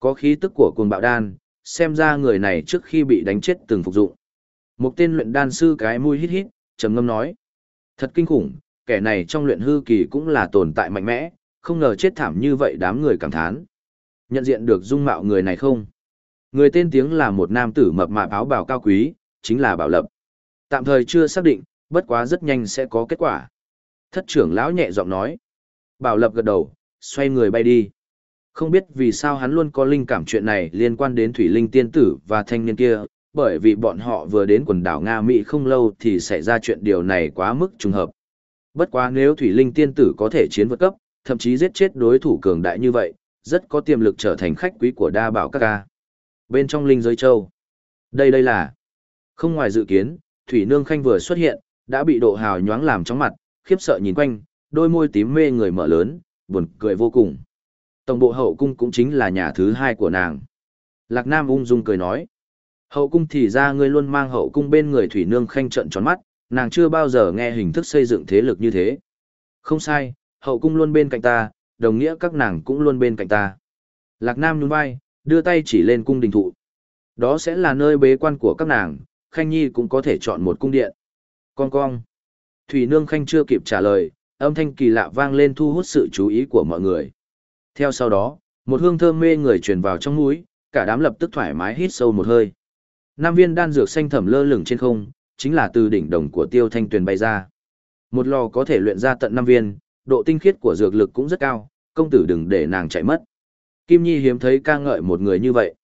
Có khí tức của cuồng bạo đan, xem ra người này trước khi bị đánh chết từng phục dụng. Một tên luyện đan sư cái mũi hít hít, trầm ngâm nói: "Thật kinh khủng, kẻ này trong luyện hư kỳ cũng là tồn tại mạnh mẽ, không ngờ chết thảm như vậy đám người cảm thán." Nhận diện được dung mạo người này không? Người tên tiếng là một nam tử mập mạp áo bào cao quý, chính là Bảo Lập. Tạm thời chưa xác định, bất quá rất nhanh sẽ có kết quả. Thất trưởng lão nhẹ giọng nói. Bảo Lập gật đầu, xoay người bay đi. Không biết vì sao hắn luôn có linh cảm chuyện này liên quan đến Thủy Linh Tiên Tử và thanh niên kia, bởi vì bọn họ vừa đến quần đảo Nga Mỹ không lâu thì xảy ra chuyện điều này quá mức trùng hợp. Bất quá nếu Thủy Linh Tiên Tử có thể chiến vượt cấp, thậm chí giết chết đối thủ cường đại như vậy, rất có tiềm lực trở thành khách quý của đa bảo các ca. Bên trong linh giới châu, đây đây là, không ngoài dự kiến, Thủy Nương Khanh vừa xuất hiện, đã bị độ hào nhoáng làm chóng mặt, khiếp sợ nhìn quanh, đôi môi tím mê người mở lớn, buồn cười vô cùng tổng bộ hậu cung cũng chính là nhà thứ hai của nàng. Lạc Nam ung dung cười nói. Hậu cung thì ra ngươi luôn mang hậu cung bên người Thủy Nương khanh trận tròn mắt, nàng chưa bao giờ nghe hình thức xây dựng thế lực như thế. Không sai, hậu cung luôn bên cạnh ta, đồng nghĩa các nàng cũng luôn bên cạnh ta. Lạc Nam nhún vai, đưa tay chỉ lên cung đình thụ. Đó sẽ là nơi bế quan của các nàng, Khanh Nhi cũng có thể chọn một cung điện. Con cong. Thủy Nương Khanh chưa kịp trả lời, âm thanh kỳ lạ vang lên thu hút sự chú ý của mọi người. Theo sau đó, một hương thơm mê người truyền vào trong mũi, cả đám lập tức thoải mái hít sâu một hơi. Nam viên đan dược xanh thẩm lơ lửng trên không, chính là từ đỉnh đồng của Tiêu Thanh Tuyền bay ra. Một lò có thể luyện ra tận năm viên, độ tinh khiết của dược lực cũng rất cao, công tử đừng để nàng chạy mất. Kim Nhi hiếm thấy ca ngợi một người như vậy.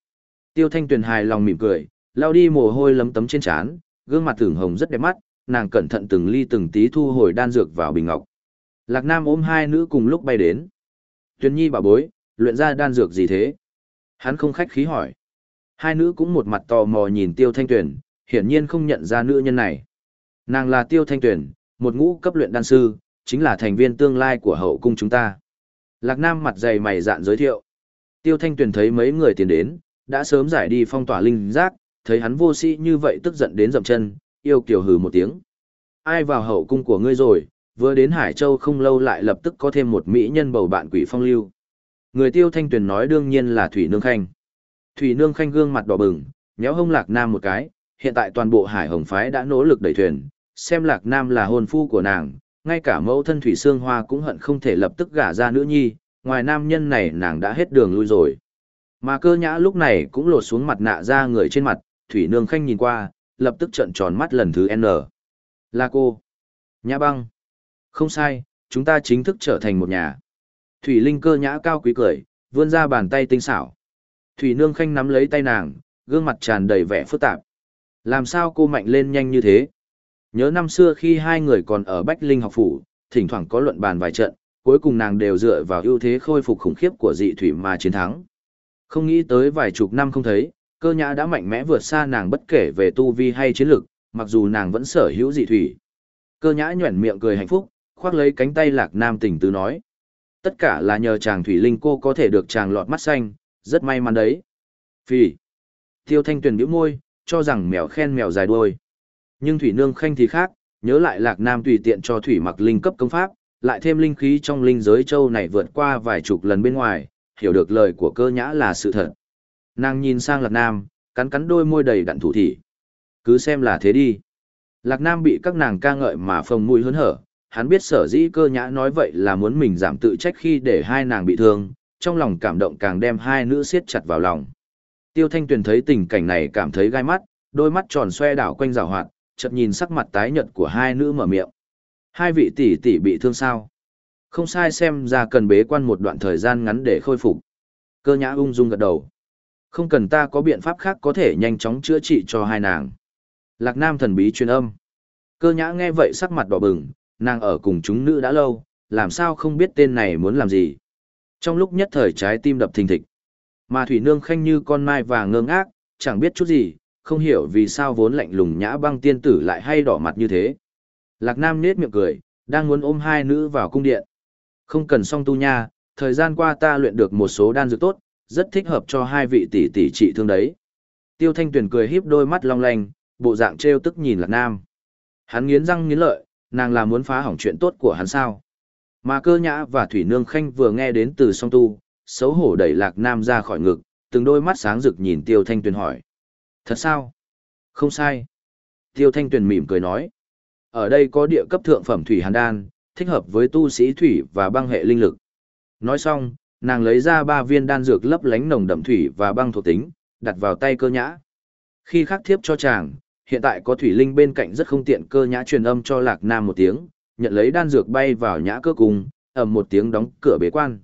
Tiêu Thanh Tuyền hài lòng mỉm cười, lao đi mồ hôi lấm tấm trên trán, gương mặt thường hồng rất đẹp mắt, nàng cẩn thận từng ly từng tí thu hồi đan dược vào bình ngọc. Lạc Nam ôm hai nữ cùng lúc bay đến. Tuyền Nhi bảo bối, luyện ra đan dược gì thế? Hắn không khách khí hỏi. Hai nữ cũng một mặt tò mò nhìn Tiêu Thanh Tuyền, hiển nhiên không nhận ra nữ nhân này. Nàng là Tiêu Thanh Tuyền, một ngũ cấp luyện đan sư, chính là thành viên tương lai của hậu cung chúng ta. Lạc Nam mặt dày mày dạn giới thiệu. Tiêu Thanh Tuyền thấy mấy người tiến đến, đã sớm giải đi phong tỏa linh giác, thấy hắn vô sĩ như vậy tức giận đến dậm chân, yêu kiểu hừ một tiếng. Ai vào hậu cung của ngươi rồi, vừa đến Hải Châu không lâu lại lập tức có thêm một mỹ nhân bầu bạn quỷ phong lưu. Người tiêu thanh tuyển nói đương nhiên là Thủy Nương Khanh. Thủy Nương Khanh gương mặt đỏ bừng, nhéo hông Lạc Nam một cái, hiện tại toàn bộ Hải Hồng Phái đã nỗ lực đẩy thuyền, xem Lạc Nam là hôn phu của nàng, ngay cả mẫu thân Thủy Sương Hoa cũng hận không thể lập tức gả ra nữ nhi, ngoài nam nhân này nàng đã hết đường lui rồi. Mà cơ nhã lúc này cũng lột xuống mặt nạ ra người trên mặt, Thủy Nương Khanh nhìn qua, lập tức trợn tròn mắt lần thứ N. Là cô. Nhã băng không sai, chúng ta chính thức trở thành một nhà. Thủy Linh cơ nhã cao quý cười, vươn ra bàn tay tinh xảo. Thủy Nương Khanh nắm lấy tay nàng, gương mặt tràn đầy vẻ phức tạp. Làm sao cô mạnh lên nhanh như thế? Nhớ năm xưa khi hai người còn ở Bách Linh học phủ, thỉnh thoảng có luận bàn vài trận, cuối cùng nàng đều dựa vào ưu thế khôi phục khủng khiếp của dị thủy mà chiến thắng. Không nghĩ tới vài chục năm không thấy, cơ nhã đã mạnh mẽ vượt xa nàng bất kể về tu vi hay chiến lược, mặc dù nàng vẫn sở hữu dị thủy. Cơ nhã nhuẩn miệng cười hạnh phúc, khoác lấy cánh tay lạc nam tỉnh từ nói. Tất cả là nhờ chàng thủy linh cô có thể được chàng lọt mắt xanh, rất may mắn đấy. Phỉ. Tiêu thanh tuyển biểu môi, cho rằng mèo khen mèo dài đuôi. Nhưng thủy nương khanh thì khác, nhớ lại lạc nam tùy tiện cho thủy mặc linh cấp công pháp, lại thêm linh khí trong linh giới châu này vượt qua vài chục lần bên ngoài, hiểu được lời của cơ nhã là sự thật. Nàng nhìn sang lạc nam, cắn cắn đôi môi đầy đặn thủ thị. Cứ xem là thế đi. Lạc Nam bị các nàng ca ngợi mà phồng mũi hớn hở, hắn biết sở dĩ cơ nhã nói vậy là muốn mình giảm tự trách khi để hai nàng bị thương, trong lòng cảm động càng đem hai nữ siết chặt vào lòng. Tiêu Thanh Tuyền thấy tình cảnh này cảm thấy gai mắt, đôi mắt tròn xoe đảo quanh rào hoạt, chợt nhìn sắc mặt tái nhợt của hai nữ mở miệng. Hai vị tỷ tỷ bị thương sao? Không sai xem ra cần bế quan một đoạn thời gian ngắn để khôi phục. Cơ nhã ung dung gật đầu. Không cần ta có biện pháp khác có thể nhanh chóng chữa trị cho hai nàng. Lạc Nam thần bí truyền âm. Cơ nhã nghe vậy sắc mặt đỏ bừng, nàng ở cùng chúng nữ đã lâu, làm sao không biết tên này muốn làm gì. Trong lúc nhất thời trái tim đập thình thịch, mà Thủy Nương khanh như con mai và ngơ ngác, chẳng biết chút gì, không hiểu vì sao vốn lạnh lùng nhã băng tiên tử lại hay đỏ mặt như thế. Lạc Nam nết miệng cười, đang muốn ôm hai nữ vào cung điện. Không cần song tu nha, thời gian qua ta luyện được một số đan dược tốt, rất thích hợp cho hai vị tỷ tỷ trị thương đấy. Tiêu Thanh Tuyền cười híp đôi mắt long lanh, bộ dạng trêu tức nhìn Lạc Nam. Hắn nghiến răng nghiến lợi, nàng là muốn phá hỏng chuyện tốt của hắn sao. Mà cơ nhã và Thủy Nương Khanh vừa nghe đến từ song tu, xấu hổ đẩy Lạc Nam ra khỏi ngực, từng đôi mắt sáng rực nhìn Tiêu Thanh Tuyền hỏi. Thật sao? Không sai. Tiêu Thanh Tuyền mỉm cười nói. Ở đây có địa cấp thượng phẩm Thủy Hàn Đan, thích hợp với tu sĩ Thủy và băng hệ linh lực. Nói xong, nàng lấy ra ba viên đan dược lấp lánh nồng đậm thủy và băng thuộc tính, đặt vào tay cơ nhã. Khi khắc thiếp cho chàng, hiện tại có thủy linh bên cạnh rất không tiện cơ nhã truyền âm cho lạc nam một tiếng nhận lấy đan dược bay vào nhã cơ cùng ầm một tiếng đóng cửa bế quan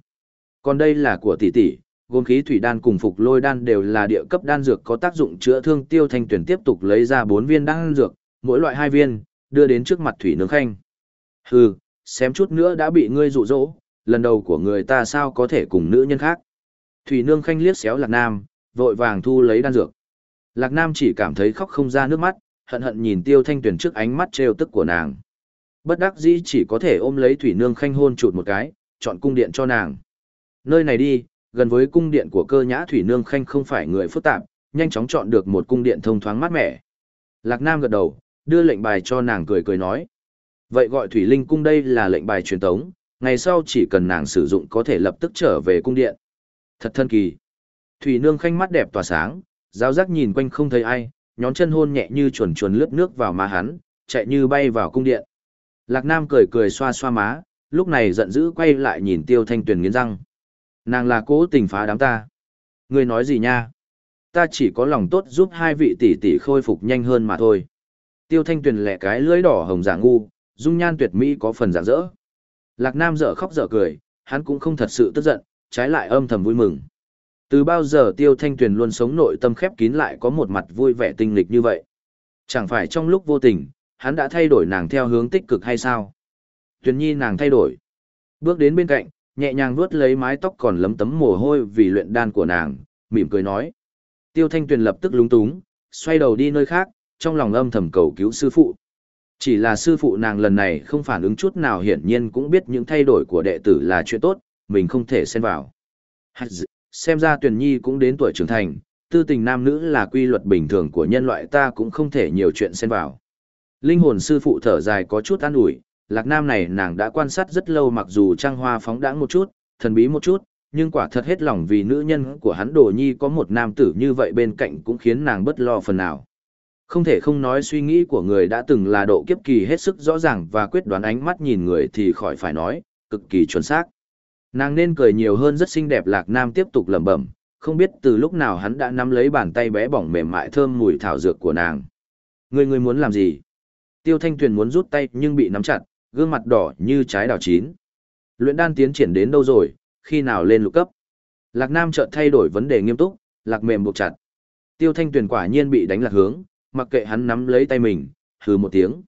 còn đây là của tỷ tỷ gồm khí thủy đan cùng phục lôi đan đều là địa cấp đan dược có tác dụng chữa thương tiêu thanh tuyển tiếp tục lấy ra bốn viên đan dược mỗi loại hai viên đưa đến trước mặt thủy nướng khanh hừ xem chút nữa đã bị ngươi rụ rỗ lần đầu của người ta sao có thể cùng nữ nhân khác thủy nương khanh liếc xéo lạc nam vội vàng thu lấy đan dược Lạc Nam chỉ cảm thấy khóc không ra nước mắt, hận hận nhìn Tiêu Thanh Tuyền trước ánh mắt trêu tức của nàng. Bất đắc dĩ chỉ có thể ôm lấy Thủy Nương khanh hôn chụt một cái, chọn cung điện cho nàng. Nơi này đi, gần với cung điện của cơ nhã Thủy Nương khanh không phải người phức tạp, nhanh chóng chọn được một cung điện thông thoáng mát mẻ. Lạc Nam gật đầu, đưa lệnh bài cho nàng cười cười nói. Vậy gọi Thủy Linh cung đây là lệnh bài truyền tống, ngày sau chỉ cần nàng sử dụng có thể lập tức trở về cung điện. Thật thân kỳ. Thủy Nương khanh mắt đẹp tỏa sáng, Giáo giác nhìn quanh không thấy ai, nhón chân hôn nhẹ như chuồn chuồn lướt nước vào má hắn, chạy như bay vào cung điện. Lạc Nam cười cười xoa xoa má, lúc này giận dữ quay lại nhìn Tiêu Thanh Tuyền nghiến răng. Nàng là cố tình phá đám ta. Ngươi nói gì nha? Ta chỉ có lòng tốt giúp hai vị tỷ tỷ khôi phục nhanh hơn mà thôi. Tiêu Thanh Tuyền lẻ cái lưỡi đỏ hồng giả ngu, dung nhan tuyệt mỹ có phần rạng rỡ. Lạc Nam dở khóc dở cười, hắn cũng không thật sự tức giận, trái lại âm thầm vui mừng. Từ bao giờ Tiêu Thanh Tuyền luôn sống nội tâm khép kín lại có một mặt vui vẻ tinh lịch như vậy. Chẳng phải trong lúc vô tình, hắn đã thay đổi nàng theo hướng tích cực hay sao? Tuyền Nhi nàng thay đổi. Bước đến bên cạnh, nhẹ nhàng vuốt lấy mái tóc còn lấm tấm mồ hôi vì luyện đan của nàng, mỉm cười nói. Tiêu Thanh Tuyền lập tức lúng túng, xoay đầu đi nơi khác, trong lòng âm thầm cầu cứu sư phụ. Chỉ là sư phụ nàng lần này không phản ứng chút nào hiển nhiên cũng biết những thay đổi của đệ tử là chuyện tốt, mình không thể xen vào xem ra tuyển nhi cũng đến tuổi trưởng thành, tư tình nam nữ là quy luật bình thường của nhân loại ta cũng không thể nhiều chuyện xen vào. Linh hồn sư phụ thở dài có chút an ủi, lạc nam này nàng đã quan sát rất lâu mặc dù trang hoa phóng đãng một chút, thần bí một chút, nhưng quả thật hết lòng vì nữ nhân của hắn đồ nhi có một nam tử như vậy bên cạnh cũng khiến nàng bất lo phần nào. Không thể không nói suy nghĩ của người đã từng là độ kiếp kỳ hết sức rõ ràng và quyết đoán ánh mắt nhìn người thì khỏi phải nói, cực kỳ chuẩn xác. Nàng nên cười nhiều hơn rất xinh đẹp Lạc Nam tiếp tục lẩm bẩm, không biết từ lúc nào hắn đã nắm lấy bàn tay bé bỏng mềm mại thơm mùi thảo dược của nàng. Ngươi ngươi muốn làm gì? Tiêu Thanh Tuyền muốn rút tay nhưng bị nắm chặt, gương mặt đỏ như trái đào chín. Luyện đan tiến triển đến đâu rồi, khi nào lên lục cấp? Lạc Nam chợt thay đổi vấn đề nghiêm túc, lạc mềm buộc chặt. Tiêu Thanh Tuyền quả nhiên bị đánh lạc hướng, mặc kệ hắn nắm lấy tay mình, hừ một tiếng.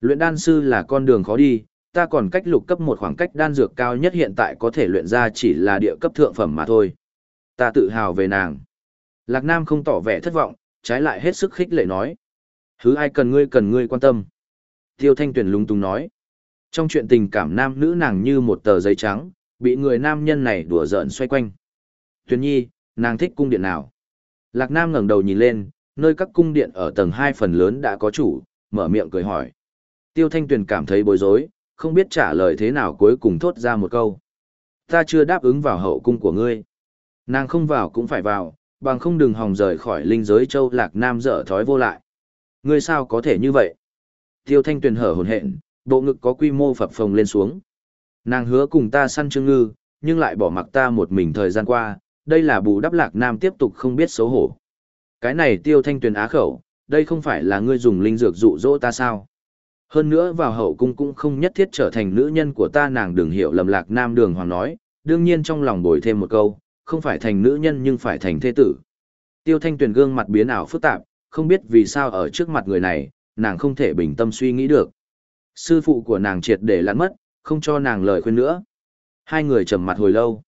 Luyện đan sư là con đường khó đi, ta còn cách lục cấp một khoảng cách đan dược cao nhất hiện tại có thể luyện ra chỉ là địa cấp thượng phẩm mà thôi. Ta tự hào về nàng. Lạc Nam không tỏ vẻ thất vọng, trái lại hết sức khích lệ nói. Hứ ai cần ngươi cần ngươi quan tâm. Tiêu Thanh Tuyền lúng túng nói. Trong chuyện tình cảm nam nữ nàng như một tờ giấy trắng, bị người nam nhân này đùa giỡn xoay quanh. Tuyền nhi, nàng thích cung điện nào? Lạc Nam ngẩng đầu nhìn lên, nơi các cung điện ở tầng 2 phần lớn đã có chủ, mở miệng cười hỏi. Tiêu Thanh Tuyền cảm thấy bối rối, không biết trả lời thế nào cuối cùng thốt ra một câu. Ta chưa đáp ứng vào hậu cung của ngươi. Nàng không vào cũng phải vào, bằng không đừng hòng rời khỏi linh giới châu lạc nam dở thói vô lại. Ngươi sao có thể như vậy? Tiêu thanh tuyền hở hồn hện, bộ ngực có quy mô phập phồng lên xuống. Nàng hứa cùng ta săn trương ngư, nhưng lại bỏ mặc ta một mình thời gian qua, đây là bù đắp lạc nam tiếp tục không biết xấu hổ. Cái này tiêu thanh tuyền á khẩu, đây không phải là ngươi dùng linh dược dụ dỗ ta sao? Hơn nữa vào hậu cung cũng không nhất thiết trở thành nữ nhân của ta nàng đường hiểu lầm lạc nam đường hoàng nói, đương nhiên trong lòng bồi thêm một câu, không phải thành nữ nhân nhưng phải thành thế tử. Tiêu thanh tuyền gương mặt biến ảo phức tạp, không biết vì sao ở trước mặt người này, nàng không thể bình tâm suy nghĩ được. Sư phụ của nàng triệt để lãn mất, không cho nàng lời khuyên nữa. Hai người trầm mặt hồi lâu.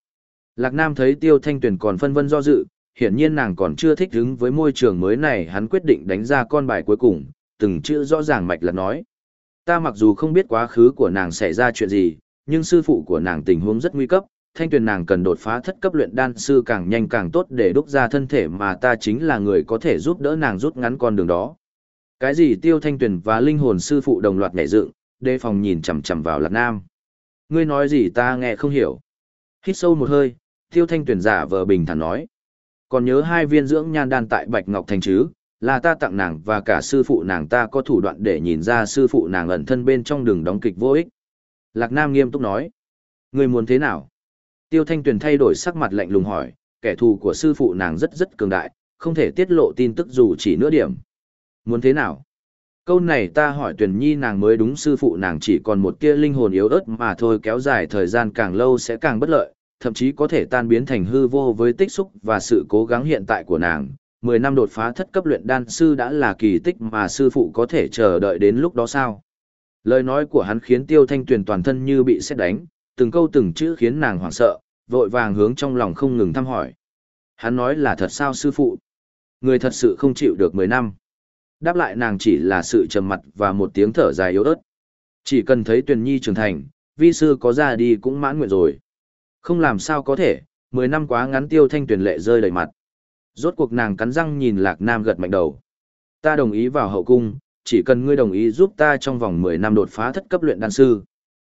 Lạc Nam thấy Tiêu Thanh Tuyền còn phân vân do dự, hiển nhiên nàng còn chưa thích ứng với môi trường mới này, hắn quyết định đánh ra con bài cuối cùng, từng chữ rõ ràng mạch lạc nói. Ta mặc dù không biết quá khứ của nàng xảy ra chuyện gì, nhưng sư phụ của nàng tình huống rất nguy cấp, thanh tuyền nàng cần đột phá thất cấp luyện đan sư càng nhanh càng tốt để đúc ra thân thể mà ta chính là người có thể giúp đỡ nàng rút ngắn con đường đó. Cái gì tiêu thanh tuyền và linh hồn sư phụ đồng loạt nhảy dựng, đề phòng nhìn chằm chằm vào lạc nam. Ngươi nói gì ta nghe không hiểu. Hít sâu một hơi, tiêu thanh tuyền giả vờ bình thản nói. Còn nhớ hai viên dưỡng nhan đan tại Bạch Ngọc Thành chứ, là ta tặng nàng và cả sư phụ nàng ta có thủ đoạn để nhìn ra sư phụ nàng ẩn thân bên trong đường đóng kịch vô ích. Lạc Nam nghiêm túc nói. Người muốn thế nào? Tiêu Thanh Tuyền thay đổi sắc mặt lạnh lùng hỏi, kẻ thù của sư phụ nàng rất rất cường đại, không thể tiết lộ tin tức dù chỉ nửa điểm. Muốn thế nào? Câu này ta hỏi Tuyền Nhi nàng mới đúng sư phụ nàng chỉ còn một tia linh hồn yếu ớt mà thôi kéo dài thời gian càng lâu sẽ càng bất lợi, thậm chí có thể tan biến thành hư vô với tích xúc và sự cố gắng hiện tại của nàng, 10 năm đột phá thất cấp luyện đan sư đã là kỳ tích mà sư phụ có thể chờ đợi đến lúc đó sao? Lời nói của hắn khiến Tiêu Thanh Tuyền toàn thân như bị sét đánh, từng câu từng chữ khiến nàng hoảng sợ, vội vàng hướng trong lòng không ngừng thăm hỏi. Hắn nói là thật sao sư phụ? Người thật sự không chịu được 10 năm. Đáp lại nàng chỉ là sự trầm mặt và một tiếng thở dài yếu ớt. Chỉ cần thấy Tuyền Nhi trưởng thành, vi sư có ra đi cũng mãn nguyện rồi. Không làm sao có thể, 10 năm quá ngắn Tiêu Thanh Tuyền lệ rơi đầy mặt. Rốt cuộc nàng cắn răng nhìn Lạc Nam gật mạnh đầu. Ta đồng ý vào hậu cung, chỉ cần ngươi đồng ý giúp ta trong vòng mười năm đột phá thất cấp luyện đan sư.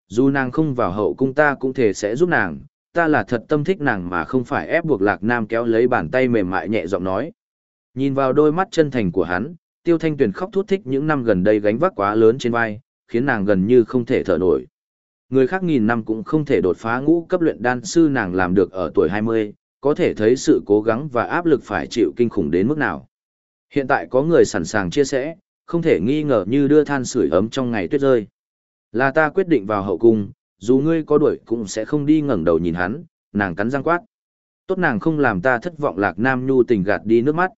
Dù nàng không vào hậu cung ta cũng thể sẽ giúp nàng, ta là thật tâm thích nàng mà không phải ép buộc Lạc Nam kéo lấy bàn tay mềm mại nhẹ giọng nói. Nhìn vào đôi mắt chân thành của hắn, Tiêu Thanh Tuyền khóc thút thích những năm gần đây gánh vác quá lớn trên vai, khiến nàng gần như không thể thở nổi. Người khác nghìn năm cũng không thể đột phá ngũ cấp luyện đan sư nàng làm được ở tuổi hai mươi có thể thấy sự cố gắng và áp lực phải chịu kinh khủng đến mức nào. Hiện tại có người sẵn sàng chia sẻ, không thể nghi ngờ như đưa than sưởi ấm trong ngày tuyết rơi. Là ta quyết định vào hậu cung, dù ngươi có đuổi cũng sẽ không đi ngẩng đầu nhìn hắn, nàng cắn răng quát. Tốt nàng không làm ta thất vọng lạc nam nhu tình gạt đi nước mắt.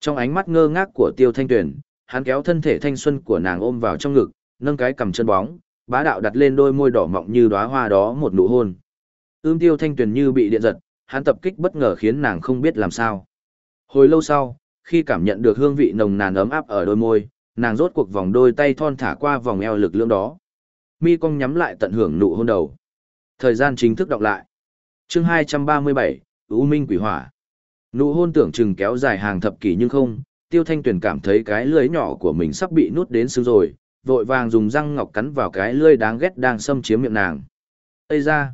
Trong ánh mắt ngơ ngác của tiêu thanh tuyển, hắn kéo thân thể thanh xuân của nàng ôm vào trong ngực, nâng cái cầm chân bóng, bá đạo đặt lên đôi môi đỏ mọng như đóa hoa đó một nụ hôn. Ưm tiêu thanh tuyển như bị điện giật, hắn tập kích bất ngờ khiến nàng không biết làm sao. Hồi lâu sau, khi cảm nhận được hương vị nồng nàn ấm áp ở đôi môi, nàng rốt cuộc vòng đôi tay thon thả qua vòng eo lực lượng đó. Mi cong nhắm lại tận hưởng nụ hôn đầu. Thời gian chính thức đọc lại. Chương 237, U Minh Quỷ Hỏa. Nụ hôn tưởng chừng kéo dài hàng thập kỷ nhưng không, Tiêu Thanh Tuyền cảm thấy cái lưỡi nhỏ của mình sắp bị nuốt đến xương rồi, vội vàng dùng răng ngọc cắn vào cái lưỡi đáng ghét đang xâm chiếm miệng nàng. Ây ra!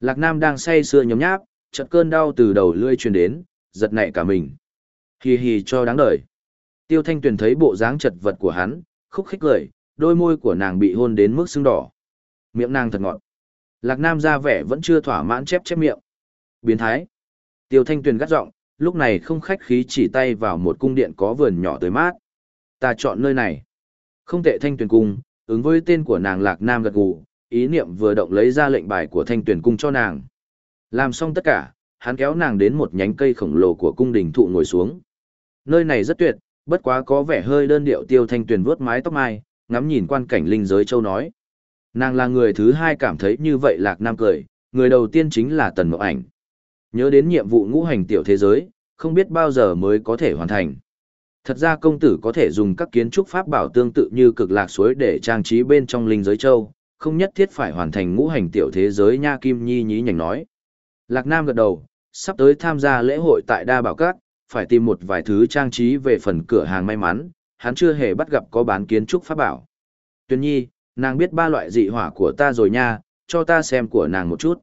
Lạc Nam đang say sưa nhấm nháp, chật cơn đau từ đầu lưỡi truyền đến, giật nảy cả mình. Hì hì cho đáng đời. Tiêu Thanh Tuyền thấy bộ dáng chật vật của hắn, khúc khích cười, đôi môi của nàng bị hôn đến mức sưng đỏ. Miệng nàng thật ngọt. Lạc Nam ra vẻ vẫn chưa thỏa mãn chép chép miệng. Biến thái. Tiêu Thanh Tuyền gắt giọng, lúc này không khách khí chỉ tay vào một cung điện có vườn nhỏ tới mát. Ta chọn nơi này. Không tệ Thanh Tuyền cung, ứng với tên của nàng Lạc Nam gật gù, ý niệm vừa động lấy ra lệnh bài của Thanh Tuyền cung cho nàng. Làm xong tất cả, hắn kéo nàng đến một nhánh cây khổng lồ của cung đình thụ ngồi xuống. Nơi này rất tuyệt, bất quá có vẻ hơi đơn điệu tiêu thanh tuyền vuốt mái tóc mai, ngắm nhìn quan cảnh linh giới châu nói. Nàng là người thứ hai cảm thấy như vậy lạc nam cười, người đầu tiên chính là tần mộng ảnh. Nhớ đến nhiệm vụ ngũ hành tiểu thế giới, không biết bao giờ mới có thể hoàn thành. Thật ra công tử có thể dùng các kiến trúc pháp bảo tương tự như cực lạc suối để trang trí bên trong linh giới châu, không nhất thiết phải hoàn thành ngũ hành tiểu thế giới nha kim nhi nhí nhảnh nói. Lạc Nam gật đầu, sắp tới tham gia lễ hội tại Đa Bảo Cát, phải tìm một vài thứ trang trí về phần cửa hàng may mắn, hắn chưa hề bắt gặp có bán kiến trúc pháp bảo. Tuyền Nhi, nàng biết ba loại dị hỏa của ta rồi nha, cho ta xem của nàng một chút.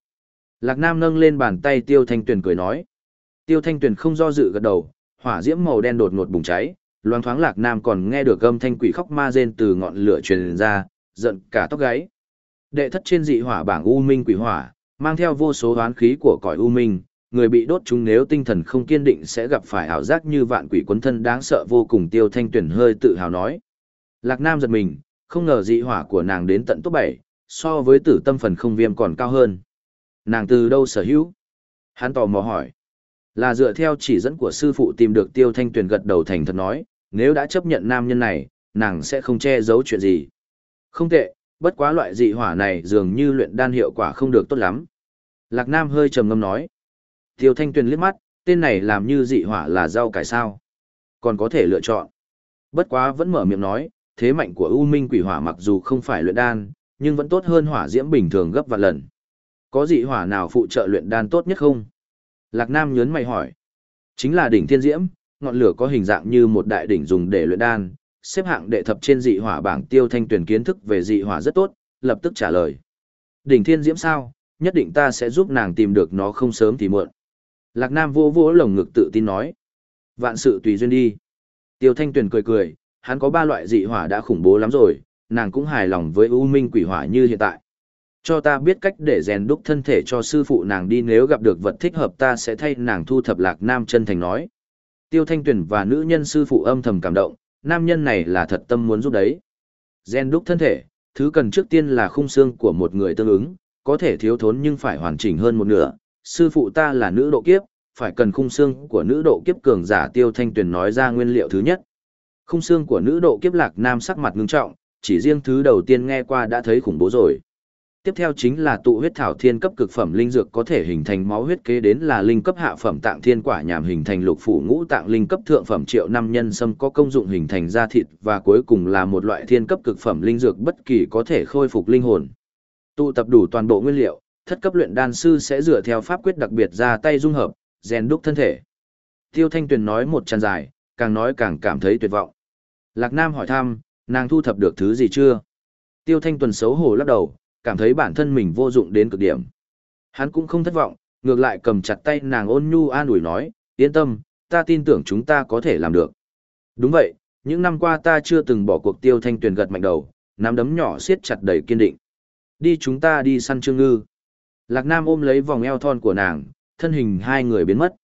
Lạc Nam nâng lên bàn tay Tiêu Thanh Tuyền cười nói. Tiêu Thanh Tuyền không do dự gật đầu, hỏa diễm màu đen đột ngột bùng cháy, loang thoáng Lạc Nam còn nghe được âm thanh quỷ khóc ma rên từ ngọn lửa truyền ra, giận cả tóc gáy. Đệ thất trên dị hỏa bảng u minh quỷ hỏa, mang theo vô số oán khí của cõi u minh, người bị đốt chúng nếu tinh thần không kiên định sẽ gặp phải ảo giác như vạn quỷ quấn thân đáng sợ vô cùng tiêu thanh tuyển hơi tự hào nói. Lạc Nam giật mình, không ngờ dị hỏa của nàng đến tận tốt 7, so với tử tâm phần không viêm còn cao hơn. Nàng từ đâu sở hữu? Hắn tò mò hỏi. Là dựa theo chỉ dẫn của sư phụ tìm được tiêu thanh tuyển gật đầu thành thật nói, nếu đã chấp nhận nam nhân này, nàng sẽ không che giấu chuyện gì. Không tệ, bất quá loại dị hỏa này dường như luyện đan hiệu quả không được tốt lắm, Lạc Nam hơi trầm ngâm nói. Tiêu Thanh Tuyền liếc mắt, tên này làm như dị hỏa là rau cải sao. Còn có thể lựa chọn. Bất quá vẫn mở miệng nói, thế mạnh của U Minh Quỷ Hỏa mặc dù không phải luyện đan, nhưng vẫn tốt hơn hỏa diễm bình thường gấp vạn lần. Có dị hỏa nào phụ trợ luyện đan tốt nhất không? Lạc Nam nhớn mày hỏi. Chính là đỉnh thiên diễm, ngọn lửa có hình dạng như một đại đỉnh dùng để luyện đan, xếp hạng đệ thập trên dị hỏa bảng tiêu thanh tuyển kiến thức về dị hỏa rất tốt, lập tức trả lời. Đỉnh thiên diễm sao, nhất định ta sẽ giúp nàng tìm được nó không sớm thì muộn. Lạc Nam vô vỗ lồng ngực tự tin nói. Vạn sự tùy duyên đi. Tiêu Thanh Tuyền cười cười, hắn có ba loại dị hỏa đã khủng bố lắm rồi, nàng cũng hài lòng với U Minh quỷ hỏa như hiện tại. Cho ta biết cách để rèn đúc thân thể cho sư phụ nàng đi nếu gặp được vật thích hợp ta sẽ thay nàng thu thập Lạc Nam chân thành nói. Tiêu Thanh Tuyền và nữ nhân sư phụ âm thầm cảm động, nam nhân này là thật tâm muốn giúp đấy. Rèn đúc thân thể, thứ cần trước tiên là khung xương của một người tương ứng, có thể thiếu thốn nhưng phải hoàn chỉnh hơn một nửa. Sư phụ ta là nữ độ kiếp, phải cần khung xương của nữ độ kiếp cường giả Tiêu Thanh Tuyền nói ra nguyên liệu thứ nhất. Khung xương của nữ độ kiếp Lạc Nam sắc mặt ngưng trọng, chỉ riêng thứ đầu tiên nghe qua đã thấy khủng bố rồi. Tiếp theo chính là tụ huyết thảo thiên cấp cực phẩm linh dược có thể hình thành máu huyết kế đến là linh cấp hạ phẩm tạng thiên quả nhảm hình thành lục phủ ngũ tạng linh cấp thượng phẩm triệu năm nhân sâm có công dụng hình thành da thịt và cuối cùng là một loại thiên cấp cực phẩm linh dược bất kỳ có thể khôi phục linh hồn. Tụ tập đủ toàn bộ nguyên liệu, thất cấp luyện đan sư sẽ dựa theo pháp quyết đặc biệt ra tay dung hợp, rèn đúc thân thể. Tiêu Thanh Tuyền nói một tràn dài, càng nói càng cảm thấy tuyệt vọng. Lạc Nam hỏi thăm, nàng thu thập được thứ gì chưa? Tiêu Thanh Tuần xấu hổ lắc đầu, cảm thấy bản thân mình vô dụng đến cực điểm. Hắn cũng không thất vọng, ngược lại cầm chặt tay nàng ôn nhu an ủi nói, yên tâm, ta tin tưởng chúng ta có thể làm được. Đúng vậy, những năm qua ta chưa từng bỏ cuộc Tiêu Thanh Tuyền gật mạnh đầu, nắm đấm nhỏ siết chặt đầy kiên định. Đi chúng ta đi săn trương ngư. Lạc Nam ôm lấy vòng eo thon của nàng, thân hình hai người biến mất.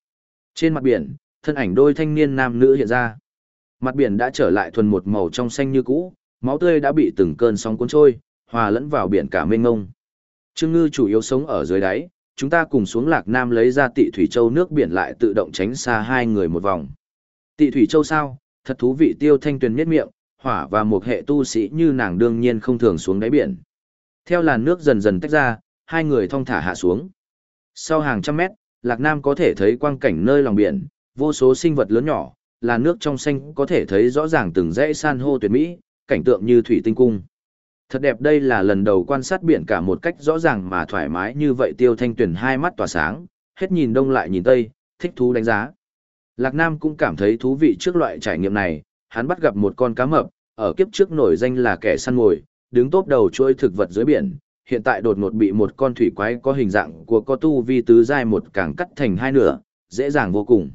Trên mặt biển, thân ảnh đôi thanh niên nam nữ hiện ra. Mặt biển đã trở lại thuần một màu trong xanh như cũ, máu tươi đã bị từng cơn sóng cuốn trôi, hòa lẫn vào biển cả mênh mông. Trương ngư chủ yếu sống ở dưới đáy, chúng ta cùng xuống Lạc Nam lấy ra tị thủy châu nước biển lại tự động tránh xa hai người một vòng. Tị thủy châu sao? Thật thú vị tiêu thanh tuyền miết miệng, hỏa và một hệ tu sĩ như nàng đương nhiên không thường xuống đáy biển. Theo làn nước dần dần tách ra, hai người thong thả hạ xuống. Sau hàng trăm mét, Lạc Nam có thể thấy quang cảnh nơi lòng biển, vô số sinh vật lớn nhỏ, làn nước trong xanh có thể thấy rõ ràng từng dãy san hô tuyệt mỹ, cảnh tượng như thủy tinh cung. Thật đẹp đây là lần đầu quan sát biển cả một cách rõ ràng mà thoải mái như vậy tiêu thanh Tuyền hai mắt tỏa sáng, hết nhìn đông lại nhìn tây, thích thú đánh giá. Lạc Nam cũng cảm thấy thú vị trước loại trải nghiệm này, hắn bắt gặp một con cá mập, ở kiếp trước nổi danh là kẻ săn mồi, đứng tốp đầu chuỗi thực vật dưới biển, hiện tại đột ngột bị một con thủy quái có hình dạng của có tu vi tứ giai một càng cắt thành hai nửa, dễ dàng vô cùng.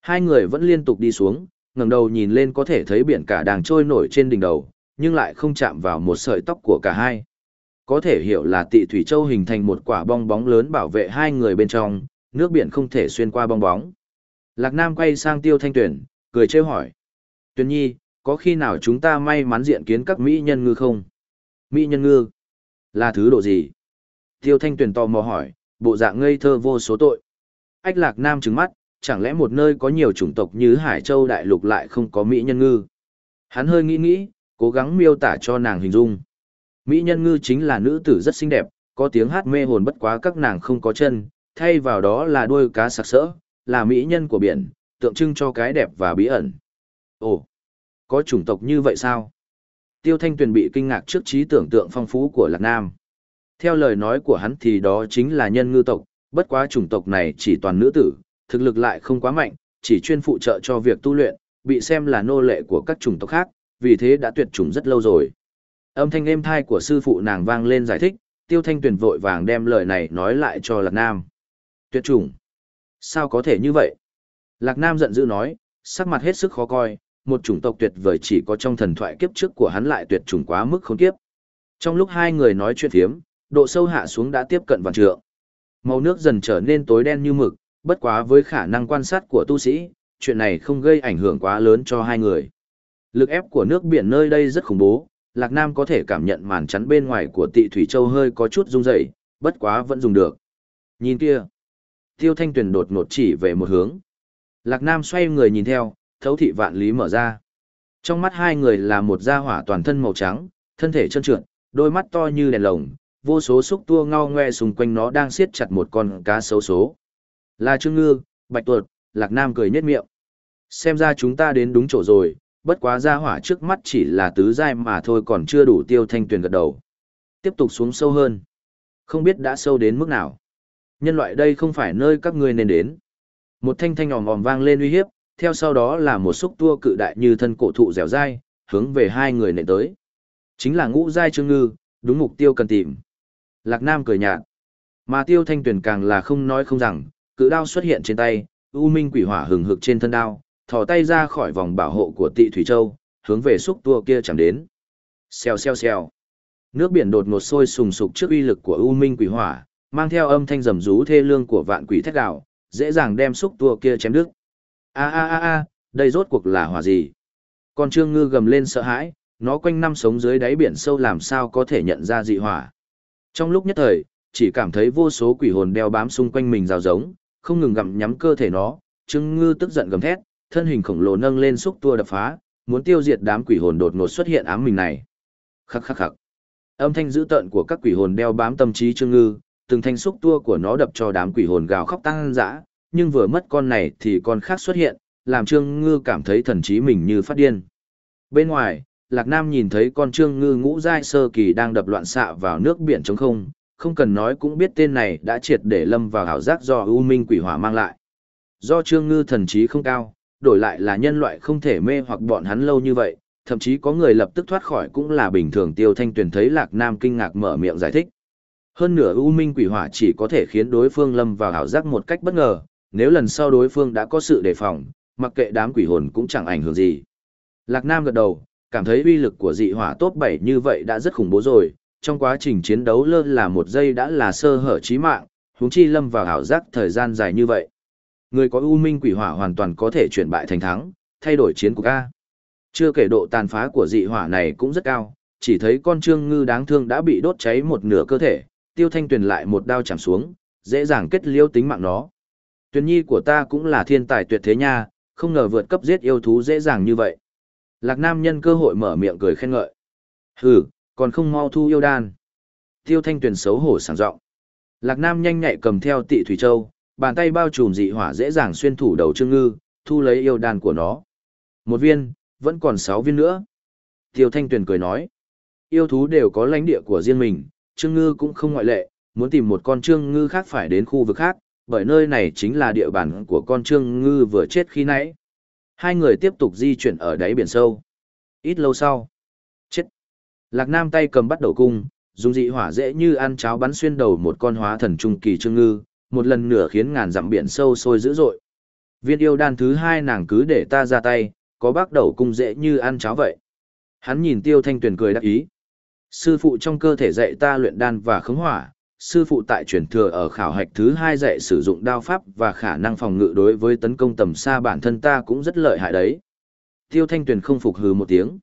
Hai người vẫn liên tục đi xuống, ngẩng đầu nhìn lên có thể thấy biển cả đang trôi nổi trên đỉnh đầu, nhưng lại không chạm vào một sợi tóc của cả hai. Có thể hiểu là tị thủy châu hình thành một quả bong bóng lớn bảo vệ hai người bên trong, nước biển không thể xuyên qua bong bóng. Lạc Nam quay sang Tiêu Thanh Tuyển, cười trêu hỏi. Tuyển nhi, có khi nào chúng ta may mắn diện kiến các mỹ nhân ngư không? Mỹ nhân ngư, là thứ độ gì? Tiêu Thanh Tuyền tò mò hỏi, bộ dạng ngây thơ vô số tội. Ách Lạc Nam trừng mắt, chẳng lẽ một nơi có nhiều chủng tộc như Hải Châu Đại Lục lại không có Mỹ nhân ngư? Hắn hơi nghĩ nghĩ, cố gắng miêu tả cho nàng hình dung. Mỹ nhân ngư chính là nữ tử rất xinh đẹp, có tiếng hát mê hồn bất quá các nàng không có chân, thay vào đó là đuôi cá sặc sỡ, là mỹ nhân của biển, tượng trưng cho cái đẹp và bí ẩn. Ồ, có chủng tộc như vậy sao? Tiêu Thanh Tuyền bị kinh ngạc trước trí tưởng tượng phong phú của Lạc Nam. Theo lời nói của hắn thì đó chính là nhân ngư tộc, bất quá chủng tộc này chỉ toàn nữ tử, thực lực lại không quá mạnh, chỉ chuyên phụ trợ cho việc tu luyện, bị xem là nô lệ của các chủng tộc khác, vì thế đã tuyệt chủng rất lâu rồi. Âm thanh êm thai của sư phụ nàng vang lên giải thích, Tiêu Thanh Tuyền vội vàng đem lời này nói lại cho Lạc Nam. Tuyệt chủng? Sao có thể như vậy? Lạc Nam giận dữ nói, sắc mặt hết sức khó coi, một chủng tộc tuyệt vời chỉ có trong thần thoại kiếp trước của hắn lại tuyệt chủng quá mức khốn kiếp. Trong lúc hai người nói chuyện thiếm, độ sâu hạ xuống đã tiếp cận vạn trượng. Màu nước dần trở nên tối đen như mực, bất quá với khả năng quan sát của tu sĩ, chuyện này không gây ảnh hưởng quá lớn cho hai người. Lực ép của nước biển nơi đây rất khủng bố, Lạc Nam có thể cảm nhận màn chắn bên ngoài của tị Thủy Châu hơi có chút rung dậy, bất quá vẫn dùng được. Nhìn kia! Tiêu Thanh Tuyền đột ngột chỉ về một hướng. Lạc Nam xoay người nhìn theo, thấu thị vạn lý mở ra. Trong mắt hai người là một da hỏa toàn thân màu trắng, thân thể trơn trượt, đôi mắt to như đèn lồng, vô số xúc tua ngao ngoe xung quanh nó đang siết chặt một con cá xấu số. Là Trương Ngư, Bạch Tuột, Lạc Nam cười nhếch miệng. Xem ra chúng ta đến đúng chỗ rồi, bất quá ra hỏa trước mắt chỉ là tứ giai mà thôi còn chưa đủ tiêu thanh tuyền gật đầu. Tiếp tục xuống sâu hơn. Không biết đã sâu đến mức nào. Nhân loại đây không phải nơi các ngươi nên đến. Một thanh thanh ỏm ỏm vang lên uy hiếp, theo sau đó là một xúc tua cự đại như thân cổ thụ dẻo dai, hướng về hai người nệ tới. Chính là ngũ giai trương ngư, đúng mục tiêu cần tìm. Lạc Nam cười nhạt. Mà Tiêu Thanh Tuyền càng là không nói không rằng, cự đao xuất hiện trên tay, u minh quỷ hỏa hừng hực trên thân đao, thò tay ra khỏi vòng bảo hộ của Tị Thủy Châu, hướng về xúc tua kia chẳng đến. Xèo xèo xèo. Nước biển đột ngột sôi sùng sục trước uy lực của u minh quỷ hỏa, mang theo âm thanh rầm rú thê lương của vạn quỷ thét gào, dễ dàng đem xúc tua kia chém đứt a a a a đây rốt cuộc là hỏa gì con trương ngư gầm lên sợ hãi nó quanh năm sống dưới đáy biển sâu làm sao có thể nhận ra dị hỏa trong lúc nhất thời chỉ cảm thấy vô số quỷ hồn đeo bám xung quanh mình rào giống không ngừng gặm nhắm cơ thể nó trương ngư tức giận gầm thét thân hình khổng lồ nâng lên xúc tua đập phá muốn tiêu diệt đám quỷ hồn đột ngột xuất hiện ám mình này khắc khắc khắc âm thanh dữ tợn của các quỷ hồn đeo bám tâm trí trương ngư từng thanh xúc tua của nó đập cho đám quỷ hồn gào khóc tăng dã nhưng vừa mất con này thì con khác xuất hiện, làm Trương Ngư cảm thấy thần trí mình như phát điên. Bên ngoài, Lạc Nam nhìn thấy con Trương Ngư ngũ giai sơ kỳ đang đập loạn xạ vào nước biển trống không, không cần nói cũng biết tên này đã triệt để lâm vào hảo giác do U Minh Quỷ Hỏa mang lại. Do Trương Ngư thần trí không cao, đổi lại là nhân loại không thể mê hoặc bọn hắn lâu như vậy, thậm chí có người lập tức thoát khỏi cũng là bình thường Tiêu Thanh Tuyền thấy Lạc Nam kinh ngạc mở miệng giải thích. Hơn nửa U Minh Quỷ Hỏa chỉ có thể khiến đối phương lâm vào hảo giác một cách bất ngờ, nếu lần sau đối phương đã có sự đề phòng, mặc kệ đám quỷ hồn cũng chẳng ảnh hưởng gì. Lạc Nam gật đầu, cảm thấy uy lực của dị hỏa tốt 7 như vậy đã rất khủng bố rồi, trong quá trình chiến đấu lơ là một giây đã là sơ hở chí mạng, huống chi lâm vào ảo giác thời gian dài như vậy. Người có u minh quỷ hỏa hoàn toàn có thể chuyển bại thành thắng, thay đổi chiến của ca. Chưa kể độ tàn phá của dị hỏa này cũng rất cao, chỉ thấy con trương ngư đáng thương đã bị đốt cháy một nửa cơ thể, tiêu thanh tuyển lại một đao chạm xuống, dễ dàng kết liêu tính mạng nó. Tuyền nhi của ta cũng là thiên tài tuyệt thế nha, không ngờ vượt cấp giết yêu thú dễ dàng như vậy. Lạc Nam nhân cơ hội mở miệng cười khen ngợi. Hừ, còn không mau thu yêu đan. Tiêu Thanh Tuyền xấu hổ sảng giọng. Lạc Nam nhanh nhạy cầm theo Tị Thủy Châu, bàn tay bao trùm dị hỏa dễ dàng xuyên thủ đầu Trương Ngư, thu lấy yêu đan của nó. Một viên, vẫn còn sáu viên nữa. Tiêu Thanh Tuyền cười nói. Yêu thú đều có lãnh địa của riêng mình, Trương Ngư cũng không ngoại lệ, muốn tìm một con Trương Ngư khác phải đến khu vực khác, bởi nơi này chính là địa bàn của con Trương Ngư vừa chết khi nãy. Hai người tiếp tục di chuyển ở đáy biển sâu. Ít lâu sau. Chết. Lạc Nam tay cầm bắt đầu cung, dùng dị hỏa dễ như ăn cháo bắn xuyên đầu một con hóa thần trung kỳ Trương Ngư, một lần nửa khiến ngàn dặm biển sâu sôi dữ dội. Viên yêu đan thứ hai nàng cứ để ta ra tay, có bắt đầu cung dễ như ăn cháo vậy. Hắn nhìn tiêu thanh tuyển cười đắc ý. Sư phụ trong cơ thể dạy ta luyện đan và khống hỏa, sư phụ tại truyền thừa ở khảo hạch thứ hai dạy sử dụng đao pháp và khả năng phòng ngự đối với tấn công tầm xa bản thân ta cũng rất lợi hại đấy. Tiêu Thanh Tuyền không phục hừ một tiếng.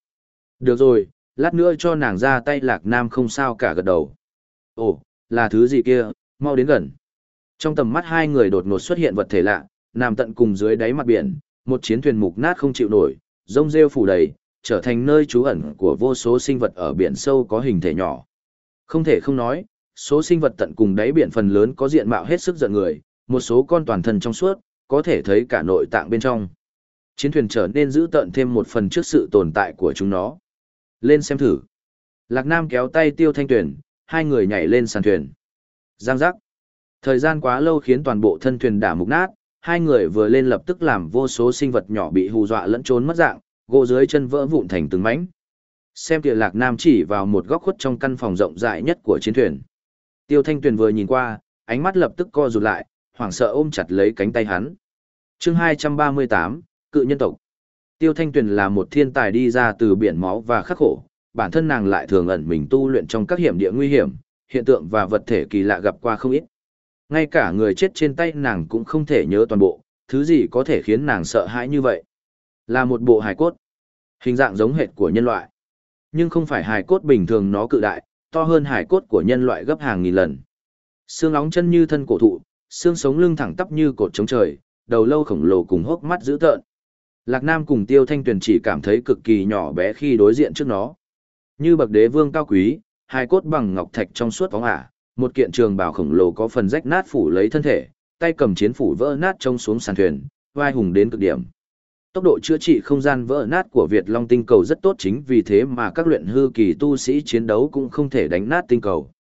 Được rồi, lát nữa cho nàng ra tay Lạc Nam không sao cả gật đầu. Ồ, là thứ gì kia, mau đến gần. Trong tầm mắt hai người đột ngột xuất hiện vật thể lạ, nằm tận cùng dưới đáy mặt biển, một chiến thuyền mục nát không chịu nổi, rông rêu phủ đầy, trở thành nơi trú ẩn của vô số sinh vật ở biển sâu có hình thể nhỏ. Không thể không nói, số sinh vật tận cùng đáy biển phần lớn có diện mạo hết sức giận người, một số con toàn thân trong suốt, có thể thấy cả nội tạng bên trong. Chiến thuyền trở nên giữ tận thêm một phần trước sự tồn tại của chúng nó. Lên xem thử. Lạc Nam kéo tay Tiêu Thanh Tuyền, hai người nhảy lên sàn thuyền. Giang giác. Thời gian quá lâu khiến toàn bộ thân thuyền đã mục nát, hai người vừa lên lập tức làm vô số sinh vật nhỏ bị hù dọa lẫn trốn mất dạng, gỗ dưới chân vỡ vụn thành từng mảnh. Xem kìa Lạc Nam chỉ vào một góc khuất trong căn phòng rộng rãi nhất của chiến thuyền. Tiêu Thanh Tuyền vừa nhìn qua, ánh mắt lập tức co rụt lại, hoảng sợ ôm chặt lấy cánh tay hắn. Chương 238, Cự nhân tộc. Tiêu Thanh Tuyền là một thiên tài đi ra từ biển máu và khắc khổ, bản thân nàng lại thường ẩn mình tu luyện trong các hiểm địa nguy hiểm, hiện tượng và vật thể kỳ lạ gặp qua không ít. Ngay cả người chết trên tay nàng cũng không thể nhớ toàn bộ, thứ gì có thể khiến nàng sợ hãi như vậy? Là một bộ hài cốt, hình dạng giống hệt của nhân loại. Nhưng không phải hài cốt bình thường nó cự đại, to hơn hải cốt của nhân loại gấp hàng nghìn lần. Xương óng chân như thân cổ thụ, xương sống lưng thẳng tắp như cột chống trời, đầu lâu khổng lồ cùng hốc mắt dữ tợn. Lạc Nam cùng Tiêu Thanh Tuyền chỉ cảm thấy cực kỳ nhỏ bé khi đối diện trước nó. Như bậc đế vương cao quý, hai cốt bằng ngọc thạch trong suốt bóng ả, một kiện trường bào khổng lồ có phần rách nát phủ lấy thân thể, tay cầm chiến phủ vỡ nát trông xuống sàn thuyền, vai hùng đến cực điểm tốc độ chữa trị không gian vỡ nát của Việt Long tinh cầu rất tốt chính vì thế mà các luyện hư kỳ tu sĩ chiến đấu cũng không thể đánh nát tinh cầu.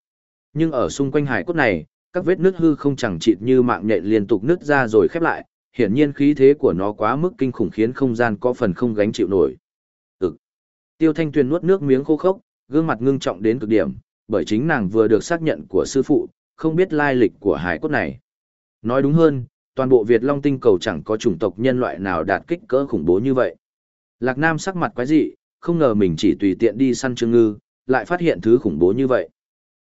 Nhưng ở xung quanh hải cốt này, các vết nứt hư không chẳng chịt như mạng nhện liên tục nứt ra rồi khép lại, hiển nhiên khí thế của nó quá mức kinh khủng khiến không gian có phần không gánh chịu nổi. Ực. Tiêu Thanh Tuyền nuốt nước miếng khô khốc, gương mặt ngưng trọng đến cực điểm, bởi chính nàng vừa được xác nhận của sư phụ, không biết lai lịch của hải cốt này. Nói đúng hơn, toàn bộ Việt Long tinh cầu chẳng có chủng tộc nhân loại nào đạt kích cỡ khủng bố như vậy. Lạc Nam sắc mặt quái dị, không ngờ mình chỉ tùy tiện đi săn trương ngư, lại phát hiện thứ khủng bố như vậy.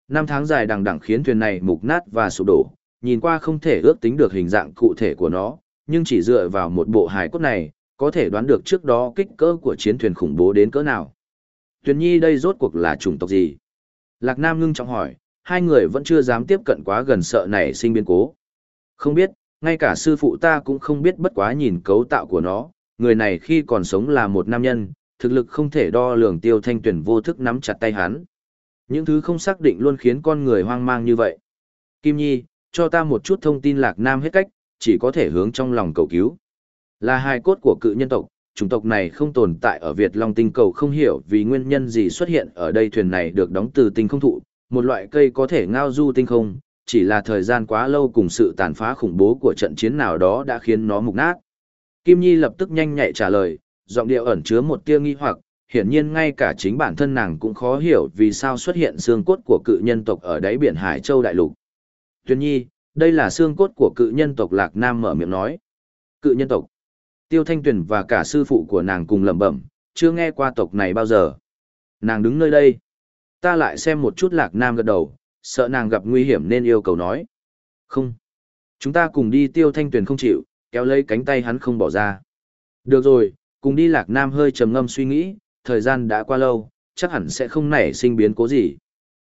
Năm tháng dài đằng đẵng khiến thuyền này mục nát và sụp đổ, nhìn qua không thể ước tính được hình dạng cụ thể của nó, nhưng chỉ dựa vào một bộ hài cốt này, có thể đoán được trước đó kích cỡ của chiến thuyền khủng bố đến cỡ nào. Tuyền Nhi đây rốt cuộc là chủng tộc gì? Lạc Nam ngưng trọng hỏi, hai người vẫn chưa dám tiếp cận quá gần sợ này sinh biến cố. Không biết, ngay cả sư phụ ta cũng không biết bất quá nhìn cấu tạo của nó, người này khi còn sống là một nam nhân, thực lực không thể đo lường tiêu thanh tuyển vô thức nắm chặt tay hắn. Những thứ không xác định luôn khiến con người hoang mang như vậy. Kim Nhi, cho ta một chút thông tin lạc nam hết cách, chỉ có thể hướng trong lòng cầu cứu. Là hài cốt của cự nhân tộc, chủng tộc này không tồn tại ở Việt Long tinh cầu không hiểu vì nguyên nhân gì xuất hiện ở đây thuyền này được đóng từ tinh không thụ, một loại cây có thể ngao du tinh không, chỉ là thời gian quá lâu cùng sự tàn phá khủng bố của trận chiến nào đó đã khiến nó mục nát. Kim Nhi lập tức nhanh nhạy trả lời, giọng điệu ẩn chứa một tia nghi hoặc, hiển nhiên ngay cả chính bản thân nàng cũng khó hiểu vì sao xuất hiện xương cốt của cự nhân tộc ở đáy biển Hải Châu đại lục. Tuyên Nhi, đây là xương cốt của cự nhân tộc Lạc Nam mở miệng nói. Cự nhân tộc. Tiêu Thanh Tuyền và cả sư phụ của nàng cùng lẩm bẩm, chưa nghe qua tộc này bao giờ. Nàng đứng nơi đây. Ta lại xem một chút Lạc Nam gật đầu, sợ nàng gặp nguy hiểm nên yêu cầu nói. Không. Chúng ta cùng đi tiêu thanh tuyền không chịu, kéo lấy cánh tay hắn không bỏ ra. Được rồi, cùng đi lạc nam hơi trầm ngâm suy nghĩ, thời gian đã qua lâu, chắc hẳn sẽ không nảy sinh biến cố gì.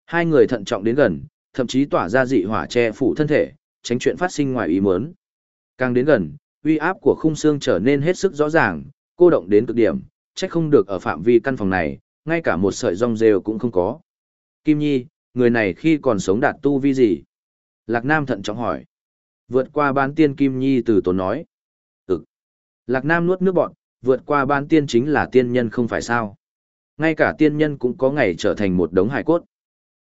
Hai người thận trọng đến gần, thậm chí tỏa ra dị hỏa che phủ thân thể, tránh chuyện phát sinh ngoài ý muốn. Càng đến gần, uy áp của khung xương trở nên hết sức rõ ràng, cô động đến cực điểm, chắc không được ở phạm vi căn phòng này, ngay cả một sợi rong rêu cũng không có. Kim Nhi, người này khi còn sống đạt tu vi gì? Lạc Nam thận trọng hỏi. Vượt qua bán tiên Kim Nhi từ tổ nói. Ừm. Lạc Nam nuốt nước bọn, vượt qua bán tiên chính là tiên nhân không phải sao. Ngay cả tiên nhân cũng có ngày trở thành một đống hải cốt.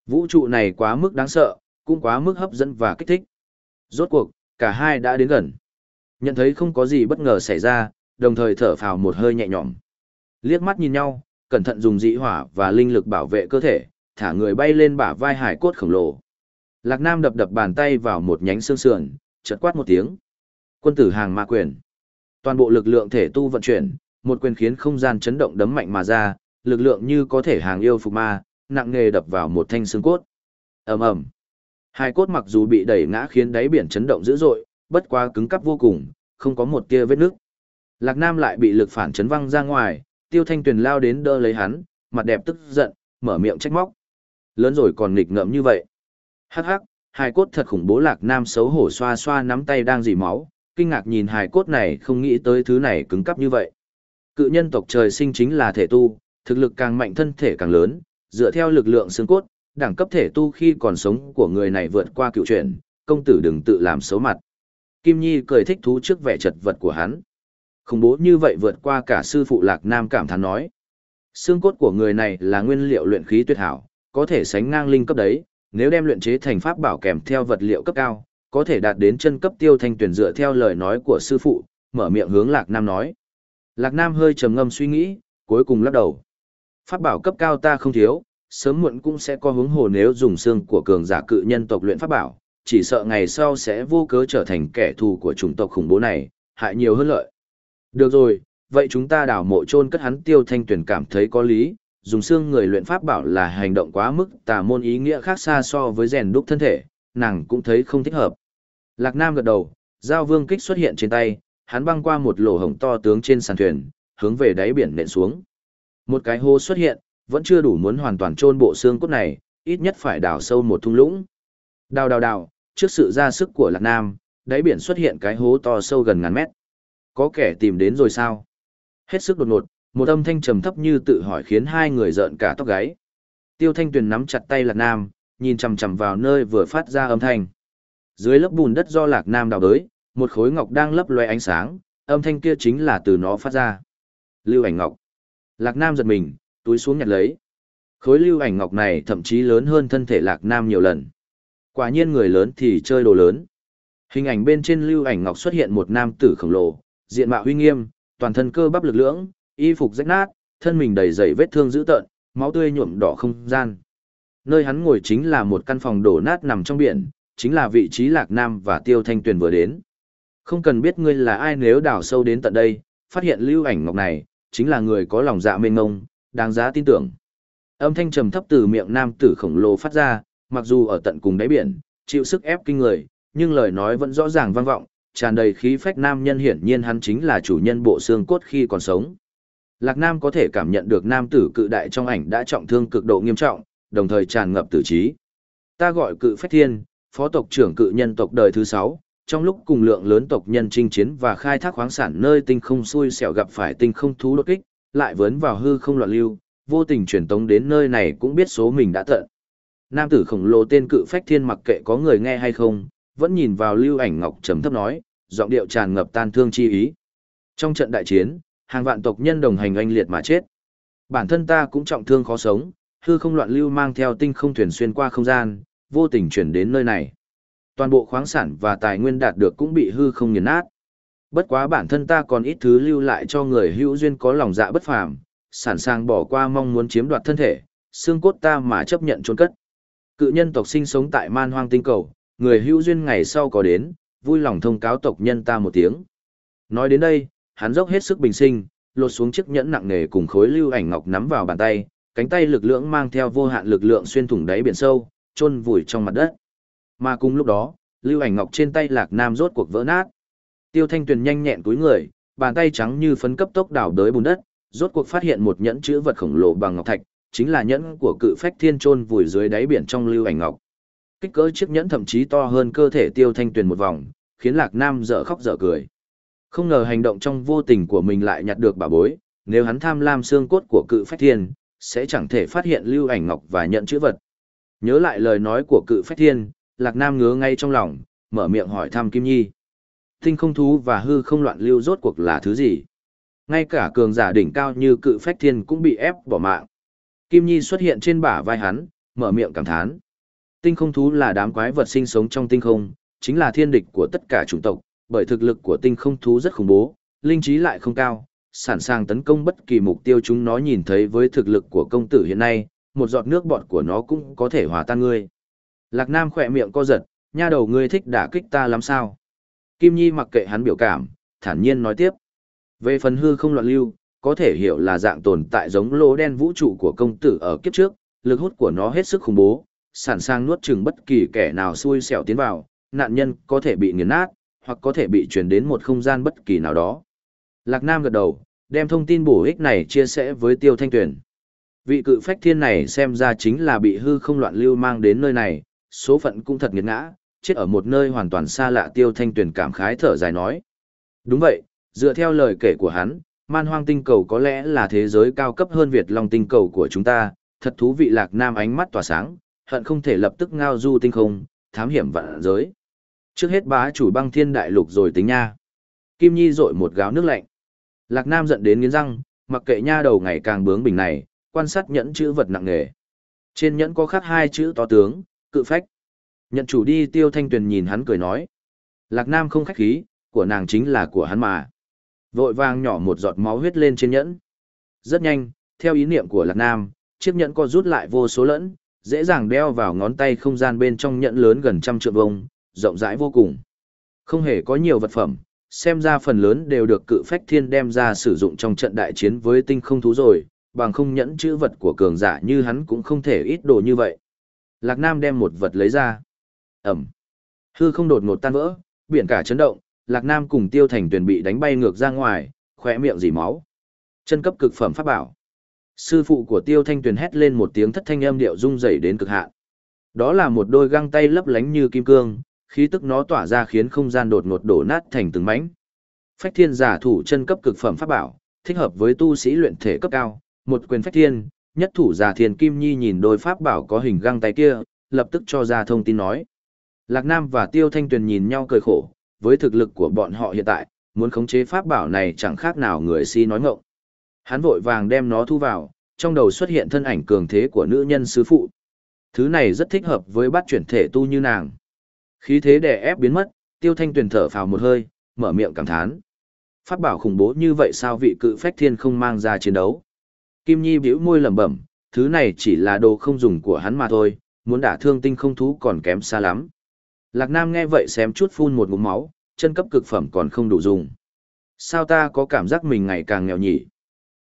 Vũ trụ này quá mức đáng sợ, cũng quá mức hấp dẫn và kích thích. Rốt cuộc, cả hai đã đến gần. Nhận thấy không có gì bất ngờ xảy ra, đồng thời thở phào một hơi nhẹ nhõm. Liếc mắt nhìn nhau, cẩn thận dùng dị hỏa và linh lực bảo vệ cơ thể, thả người bay lên bả vai hải cốt khổng lồ. Lạc Nam đập đập bàn tay vào một nhánh xương sườn, chợt quát một tiếng. Quân tử hàng ma quyền. Toàn bộ lực lượng thể tu vận chuyển, một quyền khiến không gian chấn động đấm mạnh mà ra, lực lượng như có thể hàng yêu phục ma, nặng nề đập vào một thanh xương cốt. Ầm ầm. Hai cốt mặc dù bị đẩy ngã khiến đáy biển chấn động dữ dội, bất quá cứng cắp vô cùng, không có một tia vết nước. Lạc Nam lại bị lực phản chấn văng ra ngoài, Tiêu Thanh Tuyền lao đến đỡ lấy hắn, mặt đẹp tức giận, mở miệng trách móc. Lớn rồi còn nghịch ngợm như vậy. Hắc hắc, hài cốt thật khủng bố lạc nam xấu hổ xoa xoa nắm tay đang dì máu, kinh ngạc nhìn hài cốt này không nghĩ tới thứ này cứng cắp như vậy. Cự nhân tộc trời sinh chính là thể tu, thực lực càng mạnh thân thể càng lớn, dựa theo lực lượng xương cốt, đẳng cấp thể tu khi còn sống của người này vượt qua cựu chuyển, công tử đừng tự làm xấu mặt. Kim Nhi cười thích thú trước vẻ chật vật của hắn. Khủng bố như vậy vượt qua cả sư phụ Lạc Nam cảm thán nói. Xương cốt của người này là nguyên liệu luyện khí tuyệt hảo, có thể sánh ngang linh cấp đấy, nếu đem luyện chế thành pháp bảo kèm theo vật liệu cấp cao, có thể đạt đến chân cấp tiêu thanh tuyển dựa theo lời nói của sư phụ, mở miệng hướng Lạc Nam nói. Lạc Nam hơi trầm ngâm suy nghĩ, cuối cùng lắc đầu. Pháp bảo cấp cao ta không thiếu, sớm muộn cũng sẽ có hướng hồ nếu dùng xương của cường giả cự nhân tộc luyện pháp bảo, chỉ sợ ngày sau sẽ vô cớ trở thành kẻ thù của chủng tộc khủng bố này, hại nhiều hơn lợi. Được rồi, vậy chúng ta đảo mộ chôn cất hắn tiêu thanh tuyển cảm thấy có lý, dùng xương người luyện pháp bảo là hành động quá mức tà môn ý nghĩa khác xa so với rèn đúc thân thể, nàng cũng thấy không thích hợp. Lạc Nam gật đầu, giao vương kích xuất hiện trên tay, hắn băng qua một lỗ hổng to tướng trên sàn thuyền, hướng về đáy biển nện xuống. Một cái hố xuất hiện, vẫn chưa đủ muốn hoàn toàn chôn bộ xương cốt này, ít nhất phải đào sâu một thung lũng. Đào đào đào, trước sự ra sức của Lạc Nam, đáy biển xuất hiện cái hố to sâu gần ngàn mét. Có kẻ tìm đến rồi sao? Hết sức đột ngột, một âm thanh trầm thấp như tự hỏi khiến hai người rợn cả tóc gáy tiêu thanh tuyền nắm chặt tay lạc nam nhìn chằm chằm vào nơi vừa phát ra âm thanh dưới lớp bùn đất do lạc nam đào tới, một khối ngọc đang lấp loe ánh sáng âm thanh kia chính là từ nó phát ra lưu ảnh ngọc lạc nam giật mình túi xuống nhặt lấy khối lưu ảnh ngọc này thậm chí lớn hơn thân thể lạc nam nhiều lần quả nhiên người lớn thì chơi đồ lớn hình ảnh bên trên lưu ảnh ngọc xuất hiện một nam tử khổng lồ diện mạo uy nghiêm toàn thân cơ bắp lực lưỡng y phục rách nát, thân mình đầy dày vết thương dữ tợn, máu tươi nhuộm đỏ không gian. Nơi hắn ngồi chính là một căn phòng đổ nát nằm trong biển, chính là vị trí Lạc Nam và Tiêu Thanh Tuyền vừa đến. Không cần biết ngươi là ai nếu đào sâu đến tận đây, phát hiện lưu ảnh ngọc này, chính là người có lòng dạ mênh ngông, đáng giá tin tưởng. Âm thanh trầm thấp từ miệng nam tử khổng lồ phát ra, mặc dù ở tận cùng đáy biển, chịu sức ép kinh người, nhưng lời nói vẫn rõ ràng vang vọng, tràn đầy khí phách nam nhân hiển nhiên hắn chính là chủ nhân bộ xương cốt khi còn sống. Lạc Nam có thể cảm nhận được nam tử cự đại trong ảnh đã trọng thương cực độ nghiêm trọng, đồng thời tràn ngập tử trí. Ta gọi cự phách thiên, phó tộc trưởng cự nhân tộc đời thứ 6, trong lúc cùng lượng lớn tộc nhân chinh chiến và khai thác khoáng sản nơi tinh không xui xẻo gặp phải tinh không thú đột kích, lại vớn vào hư không loạn lưu, vô tình chuyển tống đến nơi này cũng biết số mình đã tận. Nam tử khổng lồ tên cự phách thiên mặc kệ có người nghe hay không, vẫn nhìn vào lưu ảnh ngọc trầm thấp nói, giọng điệu tràn ngập tan thương chi ý. Trong trận đại chiến, hàng vạn tộc nhân đồng hành anh liệt mà chết. Bản thân ta cũng trọng thương khó sống, hư không loạn lưu mang theo tinh không thuyền xuyên qua không gian, vô tình chuyển đến nơi này. Toàn bộ khoáng sản và tài nguyên đạt được cũng bị hư không nghiền nát. Bất quá bản thân ta còn ít thứ lưu lại cho người hữu duyên có lòng dạ bất phàm, sẵn sàng bỏ qua mong muốn chiếm đoạt thân thể, xương cốt ta mà chấp nhận chôn cất. Cự nhân tộc sinh sống tại man hoang tinh cầu, người hữu duyên ngày sau có đến, vui lòng thông cáo tộc nhân ta một tiếng. Nói đến đây, hắn dốc hết sức bình sinh, lột xuống chiếc nhẫn nặng nề cùng khối lưu ảnh ngọc nắm vào bàn tay, cánh tay lực lượng mang theo vô hạn lực lượng xuyên thủng đáy biển sâu, chôn vùi trong mặt đất. Mà cùng lúc đó, lưu ảnh ngọc trên tay Lạc Nam rốt cuộc vỡ nát. Tiêu Thanh Tuyền nhanh nhẹn túi người, bàn tay trắng như phấn cấp tốc đảo đới bùn đất, rốt cuộc phát hiện một nhẫn chữ vật khổng lồ bằng ngọc thạch, chính là nhẫn của cự phách thiên chôn vùi dưới đáy biển trong lưu ảnh ngọc. Kích cỡ chiếc nhẫn thậm chí to hơn cơ thể Tiêu Thanh Tuyền một vòng, khiến Lạc Nam dở khóc dở cười. Không ngờ hành động trong vô tình của mình lại nhặt được bảo bối, nếu hắn tham lam xương cốt của cự phách thiên, sẽ chẳng thể phát hiện lưu ảnh ngọc và nhận chữ vật. Nhớ lại lời nói của cự phách thiên, Lạc Nam ngứa ngay trong lòng, mở miệng hỏi thăm Kim Nhi. Tinh không thú và hư không loạn lưu rốt cuộc là thứ gì? Ngay cả cường giả đỉnh cao như cự phách thiên cũng bị ép bỏ mạng. Kim Nhi xuất hiện trên bả vai hắn, mở miệng cảm thán. Tinh không thú là đám quái vật sinh sống trong tinh không, chính là thiên địch của tất cả chủng tộc, bởi thực lực của tinh không thú rất khủng bố, linh trí lại không cao, sẵn sàng tấn công bất kỳ mục tiêu chúng nó nhìn thấy với thực lực của công tử hiện nay, một giọt nước bọt của nó cũng có thể hòa tan ngươi. Lạc Nam khỏe miệng co giật, nha đầu ngươi thích đả kích ta lắm sao? Kim Nhi mặc kệ hắn biểu cảm, thản nhiên nói tiếp. Về phần hư không loạn lưu, có thể hiểu là dạng tồn tại giống lỗ đen vũ trụ của công tử ở kiếp trước, lực hút của nó hết sức khủng bố, sẵn sàng nuốt chừng bất kỳ kẻ nào xui xẻo tiến vào, nạn nhân có thể bị nghiền nát, hoặc có thể bị chuyển đến một không gian bất kỳ nào đó. Lạc Nam gật đầu, đem thông tin bổ ích này chia sẻ với Tiêu Thanh Tuyển. Vị cự phách thiên này xem ra chính là bị hư không loạn lưu mang đến nơi này, số phận cũng thật nghiệt ngã, chết ở một nơi hoàn toàn xa lạ Tiêu Thanh Tuyển cảm khái thở dài nói. Đúng vậy, dựa theo lời kể của hắn, man hoang tinh cầu có lẽ là thế giới cao cấp hơn Việt Long tinh cầu của chúng ta, thật thú vị Lạc Nam ánh mắt tỏa sáng, hận không thể lập tức ngao du tinh không, thám hiểm vạn giới. Trước hết bá chủ băng thiên đại lục rồi tính nha. Kim Nhi rội một gáo nước lạnh. Lạc Nam giận đến nghiến răng, mặc kệ nha đầu ngày càng bướng bình này, quan sát nhẫn chữ vật nặng nề. Trên nhẫn có khắc hai chữ to tướng, cự phách. Nhận chủ đi Tiêu Thanh Tuyền nhìn hắn cười nói. Lạc Nam không khách khí, của nàng chính là của hắn mà. Vội vang nhỏ một giọt máu huyết lên trên nhẫn. Rất nhanh, theo ý niệm của Lạc Nam, chiếc nhẫn có rút lại vô số lẫn, dễ dàng đeo vào ngón tay không gian bên trong nhẫn lớn gần trăm triệu vông, rộng rãi vô cùng. Không hề có nhiều vật phẩm, xem ra phần lớn đều được cự phách thiên đem ra sử dụng trong trận đại chiến với tinh không thú rồi, bằng không nhẫn chữ vật của cường giả như hắn cũng không thể ít đồ như vậy. Lạc Nam đem một vật lấy ra. Ẩm. Hư không đột ngột tan vỡ, biển cả chấn động, Lạc Nam cùng Tiêu Thành Tuyền bị đánh bay ngược ra ngoài, khỏe miệng dỉ máu. Chân cấp cực phẩm pháp bảo. Sư phụ của Tiêu Thanh Tuyền hét lên một tiếng thất thanh âm điệu rung rẩy đến cực hạn. Đó là một đôi găng tay lấp lánh như kim cương, khí tức nó tỏa ra khiến không gian đột ngột đổ nát thành từng mảnh. Phách Thiên giả thủ chân cấp cực phẩm pháp bảo, thích hợp với tu sĩ luyện thể cấp cao, một quyền Phách Thiên, nhất thủ giả Thiên Kim Nhi nhìn đôi pháp bảo có hình găng tay kia, lập tức cho ra thông tin nói. Lạc Nam và Tiêu Thanh Tuyền nhìn nhau cười khổ, với thực lực của bọn họ hiện tại, muốn khống chế pháp bảo này chẳng khác nào người si nói ngọng. Hắn vội vàng đem nó thu vào, trong đầu xuất hiện thân ảnh cường thế của nữ nhân sư phụ. Thứ này rất thích hợp với bát chuyển thể tu như nàng. Khí thế đè ép biến mất, tiêu thanh Tuyền thở phào một hơi, mở miệng cảm thán. Phát bảo khủng bố như vậy sao vị cự phách thiên không mang ra chiến đấu. Kim Nhi bĩu môi lẩm bẩm, thứ này chỉ là đồ không dùng của hắn mà thôi, muốn đả thương tinh không thú còn kém xa lắm. Lạc Nam nghe vậy xem chút phun một ngụm máu, chân cấp cực phẩm còn không đủ dùng. Sao ta có cảm giác mình ngày càng nghèo nhỉ?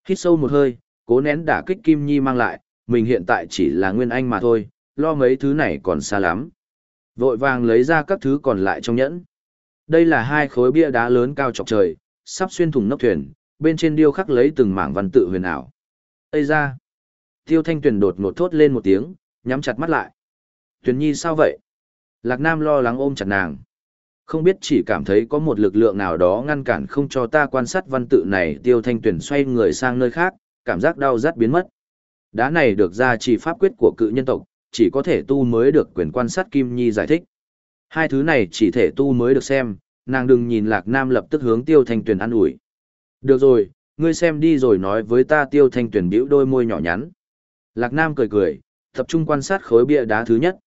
Hít sâu một hơi, cố nén đả kích Kim Nhi mang lại, mình hiện tại chỉ là nguyên anh mà thôi, lo mấy thứ này còn xa lắm. Vội vàng lấy ra các thứ còn lại trong nhẫn. Đây là hai khối bia đá lớn cao chọc trời, sắp xuyên thủng nóc thuyền, bên trên điêu khắc lấy từng mảng văn tự huyền ảo. Ây ra! Tiêu thanh tuyển đột ngột thốt lên một tiếng, nhắm chặt mắt lại. Tuyển nhi sao vậy? Lạc Nam lo lắng ôm chặt nàng. Không biết chỉ cảm thấy có một lực lượng nào đó ngăn cản không cho ta quan sát văn tự này tiêu thanh tuyển xoay người sang nơi khác, cảm giác đau rát biến mất. Đá này được ra chỉ pháp quyết của cự nhân tộc, chỉ có thể tu mới được quyền quan sát Kim Nhi giải thích. Hai thứ này chỉ thể tu mới được xem, nàng đừng nhìn Lạc Nam lập tức hướng Tiêu Thanh Tuyền ăn ủi. Được rồi, ngươi xem đi rồi nói với ta Tiêu Thanh Tuyền bĩu đôi môi nhỏ nhắn. Lạc Nam cười cười, tập trung quan sát khối bia đá thứ nhất.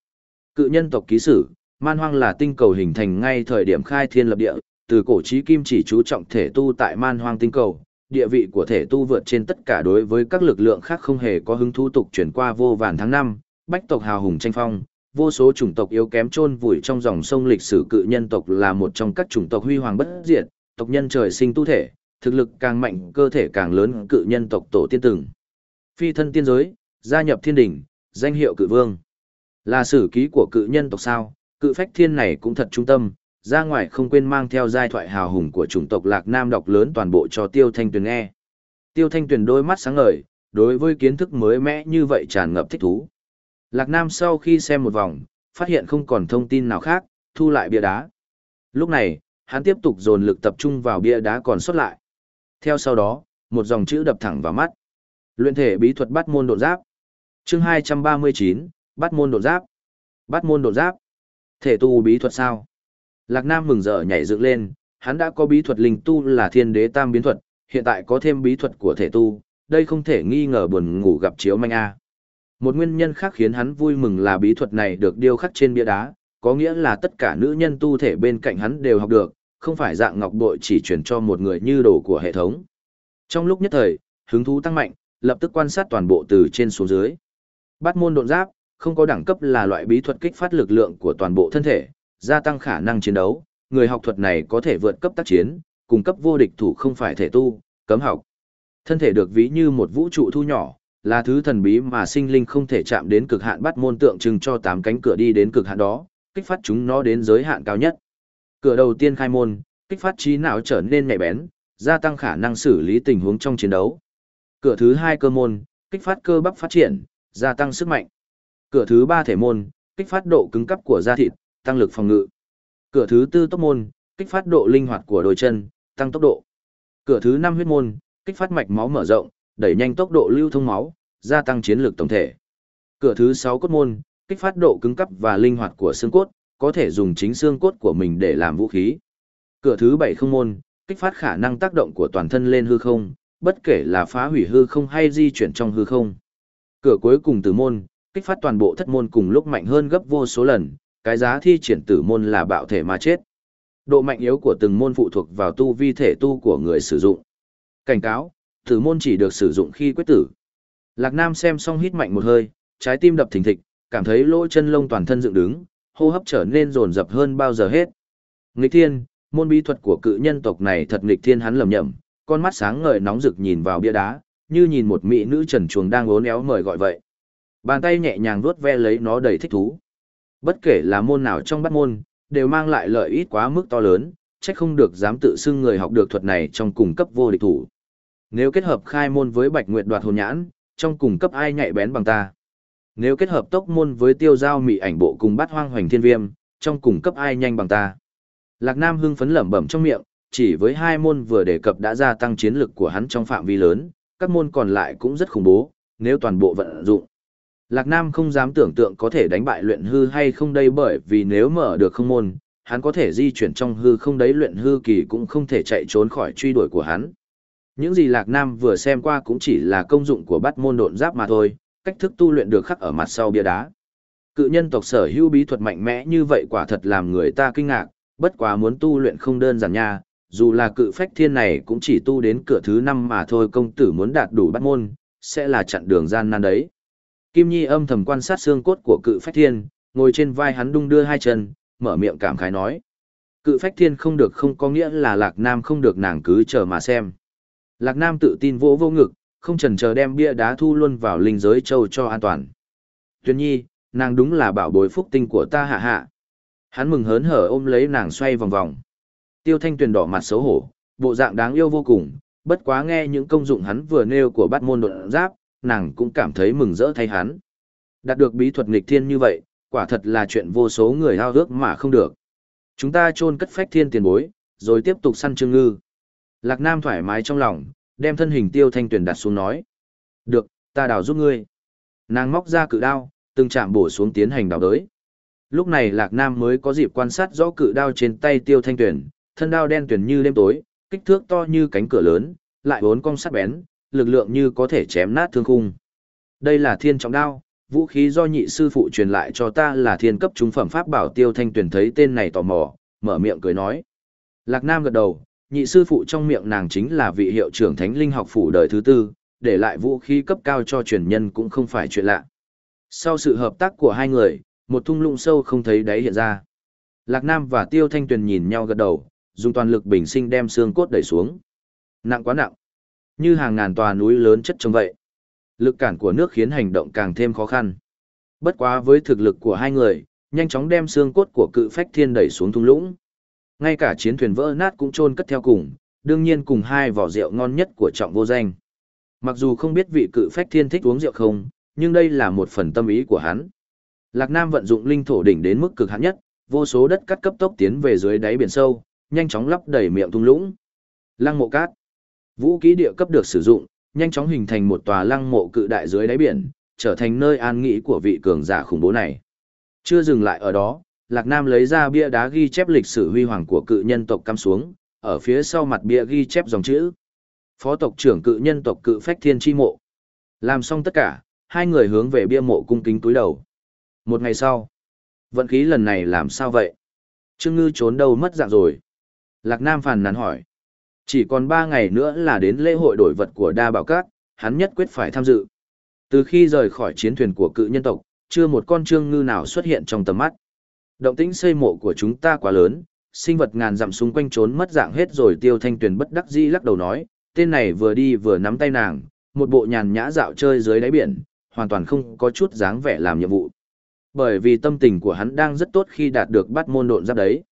Cự nhân tộc ký sử, man hoang là tinh cầu hình thành ngay thời điểm khai thiên lập địa, từ cổ chí kim chỉ chú trọng thể tu tại man hoang tinh cầu, địa vị của thể tu vượt trên tất cả đối với các lực lượng khác không hề có hứng thu tục chuyển qua vô vàn tháng năm, Bách tộc hào hùng tranh phong, vô số chủng tộc yếu kém chôn vùi trong dòng sông lịch sử cự nhân tộc là một trong các chủng tộc huy hoàng bất diệt, tộc nhân trời sinh tu thể, thực lực càng mạnh, cơ thể càng lớn, cự nhân tộc tổ tiên từng. Phi thân tiên giới, gia nhập thiên đình, danh hiệu cự vương. Là sử ký của cự nhân tộc sao? Cự phách thiên này cũng thật trung tâm, ra ngoài không quên mang theo giai thoại hào hùng của chủng tộc Lạc Nam đọc lớn toàn bộ cho Tiêu Thanh Tuyền nghe. Tiêu Thanh Tuyền đôi mắt sáng ngời, đối với kiến thức mới mẽ như vậy tràn ngập thích thú. Lạc Nam sau khi xem một vòng, phát hiện không còn thông tin nào khác, thu lại bia đá. Lúc này, hắn tiếp tục dồn lực tập trung vào bia đá còn sót lại. Theo sau đó, một dòng chữ đập thẳng vào mắt. Luyện thể bí thuật bắt môn độ giáp. Chương 239, bắt môn độ giáp. Bắt môn độ giáp. Thể tu bí thuật sao? Lạc Nam mừng rỡ nhảy dựng lên, hắn đã có bí thuật linh tu là Thiên Đế Tam biến thuật, hiện tại có thêm bí thuật của thể tu, đây không thể nghi ngờ buồn ngủ gặp chiếu manh a. Một nguyên nhân khác khiến hắn vui mừng là bí thuật này được điêu khắc trên bia đá, có nghĩa là tất cả nữ nhân tu thể bên cạnh hắn đều học được, không phải dạng ngọc bội chỉ truyền cho một người như đồ của hệ thống. Trong lúc nhất thời, hứng thú tăng mạnh, lập tức quan sát toàn bộ từ trên xuống dưới. Bát môn độn giáp, không có đẳng cấp là loại bí thuật kích phát lực lượng của toàn bộ thân thể, gia tăng khả năng chiến đấu, người học thuật này có thể vượt cấp tác chiến, cung cấp vô địch thủ không phải thể tu, cấm học. Thân thể được ví như một vũ trụ thu nhỏ, là thứ thần bí mà sinh linh không thể chạm đến cực hạn bắt môn tượng trưng cho tám cánh cửa đi đến cực hạn đó, kích phát chúng nó đến giới hạn cao nhất. Cửa đầu tiên khai môn, kích phát trí não trở nên nhạy bén, gia tăng khả năng xử lý tình huống trong chiến đấu. Cửa thứ hai cơ môn, kích phát cơ bắp phát triển, gia tăng sức mạnh. Cửa thứ ba thể môn, kích phát độ cứng cấp của da thịt, tăng lực phòng ngự. Cửa thứ tư tốc môn, kích phát độ linh hoạt của đôi chân, tăng tốc độ. Cửa thứ năm huyết môn, kích phát mạch máu mở rộng, đẩy nhanh tốc độ lưu thông máu, gia tăng chiến lược tổng thể. Cửa thứ 6 cốt môn, kích phát độ cứng cấp và linh hoạt của xương cốt, có thể dùng chính xương cốt của mình để làm vũ khí. Cửa thứ 7 không môn, kích phát khả năng tác động của toàn thân lên hư không, bất kể là phá hủy hư không hay di chuyển trong hư không. Cửa cuối cùng tử môn, kích phát toàn bộ thất môn cùng lúc mạnh hơn gấp vô số lần, cái giá thi triển tử môn là bạo thể mà chết. Độ mạnh yếu của từng môn phụ thuộc vào tu vi thể tu của người sử dụng. Cảnh cáo, tử môn chỉ được sử dụng khi quyết tử. Lạc Nam xem xong hít mạnh một hơi, trái tim đập thình thịch, cảm thấy lỗ chân lông toàn thân dựng đứng, hô hấp trở nên dồn dập hơn bao giờ hết. Nghịch thiên, môn bí thuật của cự nhân tộc này thật nghịch thiên hắn lầm nhầm, con mắt sáng ngời nóng rực nhìn vào bia đá, như nhìn một mỹ nữ trần chuồng đang ốn éo mời gọi vậy. Bàn tay nhẹ nhàng vuốt ve lấy nó đầy thích thú. Bất kể là môn nào trong bát môn, đều mang lại lợi ít quá mức to lớn, chắc không được dám tự xưng người học được thuật này trong cùng cấp vô địch thủ. Nếu kết hợp khai môn với Bạch Nguyệt đoạt hồn nhãn, trong cùng cấp ai nhạy bén bằng ta. Nếu kết hợp tốc môn với tiêu giao mị ảnh bộ cùng bát hoang hoành thiên viêm, trong cùng cấp ai nhanh bằng ta. Lạc Nam hưng phấn lẩm bẩm trong miệng, chỉ với hai môn vừa đề cập đã gia tăng chiến lực của hắn trong phạm vi lớn, các môn còn lại cũng rất khủng bố, nếu toàn bộ vận dụng. Lạc Nam không dám tưởng tượng có thể đánh bại luyện hư hay không đây bởi vì nếu mở được không môn, hắn có thể di chuyển trong hư không đấy luyện hư kỳ cũng không thể chạy trốn khỏi truy đuổi của hắn. Những gì Lạc Nam vừa xem qua cũng chỉ là công dụng của bắt môn độn giáp mà thôi, cách thức tu luyện được khắc ở mặt sau bia đá. Cự nhân tộc sở hữu bí thuật mạnh mẽ như vậy quả thật làm người ta kinh ngạc, bất quá muốn tu luyện không đơn giản nha, dù là cự phách thiên này cũng chỉ tu đến cửa thứ năm mà thôi công tử muốn đạt đủ bắt môn, sẽ là chặn đường gian nan đấy. Kim Nhi âm thầm quan sát xương cốt của cự phách thiên, ngồi trên vai hắn đung đưa hai chân, mở miệng cảm khái nói. Cự phách thiên không được không có nghĩa là lạc nam không được nàng cứ chờ mà xem. Lạc Nam tự tin vỗ vô ngực, không chần chờ đem bia đá thu luôn vào linh giới châu cho an toàn. Tuyền Nhi, nàng đúng là bảo bối phúc tinh của ta hạ hạ. Hắn mừng hớn hở ôm lấy nàng xoay vòng vòng. Tiêu Thanh Tuyền đỏ mặt xấu hổ, bộ dạng đáng yêu vô cùng, bất quá nghe những công dụng hắn vừa nêu của bát môn độn giáp, nàng cũng cảm thấy mừng rỡ thay hắn. Đạt được bí thuật nghịch thiên như vậy, quả thật là chuyện vô số người hao ước mà không được. Chúng ta chôn cất phách thiên tiền bối, rồi tiếp tục săn trương ngư. Lạc Nam thoải mái trong lòng, đem thân hình tiêu thanh Tuyền đặt xuống nói. Được, ta đào giúp ngươi. Nàng móc ra cự đao, từng chạm bổ xuống tiến hành đào đới. Lúc này Lạc Nam mới có dịp quan sát rõ cự đao trên tay tiêu thanh Tuyền, thân đao đen tuyển như đêm tối, kích thước to như cánh cửa lớn, lại bốn cong sắc bén, lực lượng như có thể chém nát thương khung. Đây là thiên trọng đao, vũ khí do nhị sư phụ truyền lại cho ta là thiên cấp trung phẩm pháp bảo tiêu thanh Tuyền thấy tên này tò mò, mở miệng cười nói. Lạc Nam gật đầu, nhị sư phụ trong miệng nàng chính là vị hiệu trưởng thánh linh học phủ đời thứ tư, để lại vũ khí cấp cao cho truyền nhân cũng không phải chuyện lạ. Sau sự hợp tác của hai người, một thung lũng sâu không thấy đáy hiện ra. Lạc Nam và Tiêu Thanh Tuyền nhìn nhau gật đầu, dùng toàn lực bình sinh đem xương cốt đẩy xuống. Nặng quá nặng, như hàng ngàn tòa núi lớn chất trông vậy. Lực cản của nước khiến hành động càng thêm khó khăn. Bất quá với thực lực của hai người, nhanh chóng đem xương cốt của cự phách thiên đẩy xuống thung lũng ngay cả chiến thuyền vỡ nát cũng chôn cất theo cùng, đương nhiên cùng hai vỏ rượu ngon nhất của trọng vô danh. Mặc dù không biết vị cự phách thiên thích uống rượu không, nhưng đây là một phần tâm ý của hắn. Lạc Nam vận dụng linh thổ đỉnh đến mức cực hạn nhất, vô số đất cắt cấp tốc tiến về dưới đáy biển sâu, nhanh chóng lấp đầy miệng thung lũng. Lăng mộ cát. Vũ khí địa cấp được sử dụng, nhanh chóng hình thành một tòa lăng mộ cự đại dưới đáy biển, trở thành nơi an nghỉ của vị cường giả khủng bố này. Chưa dừng lại ở đó, Lạc Nam lấy ra bia đá ghi chép lịch sử huy hoàng của cự nhân tộc cắm xuống, ở phía sau mặt bia ghi chép dòng chữ. Phó tộc trưởng cự nhân tộc cự phách thiên chi mộ. Làm xong tất cả, hai người hướng về bia mộ cung kính túi đầu. Một ngày sau, vận khí lần này làm sao vậy? Trương Ngư trốn đâu mất dạng rồi? Lạc Nam phàn nàn hỏi. Chỉ còn ba ngày nữa là đến lễ hội đổi vật của Đa Bảo Các, hắn nhất quyết phải tham dự. Từ khi rời khỏi chiến thuyền của cự nhân tộc, chưa một con Trương Ngư nào xuất hiện trong tầm mắt. Động tĩnh xây mộ của chúng ta quá lớn, sinh vật ngàn dặm xung quanh trốn mất dạng hết rồi tiêu thanh tuyền bất đắc dĩ lắc đầu nói, tên này vừa đi vừa nắm tay nàng, một bộ nhàn nhã dạo chơi dưới đáy biển, hoàn toàn không có chút dáng vẻ làm nhiệm vụ. Bởi vì tâm tình của hắn đang rất tốt khi đạt được bắt môn độn giáp đấy.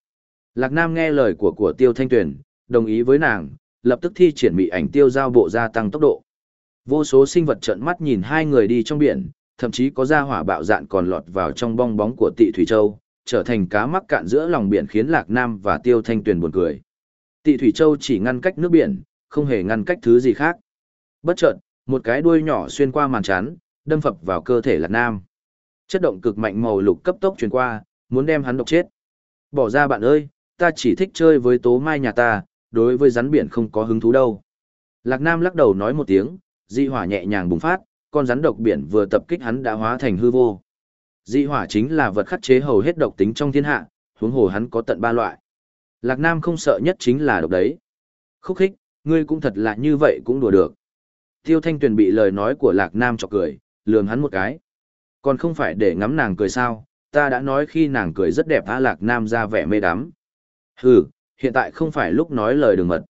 Lạc Nam nghe lời của của Tiêu Thanh Tuyền, đồng ý với nàng, lập tức thi triển bị ảnh tiêu giao bộ gia tăng tốc độ. Vô số sinh vật trợn mắt nhìn hai người đi trong biển, thậm chí có ra hỏa bạo dạn còn lọt vào trong bong bóng của Tị Thủy Châu, trở thành cá mắc cạn giữa lòng biển khiến Lạc Nam và Tiêu Thanh Tuyền buồn cười. Tị Thủy Châu chỉ ngăn cách nước biển, không hề ngăn cách thứ gì khác. Bất chợt, một cái đuôi nhỏ xuyên qua màn chắn, đâm phập vào cơ thể Lạc Nam. Chất động cực mạnh màu lục cấp tốc truyền qua, muốn đem hắn độc chết. Bỏ ra bạn ơi, ta chỉ thích chơi với tố mai nhà ta, đối với rắn biển không có hứng thú đâu. Lạc Nam lắc đầu nói một tiếng, dị hỏa nhẹ nhàng bùng phát, con rắn độc biển vừa tập kích hắn đã hóa thành hư vô. Dị hỏa chính là vật khắc chế hầu hết độc tính trong thiên hạ, huống hồ hắn có tận ba loại. Lạc Nam không sợ nhất chính là độc đấy. Khúc khích, ngươi cũng thật là như vậy cũng đùa được. Tiêu Thanh Tuyền bị lời nói của Lạc Nam chọc cười, lườm hắn một cái. Còn không phải để ngắm nàng cười sao, ta đã nói khi nàng cười rất đẹp á Lạc Nam ra vẻ mê đắm. Hừ, hiện tại không phải lúc nói lời đường mật.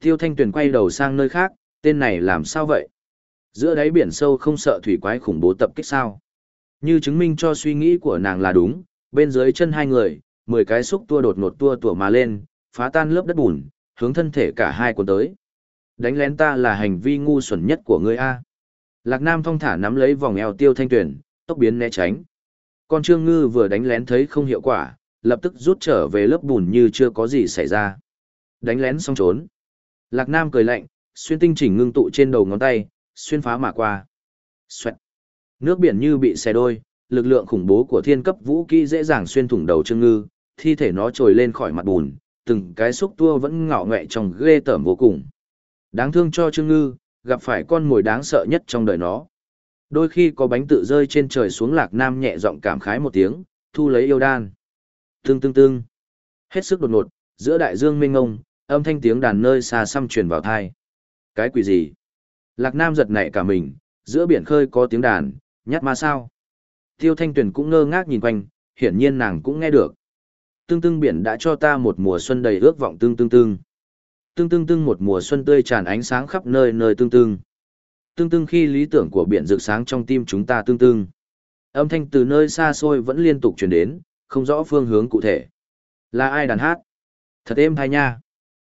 Tiêu Thanh Tuyền quay đầu sang nơi khác, tên này làm sao vậy? Giữa đáy biển sâu không sợ thủy quái khủng bố tập kích sao? Như chứng minh cho suy nghĩ của nàng là đúng, bên dưới chân hai người, mười cái xúc tua đột ngột tua tủa mà lên, phá tan lớp đất bùn, hướng thân thể cả hai cuốn tới. Đánh lén ta là hành vi ngu xuẩn nhất của ngươi a. Lạc Nam thong thả nắm lấy vòng eo Tiêu Thanh Tuyển, tốc biến né tránh. Con Trương Ngư vừa đánh lén thấy không hiệu quả, lập tức rút trở về lớp bùn như chưa có gì xảy ra. Đánh lén xong trốn. Lạc Nam cười lạnh, xuyên tinh chỉnh ngưng tụ trên đầu ngón tay, xuyên phá mà qua. Xoẹt. Nước biển như bị xé đôi, lực lượng khủng bố của thiên cấp vũ kỹ dễ dàng xuyên thủng đầu Trương Ngư, thi thể nó trồi lên khỏi mặt bùn, từng cái xúc tua vẫn ngạo nghệ trong ghê tởm vô cùng. Đáng thương cho Trương Ngư, gặp phải con mồi đáng sợ nhất trong đời nó. Đôi khi có bánh tự rơi trên trời xuống Lạc Nam nhẹ giọng cảm khái một tiếng, thu lấy yêu đan. Tương tương tương. Hết sức đột ngột, giữa đại dương mênh ngông, âm thanh tiếng đàn nơi xa xăm truyền vào tai. Cái quỷ gì? Lạc Nam giật nảy cả mình, giữa biển khơi có tiếng đàn, Nhát ma sao? Tiêu Thanh Tuyền cũng ngơ ngác nhìn quanh, hiển nhiên nàng cũng nghe được. Tương tương biển đã cho ta một mùa xuân đầy ước vọng tương tương tương. Tương tương tương một mùa xuân tươi tràn ánh sáng khắp nơi nơi tương tương. Tương tương khi lý tưởng của biển rực sáng trong tim chúng ta tương tương. Âm thanh từ nơi xa xôi vẫn liên tục truyền đến, không rõ phương hướng cụ thể. Là ai đàn hát? Thật êm hay nha.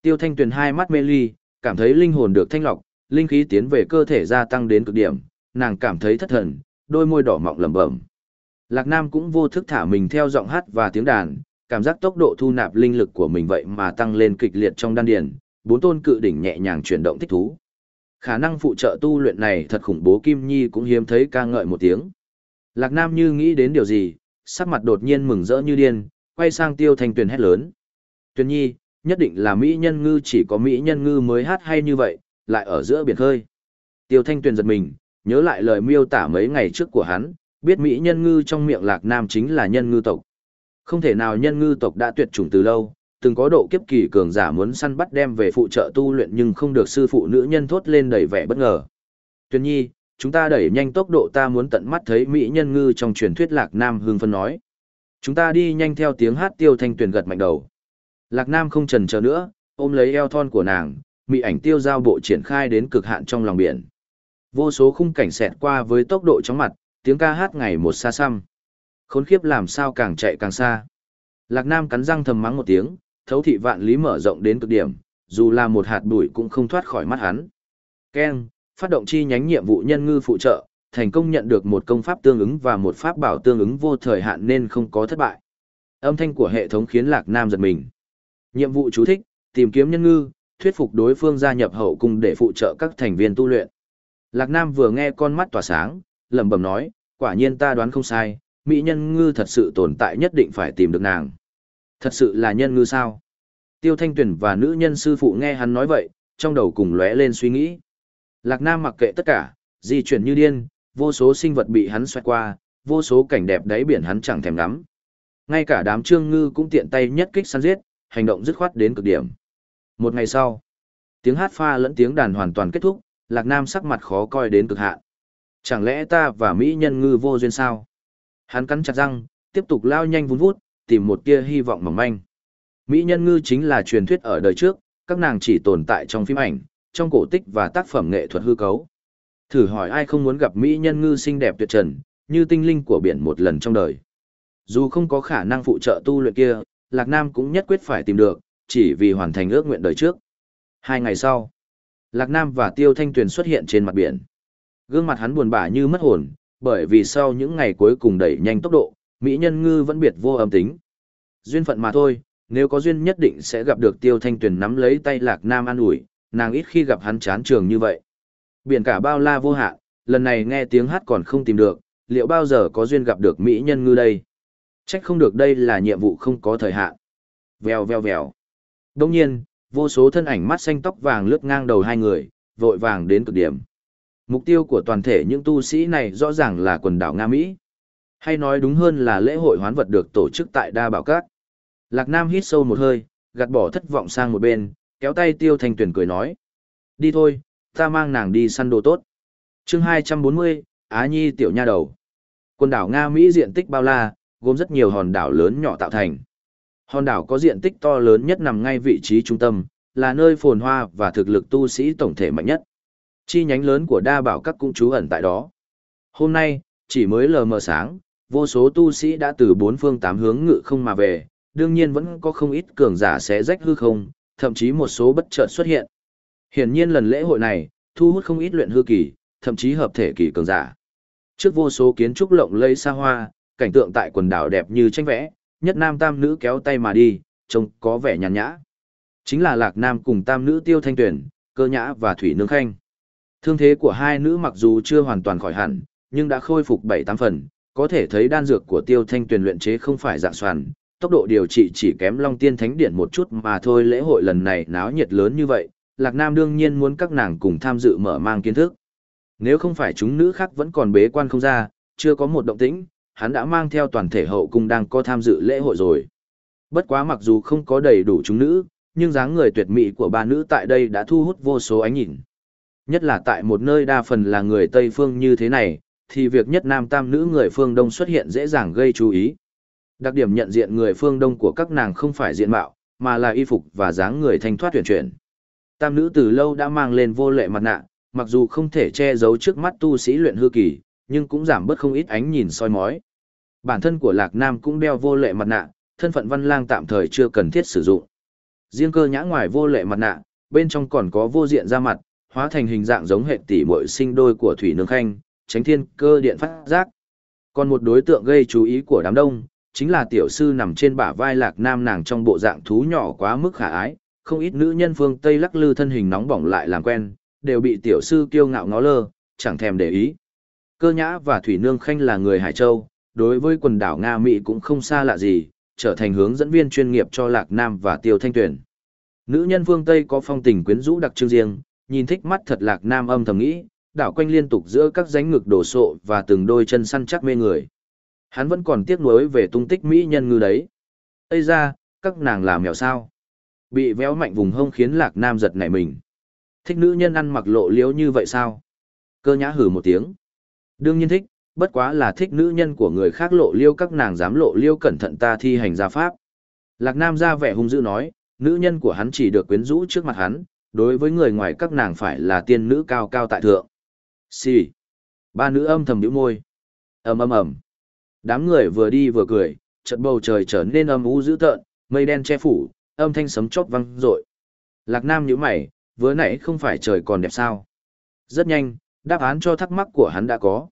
Tiêu Thanh Tuyền hai mắt mê ly, cảm thấy linh hồn được thanh lọc, linh khí tiến về cơ thể gia tăng đến cực điểm, nàng cảm thấy thất thần, đôi môi đỏ mọng lẩm bẩm. Lạc Nam cũng vô thức thả mình theo giọng hát và tiếng đàn, cảm giác tốc độ thu nạp linh lực của mình vậy mà tăng lên kịch liệt trong đan điền, bốn tôn cự đỉnh nhẹ nhàng chuyển động thích thú. Khả năng phụ trợ tu luyện này thật khủng bố Kim Nhi cũng hiếm thấy ca ngợi một tiếng. Lạc Nam như nghĩ đến điều gì, sắc mặt đột nhiên mừng rỡ như điên, quay sang Tiêu Thanh Tuyền hét lớn. Tuyền Nhi, nhất định là Mỹ Nhân Ngư chỉ có Mỹ Nhân Ngư mới hát hay như vậy, lại ở giữa biển khơi. Tiêu Thanh Tuyền giật mình, nhớ lại lời miêu tả mấy ngày trước của hắn, biết Mỹ nhân ngư trong miệng lạc nam chính là nhân ngư tộc. Không thể nào nhân ngư tộc đã tuyệt chủng từ lâu, từng có độ kiếp kỳ cường giả muốn săn bắt đem về phụ trợ tu luyện nhưng không được sư phụ nữ nhân thốt lên đầy vẻ bất ngờ. Tuyền nhi, chúng ta đẩy nhanh tốc độ ta muốn tận mắt thấy Mỹ nhân ngư trong truyền thuyết lạc nam hương phân nói. Chúng ta đi nhanh theo tiếng hát tiêu thanh tuyển gật mạnh đầu. Lạc nam không trần chờ nữa, ôm lấy eo thon của nàng, mỹ ảnh tiêu giao bộ triển khai đến cực hạn trong lòng biển. Vô số khung cảnh xẹt qua với tốc độ chóng mặt, tiếng ca hát ngày một xa xăm. Khốn khiếp làm sao càng chạy càng xa. Lạc Nam cắn răng thầm mắng một tiếng, thấu thị vạn lý mở rộng đến cực điểm, dù là một hạt bụi cũng không thoát khỏi mắt hắn. Keng, phát động chi nhánh nhiệm vụ nhân ngư phụ trợ, thành công nhận được một công pháp tương ứng và một pháp bảo tương ứng vô thời hạn nên không có thất bại. Âm thanh của hệ thống khiến Lạc Nam giật mình. Nhiệm vụ chú thích, tìm kiếm nhân ngư, thuyết phục đối phương gia nhập hậu cung để phụ trợ các thành viên tu luyện. Lạc Nam vừa nghe con mắt tỏa sáng, lẩm bẩm nói, quả nhiên ta đoán không sai, mỹ nhân ngư thật sự tồn tại nhất định phải tìm được nàng. Thật sự là nhân ngư sao? Tiêu Thanh Tuyền và nữ nhân sư phụ nghe hắn nói vậy, trong đầu cùng lóe lên suy nghĩ. Lạc Nam mặc kệ tất cả, di chuyển như điên, vô số sinh vật bị hắn xoay qua, vô số cảnh đẹp đáy biển hắn chẳng thèm ngắm. Ngay cả đám trương ngư cũng tiện tay nhất kích săn giết, hành động dứt khoát đến cực điểm. Một ngày sau, tiếng hát pha lẫn tiếng đàn hoàn toàn kết thúc, Lạc Nam sắc mặt khó coi đến cực hạn. Chẳng lẽ ta và Mỹ nhân ngư vô duyên sao? Hắn cắn chặt răng, tiếp tục lao nhanh vun vút, tìm một tia hy vọng mỏng manh. Mỹ nhân ngư chính là truyền thuyết ở đời trước, các nàng chỉ tồn tại trong phim ảnh, trong cổ tích và tác phẩm nghệ thuật hư cấu. Thử hỏi ai không muốn gặp Mỹ nhân ngư xinh đẹp tuyệt trần, như tinh linh của biển một lần trong đời. Dù không có khả năng phụ trợ tu luyện kia, Lạc Nam cũng nhất quyết phải tìm được, chỉ vì hoàn thành ước nguyện đời trước. Hai ngày sau, Lạc Nam và Tiêu Thanh Tuyền xuất hiện trên mặt biển. Gương mặt hắn buồn bã như mất hồn, bởi vì sau những ngày cuối cùng đẩy nhanh tốc độ, mỹ nhân ngư vẫn biệt vô âm tính. Duyên phận mà thôi, nếu có duyên nhất định sẽ gặp được Tiêu Thanh Tuyền nắm lấy tay Lạc Nam an ủi, nàng ít khi gặp hắn chán trường như vậy. Biển cả bao la vô hạn, lần này nghe tiếng hát còn không tìm được, liệu bao giờ có duyên gặp được mỹ nhân ngư đây? Trách không được đây là nhiệm vụ không có thời hạn. Vèo vèo vèo. Đông nhiên, vô số thân ảnh mắt xanh tóc vàng lướt ngang đầu hai người, vội vàng đến cực điểm. Mục tiêu của toàn thể những tu sĩ này rõ ràng là quần đảo Nga Mỹ. Hay nói đúng hơn là lễ hội hoán vật được tổ chức tại Đa Bảo Các. Lạc Nam hít sâu một hơi, gạt bỏ thất vọng sang một bên, kéo tay Tiêu Thanh Tuyền cười nói. Đi thôi, ta mang nàng đi săn đồ tốt. chương 240, Á Nhi tiểu nha đầu. Quần đảo Nga Mỹ diện tích bao la, gồm rất nhiều hòn đảo lớn nhỏ tạo thành. Hòn đảo có diện tích to lớn nhất nằm ngay vị trí trung tâm, là nơi phồn hoa và thực lực tu sĩ tổng thể mạnh nhất. Chi nhánh lớn của đa bảo các cung trú ẩn tại đó. Hôm nay, chỉ mới lờ mờ sáng, vô số tu sĩ đã từ bốn phương tám hướng ngự không mà về, đương nhiên vẫn có không ít cường giả sẽ rách hư không, thậm chí một số bất chợt xuất hiện. Hiển nhiên lần lễ hội này, thu hút không ít luyện hư kỳ, thậm chí hợp thể kỳ cường giả. Trước vô số kiến trúc lộng lẫy xa hoa, cảnh tượng tại quần đảo đẹp như tranh vẽ, nhất nam tam nữ kéo tay mà đi, trông có vẻ nhàn nhã. Chính là lạc nam cùng tam nữ tiêu thanh tuyển, cơ nhã và thủy nương khanh. Thương thế của hai nữ mặc dù chưa hoàn toàn khỏi hẳn, nhưng đã khôi phục bảy tám phần, có thể thấy đan dược của tiêu thanh tuyển luyện chế không phải dạng soàn, tốc độ điều trị chỉ kém Long Tiên Thánh Điện một chút mà thôi lễ hội lần này náo nhiệt lớn như vậy, Lạc Nam đương nhiên muốn các nàng cùng tham dự mở mang kiến thức. Nếu không phải chúng nữ khác vẫn còn bế quan không ra, chưa có một động tĩnh, hắn đã mang theo toàn thể hậu cung đang có tham dự lễ hội rồi. Bất quá mặc dù không có đầy đủ chúng nữ, nhưng dáng người tuyệt mỹ của ba nữ tại đây đã thu hút vô số ánh nhìn. Nhất là tại một nơi đa phần là người Tây Phương như thế này, thì việc nhất nam tam nữ người phương Đông xuất hiện dễ dàng gây chú ý. Đặc điểm nhận diện người phương Đông của các nàng không phải diện mạo, mà là y phục và dáng người thanh thoát tuyển chuyển. Tam nữ từ lâu đã mang lên vô lệ mặt nạ, mặc dù không thể che giấu trước mắt tu sĩ luyện hư kỳ, nhưng cũng giảm bớt không ít ánh nhìn soi mói. Bản thân của Lạc Nam cũng đeo vô lệ mặt nạ, thân phận văn lang tạm thời chưa cần thiết sử dụng. Riêng cơ nhã ngoài vô lệ mặt nạ, bên trong còn có vô diện ra mặt, hóa thành hình dạng giống hệ tỷ muội sinh đôi của Thủy Nương Khanh, tránh thiên cơ điện phát giác. Còn một đối tượng gây chú ý của đám đông, chính là tiểu sư nằm trên bả vai Lạc Nam nàng trong bộ dạng thú nhỏ quá mức khả ái, không ít nữ nhân phương Tây lắc lư thân hình nóng bỏng lại làm quen, đều bị tiểu sư kiêu ngạo ngó lơ, chẳng thèm để ý. Cơ nhã và Thủy Nương Khanh là người Hải Châu, đối với quần đảo Nga Mỹ cũng không xa lạ gì, trở thành hướng dẫn viên chuyên nghiệp cho Lạc Nam và Tiêu Thanh Tuyển. Nữ nhân phương Tây có phong tình quyến rũ đặc trưng riêng, nhìn thích mắt thật Lạc Nam âm thầm nghĩ, đảo quanh liên tục giữa các rãnh ngực đổ sộ và từng đôi chân săn chắc mê người. Hắn vẫn còn tiếc nuối về tung tích mỹ nhân ngư đấy. Ây ra, các nàng làm mèo sao? Bị véo mạnh vùng hông khiến Lạc Nam giật nảy mình. Thích nữ nhân ăn mặc lộ liếu như vậy sao? Cơ nhã hử một tiếng. Đương nhiên thích, bất quá là thích nữ nhân của người khác lộ liêu các nàng dám lộ liêu cẩn thận ta thi hành gia pháp. Lạc Nam ra vẻ hung dữ nói, nữ nhân của hắn chỉ được quyến rũ trước mặt hắn, đối với người ngoài các nàng phải là tiên nữ cao cao tại thượng. Xì. Sì. Ba nữ âm thầm nhíu môi. Ầm ầm ầm. Đám người vừa đi vừa cười, chợt bầu trời trở nên âm u dữ tợn, mây đen che phủ, âm thanh sấm chót vang rội. Lạc Nam nhíu mày, vừa nãy không phải trời còn đẹp sao? Rất nhanh, Đáp án cho thắc mắc của hắn đã có.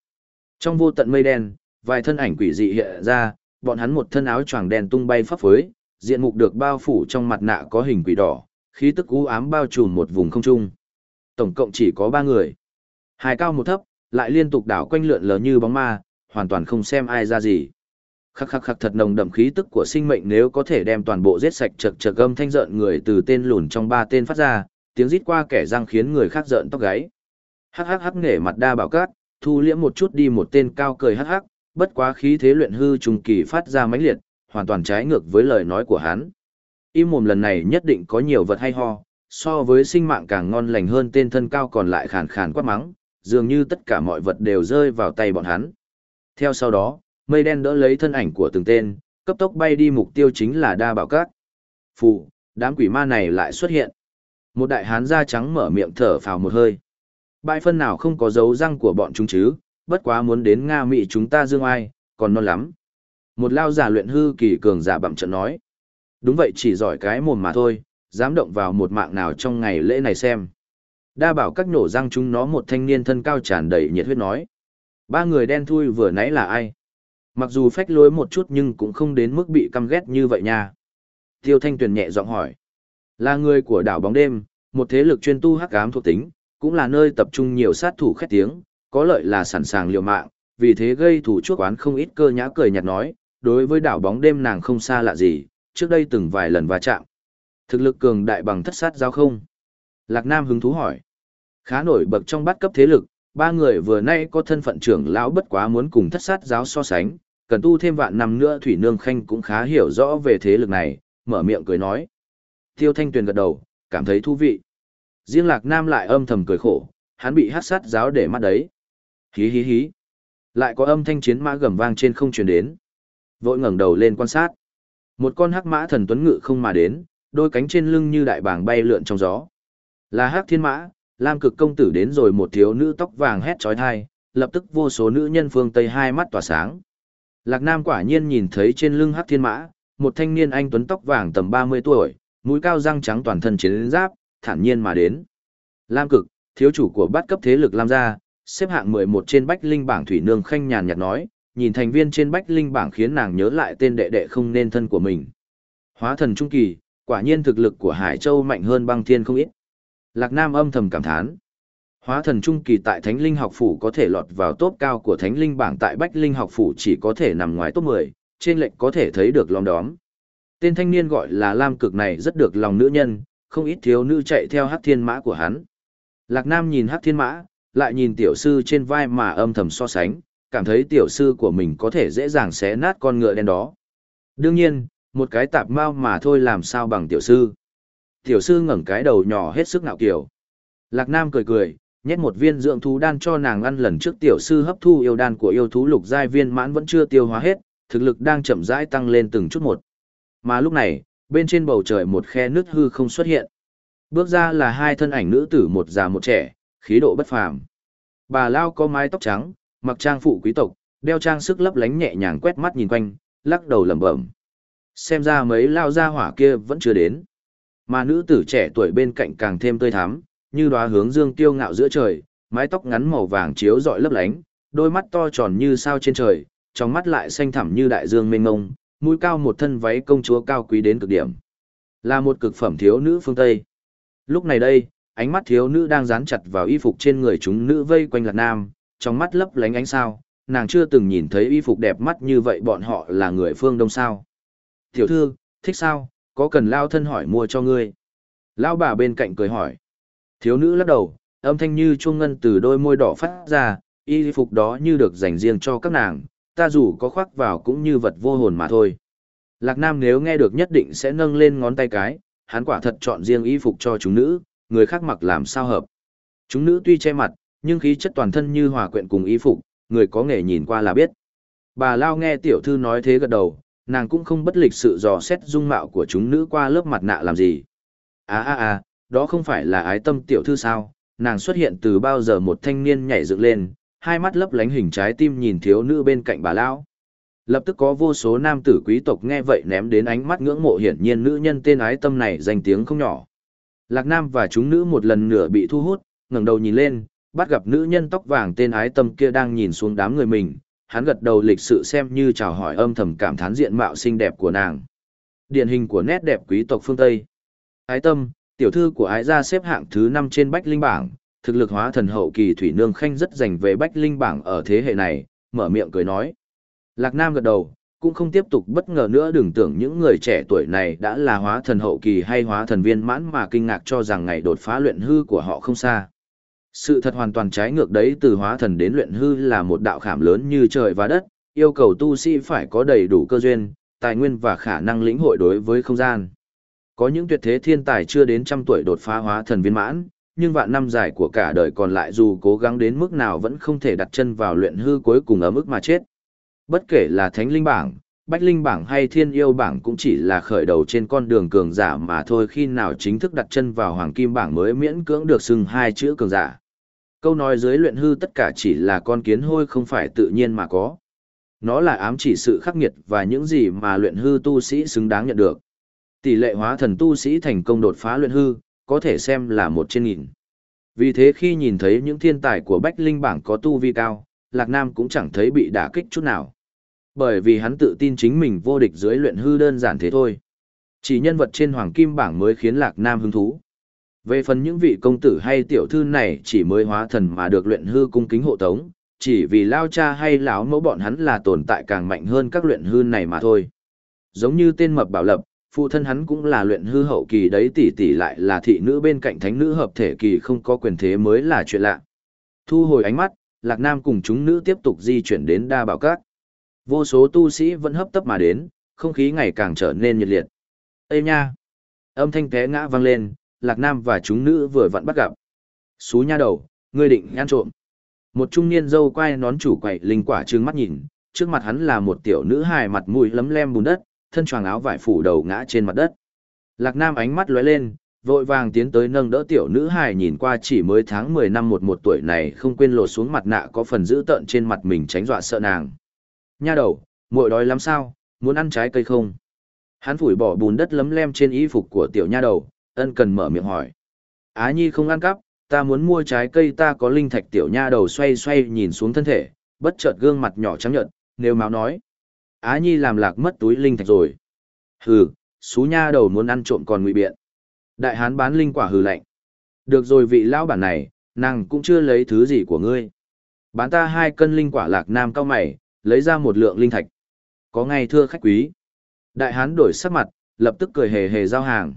Trong vô tận mây đen, vài thân ảnh quỷ dị hiện ra, bọn hắn một thân áo choàng đen tung bay phấp phới, diện mục được bao phủ trong mặt nạ có hình quỷ đỏ, khí tức u ám bao trùm một vùng không trung. Tổng cộng chỉ có ba người. Hai cao một thấp, lại liên tục đảo quanh lượn lờ như bóng ma, hoàn toàn không xem ai ra gì. Khắc khắc khắc thật nồng đậm khí tức của sinh mệnh nếu có thể đem toàn bộ giết sạch chật chật gâm thanh giận người từ tên lùn trong ba tên phát ra, tiếng rít qua kẻ răng khiến người khác giận tóc gáy. Hắc hắc hắc nể mặt đa bảo cát, thu liễm một chút đi một tên cao cười hắc hắc, bất quá khí thế luyện hư trùng kỳ phát ra mãnh liệt, hoàn toàn trái ngược với lời nói của hắn. Im mồm lần này nhất định có nhiều vật hay ho, so với sinh mạng càng ngon lành hơn tên thân cao còn lại khàn khàn quát mắng, dường như tất cả mọi vật đều rơi vào tay bọn hắn. Theo sau đó, mây đen đỡ lấy thân ảnh của từng tên, cấp tốc bay đi mục tiêu chính là đa bảo cát. Phù đám quỷ ma này lại xuất hiện. Một đại hán da trắng mở miệng thở phào một hơi bại phân nào không có dấu răng của bọn chúng chứ, bất quá muốn đến Nga Mỹ chúng ta dương ai, còn non lắm. Một lao giả luyện hư kỳ cường giả bẩm trận nói. Đúng vậy chỉ giỏi cái mồm mà thôi, dám động vào một mạng nào trong ngày lễ này xem. Đa bảo các nổ răng chúng nó một thanh niên thân cao tràn đầy nhiệt huyết nói. Ba người đen thui vừa nãy là ai? Mặc dù phách lối một chút nhưng cũng không đến mức bị căm ghét như vậy nha. Tiêu Thanh tuyển nhẹ giọng hỏi. Là người của đảo bóng đêm, một thế lực chuyên tu hắc ám thuộc tính, cũng là nơi tập trung nhiều sát thủ khét tiếng, có lợi là sẵn sàng liều mạng, vì thế gây thủ chuốc oán không ít cơ nhã cười nhạt nói, đối với đảo bóng đêm nàng không xa lạ gì, trước đây từng vài lần va chạm. Thực lực cường đại bằng thất sát giao không? Lạc Nam hứng thú hỏi. Khá nổi bậc trong bát cấp thế lực, ba người vừa nay có thân phận trưởng lão bất quá muốn cùng thất sát giáo so sánh, cần tu thêm vạn năm nữa Thủy Nương Khanh cũng khá hiểu rõ về thế lực này, mở miệng cười nói. Tiêu Thanh Tuyền gật đầu, cảm thấy thú vị riêng lạc nam lại âm thầm cười khổ, hắn bị hát sát giáo để mắt đấy. Hí hí hí. Lại có âm thanh chiến mã gầm vang trên không truyền đến. Vội ngẩng đầu lên quan sát. Một con hắc mã thần tuấn ngự không mà đến, đôi cánh trên lưng như đại bàng bay lượn trong gió. Là hắc thiên mã, Lam cực công tử đến rồi một thiếu nữ tóc vàng hét trói thai, lập tức vô số nữ nhân phương Tây hai mắt tỏa sáng. Lạc Nam quả nhiên nhìn thấy trên lưng hắc thiên mã, một thanh niên anh tuấn tóc vàng tầm 30 tuổi, mũi cao răng trắng toàn thân chiến giáp, thản nhiên mà đến. Lam cực, thiếu chủ của bát cấp thế lực Lam gia, xếp hạng 11 trên Bách Linh bảng Thủy Nương khanh nhàn nhạt nói, nhìn thành viên trên Bách Linh bảng khiến nàng nhớ lại tên đệ đệ không nên thân của mình. Hóa thần trung kỳ, quả nhiên thực lực của Hải Châu mạnh hơn băng thiên không ít. Lạc Nam âm thầm cảm thán. Hóa thần trung kỳ tại Thánh Linh học phủ có thể lọt vào top cao của Thánh Linh bảng tại Bách Linh học phủ chỉ có thể nằm ngoài top 10, trên lệnh có thể thấy được lòng đóm. Tên thanh niên gọi là Lam Cực này rất được lòng nữ nhân, không ít thiếu nữ chạy theo hắc thiên mã của hắn. Lạc Nam nhìn hắc thiên mã, lại nhìn tiểu sư trên vai mà âm thầm so sánh, cảm thấy tiểu sư của mình có thể dễ dàng xé nát con ngựa đen đó. Đương nhiên, một cái tạp mao mà thôi làm sao bằng tiểu sư. Tiểu sư ngẩng cái đầu nhỏ hết sức ngạo kiểu. Lạc Nam cười cười, nhét một viên dưỡng thú đan cho nàng ăn lần trước tiểu sư hấp thu yêu đan của yêu thú lục giai viên mãn vẫn chưa tiêu hóa hết, thực lực đang chậm rãi tăng lên từng chút một. Mà lúc này, bên trên bầu trời một khe nước hư không xuất hiện. Bước ra là hai thân ảnh nữ tử một già một trẻ, khí độ bất phàm. Bà Lao có mái tóc trắng, mặc trang phụ quý tộc, đeo trang sức lấp lánh nhẹ nhàng quét mắt nhìn quanh, lắc đầu lẩm bẩm. Xem ra mấy lao gia hỏa kia vẫn chưa đến. Mà nữ tử trẻ tuổi bên cạnh càng thêm tươi thắm, như đóa hướng dương tiêu ngạo giữa trời, mái tóc ngắn màu vàng chiếu rọi lấp lánh, đôi mắt to tròn như sao trên trời, trong mắt lại xanh thẳm như đại dương mênh mông, mũi cao một thân váy công chúa cao quý đến cực điểm. Là một cực phẩm thiếu nữ phương Tây. Lúc này đây, ánh mắt thiếu nữ đang dán chặt vào y phục trên người chúng nữ vây quanh Lạc Nam, trong mắt lấp lánh ánh sao, nàng chưa từng nhìn thấy y phục đẹp mắt như vậy bọn họ là người phương Đông sao. Tiểu thư, thích sao, có cần lao thân hỏi mua cho ngươi? Lao bà bên cạnh cười hỏi. Thiếu nữ lắc đầu, âm thanh như chuông ngân từ đôi môi đỏ phát ra, y phục đó như được dành riêng cho các nàng, ta dù có khoác vào cũng như vật vô hồn mà thôi. Lạc Nam nếu nghe được nhất định sẽ nâng lên ngón tay cái, hắn quả thật chọn riêng y phục cho chúng nữ, người khác mặc làm sao hợp. Chúng nữ tuy che mặt, nhưng khí chất toàn thân như hòa quyện cùng y phục, người có nghề nhìn qua là biết. Bà Lao nghe tiểu thư nói thế gật đầu, nàng cũng không bất lịch sự dò xét dung mạo của chúng nữ qua lớp mặt nạ làm gì. À à à, đó không phải là ái tâm tiểu thư sao, nàng xuất hiện từ bao giờ một thanh niên nhảy dựng lên, hai mắt lấp lánh hình trái tim nhìn thiếu nữ bên cạnh bà lão. Lập tức có vô số nam tử quý tộc nghe vậy ném đến ánh mắt ngưỡng mộ hiển nhiên nữ nhân tên ái tâm này danh tiếng không nhỏ. Lạc Nam và chúng nữ một lần nữa bị thu hút, ngẩng đầu nhìn lên, bắt gặp nữ nhân tóc vàng tên ái tâm kia đang nhìn xuống đám người mình, hắn gật đầu lịch sự xem như chào hỏi âm thầm cảm thán diện mạo xinh đẹp của nàng. Điển hình của nét đẹp quý tộc phương Tây. Ái tâm, tiểu thư của ái gia xếp hạng thứ năm trên bách linh bảng, thực lực hóa thần hậu kỳ Thủy Nương Khanh rất dành về Bách Linh bảng ở thế hệ này, mở miệng cười nói. Lạc Nam gật đầu, cũng không tiếp tục bất ngờ nữa đừng tưởng những người trẻ tuổi này đã là hóa thần hậu kỳ hay hóa thần viên mãn mà kinh ngạc cho rằng ngày đột phá luyện hư của họ không xa. Sự thật hoàn toàn trái ngược đấy từ hóa thần đến luyện hư là một đạo khảm lớn như trời và đất, yêu cầu tu sĩ phải có đầy đủ cơ duyên, tài nguyên và khả năng lĩnh hội đối với không gian. Có những tuyệt thế thiên tài chưa đến trăm tuổi đột phá hóa thần viên mãn, nhưng vạn năm dài của cả đời còn lại dù cố gắng đến mức nào vẫn không thể đặt chân vào luyện hư cuối cùng ở mức mà chết. Bất kể là thánh linh bảng, bách linh bảng hay thiên yêu bảng cũng chỉ là khởi đầu trên con đường cường giả mà thôi khi nào chính thức đặt chân vào hoàng kim bảng mới miễn cưỡng được xưng hai chữ cường giả. Câu nói dưới luyện hư tất cả chỉ là con kiến hôi không phải tự nhiên mà có. Nó là ám chỉ sự khắc nghiệt và những gì mà luyện hư tu sĩ xứng đáng nhận được. Tỷ lệ hóa thần tu sĩ thành công đột phá luyện hư, có thể xem là một trên nghìn. Vì thế khi nhìn thấy những thiên tài của Bách Linh bảng có tu vi cao, Lạc Nam cũng chẳng thấy bị đả kích chút nào. Bởi vì hắn tự tin chính mình vô địch dưới luyện hư đơn giản thế thôi. Chỉ nhân vật trên Hoàng Kim bảng mới khiến Lạc Nam hứng thú. Về phần những vị công tử hay tiểu thư này chỉ mới hóa thần mà được luyện hư cung kính hộ tống, chỉ vì lao cha hay lão mẫu bọn hắn là tồn tại càng mạnh hơn các luyện hư này mà thôi. Giống như tên mập bảo lập, phụ thân hắn cũng là luyện hư hậu kỳ đấy tỷ tỷ lại là thị nữ bên cạnh thánh nữ hợp thể kỳ không có quyền thế mới là chuyện lạ. Thu hồi ánh mắt, Lạc Nam cùng chúng nữ tiếp tục di chuyển đến đa bảo các. Vô số tu sĩ vẫn hấp tấp mà đến, không khí ngày càng trở nên nhiệt liệt. Ê nha! Âm thanh té ngã vang lên, Lạc Nam và chúng nữ vừa vặn bắt gặp. Xú nha đầu, ngươi định ăn trộm. Một trung niên dâu quay nón chủ quậy linh quả trương mắt nhìn, trước mặt hắn là một tiểu nữ hài mặt mũi lấm lem bùn đất, thân choàng áo vải phủ đầu ngã trên mặt đất. Lạc Nam ánh mắt lóe lên, vội vàng tiến tới nâng đỡ tiểu nữ hài nhìn qua chỉ mới tháng 10 năm một một tuổi này không quên lột xuống mặt nạ có phần giữ tợn trên mặt mình tránh dọa sợ nàng. Nha đầu, muội đói lắm sao, muốn ăn trái cây không? Hắn phủi bỏ bùn đất lấm lem trên y phục của tiểu nha đầu, ân cần mở miệng hỏi. Á nhi không ăn cắp, ta muốn mua trái cây ta có linh thạch tiểu nha đầu xoay xoay nhìn xuống thân thể, bất chợt gương mặt nhỏ trắng nhợt, nếu máu nói. Á Nhi làm lạc mất túi linh thạch rồi. Hừ, xú nha đầu muốn ăn trộm còn ngụy biện. Đại hán bán linh quả hừ lạnh. Được rồi vị lão bản này, nàng cũng chưa lấy thứ gì của ngươi. Bán ta hai cân linh quả lạc nam cao mày, lấy ra một lượng linh thạch. Có ngay thưa khách quý. Đại hán đổi sắc mặt, lập tức cười hề hề giao hàng.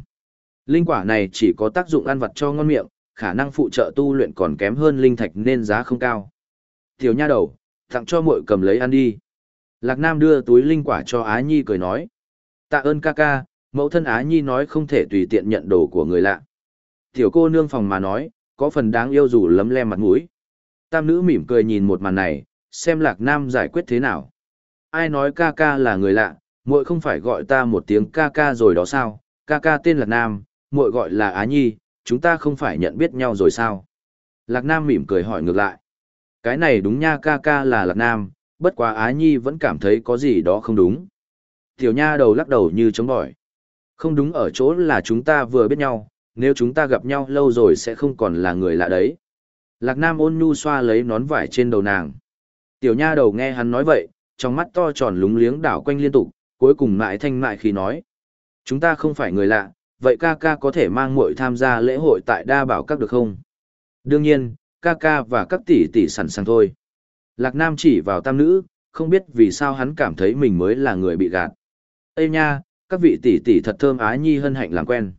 Linh quả này chỉ có tác dụng ăn vặt cho ngon miệng, khả năng phụ trợ tu luyện còn kém hơn linh thạch nên giá không cao. Tiểu nha đầu, tặng cho muội cầm lấy ăn đi. Lạc Nam đưa túi linh quả cho Á Nhi cười nói. Tạ ơn ca ca, mẫu thân Á Nhi nói không thể tùy tiện nhận đồ của người lạ. Tiểu cô nương phòng mà nói, có phần đáng yêu dù lấm lem mặt mũi. Tam nữ mỉm cười nhìn một màn này, xem Lạc Nam giải quyết thế nào. Ai nói ca ca là người lạ, muội không phải gọi ta một tiếng ca ca rồi đó sao? Ca ca tên Lạc Nam, muội gọi là Á Nhi, chúng ta không phải nhận biết nhau rồi sao? Lạc Nam mỉm cười hỏi ngược lại. Cái này đúng nha ca ca là Lạc Nam, bất quá Á Nhi vẫn cảm thấy có gì đó không đúng. Tiểu nha đầu lắc đầu như chống bỏi. Không đúng ở chỗ là chúng ta vừa biết nhau, nếu chúng ta gặp nhau lâu rồi sẽ không còn là người lạ đấy. Lạc Nam ôn nhu xoa lấy nón vải trên đầu nàng. Tiểu nha đầu nghe hắn nói vậy, trong mắt to tròn lúng liếng đảo quanh liên tục, cuối cùng mãi thanh mại khi nói. Chúng ta không phải người lạ, vậy ca ca có thể mang muội tham gia lễ hội tại đa bảo các được không? Đương nhiên, ca ca và các tỷ tỷ sẵn sàng thôi. Lạc Nam chỉ vào tam nữ, không biết vì sao hắn cảm thấy mình mới là người bị gạt. Ê nha, các vị tỷ tỷ thật thơm ái nhi hân hạnh làm quen.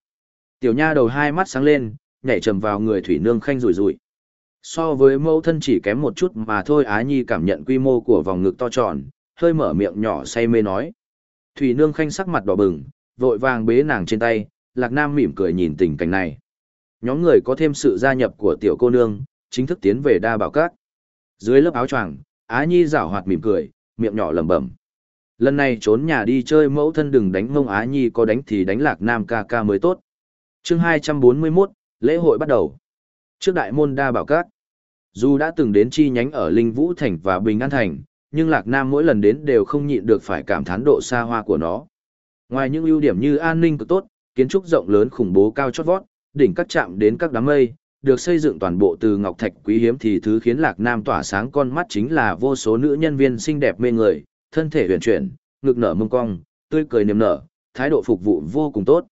Tiểu nha đầu hai mắt sáng lên, nhảy trầm vào người thủy nương khanh rủi rủi. So với mẫu thân chỉ kém một chút mà thôi Ái Nhi cảm nhận quy mô của vòng ngực to tròn, hơi mở miệng nhỏ say mê nói. Thủy nương khanh sắc mặt đỏ bừng, vội vàng bế nàng trên tay, Lạc Nam mỉm cười nhìn tình cảnh này. Nhóm người có thêm sự gia nhập của tiểu cô nương, chính thức tiến về đa bảo cát. Dưới lớp áo choàng, Á Nhi rảo hoạt mỉm cười, miệng nhỏ lẩm bẩm. Lần này trốn nhà đi chơi mẫu thân đừng đánh mông Á Nhi có đánh thì đánh lạc nam ca ca mới tốt. Chương hai trăm bốn mươi 241, lễ hội bắt đầu. Trước đại môn đa bảo cát, dù đã từng đến chi nhánh ở Linh Vũ Thành và Bình An Thành, nhưng Lạc Nam mỗi lần đến đều không nhịn được phải cảm thán độ xa hoa của nó. Ngoài những ưu điểm như an ninh cực tốt, kiến trúc rộng lớn khủng bố cao chót vót, đỉnh các trạm đến các đám mây, được xây dựng toàn bộ từ ngọc thạch quý hiếm thì thứ khiến Lạc Nam tỏa sáng con mắt chính là vô số nữ nhân viên xinh đẹp mê người, thân thể huyền chuyển, ngực nở mông cong, tươi cười niềm nở, thái độ phục vụ vô cùng tốt.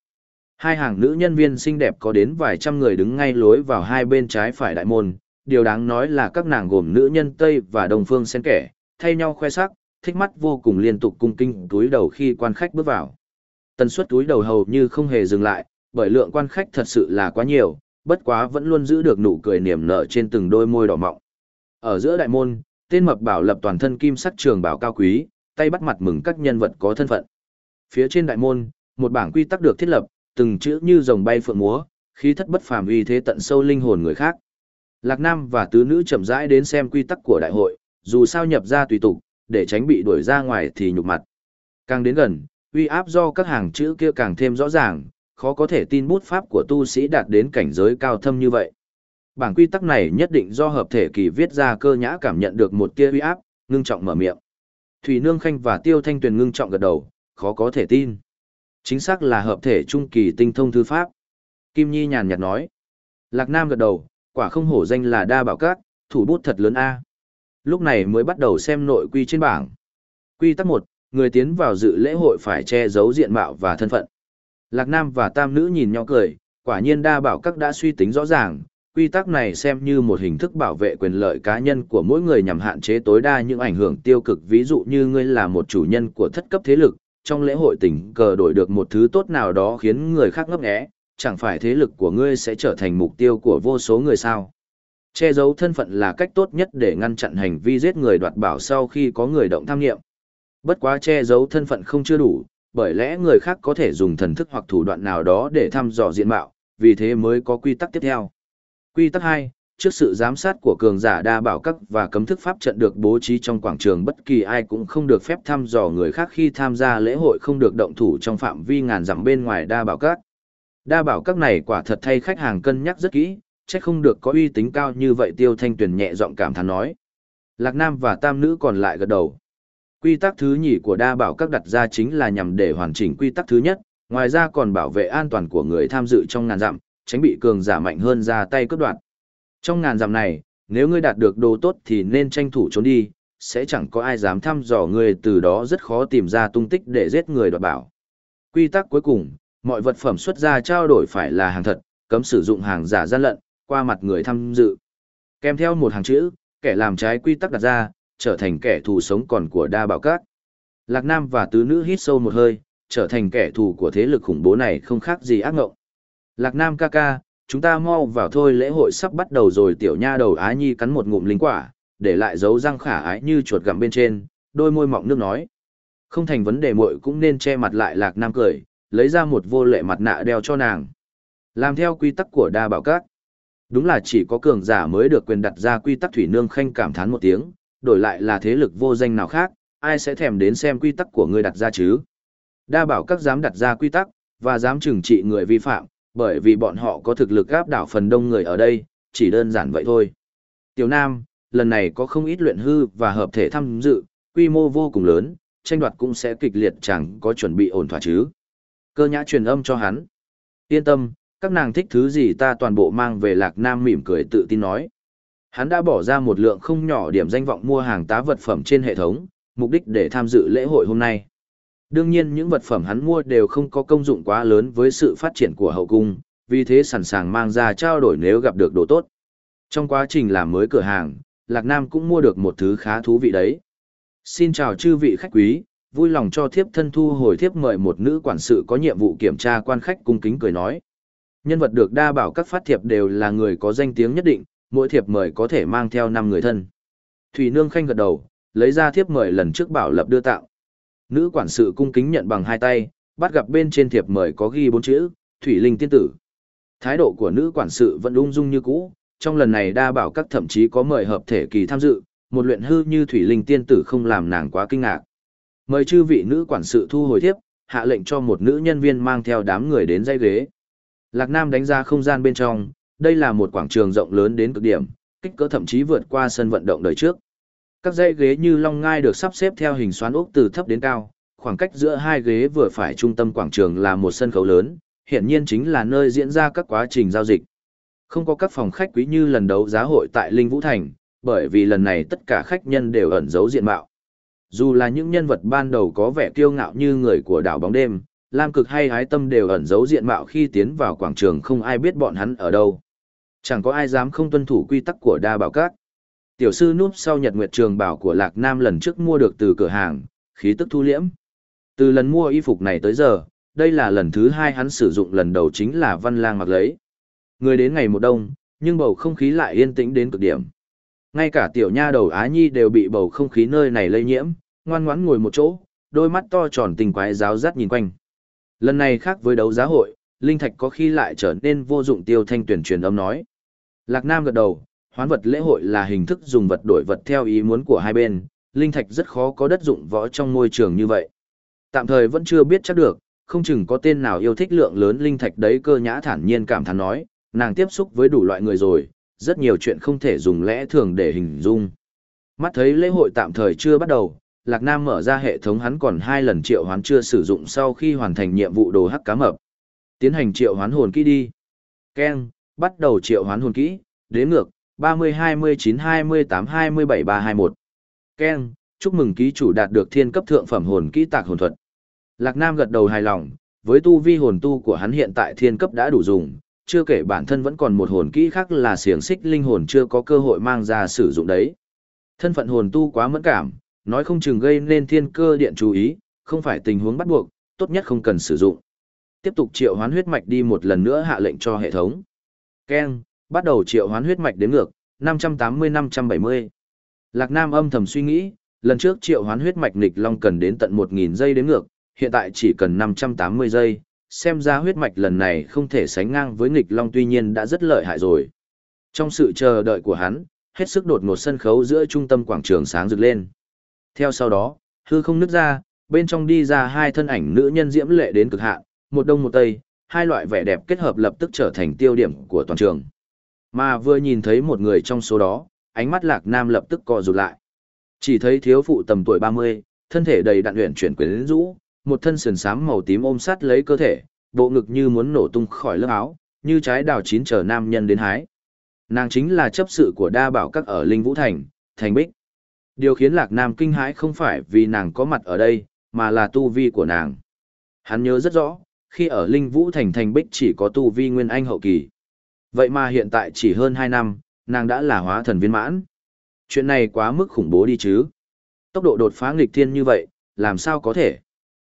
Hai hàng nữ nhân viên xinh đẹp có đến vài trăm người đứng ngay lối vào hai bên trái phải đại môn, điều đáng nói là các nàng gồm nữ nhân Tây và Đông Phương xen kẽ, thay nhau khoe sắc, thích mắt vô cùng liên tục cung kinh túi đầu khi quan khách bước vào. Tần suất túi đầu hầu như không hề dừng lại, bởi lượng quan khách thật sự là quá nhiều, bất quá vẫn luôn giữ được nụ cười niềm nở trên từng đôi môi đỏ mọng. Ở giữa đại môn, tên mập bảo lập toàn thân kim sắc trường bảo cao quý, tay bắt mặt mừng các nhân vật có thân phận. Phía trên đại môn, một bảng quy tắc được thiết lập, từng chữ như rồng bay phượng múa, khí thất bất phàm uy thế tận sâu linh hồn người khác. Lạc Nam và tứ nữ chậm rãi đến xem quy tắc của đại hội, dù sao nhập ra tùy tục, để tránh bị đuổi ra ngoài thì nhục mặt. Càng đến gần, uy áp do các hàng chữ kia càng thêm rõ ràng, khó có thể tin bút pháp của tu sĩ đạt đến cảnh giới cao thâm như vậy. Bảng quy tắc này nhất định do hợp thể kỳ viết ra cơ nhã cảm nhận được một tia uy áp, ngưng trọng mở miệng. Thủy Nương Khanh và Tiêu Thanh Tuyền ngưng trọng gật đầu, khó có thể tin. Chính xác là hợp thể trung kỳ tinh thông thư pháp. Kim Nhi nhàn nhạt nói. Lạc Nam gật đầu, quả không hổ danh là đa bảo cát, thủ bút thật lớn A. Lúc này mới bắt đầu xem nội quy trên bảng. Quy tắc 1, người tiến vào dự lễ hội phải che giấu diện mạo và thân phận. Lạc Nam và Tam Nữ nhìn nhau cười, quả nhiên đa bảo các đã suy tính rõ ràng, quy tắc này xem như một hình thức bảo vệ quyền lợi cá nhân của mỗi người nhằm hạn chế tối đa những ảnh hưởng tiêu cực ví dụ như ngươi là một chủ nhân của thất cấp thế lực, trong lễ hội tình cờ đổi được một thứ tốt nào đó khiến người khác ngấp nghé, chẳng phải thế lực của ngươi sẽ trở thành mục tiêu của vô số người sao. Che giấu thân phận là cách tốt nhất để ngăn chặn hành vi giết người đoạt bảo sau khi có người động tham nghiệm. Bất quá che giấu thân phận không chưa đủ, bởi lẽ người khác có thể dùng thần thức hoặc thủ đoạn nào đó để thăm dò diện mạo, vì thế mới có quy tắc tiếp theo. Quy tắc 2, trước sự giám sát của cường giả đa bảo các và cấm thức pháp trận được bố trí trong quảng trường bất kỳ ai cũng không được phép thăm dò người khác khi tham gia lễ hội không được động thủ trong phạm vi ngàn dặm bên ngoài đa bảo các. Đa bảo các này quả thật thay khách hàng cân nhắc rất kỹ, chắc không được có uy tín cao như vậy tiêu thanh tuyền nhẹ giọng cảm thán nói. Lạc Nam và tam nữ còn lại gật đầu. Quy tắc thứ nhì của đa bảo các đặt ra chính là nhằm để hoàn chỉnh quy tắc thứ nhất, ngoài ra còn bảo vệ an toàn của người tham dự trong ngàn dặm, tránh bị cường giả mạnh hơn ra tay cướp đoạt. Trong ngàn dặm này, nếu ngươi đạt được đồ tốt thì nên tranh thủ trốn đi, sẽ chẳng có ai dám thăm dò ngươi từ đó rất khó tìm ra tung tích để giết người đoạt bảo. Quy tắc cuối cùng, mọi vật phẩm xuất ra trao đổi phải là hàng thật, cấm sử dụng hàng giả gian lận, qua mặt người tham dự. Kèm theo một hàng chữ, kẻ làm trái quy tắc đặt ra, trở thành kẻ thù sống còn của đa bảo các. Lạc Nam và tứ nữ hít sâu một hơi, trở thành kẻ thù của thế lực khủng bố này không khác gì ác ngộng. Lạc Nam ca ca, chúng ta mau vào thôi lễ hội sắp bắt đầu rồi tiểu nha đầu Á Nhi cắn một ngụm linh quả, để lại dấu răng khả ái như chuột gặm bên trên, đôi môi mọng nước nói. Không thành vấn đề muội cũng nên che mặt lại Lạc Nam cười, lấy ra một vô lệ mặt nạ đeo cho nàng. Làm theo quy tắc của đa bảo các. Đúng là chỉ có cường giả mới được quyền đặt ra quy tắc thủy nương khanh cảm thán một tiếng, đổi lại là thế lực vô danh nào khác, ai sẽ thèm đến xem quy tắc của ngươi đặt ra chứ? Đa bảo các dám đặt ra quy tắc, và dám trừng trị người vi phạm, bởi vì bọn họ có thực lực áp đảo phần đông người ở đây, chỉ đơn giản vậy thôi. Tiểu Nam, lần này có không ít luyện hư và hợp thể tham dự, quy mô vô cùng lớn, tranh đoạt cũng sẽ kịch liệt chẳng có chuẩn bị ổn thỏa chứ. Cơ nhã truyền âm cho hắn. Yên tâm, các nàng thích thứ gì ta toàn bộ mang về Lạc Nam mỉm cười tự tin nói hắn đã bỏ ra một lượng không nhỏ điểm danh vọng mua hàng tá vật phẩm trên hệ thống, mục đích để tham dự lễ hội hôm nay. Đương nhiên những vật phẩm hắn mua đều không có công dụng quá lớn với sự phát triển của hậu cung, vì thế sẵn sàng mang ra trao đổi nếu gặp được đồ tốt. Trong quá trình làm mới cửa hàng, Lạc Nam cũng mua được một thứ khá thú vị đấy. Xin chào chư vị khách quý, vui lòng cho thiếp thân thu hồi thiếp mời một nữ quản sự có nhiệm vụ kiểm tra quan khách cung kính cười nói. Nhân vật được đa bảo các phát thiệp đều là người có danh tiếng nhất định, mỗi thiệp mời có thể mang theo năm người thân. Thủy Nương Khanh gật đầu, lấy ra thiệp mời lần trước bảo lập đưa tạo. Nữ quản sự cung kính nhận bằng hai tay, bắt gặp bên trên thiệp mời có ghi bốn chữ, Thủy Linh Tiên Tử. Thái độ của nữ quản sự vẫn ung dung như cũ, trong lần này đa bảo các thậm chí có mời hợp thể kỳ tham dự, một luyện hư như Thủy Linh Tiên Tử không làm nàng quá kinh ngạc. Mời chư vị nữ quản sự thu hồi thiệp, hạ lệnh cho một nữ nhân viên mang theo đám người đến dây ghế. Lạc Nam đánh ra không gian bên trong, đây là một quảng trường rộng lớn đến cực điểm, kích cỡ thậm chí vượt qua sân vận động đời trước. Các dãy ghế như long ngai được sắp xếp theo hình xoắn ốc từ thấp đến cao, khoảng cách giữa hai ghế vừa phải trung tâm quảng trường là một sân khấu lớn, hiện nhiên chính là nơi diễn ra các quá trình giao dịch. Không có các phòng khách quý như lần đấu giá hội tại Linh Vũ Thành, bởi vì lần này tất cả khách nhân đều ẩn giấu diện mạo. Dù là những nhân vật ban đầu có vẻ kiêu ngạo như người của đảo bóng đêm, Lam Cực hay Hái Tâm đều ẩn giấu diện mạo khi tiến vào quảng trường không ai biết bọn hắn ở đâu. Chẳng có ai dám không tuân thủ quy tắc của đa bảo các. Tiểu sư núp sau Nhật Nguyệt Trường bảo của Lạc Nam lần trước mua được từ cửa hàng, khí tức thu liễm. Từ lần mua y phục này tới giờ, đây là lần thứ hai hắn sử dụng lần đầu chính là văn lang mặc lấy. Người đến ngày một đông, nhưng bầu không khí lại yên tĩnh đến cực điểm. Ngay cả tiểu nha đầu Á Nhi đều bị bầu không khí nơi này lây nhiễm, ngoan ngoãn ngồi một chỗ, đôi mắt to tròn tình quái giáo rắt nhìn quanh. Lần này khác với đấu giá hội, Linh Thạch có khi lại trở nên vô dụng tiêu thanh tuyển truyền âm nói. Lạc Nam gật đầu, hoán vật lễ hội là hình thức dùng vật đổi vật theo ý muốn của hai bên, linh thạch rất khó có đất dụng võ trong môi trường như vậy. Tạm thời vẫn chưa biết chắc được, không chừng có tên nào yêu thích lượng lớn linh thạch đấy cơ nhã thản nhiên cảm thán nói, nàng tiếp xúc với đủ loại người rồi, rất nhiều chuyện không thể dùng lẽ thường để hình dung. Mắt thấy lễ hội tạm thời chưa bắt đầu, Lạc Nam mở ra hệ thống hắn còn hai lần triệu hoán chưa sử dụng sau khi hoàn thành nhiệm vụ đồ hắc cá mập. Tiến hành triệu hoán hồn kỹ đi. Ken, bắt đầu triệu hoán hồn kỹ, đếm ngược, 30 29 28 27 321. Ken, chúc mừng ký chủ đạt được thiên cấp thượng phẩm hồn kỹ tạc hồn thuật. Lạc Nam gật đầu hài lòng, với tu vi hồn tu của hắn hiện tại thiên cấp đã đủ dùng, chưa kể bản thân vẫn còn một hồn kỹ khác là xiềng xích linh hồn chưa có cơ hội mang ra sử dụng đấy. Thân phận hồn tu quá mẫn cảm, nói không chừng gây nên thiên cơ điện chú ý, không phải tình huống bắt buộc, tốt nhất không cần sử dụng. Tiếp tục triệu hoán huyết mạch đi một lần nữa hạ lệnh cho hệ thống keng bắt đầu triệu hoán huyết mạch đến ngược 580-570. lạc nam âm thầm suy nghĩ lần trước triệu hoán huyết mạch nịch long cần đến tận 1.000 giây đến ngược hiện tại chỉ cần 580 giây xem ra huyết mạch lần này không thể sánh ngang với nghịch long tuy nhiên đã rất lợi hại rồi trong sự chờ đợi của hắn hết sức đột ngột sân khấu giữa trung tâm quảng trường sáng rực lên theo sau đó hư không nứt ra bên trong đi ra hai thân ảnh nữ nhân diễm lệ đến cực hạn một đông một tây hai loại vẻ đẹp kết hợp lập tức trở thành tiêu điểm của toàn trường. Mà vừa nhìn thấy một người trong số đó, ánh mắt Lạc Nam lập tức co rụt lại. Chỉ thấy thiếu phụ tầm tuổi 30, thân thể đầy đặn luyện chuyển quyến rũ, một thân sườn xám màu tím ôm sát lấy cơ thể, bộ ngực như muốn nổ tung khỏi lớp áo, như trái đào chín chờ nam nhân đến hái. Nàng chính là chấp sự của đa bảo các ở Linh Vũ Thành, Thành Bích. Điều khiến Lạc Nam kinh hãi không phải vì nàng có mặt ở đây, mà là tu vi của nàng. Hắn nhớ rất rõ, khi ở Linh Vũ Thành Thành Bích chỉ có tu vi Nguyên Anh hậu kỳ. Vậy mà hiện tại chỉ hơn 2 năm, nàng đã là hóa thần viên mãn. Chuyện này quá mức khủng bố đi chứ. Tốc độ đột phá nghịch thiên như vậy, làm sao có thể?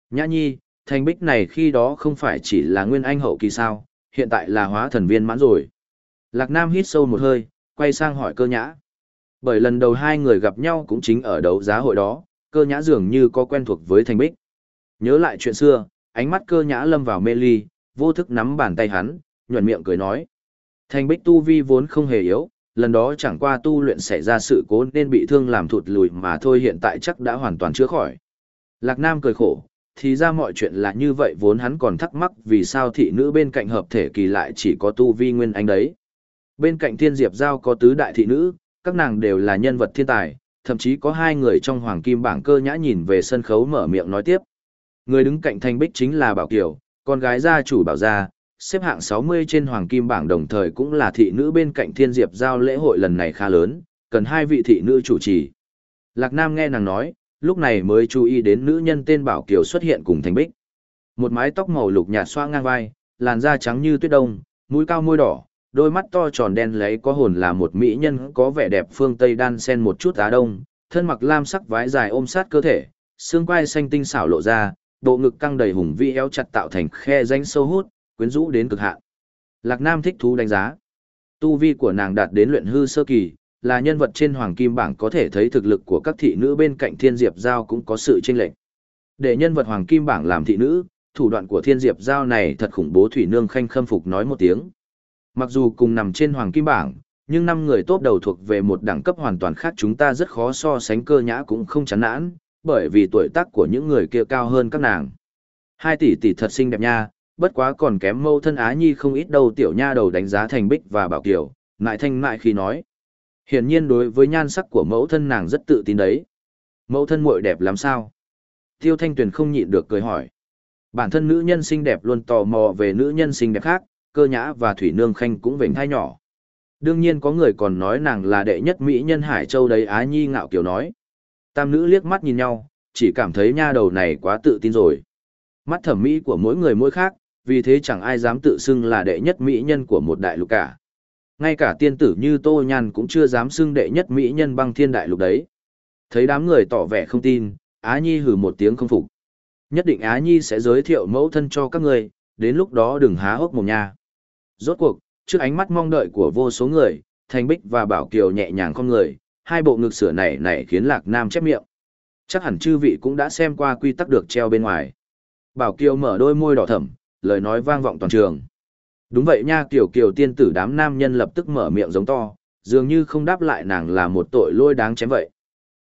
Nhã nhi, Thành Bích này khi đó không phải chỉ là Nguyên Anh hậu kỳ sao, hiện tại là hóa thần viên mãn rồi. Lạc Nam hít sâu một hơi, quay sang hỏi cơ nhã. Bởi lần đầu hai người gặp nhau cũng chính ở đấu giá hội đó, cơ nhã dường như có quen thuộc với Thành Bích. Nhớ lại chuyện xưa, ánh mắt cơ nhã lâm vào mê ly, vô thức nắm bàn tay hắn, nhuận miệng cười nói. Thanh bích tu vi vốn không hề yếu, lần đó chẳng qua tu luyện xảy ra sự cố nên bị thương làm thụt lùi mà thôi hiện tại chắc đã hoàn toàn chữa khỏi. Lạc Nam cười khổ, thì ra mọi chuyện là như vậy vốn hắn còn thắc mắc vì sao thị nữ bên cạnh hợp thể kỳ lại chỉ có tu vi nguyên anh đấy. Bên cạnh thiên diệp giao có tứ đại thị nữ, các nàng đều là nhân vật thiên tài, thậm chí có hai người trong hoàng kim bảng cơ nhã nhìn về sân khấu mở miệng nói tiếp. Người đứng cạnh Thanh Bích chính là Bảo Kiều, con gái gia chủ Bảo Gia, xếp hạng 60 trên Hoàng Kim bảng đồng thời cũng là thị nữ bên cạnh Thiên Diệp giao lễ hội lần này khá lớn, cần hai vị thị nữ chủ trì. Lạc Nam nghe nàng nói, lúc này mới chú ý đến nữ nhân tên Bảo Kiều xuất hiện cùng Thanh Bích. Một mái tóc màu lục nhạt xoa ngang vai, làn da trắng như tuyết đông, mũi cao môi đỏ, đôi mắt to tròn đen lấy có hồn là một mỹ nhân có vẻ đẹp phương Tây đan sen một chút á đông, thân mặc lam sắc vái dài ôm sát cơ thể, xương quai xanh tinh xảo lộ ra, bộ ngực căng đầy hùng vĩ éo chặt tạo thành khe danh sâu hút, quyến rũ đến cực hạn. Lạc Nam thích thú đánh giá. Tu vi của nàng đạt đến luyện hư sơ kỳ, là nhân vật trên hoàng kim bảng có thể thấy thực lực của các thị nữ bên cạnh Thiên Diệp Giao cũng có sự chênh lệch. Để nhân vật hoàng kim bảng làm thị nữ, thủ đoạn của Thiên Diệp Giao này thật khủng bố Thủy Nương Khanh khâm phục nói một tiếng. Mặc dù cùng nằm trên hoàng kim bảng, nhưng năm người tốt đầu thuộc về một đẳng cấp hoàn toàn khác chúng ta rất khó so sánh cơ nhã cũng không chán nản, bởi vì tuổi tác của những người kia cao hơn các nàng. Hai tỷ tỷ thật xinh đẹp nha, bất quá còn kém mâu thân Á Nhi không ít đâu tiểu nha đầu đánh giá Thành Bích và Bảo Kiều, ngại thanh ngại khi nói. Hiển nhiên đối với nhan sắc của mẫu thân nàng rất tự tin đấy. Mẫu thân muội đẹp lắm sao? Tiêu Thanh Tuyền không nhịn được cười hỏi. Bản thân nữ nhân xinh đẹp luôn tò mò về nữ nhân xinh đẹp khác, cơ nhã và thủy nương khanh cũng vểnh thai nhỏ. Đương nhiên có người còn nói nàng là đệ nhất mỹ nhân Hải Châu đấy Á Nhi ngạo kiều nói. Tam nữ liếc mắt nhìn nhau, chỉ cảm thấy nha đầu này quá tự tin rồi. Mắt thẩm mỹ của mỗi người mỗi khác, vì thế chẳng ai dám tự xưng là đệ nhất mỹ nhân của một đại lục cả. Ngay cả tiên tử như Tô nhàn cũng chưa dám xưng đệ nhất mỹ nhân băng thiên đại lục đấy. Thấy đám người tỏ vẻ không tin, Á Nhi hừ một tiếng không phục. Nhất định Á Nhi sẽ giới thiệu mẫu thân cho các người, đến lúc đó đừng há hốc mồm nha. Rốt cuộc, trước ánh mắt mong đợi của vô số người, Thành Bích và Bảo Kiều nhẹ nhàng con người, hai bộ ngực sửa này này khiến Lạc Nam chép miệng. Chắc hẳn chư vị cũng đã xem qua quy tắc được treo bên ngoài. Bảo Kiều mở đôi môi đỏ thẫm, lời nói vang vọng toàn trường. Đúng vậy nha, Kiều Kiều tiên tử đám nam nhân lập tức mở miệng giống to, dường như không đáp lại nàng là một tội lỗi đáng chém vậy.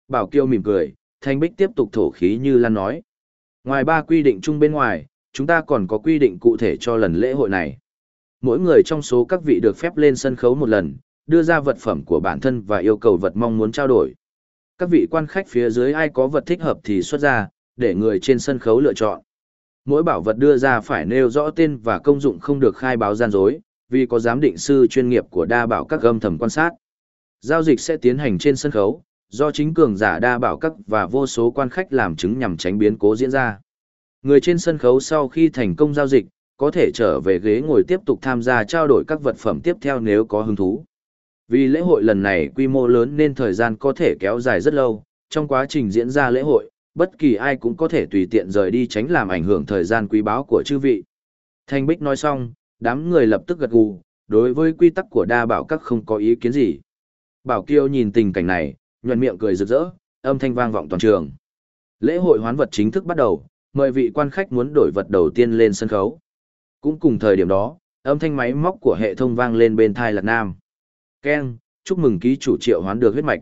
Bảo Kiều mỉm cười, Thanh Bích tiếp tục thổ khí như Lan nói. Ngoài ba quy định chung bên ngoài, chúng ta còn có quy định cụ thể cho lần lễ hội này. Mỗi người trong số các vị được phép lên sân khấu một lần, đưa ra vật phẩm của bản thân và yêu cầu vật mong muốn trao đổi. Các vị quan khách phía dưới ai có vật thích hợp thì xuất ra, để người trên sân khấu lựa chọn. Mỗi bảo vật đưa ra phải nêu rõ tên và công dụng không được khai báo gian dối, vì có giám định sư chuyên nghiệp của đa bảo các gâm thầm quan sát. Giao dịch sẽ tiến hành trên sân khấu, do chính cường giả đa bảo các và vô số quan khách làm chứng nhằm tránh biến cố diễn ra. Người trên sân khấu sau khi thành công giao dịch, có thể trở về ghế ngồi tiếp tục tham gia trao đổi các vật phẩm tiếp theo nếu có hứng thú. Vì lễ hội lần này quy mô lớn nên thời gian có thể kéo dài rất lâu, trong quá trình diễn ra lễ hội, bất kỳ ai cũng có thể tùy tiện rời đi tránh làm ảnh hưởng thời gian quý báu của chư vị. Thanh Bích nói xong, đám người lập tức gật gù, đối với quy tắc của đa bảo các không có ý kiến gì. Bảo Kiêu nhìn tình cảnh này, nhuận miệng cười rực rỡ, âm thanh vang vọng toàn trường. Lễ hội hoán vật chính thức bắt đầu, mời vị quan khách muốn đổi vật đầu tiên lên sân khấu. Cũng cùng thời điểm đó, âm thanh máy móc của hệ thống vang lên bên thai Lạc Nam keng chúc mừng ký chủ triệu hoán được huyết mạch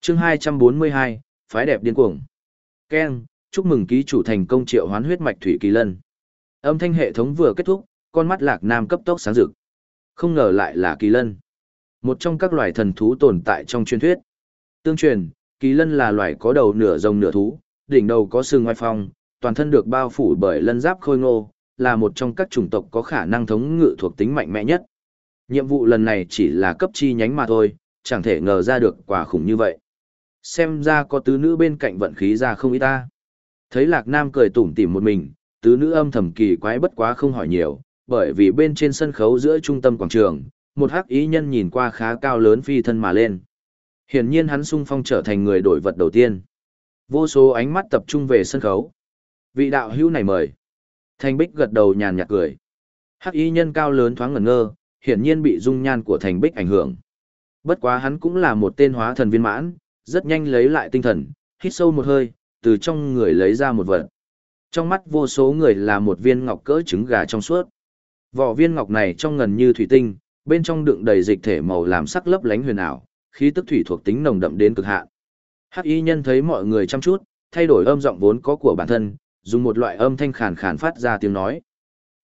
chương 242, phái đẹp điên cuồng keng chúc mừng ký chủ thành công triệu hoán huyết mạch thủy kỳ lân âm thanh hệ thống vừa kết thúc con mắt lạc nam cấp tốc sáng rực không ngờ lại là kỳ lân một trong các loài thần thú tồn tại trong truyền thuyết tương truyền kỳ lân là loài có đầu nửa rồng nửa thú đỉnh đầu có sừng ngoài phong toàn thân được bao phủ bởi lân giáp khôi ngô là một trong các chủng tộc có khả năng thống ngự thuộc tính mạnh mẽ nhất Nhiệm vụ lần này chỉ là cấp chi nhánh mà thôi, chẳng thể ngờ ra được quả khủng như vậy. Xem ra có tứ nữ bên cạnh vận khí ra không ít ta. Thấy Lạc Nam cười tủm tỉm một mình, tứ nữ âm thầm kỳ quái bất quá không hỏi nhiều, bởi vì bên trên sân khấu giữa trung tâm quảng trường, một hắc ý nhân nhìn qua khá cao lớn phi thân mà lên. Hiển nhiên hắn sung phong trở thành người đổi vật đầu tiên. Vô số ánh mắt tập trung về sân khấu. Vị đạo hữu này mời. Thanh Bích gật đầu nhàn nhạt cười. Hắc ý nhân cao lớn thoáng ngẩn ngơ, hiển nhiên bị dung nhan của thành bích ảnh hưởng. Bất quá hắn cũng là một tên hóa thần viên mãn, rất nhanh lấy lại tinh thần, hít sâu một hơi, từ trong người lấy ra một vật. Trong mắt vô số người là một viên ngọc cỡ trứng gà trong suốt. Vỏ viên ngọc này trong ngần như thủy tinh, bên trong đựng đầy dịch thể màu làm sắc lấp lánh huyền ảo, khí tức thủy thuộc tính nồng đậm đến cực hạn. Hắc Y nhân thấy mọi người chăm chút, thay đổi âm giọng vốn có của bản thân, dùng một loại âm thanh khàn khàn phát ra tiếng nói.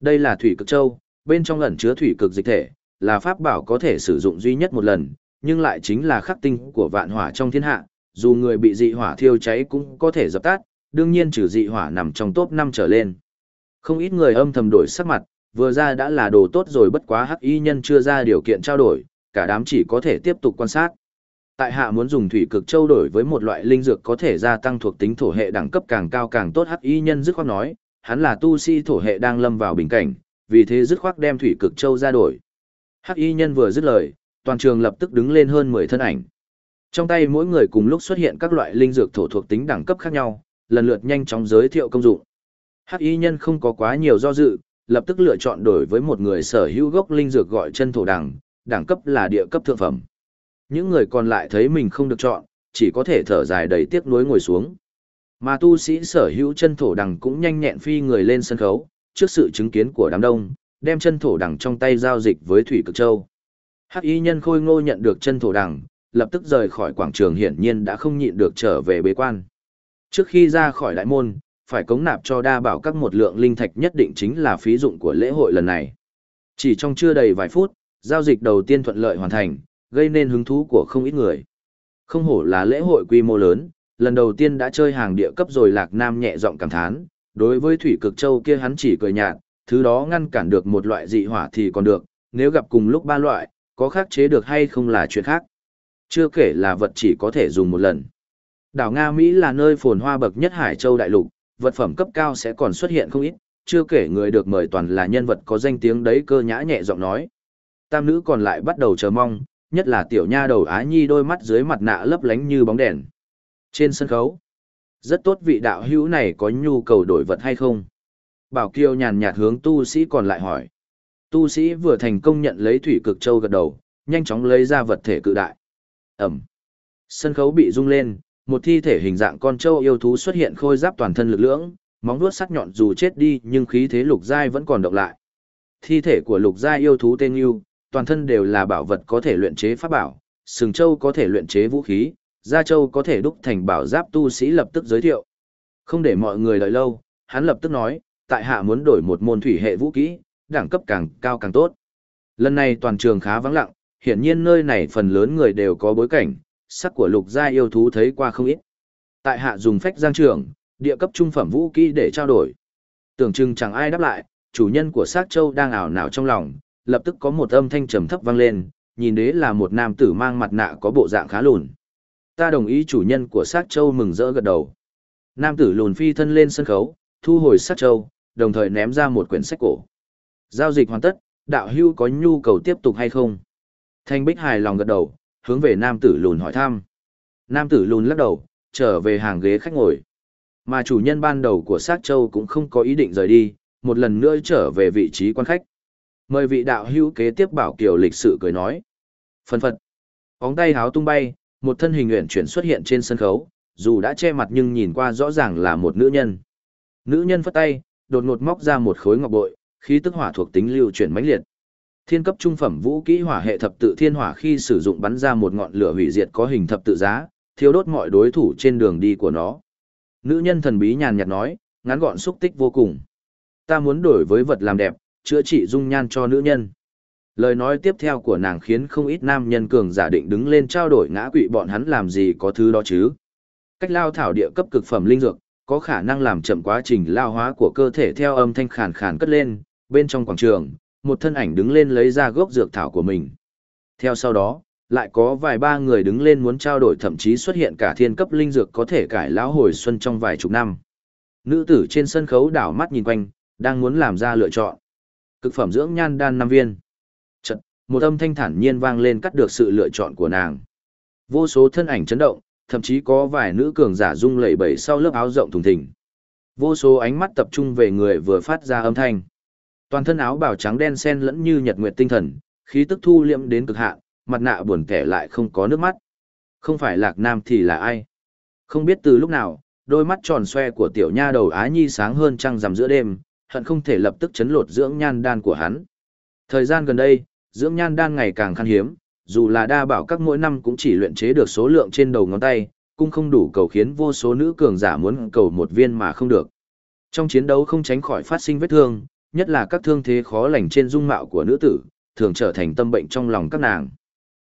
Đây là thủy cực châu, bên trong ẩn chứa thủy cực dịch thể, là pháp bảo có thể sử dụng duy nhất một lần, nhưng lại chính là khắc tinh của vạn hỏa trong thiên hạ, dù người bị dị hỏa thiêu cháy cũng có thể dập tắt, đương nhiên trừ dị hỏa nằm trong top 5 trở lên. Không ít người âm thầm đổi sắc mặt, vừa ra đã là đồ tốt rồi bất quá hắc y nhân chưa ra điều kiện trao đổi, cả đám chỉ có thể tiếp tục quan sát. Tại hạ muốn dùng thủy cực châu đổi với một loại linh dược có thể gia tăng thuộc tính thổ hệ đẳng cấp càng cao càng tốt hắc y nhân dứt khoát nói, hắn là tu sĩ si thổ hệ đang lâm vào bình cảnh, vì thế dứt khoác đem thủy cực châu ra đổi. Hắc y nhân vừa dứt lời, toàn trường lập tức đứng lên hơn 10 thân ảnh. Trong tay mỗi người cùng lúc xuất hiện các loại linh dược thổ thuộc tính đẳng cấp khác nhau, lần lượt nhanh chóng giới thiệu công dụng. Hắc y nhân không có quá nhiều do dự, lập tức lựa chọn đổi với một người sở hữu gốc linh dược gọi chân thổ đẳng, đẳng cấp là địa cấp thượng phẩm. Những người còn lại thấy mình không được chọn, chỉ có thể thở dài đầy tiếc nuối ngồi xuống. Mà tu sĩ sở hữu chân thổ đằng cũng nhanh nhẹn phi người lên sân khấu, trước sự chứng kiến của đám đông, đem chân thổ đằng trong tay giao dịch với Thủy Cực Châu. Hắc y nhân khôi ngô nhận được chân thổ đằng, lập tức rời khỏi quảng trường hiển nhiên đã không nhịn được trở về bế quan. Trước khi ra khỏi đại môn, phải cống nạp cho đa bảo các một lượng linh thạch nhất định chính là phí dụng của lễ hội lần này. Chỉ trong chưa đầy vài phút, giao dịch đầu tiên thuận lợi hoàn thành, gây nên hứng thú của không ít người. Không hổ là lễ hội quy mô lớn, lần đầu tiên đã chơi hàng địa cấp rồi Lạc Nam nhẹ giọng cảm thán, Đối với thủy cực châu kia hắn chỉ cười nhạt, thứ đó ngăn cản được một loại dị hỏa thì còn được, nếu gặp cùng lúc ba loại, có khắc chế được hay không là chuyện khác. Chưa kể là vật chỉ có thể dùng một lần. Đảo Nga Mỹ là nơi phồn hoa bậc nhất Hải Châu đại lục, vật phẩm cấp cao sẽ còn xuất hiện không ít, chưa kể người được mời toàn là nhân vật có danh tiếng đấy cơ nhã nhẹ giọng nói. Tam nữ còn lại bắt đầu chờ mong, nhất là tiểu nha đầu Á Nhi đôi mắt dưới mặt nạ lấp lánh như bóng đèn. Trên sân khấu, rất tốt vị đạo hữu này có nhu cầu đổi vật hay không? Bảo Kiều nhàn nhạt hướng tu sĩ còn lại hỏi. Tu sĩ vừa thành công nhận lấy thủy cực châu gật đầu, nhanh chóng lấy ra vật thể cự đại. Ẩm. Sân khấu bị rung lên, một thi thể hình dạng con trâu yêu thú xuất hiện khôi giáp toàn thân lực lưỡng, móng vuốt sắc nhọn dù chết đi nhưng khí thế lục giai vẫn còn động lại. Thi thể của lục giai yêu thú tên yêu, toàn thân đều là bảo vật có thể luyện chế pháp bảo, sừng trâu có thể luyện chế vũ khí, Gia Châu có thể đúc thành bảo giáp tu sĩ lập tức giới thiệu. Không để mọi người đợi lâu, hắn lập tức nói, tại hạ muốn đổi một môn thủy hệ vũ kỹ, đẳng cấp càng cao càng tốt. Lần này toàn trường khá vắng lặng, hiển nhiên nơi này phần lớn người đều có bối cảnh, sắc của lục gia yêu thú thấy qua không ít. Tại hạ dùng phách giang trường, địa cấp trung phẩm vũ kỹ để trao đổi. Tưởng chừng chẳng ai đáp lại, chủ nhân của sát châu đang ảo nào trong lòng, lập tức có một âm thanh trầm thấp vang lên, nhìn đế là một nam tử mang mặt nạ có bộ dạng khá lùn ta đồng ý chủ nhân của sát châu mừng rỡ gật đầu. Nam tử lùn phi thân lên sân khấu, thu hồi sát châu, đồng thời ném ra một quyển sách cổ. Giao dịch hoàn tất, đạo hưu có nhu cầu tiếp tục hay không? Thanh Bích hài lòng gật đầu, hướng về nam tử lùn hỏi thăm. Nam tử lùn lắc đầu, trở về hàng ghế khách ngồi. Mà chủ nhân ban đầu của sát châu cũng không có ý định rời đi, một lần nữa trở về vị trí quan khách. Mời vị đạo hữu kế tiếp bảo kiều lịch sự cười nói. Phần phật. Óng tay háo tung bay, một thân hình nguyện chuyển xuất hiện trên sân khấu, dù đã che mặt nhưng nhìn qua rõ ràng là một nữ nhân. Nữ nhân phất tay, đột ngột móc ra một khối ngọc bội, khí tức hỏa thuộc tính lưu chuyển mãnh liệt. Thiên cấp trung phẩm vũ kỹ hỏa hệ thập tự thiên hỏa khi sử dụng bắn ra một ngọn lửa hủy diệt có hình thập tự giá, thiêu đốt mọi đối thủ trên đường đi của nó. Nữ nhân thần bí nhàn nhạt nói, ngắn gọn xúc tích vô cùng. Ta muốn đổi với vật làm đẹp, chữa trị dung nhan cho nữ nhân. Lời nói tiếp theo của nàng khiến không ít nam nhân cường giả định đứng lên trao đổi ngã quỵ bọn hắn làm gì có thứ đó chứ. Cách lao thảo địa cấp cực phẩm linh dược, có khả năng làm chậm quá trình lao hóa của cơ thể theo âm thanh khàn khàn cất lên, bên trong quảng trường, một thân ảnh đứng lên lấy ra gốc dược thảo của mình. Theo sau đó, lại có vài ba người đứng lên muốn trao đổi thậm chí xuất hiện cả thiên cấp linh dược có thể cải lão hồi xuân trong vài chục năm. Nữ tử trên sân khấu đảo mắt nhìn quanh, đang muốn làm ra lựa chọn. Cực phẩm dưỡng nhan đan năm viên một âm thanh thản nhiên vang lên cắt được sự lựa chọn của nàng. Vô số thân ảnh chấn động, thậm chí có vài nữ cường giả rung lẩy bẩy sau lớp áo rộng thùng thình. Vô số ánh mắt tập trung về người vừa phát ra âm thanh. Toàn thân áo bào trắng đen xen lẫn như nhật nguyệt tinh thần, khí tức thu liễm đến cực hạn, mặt nạ buồn kẻ lại không có nước mắt. Không phải Lạc Nam thì là ai? Không biết từ lúc nào, đôi mắt tròn xoe của tiểu nha đầu Á Nhi sáng hơn trăng rằm giữa đêm, hận không thể lập tức chấn lột dưỡng nhan đan của hắn. Thời gian gần đây, dưỡng nhan đan ngày càng khan hiếm, dù là đa bảo các mỗi năm cũng chỉ luyện chế được số lượng trên đầu ngón tay, cũng không đủ cầu khiến vô số nữ cường giả muốn cầu một viên mà không được. Trong chiến đấu không tránh khỏi phát sinh vết thương, nhất là các thương thế khó lành trên dung mạo của nữ tử, thường trở thành tâm bệnh trong lòng các nàng.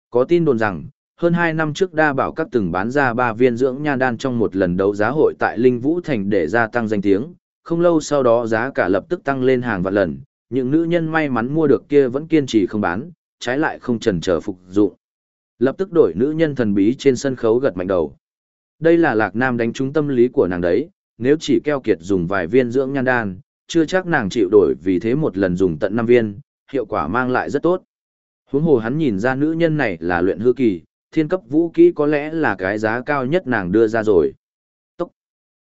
Có tin đồn rằng, hơn 2 năm trước đa bảo các từng bán ra 3 viên dưỡng nhan đan trong một lần đấu giá hội tại Linh Vũ Thành để gia tăng danh tiếng, không lâu sau đó giá cả lập tức tăng lên hàng vạn lần, những nữ nhân may mắn mua được kia vẫn kiên trì không bán, trái lại không chần chờ phục dụng. Lập tức đổi nữ nhân thần bí trên sân khấu gật mạnh đầu. Đây là Lạc Nam đánh trúng tâm lý của nàng đấy, nếu chỉ keo kiệt dùng vài viên dưỡng nhan đan, chưa chắc nàng chịu đổi vì thế một lần dùng tận năm viên, hiệu quả mang lại rất tốt. Huống hồ hắn nhìn ra nữ nhân này là luyện hư kỳ, thiên cấp vũ khí có lẽ là cái giá cao nhất nàng đưa ra rồi. Tốc.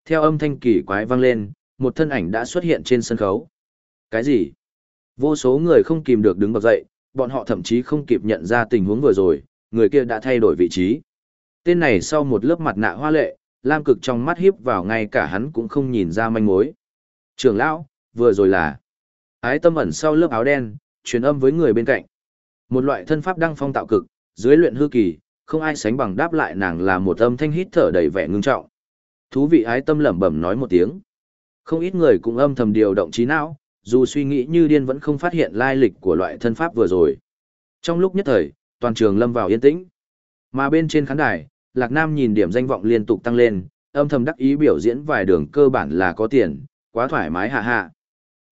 Theo âm thanh kỳ quái vang lên, một thân ảnh đã xuất hiện trên sân khấu. Cái gì? Vô số người không kìm được đứng bật dậy, bọn họ thậm chí không kịp nhận ra tình huống vừa rồi, người kia đã thay đổi vị trí. Tên này sau một lớp mặt nạ hoa lệ, Lam Cực trong mắt hiếp vào ngay cả hắn cũng không nhìn ra manh mối. Trường lão, vừa rồi là ái tâm ẩn sau lớp áo đen, truyền âm với người bên cạnh. Một loại thân pháp đăng phong tạo cực, dưới luyện hư kỳ, không ai sánh bằng đáp lại nàng là một âm thanh hít thở đầy vẻ ngưng trọng. Thú vị ái tâm lẩm bẩm nói một tiếng. Không ít người cũng âm thầm điều động trí não, dù suy nghĩ như điên vẫn không phát hiện lai lịch của loại thân pháp vừa rồi. Trong lúc nhất thời, toàn trường lâm vào yên tĩnh. Mà bên trên khán đài, Lạc Nam nhìn điểm danh vọng liên tục tăng lên, âm thầm đắc ý biểu diễn vài đường cơ bản là có tiền, quá thoải mái hạ hạ.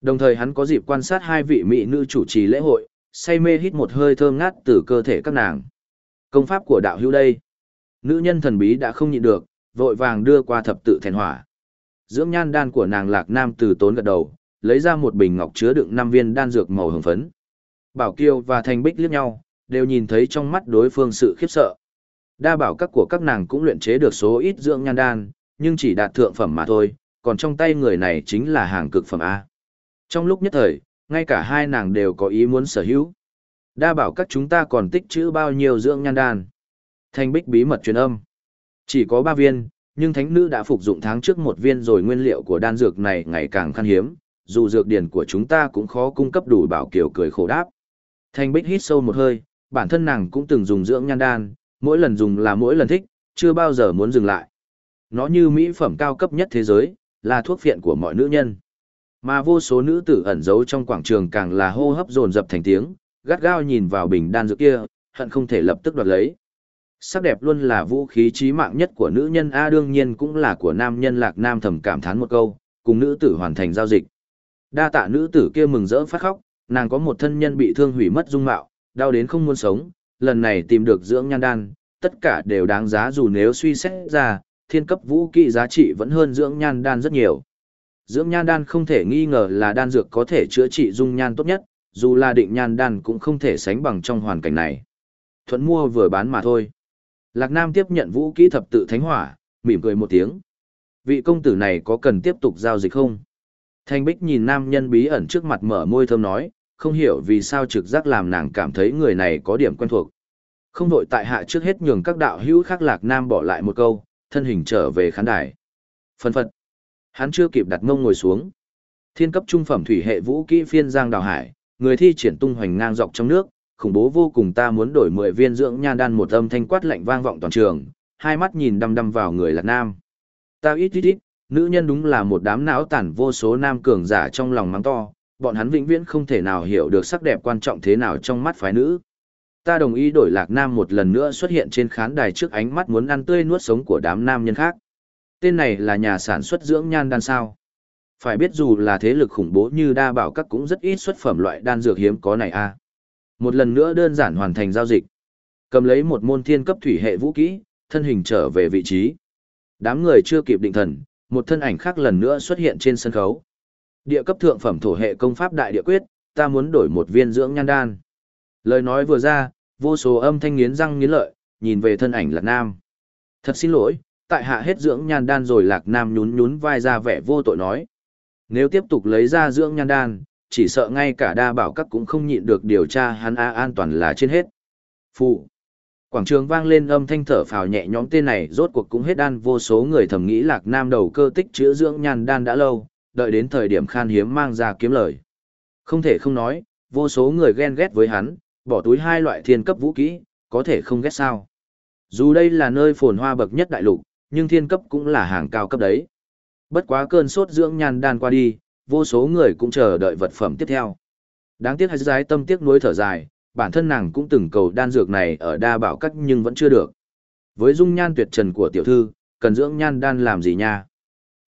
Đồng thời hắn có dịp quan sát hai vị mỹ nữ chủ trì lễ hội, say mê hít một hơi thơm ngát từ cơ thể các nàng. Công pháp của đạo hữu đây. Nữ nhân thần bí đã không nhịn được, vội vàng đưa qua thập tự thèn hỏa. Dưỡng nhan đan của nàng Lạc Nam từ tốn gật đầu, lấy ra một bình ngọc chứa đựng năm viên đan dược màu hồng phấn. Bảo Kiều và thanh Bích liếc nhau, đều nhìn thấy trong mắt đối phương sự khiếp sợ. Đa bảo các của các nàng cũng luyện chế được số ít dưỡng nhan đan, nhưng chỉ đạt thượng phẩm mà thôi, còn trong tay người này chính là hàng cực phẩm A. Trong lúc nhất thời, ngay cả hai nàng đều có ý muốn sở hữu. Đa bảo các chúng ta còn tích trữ bao nhiêu dưỡng nhan đan. Thanh bích bí mật truyền âm. Chỉ có ba viên, nhưng thánh nữ đã phục dụng tháng trước một viên rồi nguyên liệu của đan dược này ngày càng khan hiếm, dù dược điển của chúng ta cũng khó cung cấp đủ bảo kiểu cười khổ đáp. Thanh Bích hít sâu một hơi, bản thân nàng cũng từng dùng dưỡng nhan đan, mỗi lần dùng là mỗi lần thích, chưa bao giờ muốn dừng lại. Nó như mỹ phẩm cao cấp nhất thế giới, là thuốc phiện của mọi nữ nhân. Mà vô số nữ tử ẩn giấu trong quảng trường càng là hô hấp dồn dập thành tiếng, gắt gao nhìn vào bình đan dược kia, hận không thể lập tức đoạt lấy. Sắc đẹp luôn là vũ khí chí mạng nhất của nữ nhân A đương nhiên cũng là của nam nhân lạc nam thầm cảm thán một câu, cùng nữ tử hoàn thành giao dịch. Đa tạ nữ tử kia mừng rỡ phát khóc, nàng có một thân nhân bị thương hủy mất dung mạo, đau đến không muốn sống, lần này tìm được dưỡng nhan đan, tất cả đều đáng giá dù nếu suy xét ra, thiên cấp vũ kỹ giá trị vẫn hơn dưỡng nhan đan rất nhiều. Dưỡng nhan đan không thể nghi ngờ là đan dược có thể chữa trị dung nhan tốt nhất, dù là định nhan đan cũng không thể sánh bằng trong hoàn cảnh này. Thuận mua vừa bán mà thôi. Lạc Nam tiếp nhận vũ kỹ thập tự thánh hỏa, mỉm cười một tiếng. Vị công tử này có cần tiếp tục giao dịch không? Thanh Bích nhìn nam nhân bí ẩn trước mặt mở môi thơm nói, không hiểu vì sao trực giác làm nàng cảm thấy người này có điểm quen thuộc. Không đội tại hạ trước hết nhường các đạo hữu khác lạc nam bỏ lại một câu, thân hình trở về khán đài. Phân phật. Hắn chưa kịp đặt ngông ngồi xuống. Thiên cấp trung phẩm thủy hệ vũ kỹ phiên giang đào hải, người thi triển tung hoành ngang dọc trong nước, khủng bố vô cùng ta muốn đổi 10 viên dưỡng nhan đan một âm thanh quát lạnh vang vọng toàn trường, hai mắt nhìn đăm đăm vào người Lạc Nam. Ta ít ít ít, nữ nhân đúng là một đám não tản vô số nam cường giả trong lòng mắng to, bọn hắn vĩnh viễn không thể nào hiểu được sắc đẹp quan trọng thế nào trong mắt phái nữ. Ta đồng ý đổi lạc nam một lần nữa xuất hiện trên khán đài trước ánh mắt muốn ăn tươi nuốt sống của đám nam nhân khác. Tên này là nhà sản xuất dưỡng nhan đan sao. Phải biết dù là thế lực khủng bố như đa bảo các cũng rất ít xuất phẩm loại đan dược hiếm có này a. Một lần nữa đơn giản hoàn thành giao dịch. Cầm lấy một môn thiên cấp thủy hệ vũ kỹ, thân hình trở về vị trí. Đám người chưa kịp định thần, một thân ảnh khác lần nữa xuất hiện trên sân khấu. Địa cấp thượng phẩm thổ hệ công pháp đại địa quyết, ta muốn đổi một viên dưỡng nhan đan. Lời nói vừa ra, vô số âm thanh nghiến răng nghiến lợi, nhìn về thân ảnh Lạc Nam. Thật xin lỗi, tại hạ hết dưỡng nhan đan rồi Lạc Nam nhún nhún vai ra vẻ vô tội nói. Nếu tiếp tục lấy ra dưỡng nhan đan, chỉ sợ ngay cả đa bảo các cũng không nhịn được điều tra hắn a an toàn là trên hết. Phụ. Quảng trường vang lên âm thanh thở phào nhẹ nhõm tên này rốt cuộc cũng hết đan vô số người thầm nghĩ lạc nam đầu cơ tích chữa dưỡng nhàn đan đã lâu, đợi đến thời điểm khan hiếm mang ra kiếm lời. Không thể không nói, vô số người ghen ghét với hắn, bỏ túi hai loại thiên cấp vũ kỹ, có thể không ghét sao. Dù đây là nơi phồn hoa bậc nhất đại lục, nhưng thiên cấp cũng là hàng cao cấp đấy. Bất quá cơn sốt dưỡng nhàn đan qua đi, vô số người cũng chờ đợi vật phẩm tiếp theo. Đáng tiếc hay giái tâm tiếc nuối thở dài, bản thân nàng cũng từng cầu đan dược này ở đa bảo cắt nhưng vẫn chưa được. Với dung nhan tuyệt trần của tiểu thư, cần dưỡng nhan đan làm gì nha?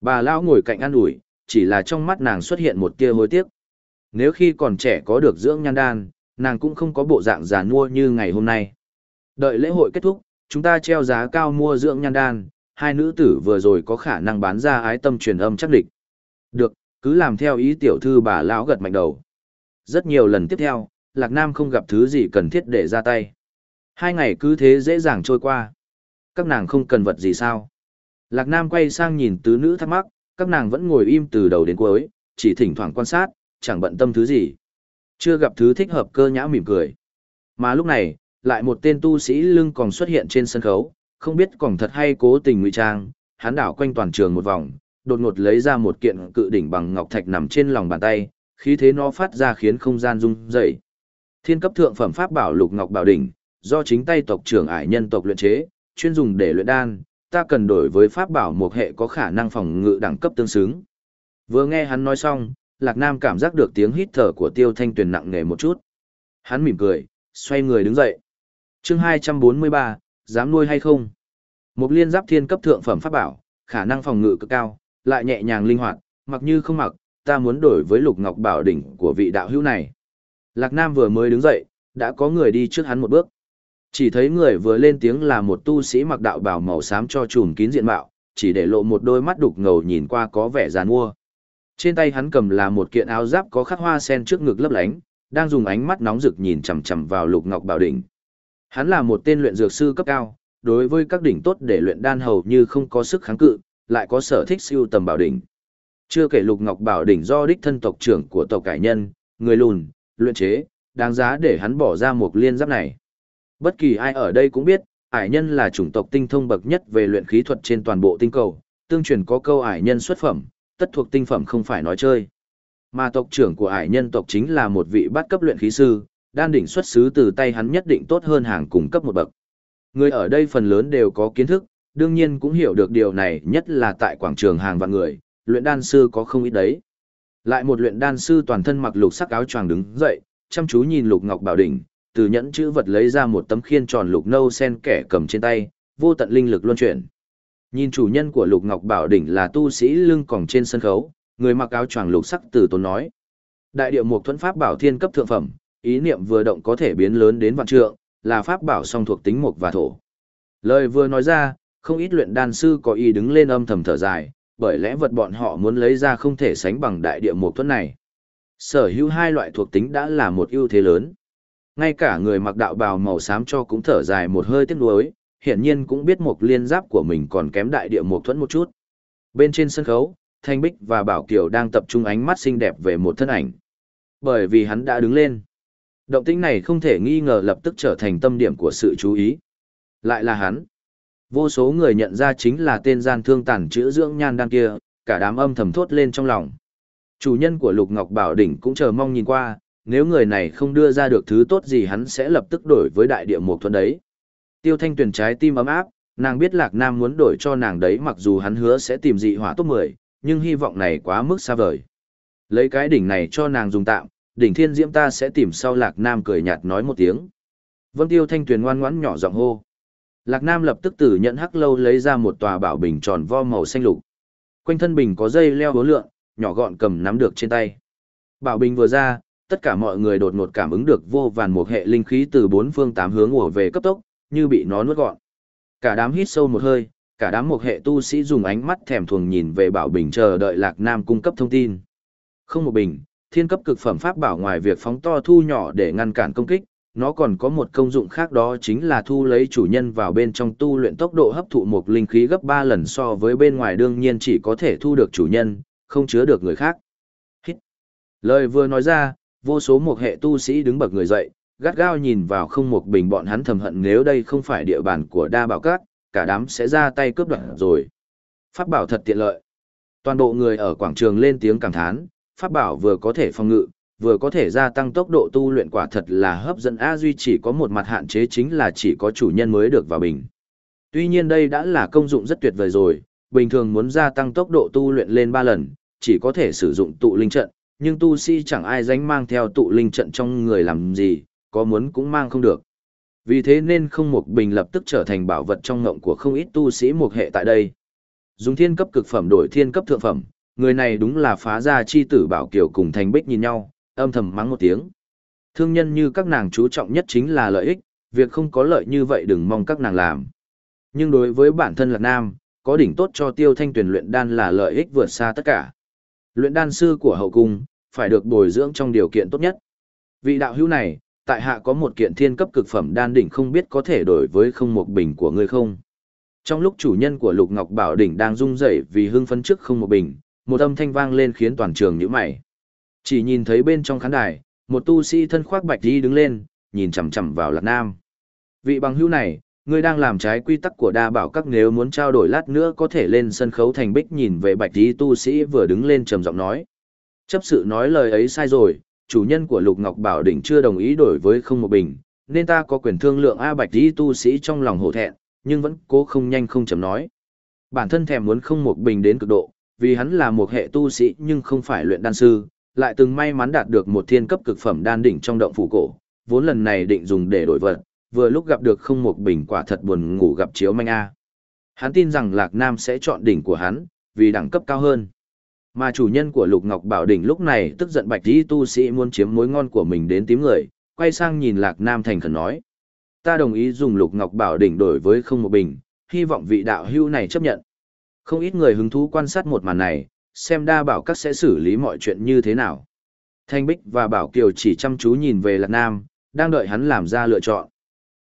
Bà lão ngồi cạnh ăn ủi, chỉ là trong mắt nàng xuất hiện một tia hối tiếc. Nếu khi còn trẻ có được dưỡng nhan đan, nàng cũng không có bộ dạng già nua như ngày hôm nay. Đợi lễ hội kết thúc, chúng ta treo giá cao mua dưỡng nhan đan, hai nữ tử vừa rồi có khả năng bán ra ái tâm truyền âm chắc địch. Được, cứ làm theo ý tiểu thư bà lão gật mạnh đầu. Rất nhiều lần tiếp theo, Lạc Nam không gặp thứ gì cần thiết để ra tay. Hai ngày cứ thế dễ dàng trôi qua. Các nàng không cần vật gì sao. Lạc Nam quay sang nhìn tứ nữ thắc mắc, các nàng vẫn ngồi im từ đầu đến cuối, chỉ thỉnh thoảng quan sát, chẳng bận tâm thứ gì. Chưa gặp thứ thích hợp cơ nhã mỉm cười. Mà lúc này, lại một tên tu sĩ lưng còn xuất hiện trên sân khấu, không biết còn thật hay cố tình ngụy trang, Hán đảo quanh toàn trường một vòng, đột ngột lấy ra một kiện cự đỉnh bằng ngọc thạch nằm trên lòng bàn tay, khí thế nó phát ra khiến không gian rung dậy. Thiên cấp thượng phẩm pháp bảo Lục Ngọc Bảo Đỉnh, do chính tay tộc trưởng ải nhân tộc luyện chế, chuyên dùng để luyện đan, ta cần đổi với pháp bảo một hệ có khả năng phòng ngự đẳng cấp tương xứng. Vừa nghe hắn nói xong, Lạc Nam cảm giác được tiếng hít thở của Tiêu Thanh Tuyền nặng nề một chút. Hắn mỉm cười, xoay người đứng dậy. Chương 243, dám nuôi hay không? Một liên giáp thiên cấp thượng phẩm pháp bảo, khả năng phòng ngự cực cao, lại nhẹ nhàng linh hoạt, mặc như không mặc, ta muốn đổi với Lục Ngọc Bảo đỉnh của vị đạo hữu này. Lạc Nam vừa mới đứng dậy, đã có người đi trước hắn một bước. Chỉ thấy người vừa lên tiếng là một tu sĩ mặc đạo bào màu xám cho trùm kín diện mạo, chỉ để lộ một đôi mắt đục ngầu nhìn qua có vẻ giàn mua. Trên tay hắn cầm là một kiện áo giáp có khắc hoa sen trước ngực lấp lánh, đang dùng ánh mắt nóng rực nhìn chằm chằm vào Lục Ngọc Bảo đỉnh. Hắn là một tên luyện dược sư cấp cao, đối với các đỉnh tốt để luyện đan hầu như không có sức kháng cự, lại có sở thích siêu tầm bảo đỉnh. Chưa kể Lục Ngọc Bảo đỉnh do đích thân tộc trưởng của tộc cải nhân, người lùn, luyện chế, đáng giá để hắn bỏ ra một liên giáp này. Bất kỳ ai ở đây cũng biết, ải nhân là chủng tộc tinh thông bậc nhất về luyện khí thuật trên toàn bộ tinh cầu, tương truyền có câu ải nhân xuất phẩm, tất thuộc tinh phẩm không phải nói chơi. Mà tộc trưởng của ải nhân tộc chính là một vị bát cấp luyện khí sư, đan đỉnh xuất xứ từ tay hắn nhất định tốt hơn hàng cùng cấp một bậc. Người ở đây phần lớn đều có kiến thức, đương nhiên cũng hiểu được điều này nhất là tại quảng trường hàng vạn người, luyện đan sư có không ít đấy. Lại một luyện đan sư toàn thân mặc lục sắc áo choàng đứng dậy, chăm chú nhìn Lục Ngọc Bảo đỉnh, từ nhẫn chữ vật lấy ra một tấm khiên tròn lục nâu sen kẻ cầm trên tay, vô tận linh lực luân chuyển. Nhìn chủ nhân của Lục Ngọc Bảo đỉnh là tu sĩ lưng còng trên sân khấu, người mặc áo choàng lục sắc từ tốn nói: "Đại địa mục thuẫn pháp bảo thiên cấp thượng phẩm, ý niệm vừa động có thể biến lớn đến vạn trượng, là pháp bảo song thuộc tính mục và thổ." Lời vừa nói ra, không ít luyện đan sư có ý đứng lên âm thầm thở dài, bởi lẽ vật bọn họ muốn lấy ra không thể sánh bằng đại địa mộc thuẫn này. Sở hữu hai loại thuộc tính đã là một ưu thế lớn. Ngay cả người mặc đạo bào màu xám cho cũng thở dài một hơi tiếc nuối, hiển nhiên cũng biết mục liên giáp của mình còn kém đại địa mộc thuẫn một chút. Bên trên sân khấu, Thanh Bích và Bảo Kiều đang tập trung ánh mắt xinh đẹp về một thân ảnh. Bởi vì hắn đã đứng lên. Động tĩnh này không thể nghi ngờ lập tức trở thành tâm điểm của sự chú ý. Lại là hắn. Vô số người nhận ra chính là tên gian thương tàn chữ dưỡng nhan đan kia, cả đám âm thầm thốt lên trong lòng. Chủ nhân của Lục Ngọc Bảo Đỉnh cũng chờ mong nhìn qua, nếu người này không đưa ra được thứ tốt gì hắn sẽ lập tức đổi với đại địa mộc thuận đấy. Tiêu Thanh Tuyền trái tim ấm áp, nàng biết Lạc Nam muốn đổi cho nàng đấy mặc dù hắn hứa sẽ tìm dị hỏa tốt mười, nhưng hy vọng này quá mức xa vời. Lấy cái đỉnh này cho nàng dùng tạm, đỉnh thiên diễm ta sẽ tìm sau Lạc Nam cười nhạt nói một tiếng. Vâng, Tiêu Thanh Tuyền ngoan ngoãn nhỏ giọng hô. Lạc Nam lập tức từ nhận hắc lâu lấy ra một tòa bảo bình tròn vo màu xanh lục. Quanh thân bình có dây leo hố lượng, nhỏ gọn cầm nắm được trên tay. Bảo bình vừa ra, tất cả mọi người đột ngột cảm ứng được vô vàn một hệ linh khí từ bốn phương tám hướng ùa về cấp tốc, như bị nó nuốt gọn. Cả đám hít sâu một hơi, cả đám một hệ tu sĩ dùng ánh mắt thèm thuồng nhìn về bảo bình chờ đợi Lạc Nam cung cấp thông tin. Không một bình, thiên cấp cực phẩm pháp bảo ngoài việc phóng to thu nhỏ để ngăn cản công kích, nó còn có một công dụng khác đó chính là thu lấy chủ nhân vào bên trong tu luyện tốc độ hấp thụ một linh khí gấp 3 lần so với bên ngoài đương nhiên chỉ có thể thu được chủ nhân, không chứa được người khác. Hít. Lời vừa nói ra, vô số một hệ tu sĩ đứng bậc người dậy, gắt gao nhìn vào không một bình bọn hắn thầm hận nếu đây không phải địa bàn của đa bảo cát, cả đám sẽ ra tay cướp đoạt rồi. Pháp bảo thật tiện lợi. Toàn bộ người ở quảng trường lên tiếng cảm thán, pháp bảo vừa có thể phòng ngự, vừa có thể gia tăng tốc độ tu luyện quả thật là hấp dẫn A Duy chỉ có một mặt hạn chế chính là chỉ có chủ nhân mới được vào bình. Tuy nhiên đây đã là công dụng rất tuyệt vời rồi, bình thường muốn gia tăng tốc độ tu luyện lên 3 lần, chỉ có thể sử dụng tụ linh trận, nhưng tu sĩ chẳng ai dánh mang theo tụ linh trận trong người làm gì, có muốn cũng mang không được. Vì thế nên không một bình lập tức trở thành bảo vật trong ngộng của không ít tu sĩ một hệ tại đây. Dùng thiên cấp cực phẩm đổi thiên cấp thượng phẩm, người này đúng là phá ra chi tử bảo kiểu cùng thành bích nhìn nhau, âm thầm mắng một tiếng. Thương nhân như các nàng chú trọng nhất chính là lợi ích, việc không có lợi như vậy đừng mong các nàng làm. Nhưng đối với bản thân Lạc Nam, có đỉnh tốt cho tiêu thanh tuyển luyện đan là lợi ích vượt xa tất cả. Luyện đan sư của hậu cung, phải được bồi dưỡng trong điều kiện tốt nhất. Vị đạo hữu này, tại hạ có một kiện thiên cấp cực phẩm đan đỉnh không biết có thể đổi với không một bình của ngươi không. Trong lúc chủ nhân của Lục Ngọc Bảo đỉnh đang rung rẩy vì hưng phấn trước không một bình, một âm thanh vang lên khiến toàn trường nhíu mày. Chỉ nhìn thấy bên trong khán đài, một tu sĩ thân khoác bạch đi đứng lên, nhìn chằm chằm vào Lạc Nam. Vị bằng hữu này, ngươi đang làm trái quy tắc của đa bảo các nếu muốn trao đổi lát nữa có thể lên sân khấu thành bích nhìn về bạch đi tu sĩ vừa đứng lên trầm giọng nói. Chấp sự nói lời ấy sai rồi, chủ nhân của Lục Ngọc Bảo Đỉnh chưa đồng ý đổi với không một bình, nên ta có quyền thương lượng A bạch đi tu sĩ trong lòng hổ thẹn, nhưng vẫn cố không nhanh không chậm nói. Bản thân thèm muốn không một bình đến cực độ, vì hắn là một hệ tu sĩ nhưng không phải luyện đan sư, lại từng may mắn đạt được một thiên cấp cực phẩm đan đỉnh trong động phủ cổ, vốn lần này định dùng để đổi vật, vừa lúc gặp được không một bình quả thật buồn ngủ gặp chiếu manh a. À. Hắn tin rằng Lạc Nam sẽ chọn đỉnh của hắn, vì đẳng cấp cao hơn. Mà chủ nhân của Lục Ngọc Bảo đỉnh lúc này tức giận Bạch Tí tu sĩ muốn chiếm mối ngon của mình đến tím người, quay sang nhìn Lạc Nam thành khẩn nói: "Ta đồng ý dùng Lục Ngọc Bảo đỉnh đổi với không một bình, hy vọng vị đạo hữu này chấp nhận." Không ít người hứng thú quan sát một màn này, xem đa bảo các sẽ xử lý mọi chuyện như thế nào. Thanh Bích và Bảo Kiều chỉ chăm chú nhìn về Lạc Nam, đang đợi hắn làm ra lựa chọn.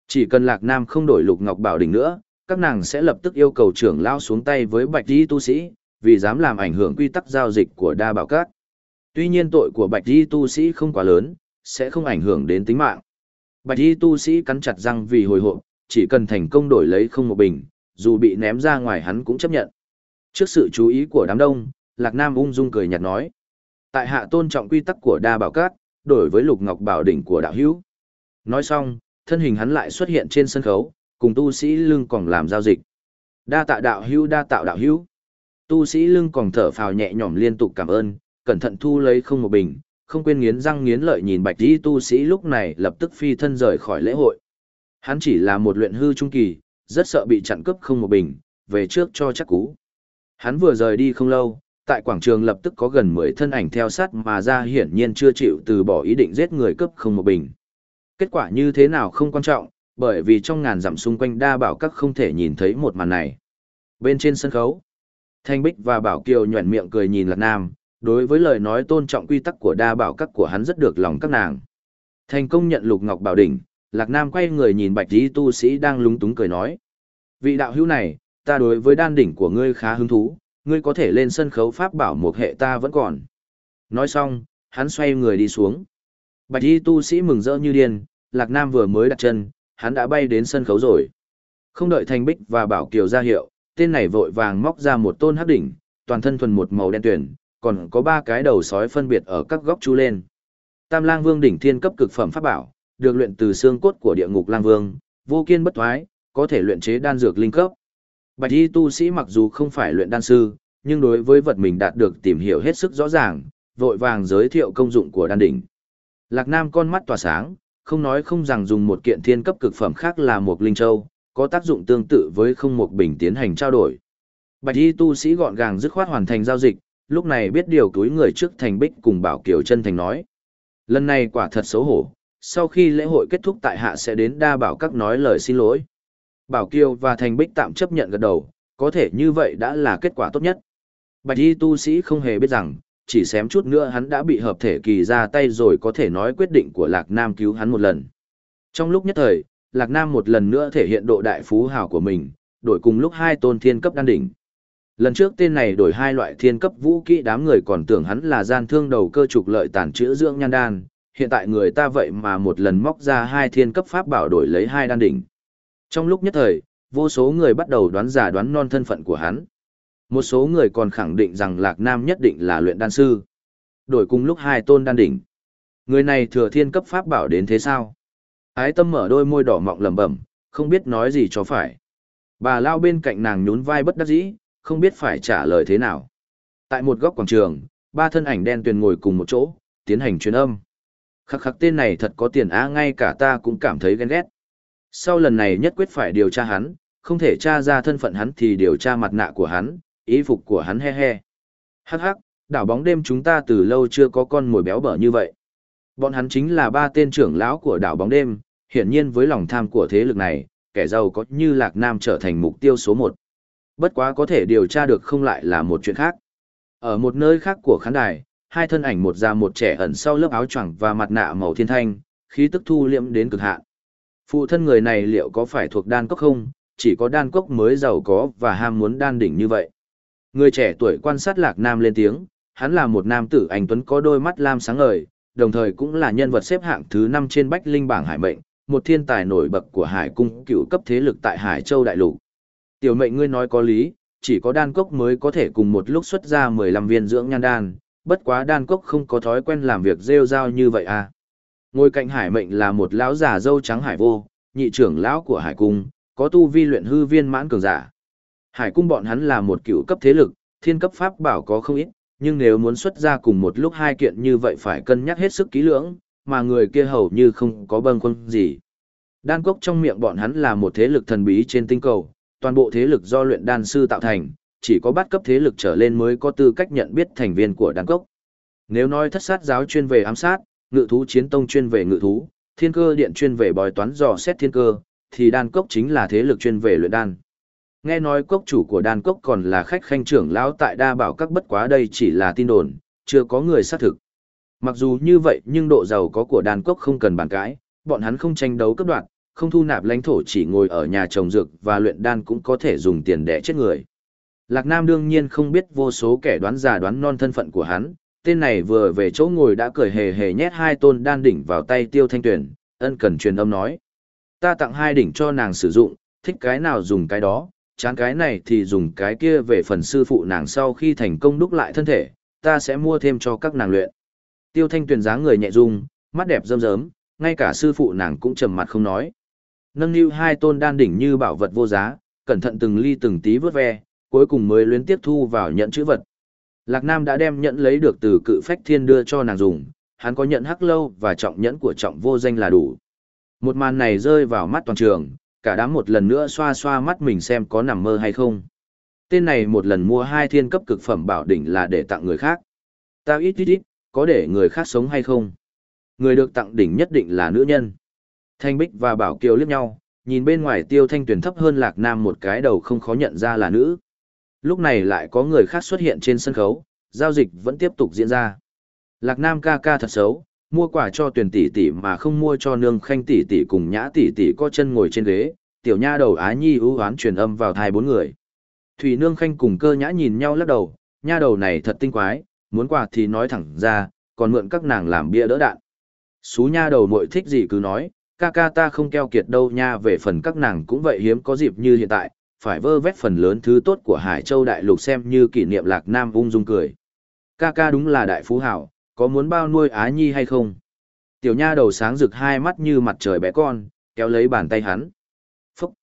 Chỉ cần Lạc Nam không đổi Lục Ngọc Bảo Đỉnh nữa, các nàng sẽ lập tức yêu cầu trưởng lao xuống tay với Bạch Di Tu Sĩ, vì dám làm ảnh hưởng quy tắc giao dịch của đa bảo các. Tuy nhiên tội của Bạch Di Tu Sĩ không quá lớn, sẽ không ảnh hưởng đến tính mạng. Bạch Y tu sĩ cắn chặt răng vì hồi hộp, chỉ cần thành công đổi lấy không một bình, dù bị ném ra ngoài hắn cũng chấp nhận. Trước sự chú ý của đám đông, Lạc Nam ung dung cười nhạt nói. Tại hạ tôn trọng quy tắc của đa bảo cát, đổi với lục ngọc bảo đỉnh của đạo hữu. Nói xong, thân hình hắn lại xuất hiện trên sân khấu, cùng tu sĩ lưng còn làm giao dịch. Đa tạ đạo hữu đa tạo đạo hữu. Tu sĩ lưng còn thở phào nhẹ nhõm liên tục cảm ơn, cẩn thận thu lấy không một bình, không quên nghiến răng nghiến lợi nhìn bạch y tu sĩ lúc này lập tức phi thân rời khỏi lễ hội. Hắn chỉ là một luyện hư trung kỳ, rất sợ bị chặn cướp không một bình, về trước cho chắc cú. Hắn vừa rời đi không lâu, tại quảng trường lập tức có gần 10 thân ảnh theo sát mà ra hiển nhiên chưa chịu từ bỏ ý định giết người cướp không một bình. Kết quả như thế nào không quan trọng, bởi vì trong ngàn dặm xung quanh đa bảo các không thể nhìn thấy một màn này. Bên trên sân khấu, Thanh Bích và Bảo Kiều nhuẩn miệng cười nhìn Lạc Nam, đối với lời nói tôn trọng quy tắc của đa bảo các của hắn rất được lòng các nàng. Thành công nhận Lục Ngọc Bảo Đỉnh, Lạc Nam quay người nhìn Bạch Tí tu sĩ đang lúng túng cười nói: "Vị đạo hữu này, ta đối với đan đỉnh của ngươi khá hứng thú, ngươi có thể lên sân khấu pháp bảo một hệ ta vẫn còn. Nói xong, hắn xoay người đi xuống. Bạch y tu sĩ mừng rỡ như điên, Lạc Nam vừa mới đặt chân, hắn đã bay đến sân khấu rồi. Không đợi Thành Bích và Bảo Kiều ra hiệu, tên này vội vàng móc ra một tôn hắc đỉnh, toàn thân thuần một màu đen tuyển, còn có ba cái đầu sói phân biệt ở các góc chu lên. Tam Lang Vương đỉnh thiên cấp cực phẩm pháp bảo, được luyện từ xương cốt của địa ngục Lang Vương, vô kiên bất thoái, có thể luyện chế đan dược linh cấp. Bạch y tu sĩ mặc dù không phải luyện đan sư, nhưng đối với vật mình đạt được tìm hiểu hết sức rõ ràng, vội vàng giới thiệu công dụng của đan đỉnh. Lạc Nam con mắt tỏa sáng, không nói không rằng dùng một kiện thiên cấp cực phẩm khác là một linh châu, có tác dụng tương tự với không một bình tiến hành trao đổi. Bạch y tu sĩ gọn gàng dứt khoát hoàn thành giao dịch, lúc này biết điều túi người trước thành bích cùng bảo kiểu chân thành nói. Lần này quả thật xấu hổ, sau khi lễ hội kết thúc tại hạ sẽ đến đa bảo các nói lời xin lỗi. Bảo Kiều và Thành Bích tạm chấp nhận gật đầu, có thể như vậy đã là kết quả tốt nhất. Bạch y tu sĩ không hề biết rằng, chỉ xém chút nữa hắn đã bị hợp thể kỳ ra tay rồi có thể nói quyết định của Lạc Nam cứu hắn một lần. Trong lúc nhất thời, Lạc Nam một lần nữa thể hiện độ đại phú hào của mình, đổi cùng lúc hai tôn thiên cấp đan đỉnh. Lần trước tên này đổi hai loại thiên cấp vũ kỹ đám người còn tưởng hắn là gian thương đầu cơ trục lợi tàn chữa dưỡng nhan đan, hiện tại người ta vậy mà một lần móc ra hai thiên cấp pháp bảo đổi lấy hai đan đỉnh. Trong lúc nhất thời, vô số người bắt đầu đoán giả đoán non thân phận của hắn. Một số người còn khẳng định rằng Lạc Nam nhất định là luyện đan sư. Đổi cùng lúc hai tôn đan đỉnh. Người này thừa thiên cấp pháp bảo đến thế sao? Ái tâm mở đôi môi đỏ mọng lẩm bẩm, không biết nói gì cho phải. Bà lao bên cạnh nàng nhún vai bất đắc dĩ, không biết phải trả lời thế nào. Tại một góc quảng trường, ba thân ảnh đen tuyền ngồi cùng một chỗ, tiến hành truyền âm. Khắc khắc tên này thật có tiền á ngay cả ta cũng cảm thấy ghen ghét. Sau lần này nhất quyết phải điều tra hắn, không thể tra ra thân phận hắn thì điều tra mặt nạ của hắn, ý phục của hắn he he. Hắc hắc, đảo bóng đêm chúng ta từ lâu chưa có con mồi béo bở như vậy. Bọn hắn chính là ba tên trưởng lão của đảo bóng đêm, hiển nhiên với lòng tham của thế lực này, kẻ giàu có như Lạc Nam trở thành mục tiêu số một. Bất quá có thể điều tra được không lại là một chuyện khác. Ở một nơi khác của khán đài, hai thân ảnh một già một trẻ ẩn sau lớp áo choàng và mặt nạ màu thiên thanh, khí tức thu liệm đến cực hạn phụ thân người này liệu có phải thuộc đan cốc không, chỉ có đan cốc mới giàu có và ham muốn đan đỉnh như vậy. Người trẻ tuổi quan sát Lạc Nam lên tiếng, hắn là một nam tử anh Tuấn có đôi mắt lam sáng ngời, đồng thời cũng là nhân vật xếp hạng thứ năm trên Bách Linh bảng Hải Mệnh, một thiên tài nổi bật của Hải Cung cựu cấp thế lực tại Hải Châu Đại Lục. Tiểu mệnh ngươi nói có lý, chỉ có đan cốc mới có thể cùng một lúc xuất ra mười lăm viên dưỡng nhan đan, bất quá đan cốc không có thói quen làm việc rêu rao như vậy à. Ngôi cạnh hải mệnh là một lão già dâu trắng hải vô, nhị trưởng lão của hải cung, có tu vi luyện hư viên mãn cường giả. Hải cung bọn hắn là một cựu cấp thế lực, thiên cấp pháp bảo có không ít, nhưng nếu muốn xuất ra cùng một lúc hai kiện như vậy phải cân nhắc hết sức kỹ lưỡng, mà người kia hầu như không có bâng quân gì. Đan cốc trong miệng bọn hắn là một thế lực thần bí trên tinh cầu, toàn bộ thế lực do luyện đan sư tạo thành, chỉ có bát cấp thế lực trở lên mới có tư cách nhận biết thành viên của đan cốc. Nếu nói thất sát giáo chuyên về ám sát, ngự thú chiến tông chuyên về ngự thú, thiên cơ điện chuyên về bói toán dò xét thiên cơ, thì đan cốc chính là thế lực chuyên về luyện đan. Nghe nói cốc chủ của đan cốc còn là khách khanh trưởng lão tại đa bảo các bất quá đây chỉ là tin đồn, chưa có người xác thực. Mặc dù như vậy nhưng độ giàu có của đan cốc không cần bàn cãi, bọn hắn không tranh đấu cấp đoạn, không thu nạp lãnh thổ chỉ ngồi ở nhà trồng dược và luyện đan cũng có thể dùng tiền để chết người. Lạc Nam đương nhiên không biết vô số kẻ đoán giả đoán non thân phận của hắn, Tên này vừa về chỗ ngồi đã cười hề hề nhét hai tôn đan đỉnh vào tay tiêu thanh tuyển, ân cần truyền âm nói. Ta tặng hai đỉnh cho nàng sử dụng, thích cái nào dùng cái đó, chán cái này thì dùng cái kia về phần sư phụ nàng sau khi thành công đúc lại thân thể, ta sẽ mua thêm cho các nàng luyện. Tiêu thanh tuyển dáng người nhẹ dung, mắt đẹp rơm rớm, ngay cả sư phụ nàng cũng trầm mặt không nói. Nâng niu hai tôn đan đỉnh như bảo vật vô giá, cẩn thận từng ly từng tí vớt ve, cuối cùng mới luyến tiếp thu vào nhận chữ vật, Lạc Nam đã đem nhẫn lấy được từ cự phách thiên đưa cho nàng dùng, hắn có nhẫn hắc lâu và trọng nhẫn của trọng vô danh là đủ. Một màn này rơi vào mắt toàn trường, cả đám một lần nữa xoa xoa mắt mình xem có nằm mơ hay không. Tên này một lần mua hai thiên cấp cực phẩm bảo đỉnh là để tặng người khác. Tao ít ít ít, có để người khác sống hay không? Người được tặng đỉnh nhất định là nữ nhân. Thanh Bích và Bảo Kiều liếc nhau, nhìn bên ngoài tiêu thanh tuyển thấp hơn Lạc Nam một cái đầu không khó nhận ra là nữ. Lúc này lại có người khác xuất hiện trên sân khấu, giao dịch vẫn tiếp tục diễn ra. Lạc Nam ca ca thật xấu, mua quả cho tuyển tỷ tỷ mà không mua cho nương khanh tỷ tỷ cùng nhã tỷ tỷ có chân ngồi trên ghế, tiểu nha đầu Á Nhi ưu hoán truyền âm vào thai bốn người. Thủy nương khanh cùng cơ nhã nhìn nhau lắc đầu, nha đầu này thật tinh quái, muốn quà thì nói thẳng ra, còn mượn các nàng làm bia đỡ đạn. Xú nha đầu muội thích gì cứ nói, ca ca ta không keo kiệt đâu nha về phần các nàng cũng vậy hiếm có dịp như hiện tại, phải vơ vét phần lớn thứ tốt của Hải Châu Đại Lục xem như kỷ niệm Lạc Nam ung dung cười. Ca ca đúng là đại phú hảo, có muốn bao nuôi Á Nhi hay không? Tiểu nha đầu sáng rực hai mắt như mặt trời bé con, kéo lấy bàn tay hắn. Phúc!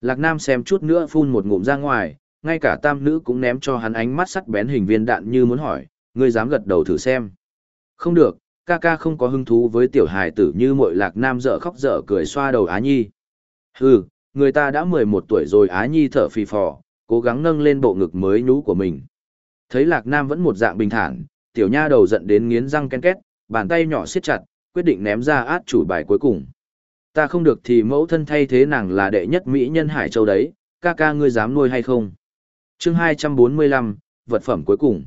Lạc Nam xem chút nữa phun một ngụm ra ngoài, ngay cả tam nữ cũng ném cho hắn ánh mắt sắc bén hình viên đạn như muốn hỏi, ngươi dám gật đầu thử xem. Không được, ca ca không có hứng thú với tiểu hài tử như mội lạc nam dở khóc dở cười xoa đầu Á Nhi. Hừ, Người ta đã mười một tuổi rồi Á Nhi thở phì phò, cố gắng nâng lên bộ ngực mới nhú của mình. Thấy Lạc Nam vẫn một dạng bình thản, tiểu nha đầu giận đến nghiến răng ken két, bàn tay nhỏ siết chặt, quyết định ném ra át chủ bài cuối cùng. Ta không được thì mẫu thân thay thế nàng là đệ nhất mỹ nhân Hải Châu đấy, ca ca ngươi dám nuôi hay không? Chương hai trăm bốn mươi lăm, vật phẩm cuối cùng.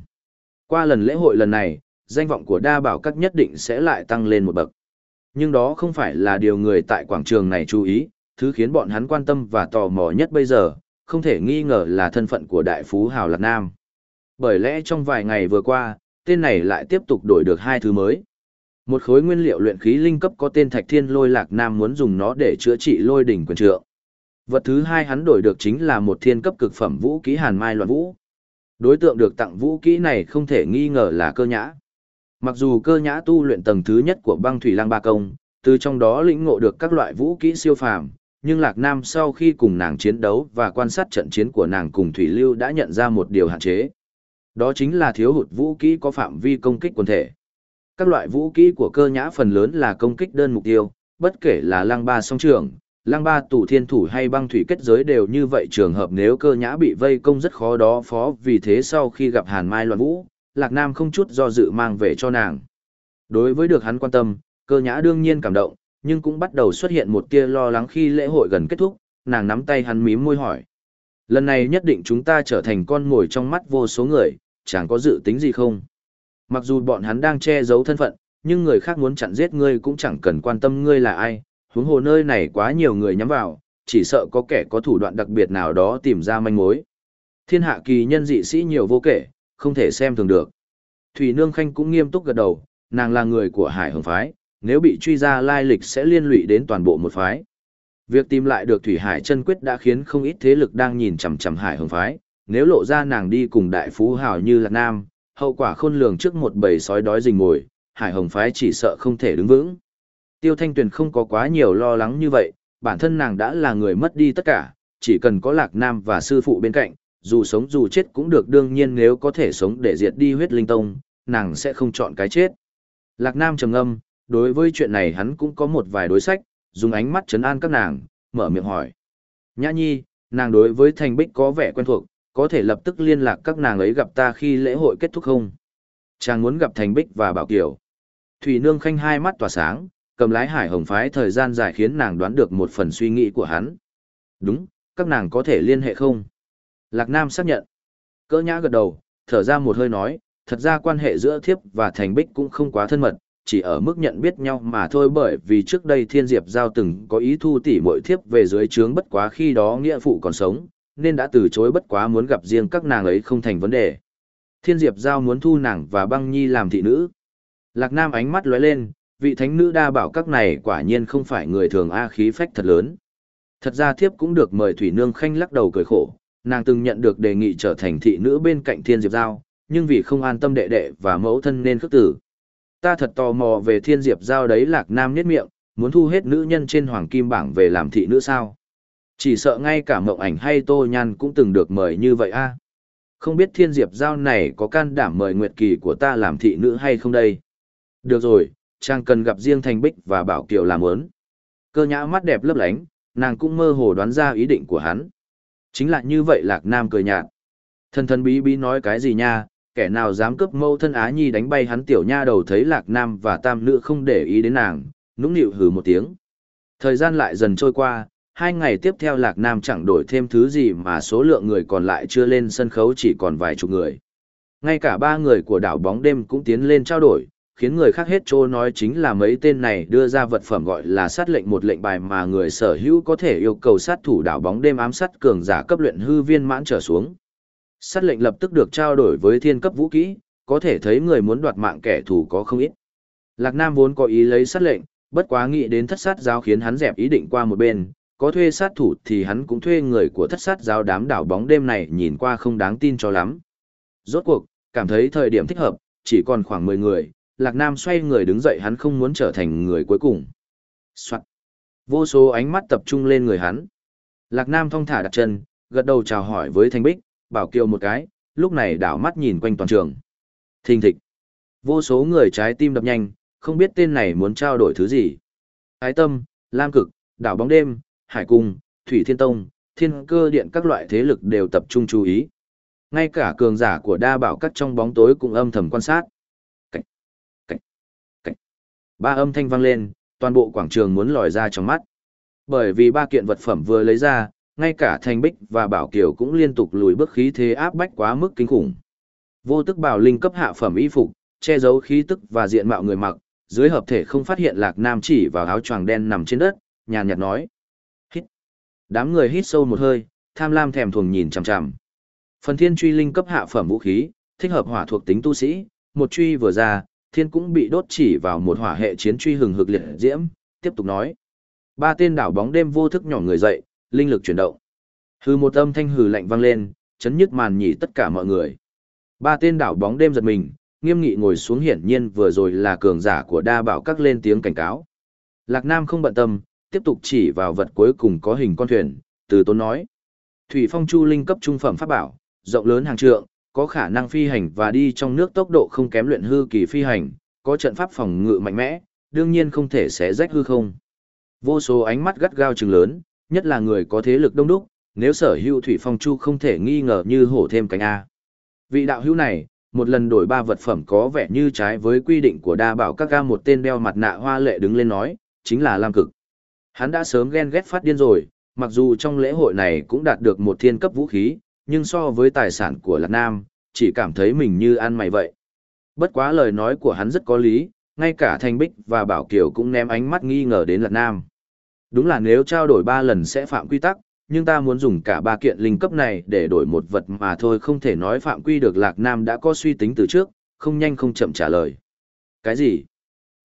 Qua lần lễ hội lần này, danh vọng của đa bảo các nhất định sẽ lại tăng lên một bậc. Nhưng đó không phải là điều người tại quảng trường này chú ý, thứ khiến bọn hắn quan tâm và tò mò nhất bây giờ, không thể nghi ngờ là thân phận của đại phú hào Lạc Nam. Bởi lẽ trong vài ngày vừa qua, tên này lại tiếp tục đổi được hai thứ mới. Một khối nguyên liệu luyện khí linh cấp có tên Thạch Thiên Lôi Lạc Nam muốn dùng nó để chữa trị lôi đỉnh quyền trượng. Vật thứ hai hắn đổi được chính là một thiên cấp cực phẩm vũ khí Hàn Mai Loạn Vũ. Đối tượng được tặng vũ khí này không thể nghi ngờ là cơ nhã. Mặc dù cơ nhã tu luyện tầng thứ nhất của băng thủy lang ba công, từ trong đó lĩnh ngộ được các loại vũ kỹ siêu phàm, nhưng Lạc Nam sau khi cùng nàng chiến đấu và quan sát trận chiến của nàng cùng Thủy Lưu đã nhận ra một điều hạn chế. Đó chính là thiếu hụt vũ khí có phạm vi công kích quần thể. Các loại vũ khí của cơ nhã phần lớn là công kích đơn mục tiêu, bất kể là lăng ba song trường, lăng ba tủ thiên thủ hay băng thủy kết giới đều như vậy trường hợp nếu cơ nhã bị vây công rất khó đó phó vì thế sau khi gặp Hàn Mai loạn vũ, Lạc Nam không chút do dự mang về cho nàng. Đối với được hắn quan tâm, cơ nhã đương nhiên cảm động, nhưng cũng bắt đầu xuất hiện một tia lo lắng khi lễ hội gần kết thúc, nàng nắm tay hắn mím môi hỏi. Lần này nhất định chúng ta trở thành con mồi trong mắt vô số người, chẳng có dự tính gì không. Mặc dù bọn hắn đang che giấu thân phận, nhưng người khác muốn chặn giết ngươi cũng chẳng cần quan tâm ngươi là ai, huống hồ nơi này quá nhiều người nhắm vào, chỉ sợ có kẻ có thủ đoạn đặc biệt nào đó tìm ra manh mối. Thiên hạ kỳ nhân dị sĩ nhiều vô kể, không thể xem thường được. Thủy Nương Khanh cũng nghiêm túc gật đầu, nàng là người của Hải Hồng Phái, nếu bị truy ra lai lịch sẽ liên lụy đến toàn bộ một phái. Việc tìm lại được Thủy Hải chân quyết đã khiến không ít thế lực đang nhìn chằm chằm Hải Hồng phái, nếu lộ ra nàng đi cùng đại phú hào như là Nam, hậu quả khôn lường trước một bầy sói đói rình mồi, Hải Hồng phái chỉ sợ không thể đứng vững. Tiêu Thanh Tuyền không có quá nhiều lo lắng như vậy, bản thân nàng đã là người mất đi tất cả, chỉ cần có Lạc Nam và sư phụ bên cạnh, dù sống dù chết cũng được đương nhiên nếu có thể sống để diệt đi huyết linh tông, nàng sẽ không chọn cái chết. Lạc Nam trầm ngâm, đối với chuyện này hắn cũng có một vài đối sách, dùng ánh mắt chấn an các nàng, mở miệng hỏi. Nhã nhi, nàng đối với thành bích có vẻ quen thuộc, có thể lập tức liên lạc các nàng ấy gặp ta khi lễ hội kết thúc không? Chàng muốn gặp thành bích và bảo kiều. Thủy nương khanh hai mắt tỏa sáng, cầm lái hải hồng phái thời gian dài khiến nàng đoán được một phần suy nghĩ của hắn. Đúng, các nàng có thể liên hệ không? Lạc Nam xác nhận. Cỡ nhã gật đầu, thở ra một hơi nói, thật ra quan hệ giữa thiếp và thành bích cũng không quá thân mật, chỉ ở mức nhận biết nhau mà thôi bởi vì trước đây thiên diệp giao từng có ý thu tỷ mội thiếp về dưới trướng bất quá khi đó nghĩa phụ còn sống nên đã từ chối bất quá muốn gặp riêng các nàng ấy không thành vấn đề thiên diệp giao muốn thu nàng và băng nhi làm thị nữ lạc nam ánh mắt lóe lên vị thánh nữ đa bảo các này quả nhiên không phải người thường a khí phách thật lớn thật ra thiếp cũng được mời thủy nương khanh lắc đầu cười khổ nàng từng nhận được đề nghị trở thành thị nữ bên cạnh thiên diệp giao nhưng vì không an tâm đệ đệ và mẫu thân nên khước tử Ta thật tò mò về thiên diệp giao đấy lạc nam nhất miệng, muốn thu hết nữ nhân trên hoàng kim bảng về làm thị nữ sao. Chỉ sợ ngay cả mộng ảnh hay tô nhan cũng từng được mời như vậy a Không biết thiên diệp giao này có can đảm mời Nguyệt Kỳ của ta làm thị nữ hay không đây? Được rồi, chàng cần gặp riêng Thanh Bích và Bảo Kiều làm ớn. Cơ nhã mắt đẹp lấp lánh, nàng cũng mơ hồ đoán ra ý định của hắn. Chính là như vậy Lạc Nam cười nhạt. Thân thân bí bí nói cái gì nha, kẻ nào dám cướp mâu thân Á Nhi đánh bay hắn tiểu nha đầu thấy Lạc Nam và Tam Nữ không để ý đến nàng, nũng nịu hừ một tiếng. Thời gian lại dần trôi qua, hai ngày tiếp theo Lạc Nam chẳng đổi thêm thứ gì mà số lượng người còn lại chưa lên sân khấu chỉ còn vài chục người. Ngay cả ba người của đảo bóng đêm cũng tiến lên trao đổi, khiến người khác hết trô nói chính là mấy tên này đưa ra vật phẩm gọi là sát lệnh một lệnh bài mà người sở hữu có thể yêu cầu sát thủ đảo bóng đêm ám sát cường giả cấp luyện hư viên mãn trở xuống. Sát lệnh lập tức được trao đổi với thiên cấp vũ kỹ, có thể thấy người muốn đoạt mạng kẻ thù có không ít. Lạc Nam vốn có ý lấy sát lệnh, bất quá nghĩ đến thất sát giáo khiến hắn dẹp ý định qua một bên, có thuê sát thủ thì hắn cũng thuê người của thất sát giáo đám đảo bóng đêm này nhìn qua không đáng tin cho lắm. Rốt cuộc, cảm thấy thời điểm thích hợp, chỉ còn khoảng 10 người, Lạc Nam xoay người đứng dậy hắn không muốn trở thành người cuối cùng. Soạn. Vô số ánh mắt tập trung lên người hắn. Lạc Nam thong thả đặt chân, gật đầu chào hỏi với Thanh Bích, bảo kiều một cái, lúc này đảo mắt nhìn quanh toàn trường. Thình thịch. Vô số người trái tim đập nhanh, không biết tên này muốn trao đổi thứ gì. Ái tâm, Lam Cực, đảo bóng đêm, Hải Cung, Thủy Thiên Tông, Thiên Cơ Điện các loại thế lực đều tập trung chú ý. Ngay cả cường giả của đa bảo các trong bóng tối cũng âm thầm quan sát. Cách, cách, cách. Ba âm thanh vang lên, toàn bộ quảng trường muốn lòi ra trong mắt. Bởi vì ba kiện vật phẩm vừa lấy ra, ngay cả thành bích và bảo kiều cũng liên tục lùi bước khí thế áp bách quá mức kinh khủng. Vô tức bảo linh cấp hạ phẩm y phục, che giấu khí tức và diện mạo người mặc, dưới hợp thể không phát hiện Lạc Nam chỉ vào áo choàng đen nằm trên đất, nhàn nhạt nói: "Hít." Đám người hít sâu một hơi, tham lam thèm thuồng nhìn chằm chằm. Phần thiên truy linh cấp hạ phẩm vũ khí, thích hợp hỏa thuộc tính tu sĩ, một truy vừa ra, thiên cũng bị đốt chỉ vào một hỏa hệ chiến truy hừng hực liệt diễm, tiếp tục nói: Ba tên đảo bóng đêm vô thức nhỏ người dậy, linh lực chuyển động. Hừ một âm thanh hừ lạnh vang lên, chấn nhức màn nhỉ tất cả mọi người. Ba tên đảo bóng đêm giật mình, nghiêm nghị ngồi xuống hiển nhiên vừa rồi là cường giả của đa bảo các lên tiếng cảnh cáo. Lạc Nam không bận tâm, tiếp tục chỉ vào vật cuối cùng có hình con thuyền, từ tốn nói. Thủy phong chu linh cấp trung phẩm pháp bảo, rộng lớn hàng trượng, có khả năng phi hành và đi trong nước tốc độ không kém luyện hư kỳ phi hành, có trận pháp phòng ngự mạnh mẽ, đương nhiên không thể xé rách hư không. Vô số ánh mắt gắt gao trừng lớn, nhất là người có thế lực đông đúc, nếu sở hữu thủy phong chu không thể nghi ngờ như hổ thêm cánh A. Vị đạo hữu này, một lần đổi ba vật phẩm có vẻ như trái với quy định của đa bảo các ca một tên đeo mặt nạ hoa lệ đứng lên nói, chính là Lam Cực. Hắn đã sớm ghen ghét phát điên rồi, mặc dù trong lễ hội này cũng đạt được một thiên cấp vũ khí, nhưng so với tài sản của Lạc Nam, chỉ cảm thấy mình như ăn mày vậy. Bất quá lời nói của hắn rất có lý, ngay cả Thanh Bích và Bảo Kiều cũng ném ánh mắt nghi ngờ đến Lạc Nam. Đúng là nếu trao đổi 3 lần sẽ phạm quy tắc, nhưng ta muốn dùng cả ba kiện linh cấp này để đổi một vật mà thôi không thể nói phạm quy được Lạc Nam đã có suy tính từ trước, không nhanh không chậm trả lời. Cái gì?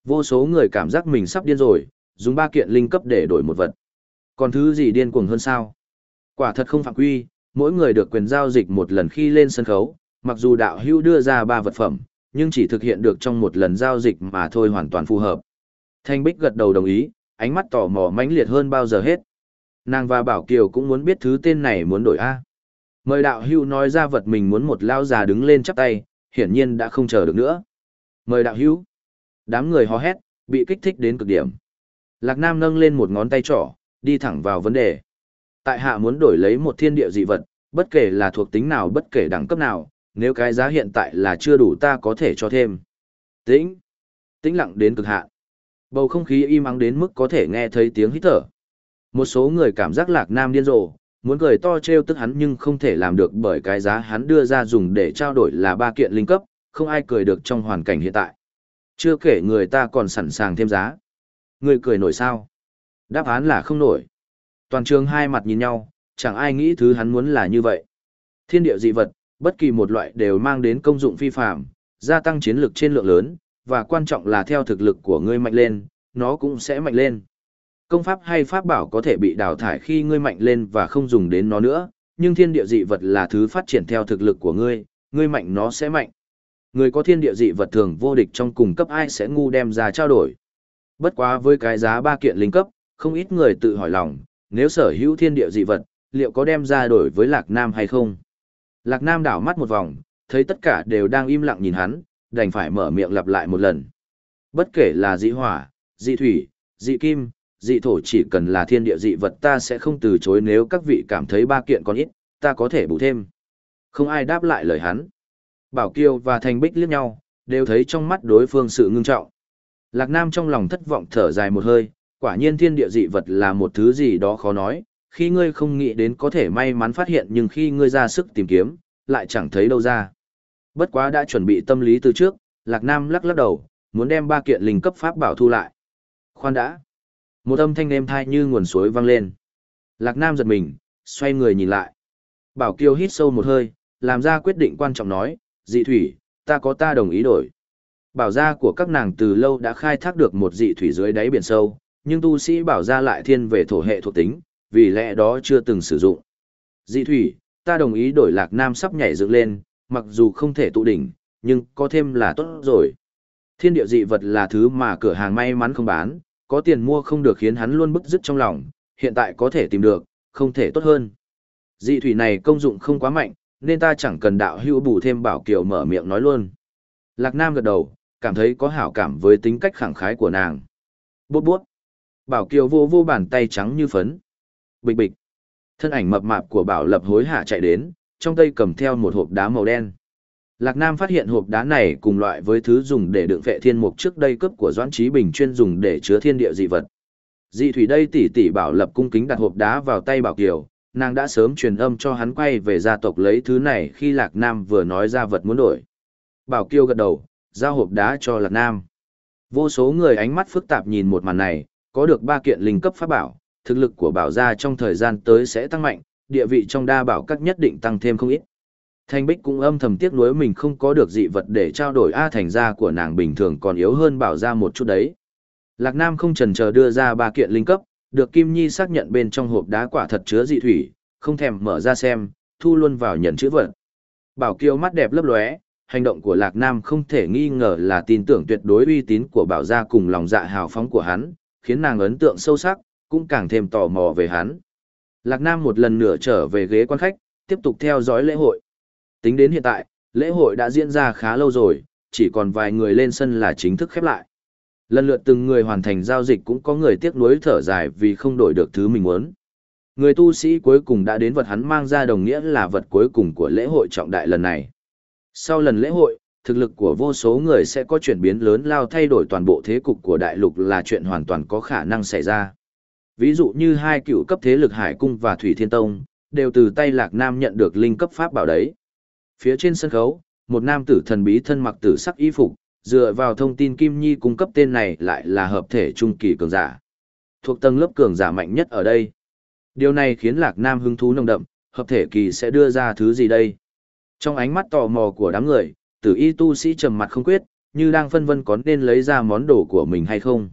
Vô số người cảm giác mình sắp điên rồi, dùng ba kiện linh cấp để đổi một vật. Còn thứ gì điên cuồng hơn sao? Quả thật không phạm quy, mỗi người được quyền giao dịch một lần khi lên sân khấu, mặc dù đạo hưu đưa ra ba vật phẩm, nhưng chỉ thực hiện được trong một lần giao dịch mà thôi hoàn toàn phù hợp. Thanh Bích gật đầu đồng ý, ánh mắt tò mò mãnh liệt hơn bao giờ hết. Nàng và Bảo Kiều cũng muốn biết thứ tên này muốn đổi A. Mời đạo hưu nói ra vật mình muốn một lao già đứng lên chắp tay, hiển nhiên đã không chờ được nữa. Mời đạo hưu. Đám người hò hét, bị kích thích đến cực điểm. Lạc Nam nâng lên một ngón tay trỏ, đi thẳng vào vấn đề. Tại hạ muốn đổi lấy một thiên địa dị vật, bất kể là thuộc tính nào bất kể đẳng cấp nào, nếu cái giá hiện tại là chưa đủ ta có thể cho thêm. Tĩnh. Tĩnh lặng đến cực hạn. Bầu không khí im ắng đến mức có thể nghe thấy tiếng hít thở. Một số người cảm giác Lạc Nam điên rồ, muốn cười to trêu tức hắn nhưng không thể làm được bởi cái giá hắn đưa ra dùng để trao đổi là ba kiện linh cấp, không ai cười được trong hoàn cảnh hiện tại. Chưa kể người ta còn sẵn sàng thêm giá. Người cười nổi sao? Đáp án là không nổi. Toàn trường hai mặt nhìn nhau, chẳng ai nghĩ thứ hắn muốn là như vậy. Thiên địa dị vật, bất kỳ một loại đều mang đến công dụng phi phạm, gia tăng chiến lược trên lượng lớn, và quan trọng là theo thực lực của ngươi mạnh lên, nó cũng sẽ mạnh lên. Công pháp hay pháp bảo có thể bị đào thải khi ngươi mạnh lên và không dùng đến nó nữa, nhưng thiên địa dị vật là thứ phát triển theo thực lực của ngươi, ngươi mạnh nó sẽ mạnh. Người có thiên địa dị vật thường vô địch trong cùng cấp ai sẽ ngu đem ra trao đổi. Bất quá với cái giá ba kiện linh cấp, không ít người tự hỏi lòng, nếu sở hữu thiên địa dị vật, liệu có đem ra đổi với Lạc Nam hay không? Lạc Nam đảo mắt một vòng, thấy tất cả đều đang im lặng nhìn hắn, đành phải mở miệng lặp lại một lần. Bất kể là dị hỏa, dị thủy, dị kim, dị thổ chỉ cần là thiên địa dị vật ta sẽ không từ chối nếu các vị cảm thấy ba kiện còn ít, ta có thể bù thêm. Không ai đáp lại lời hắn. Bảo Kiều và Thành Bích liếc nhau, đều thấy trong mắt đối phương sự ngưng trọng. Lạc Nam trong lòng thất vọng thở dài một hơi, quả nhiên thiên địa dị vật là một thứ gì đó khó nói, khi ngươi không nghĩ đến có thể may mắn phát hiện nhưng khi ngươi ra sức tìm kiếm, lại chẳng thấy đâu ra. Bất quá đã chuẩn bị tâm lý từ trước, Lạc Nam lắc lắc đầu, muốn đem ba kiện linh cấp pháp bảo thu lại. Khoan đã. Một âm thanh êm thai như nguồn suối vang lên. Lạc Nam giật mình, xoay người nhìn lại. Bảo Kiều hít sâu một hơi, làm ra quyết định quan trọng nói, dị thủy, ta có ta đồng ý đổi. Bảo gia của các nàng từ lâu đã khai thác được một dị thủy dưới đáy biển sâu, nhưng tu sĩ bảo gia lại thiên về thổ hệ thuộc tính, vì lẽ đó chưa từng sử dụng. Dị thủy, ta đồng ý đổi lạc nam sắp nhảy dựng lên, mặc dù không thể tụ đỉnh, nhưng có thêm là tốt rồi. Thiên địa dị vật là thứ mà cửa hàng may mắn không bán, có tiền mua không được khiến hắn luôn bức dứt trong lòng, hiện tại có thể tìm được, không thể tốt hơn. Dị thủy này công dụng không quá mạnh, nên ta chẳng cần đạo hữu bù thêm bảo kiều mở miệng nói luôn. Lạc Nam gật đầu, cảm thấy có hảo cảm với tính cách khẳng khái của nàng. Bút bút. Bảo kiều vô vô bàn tay trắng như phấn. Bịch bịch. Thân ảnh mập mạp của bảo lập hối hả chạy đến, trong tay cầm theo một hộp đá màu đen. Lạc Nam phát hiện hộp đá này cùng loại với thứ dùng để đựng vệ thiên mục trước đây cấp của Doãn Chí Bình chuyên dùng để chứa thiên địa dị vật. Dị thủy đây tỷ tỷ bảo lập cung kính đặt hộp đá vào tay Bảo Kiều, nàng đã sớm truyền âm cho hắn quay về gia tộc lấy thứ này khi Lạc Nam vừa nói ra vật muốn đổi. Bảo Kiều gật đầu, giao hộp đá cho Lạc Nam. Vô số người ánh mắt phức tạp nhìn một màn này, có được ba kiện linh cấp pháp bảo, thực lực của bảo gia trong thời gian tới sẽ tăng mạnh, địa vị trong đa bảo các nhất định tăng thêm không ít. Thanh Bích cũng âm thầm tiếc nuối mình không có được dị vật để trao đổi A thành gia của nàng bình thường còn yếu hơn bảo gia một chút đấy. Lạc Nam không chần chờ đưa ra ba kiện linh cấp, được Kim Nhi xác nhận bên trong hộp đá quả thật chứa dị thủy, không thèm mở ra xem, thu luôn vào nhận chữ vật. Bảo Kiêu mắt đẹp lấp lóe, hành động của Lạc Nam không thể nghi ngờ là tin tưởng tuyệt đối uy tín của bảo gia cùng lòng dạ hào phóng của hắn, khiến nàng ấn tượng sâu sắc, cũng càng thêm tò mò về hắn. Lạc Nam một lần nữa trở về ghế quan khách, tiếp tục theo dõi lễ hội. Tính đến hiện tại, lễ hội đã diễn ra khá lâu rồi, chỉ còn vài người lên sân là chính thức khép lại. Lần lượt từng người hoàn thành giao dịch cũng có người tiếc nuối thở dài vì không đổi được thứ mình muốn. Người tu sĩ cuối cùng đã đến vật hắn mang ra đồng nghĩa là vật cuối cùng của lễ hội trọng đại lần này. Sau lần lễ hội, thực lực của vô số người sẽ có chuyển biến lớn lao thay đổi toàn bộ thế cục của đại lục là chuyện hoàn toàn có khả năng xảy ra. Ví dụ như hai cựu cấp thế lực Hải Cung và Thủy Thiên Tông, đều từ tay Lạc Nam nhận được linh cấp pháp bảo đấy. Phía trên sân khấu, một nam tử thần bí thân mặc tử sắc y phục, dựa vào thông tin Kim Nhi cung cấp tên này lại là hợp thể trung kỳ cường giả. Thuộc tầng lớp cường giả mạnh nhất ở đây. Điều này khiến Lạc Nam hứng thú nồng đậm, hợp thể kỳ sẽ đưa ra thứ gì đây? Trong ánh mắt tò mò của đám người, tử y tu sĩ trầm mặt không quyết, như đang phân vân có nên lấy ra món đồ của mình hay không.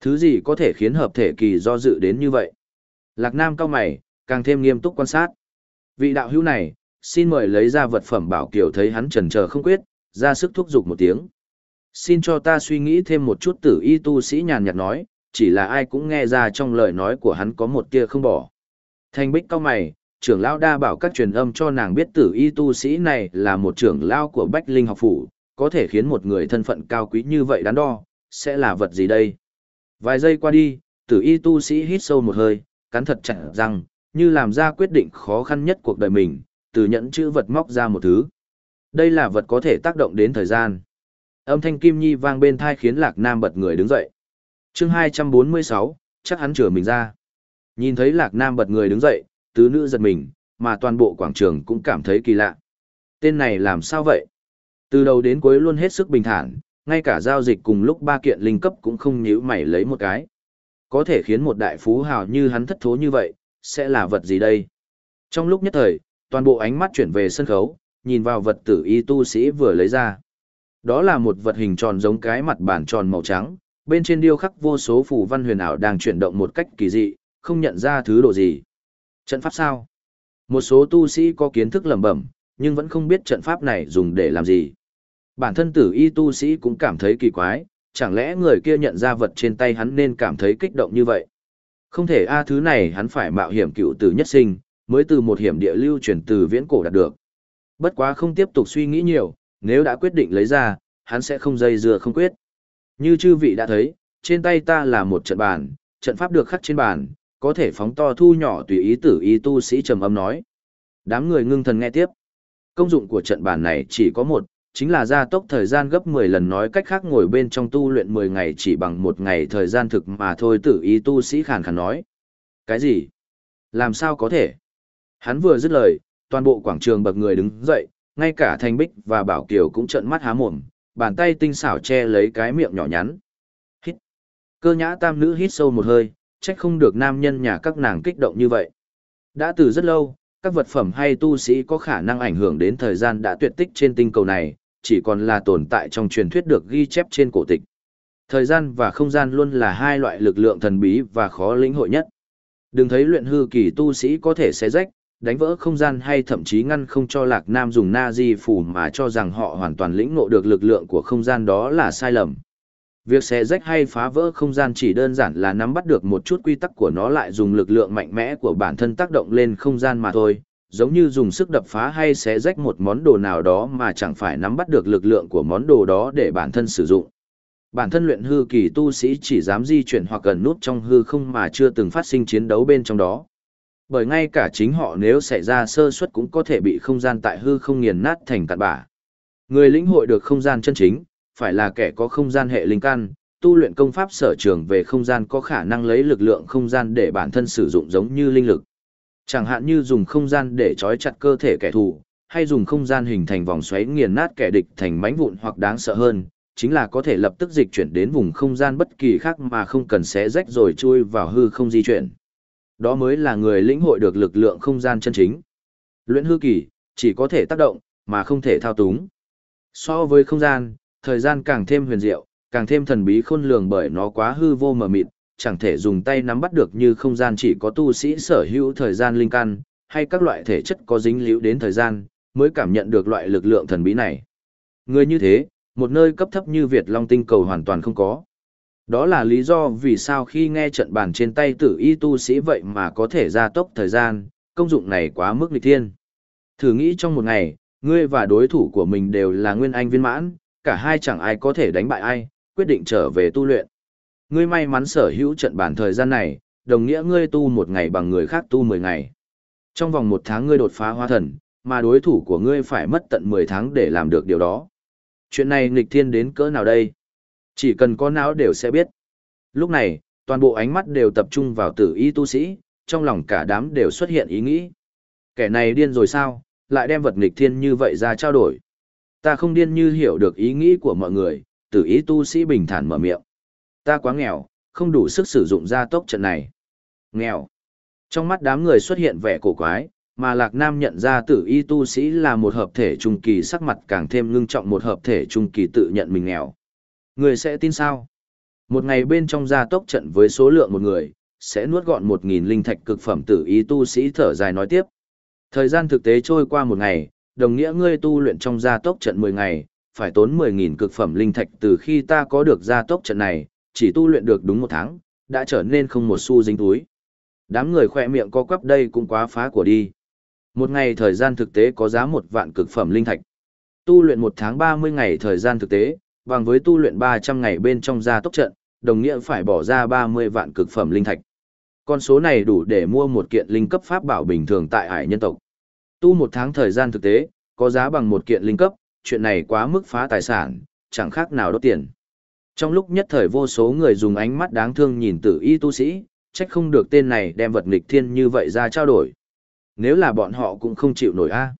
Thứ gì có thể khiến hợp thể kỳ do dự đến như vậy? Lạc Nam cao mày, càng thêm nghiêm túc quan sát. Vị đạo hữu này, xin mời lấy ra vật phẩm bảo kiểu thấy hắn trần chờ không quyết, ra sức thúc giục một tiếng. Xin cho ta suy nghĩ thêm một chút tử y tu sĩ nhàn nhạt nói, chỉ là ai cũng nghe ra trong lời nói của hắn có một tia không bỏ. Thanh bích cao mày, trưởng lão đa bảo các truyền âm cho nàng biết tử y tu sĩ này là một trưởng lão của Bách Linh học phủ, có thể khiến một người thân phận cao quý như vậy đắn đo, sẽ là vật gì đây? Vài giây qua đi, tử y tu sĩ hít sâu một hơi, cắn thật chặt rằng, như làm ra quyết định khó khăn nhất cuộc đời mình, từ nhẫn chữ vật móc ra một thứ. Đây là vật có thể tác động đến thời gian. Âm thanh kim nhi vang bên thai khiến Lạc Nam bật người đứng dậy. chương 246, chắc hắn chừa mình ra. Nhìn thấy Lạc Nam bật người đứng dậy, tứ nữ giật mình, mà toàn bộ quảng trường cũng cảm thấy kỳ lạ. Tên này làm sao vậy? Từ đầu đến cuối luôn hết sức bình thản, ngay cả giao dịch cùng lúc ba kiện linh cấp cũng không nhíu mày lấy một cái. Có thể khiến một đại phú hào như hắn thất thố như vậy, sẽ là vật gì đây? Trong lúc nhất thời, toàn bộ ánh mắt chuyển về sân khấu, nhìn vào vật tử y tu sĩ vừa lấy ra. Đó là một vật hình tròn giống cái mặt bản tròn màu trắng, bên trên điêu khắc vô số phù văn huyền ảo đang chuyển động một cách kỳ dị, không nhận ra thứ đồ gì. Trận pháp sao? Một số tu sĩ có kiến thức lẩm bẩm, nhưng vẫn không biết trận pháp này dùng để làm gì. Bản thân tử y tu sĩ cũng cảm thấy kỳ quái, chẳng lẽ người kia nhận ra vật trên tay hắn nên cảm thấy kích động như vậy. Không thể a thứ này hắn phải mạo hiểm cựu tử nhất sinh, mới từ một hiểm địa lưu chuyển từ viễn cổ đạt được. Bất quá không tiếp tục suy nghĩ nhiều, nếu đã quyết định lấy ra, hắn sẽ không dây dưa không quyết. Như chư vị đã thấy, trên tay ta là một trận bàn, trận pháp được khắc trên bàn, có thể phóng to thu nhỏ tùy ý tử y tu sĩ trầm âm nói. Đám người ngưng thần nghe tiếp. Công dụng của trận bàn này chỉ có một, chính là gia tốc thời gian gấp 10 lần nói cách khác ngồi bên trong tu luyện 10 ngày chỉ bằng một ngày thời gian thực mà thôi tử ý tu sĩ khàn khàn nói. Cái gì? Làm sao có thể? Hắn vừa dứt lời, toàn bộ quảng trường bậc người đứng dậy, ngay cả Thanh Bích và Bảo Kiều cũng trợn mắt há mồm, bàn tay tinh xảo che lấy cái miệng nhỏ nhắn. Hít. Cơ nhã tam nữ hít sâu một hơi, trách không được nam nhân nhà các nàng kích động như vậy. Đã từ rất lâu, các vật phẩm hay tu sĩ có khả năng ảnh hưởng đến thời gian đã tuyệt tích trên tinh cầu này, chỉ còn là tồn tại trong truyền thuyết được ghi chép trên cổ tịch. Thời gian và không gian luôn là hai loại lực lượng thần bí và khó lĩnh hội nhất. Đừng thấy luyện hư kỳ tu sĩ có thể xé rách, đánh vỡ không gian hay thậm chí ngăn không cho Lạc Nam dùng na di phủ mà cho rằng họ hoàn toàn lĩnh ngộ được lực lượng của không gian đó là sai lầm. Việc xé rách hay phá vỡ không gian chỉ đơn giản là nắm bắt được một chút quy tắc của nó lại dùng lực lượng mạnh mẽ của bản thân tác động lên không gian mà thôi, giống như dùng sức đập phá hay xé rách một món đồ nào đó mà chẳng phải nắm bắt được lực lượng của món đồ đó để bản thân sử dụng. Bản thân luyện hư kỳ tu sĩ chỉ dám di chuyển hoặc gần nút trong hư không mà chưa từng phát sinh chiến đấu bên trong đó. Bởi ngay cả chính họ nếu xảy ra sơ suất cũng có thể bị không gian tại hư không nghiền nát thành tạt bã. Người lĩnh hội được không gian chân chính, phải là kẻ có không gian hệ linh căn, tu luyện công pháp sở trường về không gian có khả năng lấy lực lượng không gian để bản thân sử dụng giống như linh lực. Chẳng hạn như dùng không gian để trói chặt cơ thể kẻ thù, hay dùng không gian hình thành vòng xoáy nghiền nát kẻ địch thành mảnh vụn hoặc đáng sợ hơn, chính là có thể lập tức dịch chuyển đến vùng không gian bất kỳ khác mà không cần xé rách rồi chui vào hư không di chuyển. Đó mới là người lĩnh hội được lực lượng không gian chân chính. Luyện hư kỳ, chỉ có thể tác động, mà không thể thao túng. So với không gian, thời gian càng thêm huyền diệu, càng thêm thần bí khôn lường bởi nó quá hư vô mờ mịt, chẳng thể dùng tay nắm bắt được như không gian chỉ có tu sĩ sở hữu thời gian linh căn, hay các loại thể chất có dính liễu đến thời gian, mới cảm nhận được loại lực lượng thần bí này. Người như thế, một nơi cấp thấp như Việt Long tinh cầu hoàn toàn không có. Đó là lý do vì sao khi nghe trận bàn trên tay tử y tu sĩ vậy mà có thể gia tốc thời gian, công dụng này quá mức nghịch thiên. Thử nghĩ trong một ngày, ngươi và đối thủ của mình đều là nguyên anh viên mãn, cả hai chẳng ai có thể đánh bại ai, quyết định trở về tu luyện. Ngươi may mắn sở hữu trận bản thời gian này, đồng nghĩa ngươi tu một ngày bằng người khác tu 10 ngày. Trong vòng một tháng ngươi đột phá hóa thần, mà đối thủ của ngươi phải mất tận 10 tháng để làm được điều đó. Chuyện này nghịch thiên đến cỡ nào đây? Chỉ cần có não đều sẽ biết. Lúc này, toàn bộ ánh mắt đều tập trung vào tử y tu sĩ, trong lòng cả đám đều xuất hiện ý nghĩ. Kẻ này điên rồi sao, lại đem vật nghịch thiên như vậy ra trao đổi. Ta không điên như hiểu được ý nghĩ của mọi người, tử ý tu sĩ bình thản mở miệng ta quá nghèo, không đủ sức sử dụng gia tốc trận này. Nghèo. Trong mắt đám người xuất hiện vẻ cổ quái, mà Lạc Nam nhận ra tử y tu sĩ là một hợp thể trung kỳ sắc mặt càng thêm ngưng trọng một hợp thể trung kỳ tự nhận mình nghèo. Người sẽ tin sao? Một ngày bên trong gia tốc trận với số lượng một người, sẽ nuốt gọn một nghìn linh thạch cực phẩm tử y tu sĩ thở dài nói tiếp. Thời gian thực tế trôi qua một ngày, đồng nghĩa ngươi tu luyện trong gia tốc trận mười ngày, phải tốn mười nghìn cực phẩm linh thạch từ khi ta có được gia tốc trận này, chỉ tu luyện được đúng một tháng, đã trở nên không một xu dính túi. Đám người khỏe miệng co quắp đây cũng quá phá của đi. Một ngày thời gian thực tế có giá một vạn cực phẩm linh thạch. Tu luyện một tháng 30 ngày thời gian thực tế, bằng với tu luyện 300 ngày bên trong gia tốc trận, đồng nghĩa phải bỏ ra 30 vạn cực phẩm linh thạch. Con số này đủ để mua một kiện linh cấp pháp bảo bình thường tại hải nhân tộc. Tu một tháng thời gian thực tế, có giá bằng một kiện linh cấp, chuyện này quá mức phá tài sản, chẳng khác nào đốt tiền. Trong lúc nhất thời vô số người dùng ánh mắt đáng thương nhìn tử y tu sĩ, trách không được tên này đem vật nghịch thiên như vậy ra trao đổi. Nếu là bọn họ cũng không chịu nổi a.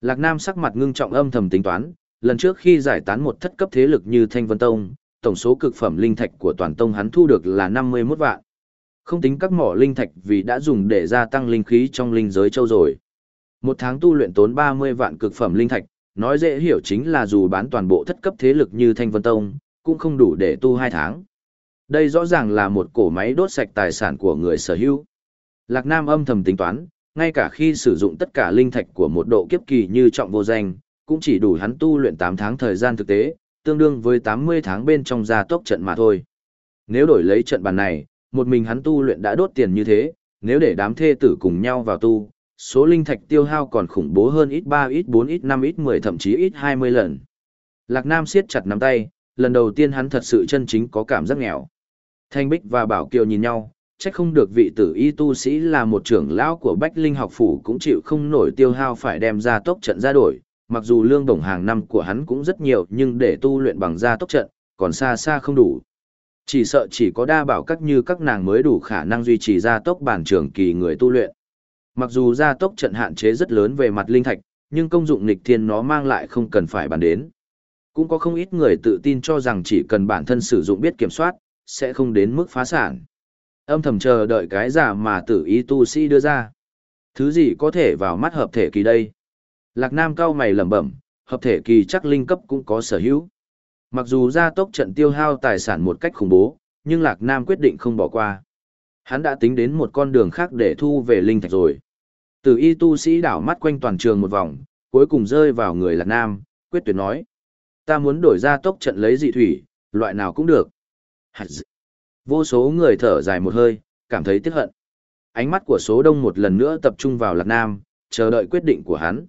Lạc Nam sắc mặt ngưng trọng âm thầm tính toán, lần trước khi giải tán một thất cấp thế lực như Thanh Vân Tông, tổng số cực phẩm linh thạch của toàn tông hắn thu được là 51 vạn. Không tính các mỏ linh thạch vì đã dùng để gia tăng linh khí trong linh giới châu rồi. Một tháng tu luyện tốn 30 vạn cực phẩm linh thạch, nói dễ hiểu chính là dù bán toàn bộ thất cấp thế lực như Thanh Vân Tông, cũng không đủ để tu hai tháng. Đây rõ ràng là một cổ máy đốt sạch tài sản của người sở hữu. Lạc Nam âm thầm tính toán, ngay cả khi sử dụng tất cả linh thạch của một độ kiếp kỳ như trọng vô danh, cũng chỉ đủ hắn tu luyện 8 tháng thời gian thực tế, tương đương với 80 tháng bên trong gia tốc trận mà thôi. Nếu đổi lấy trận bàn này, một mình hắn tu luyện đã đốt tiền như thế, nếu để đám thê tử cùng nhau vào tu, số linh thạch tiêu hao còn khủng bố hơn ít 3 ít 4 ít 5 ít 10 thậm chí ít 20 lần. Lạc Nam siết chặt nắm tay, lần đầu tiên hắn thật sự chân chính có cảm giác nghèo. Thanh Bích và Bảo Kiều nhìn nhau, chắc không được vị tử y tu sĩ là một trưởng lão của Bách Linh học phủ cũng chịu không nổi tiêu hao phải đem ra tốc trận ra đổi, mặc dù lương đồng hàng năm của hắn cũng rất nhiều nhưng để tu luyện bằng ra tốc trận, còn xa xa không đủ. Chỉ sợ chỉ có đa bảo các như các nàng mới đủ khả năng duy trì gia tốc bản trưởng kỳ người tu luyện. Mặc dù gia tốc trận hạn chế rất lớn về mặt linh thạch, nhưng công dụng nghịch thiên nó mang lại không cần phải bàn đến. Cũng có không ít người tự tin cho rằng chỉ cần bản thân sử dụng biết kiểm soát, sẽ không đến mức phá sản. Âm thầm chờ đợi cái giả mà tử ý tu sĩ đưa ra. Thứ gì có thể vào mắt hợp thể kỳ đây? Lạc Nam cao mày lẩm bẩm, hợp thể kỳ chắc linh cấp cũng có sở hữu. Mặc dù gia tốc trận tiêu hao tài sản một cách khủng bố, nhưng Lạc Nam quyết định không bỏ qua. Hắn đã tính đến một con đường khác để thu về linh thạch rồi. Tử y tu sĩ đảo mắt quanh toàn trường một vòng, cuối cùng rơi vào người Lạc Nam, quyết tuyệt nói ta muốn đổi ra tốc trận lấy dị thủy, loại nào cũng được. Vô số người thở dài một hơi, cảm thấy tiếc hận. Ánh mắt của số đông một lần nữa tập trung vào Lạc Nam, chờ đợi quyết định của hắn.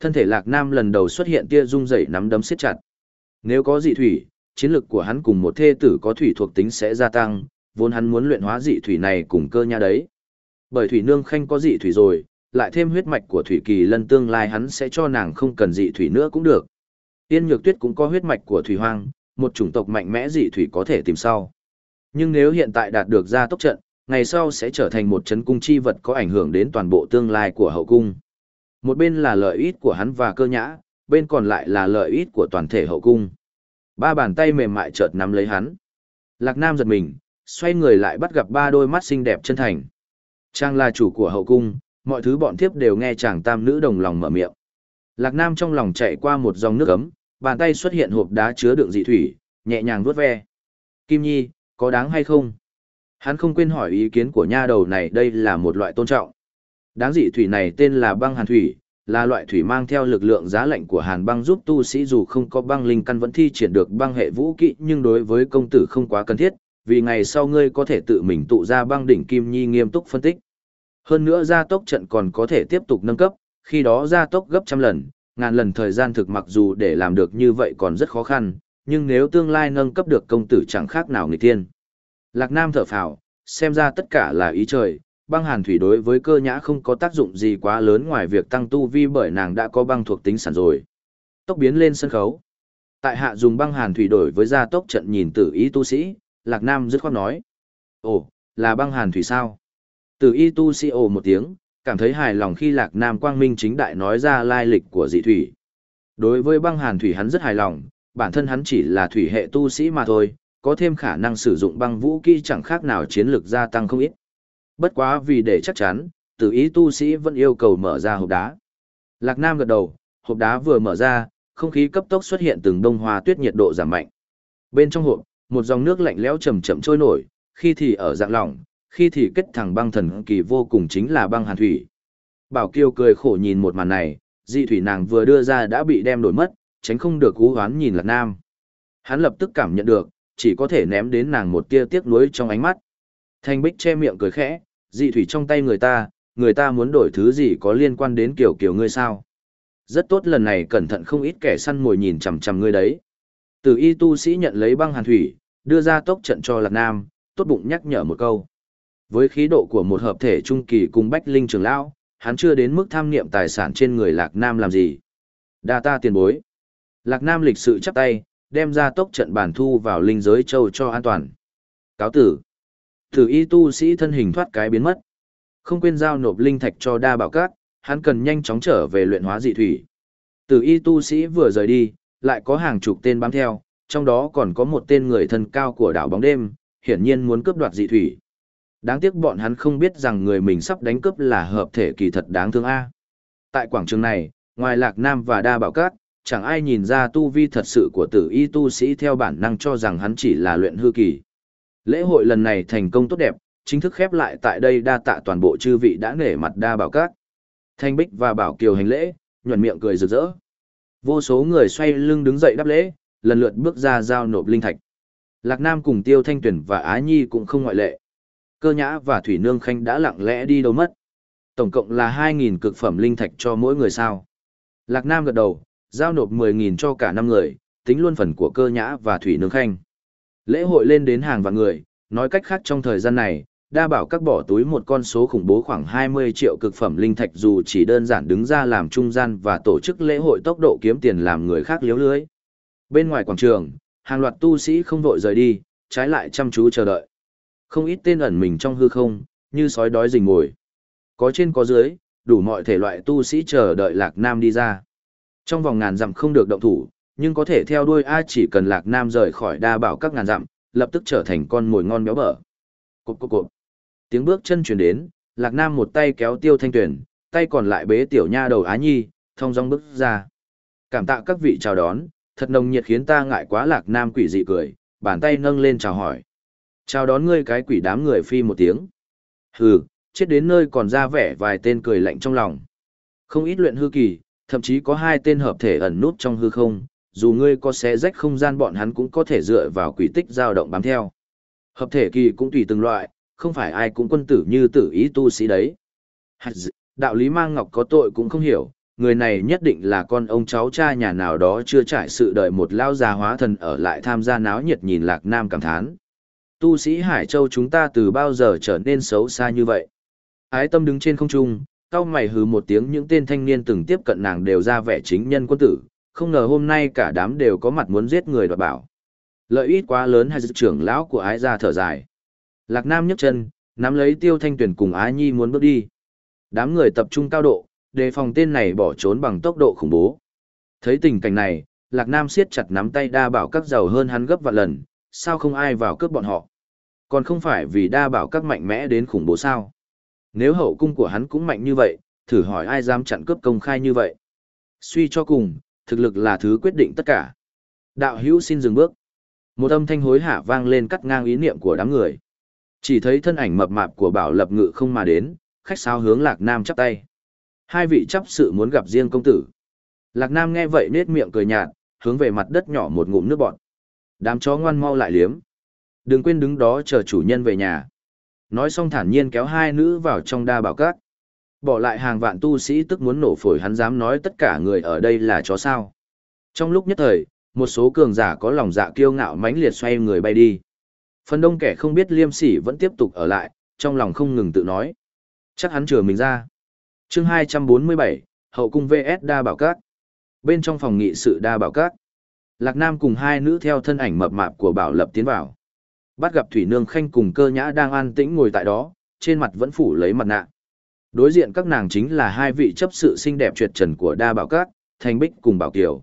Thân thể Lạc Nam lần đầu xuất hiện tia rung dậy nắm đấm siết chặt. Nếu có dị thủy, chiến lực của hắn cùng một thê tử có thủy thuộc tính sẽ gia tăng, vốn hắn muốn luyện hóa dị thủy này cùng cơ nha đấy. Bởi thủy nương khanh có dị thủy rồi, lại thêm huyết mạch của thủy kỳ lân tương lai hắn sẽ cho nàng không cần dị thủy nữa cũng được. Tiên nhược tuyết cũng có huyết mạch của thủy Hoàng, một chủng tộc mạnh mẽ dị thủy có thể tìm sau. Nhưng nếu hiện tại đạt được gia tốc trận, ngày sau sẽ trở thành một chấn cung chi vật có ảnh hưởng đến toàn bộ tương lai của hậu cung. Một bên là lợi ích của hắn và cơ nhã, bên còn lại là lợi ích của toàn thể hậu cung. Ba bàn tay mềm mại chợt nắm lấy hắn. Lạc Nam giật mình, xoay người lại bắt gặp ba đôi mắt xinh đẹp chân thành. Trang là chủ của hậu cung, mọi thứ bọn thiếp đều nghe chàng tam nữ đồng lòng mở miệng. Lạc Nam trong lòng chạy qua một dòng nước ấm, bàn tay xuất hiện hộp đá chứa đựng dị thủy, nhẹ nhàng vuốt ve. Kim Nhi, có đáng hay không? Hắn không quên hỏi ý kiến của nha đầu này đây là một loại tôn trọng. Đáng dị thủy này tên là băng hàn thủy, là loại thủy mang theo lực lượng giá lạnh của hàn băng giúp tu sĩ dù không có băng linh căn vẫn thi triển được băng hệ vũ kỹ nhưng đối với công tử không quá cần thiết, vì ngày sau ngươi có thể tự mình tụ ra băng đỉnh Kim Nhi nghiêm túc phân tích. Hơn nữa gia tốc trận còn có thể tiếp tục nâng cấp, khi đó gia tốc gấp trăm lần, ngàn lần thời gian thực mặc dù để làm được như vậy còn rất khó khăn, nhưng nếu tương lai nâng cấp được công tử chẳng khác nào người tiên. Lạc Nam thở phào, xem ra tất cả là ý trời, băng hàn thủy đối với cơ nhã không có tác dụng gì quá lớn ngoài việc tăng tu vi bởi nàng đã có băng thuộc tính sẵn rồi. Tốc biến lên sân khấu. Tại hạ dùng băng hàn thủy đổi với gia tốc trận nhìn tử ý tu sĩ, Lạc Nam dứt khoát nói. Ồ, là băng hàn thủy sao? Tử y tu sĩ ồ một tiếng, cảm thấy hài lòng khi Lạc Nam Quang Minh chính đại nói ra lai lịch của dị thủy. Đối với băng hàn thủy hắn rất hài lòng, bản thân hắn chỉ là thủy hệ tu sĩ mà thôi, có thêm khả năng sử dụng băng vũ kỹ chẳng khác nào chiến lược gia tăng không ít. Bất quá vì để chắc chắn, tử ý tu sĩ vẫn yêu cầu mở ra hộp đá. Lạc Nam gật đầu, hộp đá vừa mở ra, không khí cấp tốc xuất hiện từng đông hoa tuyết nhiệt độ giảm mạnh. Bên trong hộp, một dòng nước lạnh lẽo chậm chậm trôi nổi, khi thì ở dạng lỏng, khi thì kết thẳng băng thần kỳ vô cùng chính là băng hàn thủy. Bảo Kiều cười khổ nhìn một màn này, dị thủy nàng vừa đưa ra đã bị đem đổi mất, tránh không được cú hoán nhìn Lạc Nam. Hắn lập tức cảm nhận được, chỉ có thể ném đến nàng một tia tiếc nuối trong ánh mắt. Thanh Bích che miệng cười khẽ, dị thủy trong tay người ta, người ta muốn đổi thứ gì có liên quan đến kiểu kiểu ngươi sao? Rất tốt lần này cẩn thận không ít kẻ săn mồi nhìn chằm chằm ngươi đấy. Từ y tu sĩ nhận lấy băng hàn thủy, đưa ra tốc trận cho Lạc Nam, tốt bụng nhắc nhở một câu. Với khí độ của một hợp thể trung kỳ cùng Bách Linh trưởng lão, hắn chưa đến mức tham niệm tài sản trên người Lạc Nam làm gì. Đa ta tiền bối. Lạc Nam lịch sự chắp tay, đem ra tốc trận bản thu vào linh giới châu cho an toàn. Cáo tử. Thử y tu sĩ thân hình thoát cái biến mất. Không quên giao nộp linh thạch cho đa bảo cát, hắn cần nhanh chóng trở về luyện hóa dị thủy. Tử y tu sĩ vừa rời đi, lại có hàng chục tên bám theo, trong đó còn có một tên người thân cao của đảo bóng đêm, hiển nhiên muốn cướp đoạt dị thủy. Đáng tiếc bọn hắn không biết rằng người mình sắp đánh cướp là hợp thể kỳ thật đáng thương A. Tại quảng trường này, ngoài Lạc Nam và Đa Bảo Cát, chẳng ai nhìn ra tu vi thật sự của tử y tu sĩ theo bản năng cho rằng hắn chỉ là luyện hư kỳ. Lễ hội lần này thành công tốt đẹp, chính thức khép lại tại đây đa tạ toàn bộ chư vị đã nể mặt Đa Bảo Cát. Thanh Bích và Bảo Kiều hành lễ, nhuận miệng cười rực rỡ. Vô số người xoay lưng đứng dậy đáp lễ, lần lượt bước ra giao nộp linh thạch. Lạc Nam cùng Tiêu Thanh Tuyển và Á Nhi cũng không ngoại lệ. Cơ nhã và Thủy Nương Khanh đã lặng lẽ đi đâu mất. Tổng cộng là hai nghìn cực phẩm linh thạch cho mỗi người sao. Lạc Nam gật đầu, giao nộp mười nghìn cho cả năm người, tính luôn phần của cơ nhã và Thủy Nương Khanh. Lễ hội lên đến hàng vạn người, nói cách khác trong thời gian này, đa bảo các bỏ túi một con số khủng bố khoảng hai mươi triệu cực phẩm linh thạch dù chỉ đơn giản đứng ra làm trung gian và tổ chức lễ hội tốc độ kiếm tiền làm người khác liếu lưới. Bên ngoài quảng trường, hàng loạt tu sĩ không vội rời đi, trái lại chăm chú chờ đợi. Không ít tên ẩn mình trong hư không, như sói đói rình ngồi. Có trên có dưới, đủ mọi thể loại tu sĩ chờ đợi Lạc Nam đi ra. Trong vòng ngàn dặm không được động thủ, nhưng có thể theo đuôi A chỉ cần Lạc Nam rời khỏi đa bảo các ngàn dặm, lập tức trở thành con mồi ngon béo bở. Cộp cộp cộp. Tiếng bước chân chuyển đến, Lạc Nam một tay kéo tiêu thanh tuyển, tay còn lại bế tiểu nha đầu Á Nhi, thong dong bước ra. Cảm tạ các vị chào đón, thật nồng nhiệt khiến ta ngại quá Lạc Nam quỷ dị cười, bàn tay nâng lên chào hỏi. Chào đón ngươi cái quỷ đám người phi một tiếng. Hừ, chết đến nơi còn ra vẻ vài tên cười lạnh trong lòng. Không ít luyện hư kỳ, thậm chí có hai tên hợp thể ẩn nút trong hư không, dù ngươi có xé rách không gian bọn hắn cũng có thể dựa vào quỷ tích dao động bám theo. Hợp thể kỳ cũng tùy từng loại, không phải ai cũng quân tử như tử ý tu sĩ đấy. Hạt dị, đạo lý mang ngọc có tội cũng không hiểu, người này nhất định là con ông cháu cha nhà nào đó chưa trải sự đợi một lao già hóa thần ở lại tham gia náo nhiệt nhìn lạc nam cảm thán. Tu sĩ Hải Châu chúng ta từ bao giờ trở nên xấu xa như vậy? Ái tâm đứng trên không trung, cao mày hừ một tiếng những tên thanh niên từng tiếp cận nàng đều ra vẻ chính nhân quân tử, không ngờ hôm nay cả đám đều có mặt muốn giết người đoạt bảo. Lợi ích quá lớn hay dự trưởng lão của ái ra thở dài. Lạc Nam nhấc chân, nắm lấy tiêu thanh tuyển cùng Á Nhi muốn bước đi. Đám người tập trung cao độ, đề phòng tên này bỏ trốn bằng tốc độ khủng bố. Thấy tình cảnh này, Lạc Nam siết chặt nắm tay đa bảo các giàu hơn hắn gấp vạn lần, sao không ai vào cướp bọn họ? Còn không phải vì đa bảo các mạnh mẽ đến khủng bố sao? Nếu hậu cung của hắn cũng mạnh như vậy, thử hỏi ai dám chặn cướp công khai như vậy? Suy cho cùng, thực lực là thứ quyết định tất cả. Đạo hữu xin dừng bước. Một âm thanh hối hả vang lên cắt ngang ý niệm của đám người. Chỉ thấy thân ảnh mập mạp của bảo lập ngự không mà đến, khách sáo hướng lạc nam chắp tay. Hai vị chấp sự muốn gặp riêng công tử. Lạc nam nghe vậy nết miệng cười nhạt, hướng về mặt đất nhỏ một ngụm nước bọt. Đám chó ngoan mau lại liếm. Đừng quên đứng đó chờ chủ nhân về nhà. Nói xong thản nhiên kéo hai nữ vào trong đa bảo cát. Bỏ lại hàng vạn tu sĩ tức muốn nổ phổi hắn dám nói tất cả người ở đây là chó sao. Trong lúc nhất thời, một số cường giả có lòng dạ kiêu ngạo mãnh liệt xoay người bay đi. Phần đông kẻ không biết liêm sỉ vẫn tiếp tục ở lại, trong lòng không ngừng tự nói. Chắc hắn chừa mình ra. chương hai trăm bốn mươi bảy, Hậu cung VS Đa Bảo Cát. Bên trong phòng nghị sự Đa Bảo Cát. Lạc Nam cùng hai nữ theo thân ảnh mập mạp của Bảo Lập tiến vào. Bắt gặp Thủy Nương Khanh cùng cơ nhã đang an tĩnh ngồi tại đó, trên mặt vẫn phủ lấy mặt nạ. Đối diện các nàng chính là hai vị chấp sự xinh đẹp tuyệt trần của Đa Bảo Các, Thanh Bích cùng Bảo Kiều.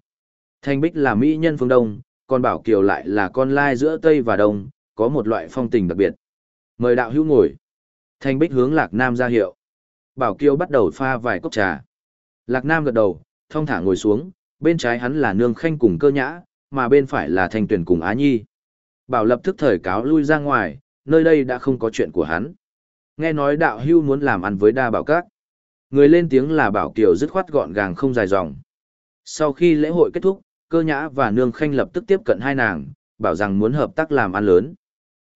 Thanh Bích là mỹ nhân phương Đông, còn Bảo Kiều lại là con lai giữa Tây và Đông, có một loại phong tình đặc biệt. Mời đạo hữu ngồi. Thanh Bích hướng Lạc Nam ra hiệu. Bảo Kiều bắt đầu pha vài cốc trà. Lạc Nam gật đầu, thong thả ngồi xuống, bên trái hắn là nương khanh cùng cơ nhã, mà bên phải là thanh tuyển cùng Á Nhi. Bảo lập tức thời cáo lui ra ngoài, nơi đây đã không có chuyện của hắn. Nghe nói đạo hưu muốn làm ăn với đa bảo các. Người lên tiếng là bảo kiều dứt khoát gọn gàng không dài dòng. Sau khi lễ hội kết thúc, cơ nhã và nương khanh lập tức tiếp cận hai nàng, bảo rằng muốn hợp tác làm ăn lớn.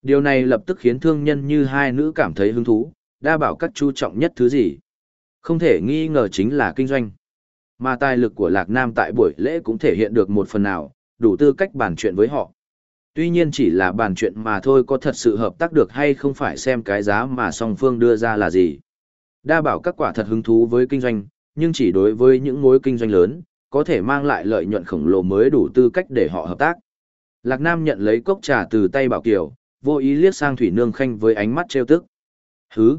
Điều này lập tức khiến thương nhân như hai nữ cảm thấy hứng thú, đa bảo các chú trọng nhất thứ gì. Không thể nghi ngờ chính là kinh doanh. Mà tài lực của Lạc Nam tại buổi lễ cũng thể hiện được một phần nào, đủ tư cách bàn chuyện với họ. Tuy nhiên chỉ là bàn chuyện mà thôi có thật sự hợp tác được hay không phải xem cái giá mà song phương đưa ra là gì. Đa bảo các quả thật hứng thú với kinh doanh, nhưng chỉ đối với những mối kinh doanh lớn, có thể mang lại lợi nhuận khổng lồ mới đủ tư cách để họ hợp tác. Lạc Nam nhận lấy cốc trà từ tay Bảo Kiều, vô ý liếc sang Thủy Nương Khanh với ánh mắt trêu tức. Hứ!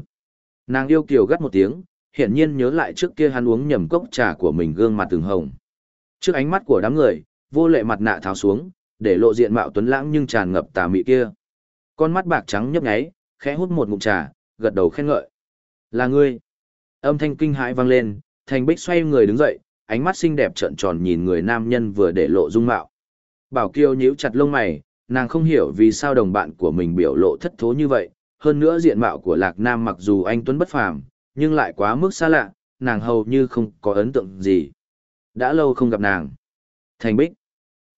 Nàng yêu Kiều gắt một tiếng, hiển nhiên nhớ lại trước kia hắn uống nhầm cốc trà của mình gương mặt từng hồng. Trước ánh mắt của đám người, vô lệ mặt nạ tháo xuống, để lộ diện mạo tuấn lãng nhưng tràn ngập tà mị kia. Con mắt bạc trắng nhấp nháy, khẽ hút một ngụm trà, gật đầu khen ngợi. "Là ngươi?" Âm thanh kinh hãi vang lên, Thành Bích xoay người đứng dậy, ánh mắt xinh đẹp trợn tròn nhìn người nam nhân vừa để lộ dung mạo. Bảo Kiêu nhíu chặt lông mày, nàng không hiểu vì sao đồng bạn của mình biểu lộ thất thố như vậy, hơn nữa diện mạo của Lạc Nam mặc dù anh tuấn bất phàm, nhưng lại quá mức xa lạ, nàng hầu như không có ấn tượng gì. Đã lâu không gặp nàng. Thành Bích.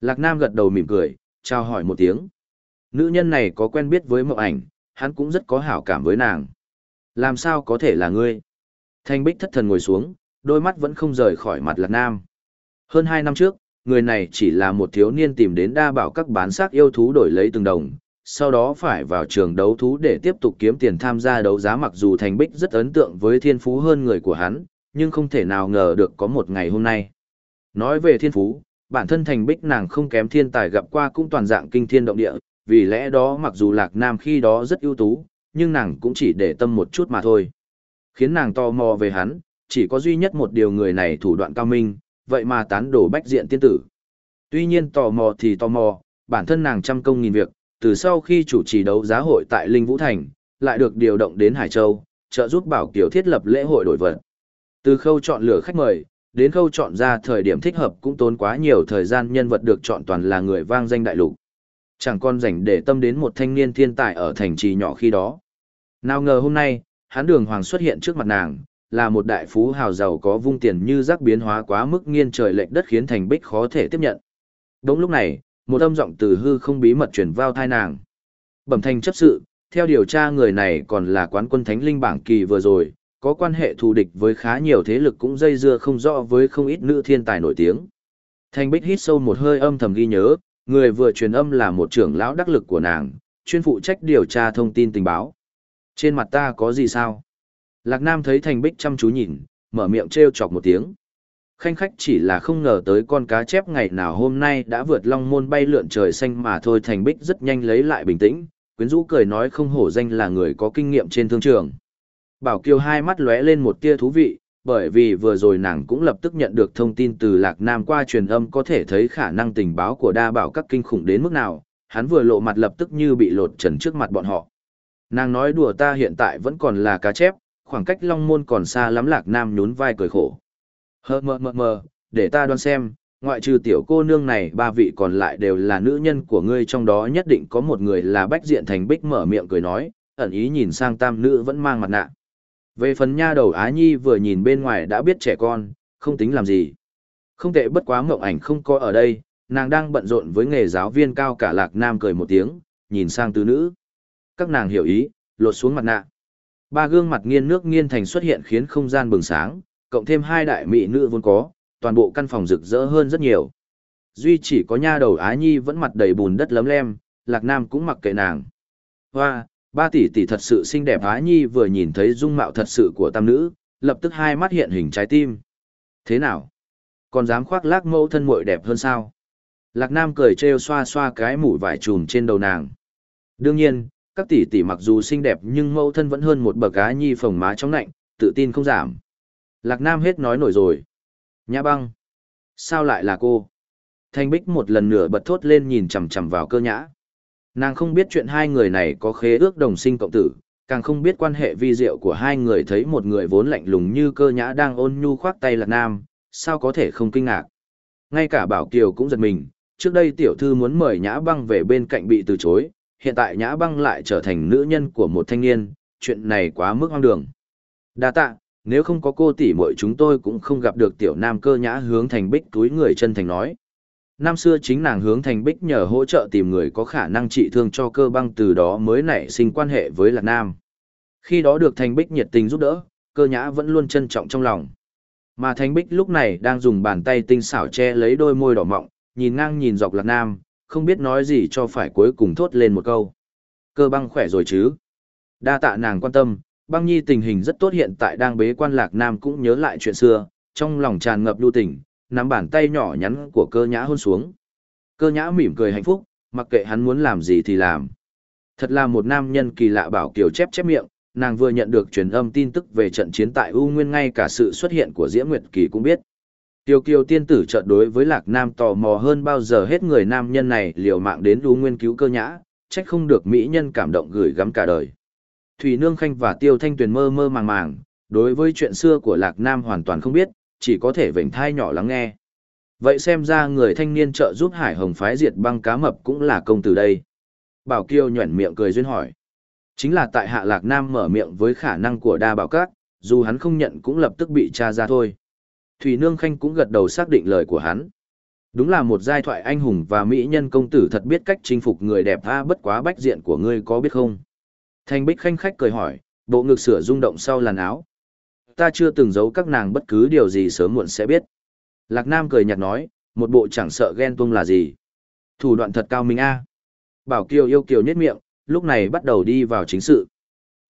Lạc Nam gật đầu mỉm cười, chào hỏi một tiếng. Nữ nhân này có quen biết với Mộng Ảnh, hắn cũng rất có hảo cảm với nàng. Làm sao có thể là ngươi? Thành Bích thất thần ngồi xuống, đôi mắt vẫn không rời khỏi mặt Lạc Nam. Hơn 2 năm trước, người này chỉ là một thiếu niên tìm đến đa bảo các bán xác yêu thú đổi lấy từng đồng, sau đó phải vào trường đấu thú để tiếp tục kiếm tiền tham gia đấu giá mặc dù Thành Bích rất ấn tượng với thiên phú hơn người của hắn, nhưng không thể nào ngờ được có một ngày hôm nay. Nói về thiên phú, bản thân Thành Bích nàng không kém thiên tài gặp qua cũng toàn dạng kinh thiên động địa, vì lẽ đó mặc dù Lạc Nam khi đó rất ưu tú, nhưng nàng cũng chỉ để tâm một chút mà thôi. Khiến nàng tò mò về hắn, chỉ có duy nhất một điều người này thủ đoạn cao minh, vậy mà tán đổ bách diện tiên tử. Tuy nhiên tò mò thì tò mò, bản thân nàng trăm công nghìn việc, từ sau khi chủ trì đấu giá hội tại Linh Vũ Thành, lại được điều động đến Hải Châu, trợ giúp Bảo Kiều thiết lập lễ hội đổi vật. Từ khâu chọn lựa khách mời, đến khâu chọn ra thời điểm thích hợp cũng tốn quá nhiều thời gian nhân vật được chọn toàn là người vang danh đại lục. Chẳng còn rảnh để tâm đến một thanh niên thiên tài ở thành trì nhỏ khi đó. Nào ngờ hôm nay, hắn đường hoàng xuất hiện trước mặt nàng, là một đại phú hào giàu có vung tiền như rắc biến hóa quá mức nghiên trời lệch đất khiến thành bích khó thể tiếp nhận. Đúng lúc này, một âm giọng từ hư không bí mật chuyển vào thai nàng. Bẩm thành chấp sự, theo điều tra người này còn là quán quân thánh linh bảng kỳ vừa rồi, có quan hệ thù địch với khá nhiều thế lực cũng dây dưa không rõ với không ít nữ thiên tài nổi tiếng. Thành Bích hít sâu một hơi âm thầm ghi nhớ, người vừa truyền âm là một trưởng lão đắc lực của nàng, chuyên phụ trách điều tra thông tin tình báo. Trên mặt ta có gì sao? Lạc Nam thấy Thành Bích chăm chú nhìn, mở miệng trêu chọc một tiếng khanh khách chỉ là không ngờ tới con cá chép ngày nào hôm nay đã vượt long môn bay lượn trời xanh mà thôi thành bích rất nhanh lấy lại bình tĩnh quyến rũ cười nói không hổ danh là người có kinh nghiệm trên thương trường bảo kiều hai mắt lóe lên một tia thú vị bởi vì vừa rồi nàng cũng lập tức nhận được thông tin từ lạc nam qua truyền âm có thể thấy khả năng tình báo của đa bảo các kinh khủng đến mức nào hắn vừa lộ mặt lập tức như bị lột trần trước mặt bọn họ nàng nói đùa ta hiện tại vẫn còn là cá chép khoảng cách long môn còn xa lắm lạc nam nhún vai cười khổ Hơ mơ mơ mơ, để ta đoán xem, ngoại trừ tiểu cô nương này ba vị còn lại đều là nữ nhân của ngươi trong đó nhất định có một người là bách diện thành bích mở miệng cười nói, ẩn ý nhìn sang tam nữ vẫn mang mặt nạ. Về phần nha đầu Á Nhi vừa nhìn bên ngoài đã biết trẻ con, không tính làm gì. Không tệ bất quá mộng ảnh không có ở đây, nàng đang bận rộn với nghề giáo viên cao cả lạc nam cười một tiếng, nhìn sang tứ nữ. Các nàng hiểu ý, lột xuống mặt nạ. Ba gương mặt nghiên nước nghiên thành xuất hiện khiến không gian bừng sáng, cộng thêm hai đại mỹ nữ vốn có, toàn bộ căn phòng rực rỡ hơn rất nhiều. Duy chỉ có nha đầu Á Nhi vẫn mặt đầy bùn đất lấm lem, Lạc Nam cũng mặc kệ nàng. Hoa, ba tỷ tỷ thật sự xinh đẹp Á Nhi vừa nhìn thấy dung mạo thật sự của tam nữ, lập tức hai mắt hiện hình trái tim. Thế nào? Còn dám khoác lác mẫu thân muội đẹp hơn sao? Lạc Nam cười trêu xoa xoa cái mũi vải trùm trên đầu nàng. Đương nhiên, các tỷ tỷ mặc dù xinh đẹp nhưng mẫu thân vẫn hơn một bậc Á Nhi phồng má trong lạnh, tự tin không giảm. Lạc Nam hết nói nổi rồi. Nhã băng. Sao lại là cô? Thanh Bích một lần nữa bật thốt lên nhìn chằm chằm vào cơ nhã. Nàng không biết chuyện hai người này có khế ước đồng sinh cộng tử, càng không biết quan hệ vi diệu của hai người thấy một người vốn lạnh lùng như cơ nhã đang ôn nhu khoác tay Lạc Nam, sao có thể không kinh ngạc. Ngay cả Bảo Kiều cũng giật mình, trước đây tiểu thư muốn mời Nhã Băng về bên cạnh bị từ chối, hiện tại Nhã Băng lại trở thành nữ nhân của một thanh niên, chuyện này quá mức hoang đường. Đa tạ, nếu không có cô tỷ muội chúng tôi cũng không gặp được tiểu nam cơ nhã hướng thành bích túi người chân thành nói. Năm xưa chính nàng hướng thành bích nhờ hỗ trợ tìm người có khả năng trị thương cho cơ băng từ đó mới nảy sinh quan hệ với lạc nam. Khi đó được thành bích nhiệt tình giúp đỡ, cơ nhã vẫn luôn trân trọng trong lòng. Mà thành bích lúc này đang dùng bàn tay tinh xảo che lấy đôi môi đỏ mọng, nhìn ngang nhìn dọc lạc nam, không biết nói gì cho phải cuối cùng thốt lên một câu. Cơ băng khỏe rồi chứ? Đa tạ nàng quan tâm, Băng Nhi tình hình rất tốt hiện tại đang bế quan Lạc Nam cũng nhớ lại chuyện xưa, trong lòng tràn ngập lưu tình, nắm bàn tay nhỏ nhắn của cơ nhã hôn xuống. Cơ nhã mỉm cười hạnh phúc, mặc kệ hắn muốn làm gì thì làm. Thật là một nam nhân kỳ lạ bảo kiều chép chép miệng, nàng vừa nhận được truyền âm tin tức về trận chiến tại U Nguyên ngay cả sự xuất hiện của Diễm Nguyệt Kỳ cũng biết. Tiêu kiều tiên tử chợt đối với Lạc Nam tò mò hơn bao giờ hết người nam nhân này liều mạng đến U Nguyên cứu cơ nhã, trách không được mỹ nhân cảm động gửi gắm cả đời. Thủy Nương Khanh và Tiêu Thanh Tuyền mơ mơ màng màng, đối với chuyện xưa của Lạc Nam hoàn toàn không biết, chỉ có thể vểnh thai nhỏ lắng nghe. Vậy xem ra người thanh niên trợ giúp Hải Hồng phái diệt băng cá mập cũng là công tử đây. Bảo Kiêu nhuẩn miệng cười duyên hỏi. Chính là tại Hạ Lạc Nam mở miệng với khả năng của đa bảo các, dù hắn không nhận cũng lập tức bị tra ra thôi. Thủy Nương Khanh cũng gật đầu xác định lời của hắn. Đúng là một giai thoại anh hùng và mỹ nhân công tử thật biết cách chinh phục người đẹp tha bất quá bách diện của ngươi có biết không? Thanh Bích khanh khách cười hỏi, bộ ngực sửa rung động sau làn áo. Ta chưa từng giấu các nàng bất cứ điều gì sớm muộn sẽ biết. Lạc Nam cười nhạt nói, một bộ chẳng sợ ghen tuông là gì. Thủ đoạn thật cao minh a. Bảo Kiều yêu kiều nhất miệng, lúc này bắt đầu đi vào chính sự.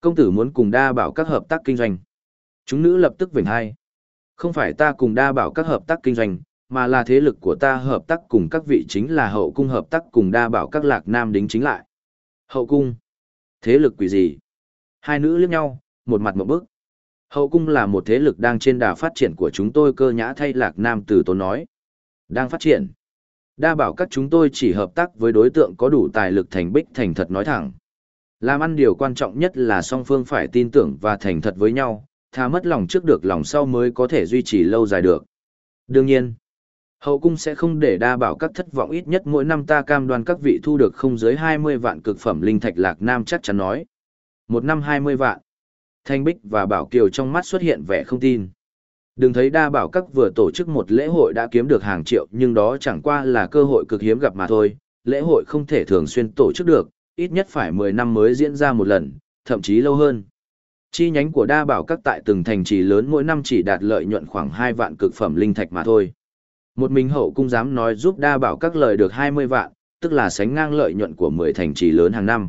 Công tử muốn cùng đa bảo các hợp tác kinh doanh. Chúng nữ lập tức vểnh hai. Không phải ta cùng đa bảo các hợp tác kinh doanh, mà là thế lực của ta hợp tác cùng các vị chính là hậu cung hợp tác cùng đa bảo các lạc nam đính chính lại. Hậu cung. Thế lực quỷ gì? Hai nữ liếc nhau, một mặt một bức. Hậu cung là một thế lực đang trên đà phát triển của chúng tôi cơ nhã thay lạc nam từ tốn nói. Đang phát triển. Đa bảo các chúng tôi chỉ hợp tác với đối tượng có đủ tài lực thành bích thành thật nói thẳng. Làm ăn điều quan trọng nhất là song phương phải tin tưởng và thành thật với nhau, thà mất lòng trước được lòng sau mới có thể duy trì lâu dài được. Đương nhiên, Hậu cung sẽ không để đa bảo các thất vọng ít nhất mỗi năm ta cam đoan các vị thu được không dưới 20 vạn cực phẩm linh thạch lạc nam chắc chắn nói. Một năm 20 vạn. Thanh Bích và Bảo Kiều trong mắt xuất hiện vẻ không tin. Đừng thấy đa bảo các vừa tổ chức một lễ hội đã kiếm được hàng triệu nhưng đó chẳng qua là cơ hội cực hiếm gặp mà thôi. Lễ hội không thể thường xuyên tổ chức được, ít nhất phải 10 năm mới diễn ra một lần, thậm chí lâu hơn. Chi nhánh của đa bảo các tại từng thành trì lớn mỗi năm chỉ đạt lợi nhuận khoảng 2 vạn cực phẩm linh thạch mà thôi. Một mình hậu cung dám nói giúp đa bảo các lời được 20 vạn, tức là sánh ngang lợi nhuận của 10 thành trì lớn hàng năm.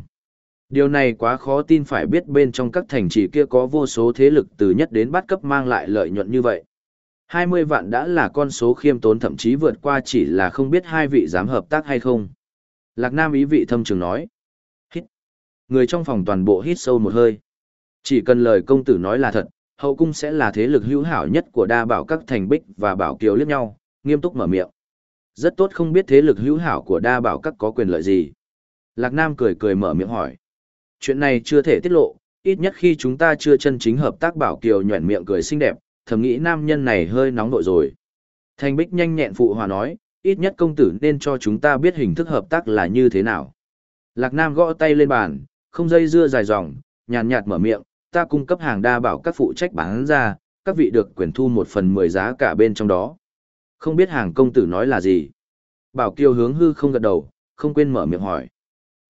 Điều này quá khó tin phải biết bên trong các thành trì kia có vô số thế lực từ nhất đến bát cấp mang lại lợi nhuận như vậy. 20 vạn đã là con số khiêm tốn thậm chí vượt qua chỉ là không biết hai vị dám hợp tác hay không. Lạc Nam ý vị thâm trường nói. Hít. Người trong phòng toàn bộ hít sâu một hơi. Chỉ cần lời công tử nói là thật, hậu cung sẽ là thế lực hữu hảo nhất của đa bảo các thành bích và bảo kiều liếc nhau, nghiêm túc mở miệng. Rất tốt không biết thế lực hữu hảo của đa bảo các có quyền lợi gì. Lạc Nam cười cười mở miệng hỏi. Chuyện này chưa thể tiết lộ, ít nhất khi chúng ta chưa chân chính hợp tác bảo kiều nhuẩn miệng cười xinh đẹp, thầm nghĩ nam nhân này hơi nóng nội rồi. Thanh Bích nhanh nhẹn phụ hòa nói, ít nhất công tử nên cho chúng ta biết hình thức hợp tác là như thế nào. Lạc Nam gõ tay lên bàn, không dây dưa dài dòng, nhàn nhạt mở miệng, ta cung cấp hàng đa bảo các phụ trách bán ra, các vị được quyền thu một phần mười giá cả bên trong đó. Không biết hàng công tử nói là gì? Bảo Kiều hướng hư không gật đầu, không quên mở miệng hỏi.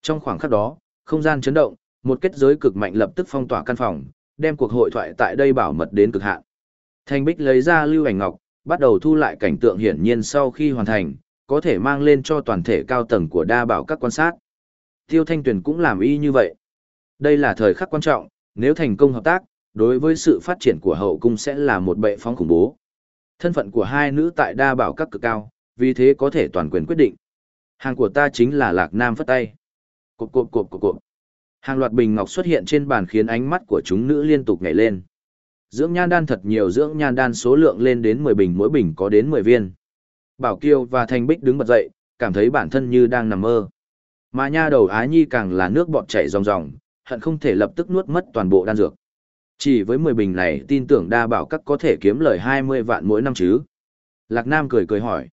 Trong khoảng khắc đó, không gian chấn động, một kết giới cực mạnh lập tức phong tỏa căn phòng, đem cuộc hội thoại tại đây bảo mật đến cực hạn. Thanh Bích lấy ra lưu ảnh ngọc, bắt đầu thu lại cảnh tượng hiển nhiên sau khi hoàn thành, có thể mang lên cho toàn thể cao tầng của đa bảo các quan sát. Tiêu Thanh Tuyền cũng làm y như vậy. Đây là thời khắc quan trọng, nếu thành công hợp tác, đối với sự phát triển của hậu cung sẽ là một bệ phóng khủng bố. Thân phận của hai nữ tại đa bảo các cực cao, vì thế có thể toàn quyền quyết định. Hàng của ta chính là Lạc Nam phất tay. Cộp cộp cộp cộp cộp. Hàng loạt bình ngọc xuất hiện trên bàn khiến ánh mắt của chúng nữ liên tục nhảy lên. Dưỡng nhan đan thật nhiều dưỡng nhan đan số lượng lên đến mười bình mỗi bình có đến mười viên. Bảo Kiều và Thành Bích đứng bật dậy, cảm thấy bản thân như đang nằm mơ. Mà nha đầu Á Nhi càng là nước bọt chảy ròng ròng, hận không thể lập tức nuốt mất toàn bộ đan dược. Chỉ với 10 bình này tin tưởng đa bảo các có thể kiếm lời 20 vạn mỗi năm chứ. Lạc Nam cười cười hỏi.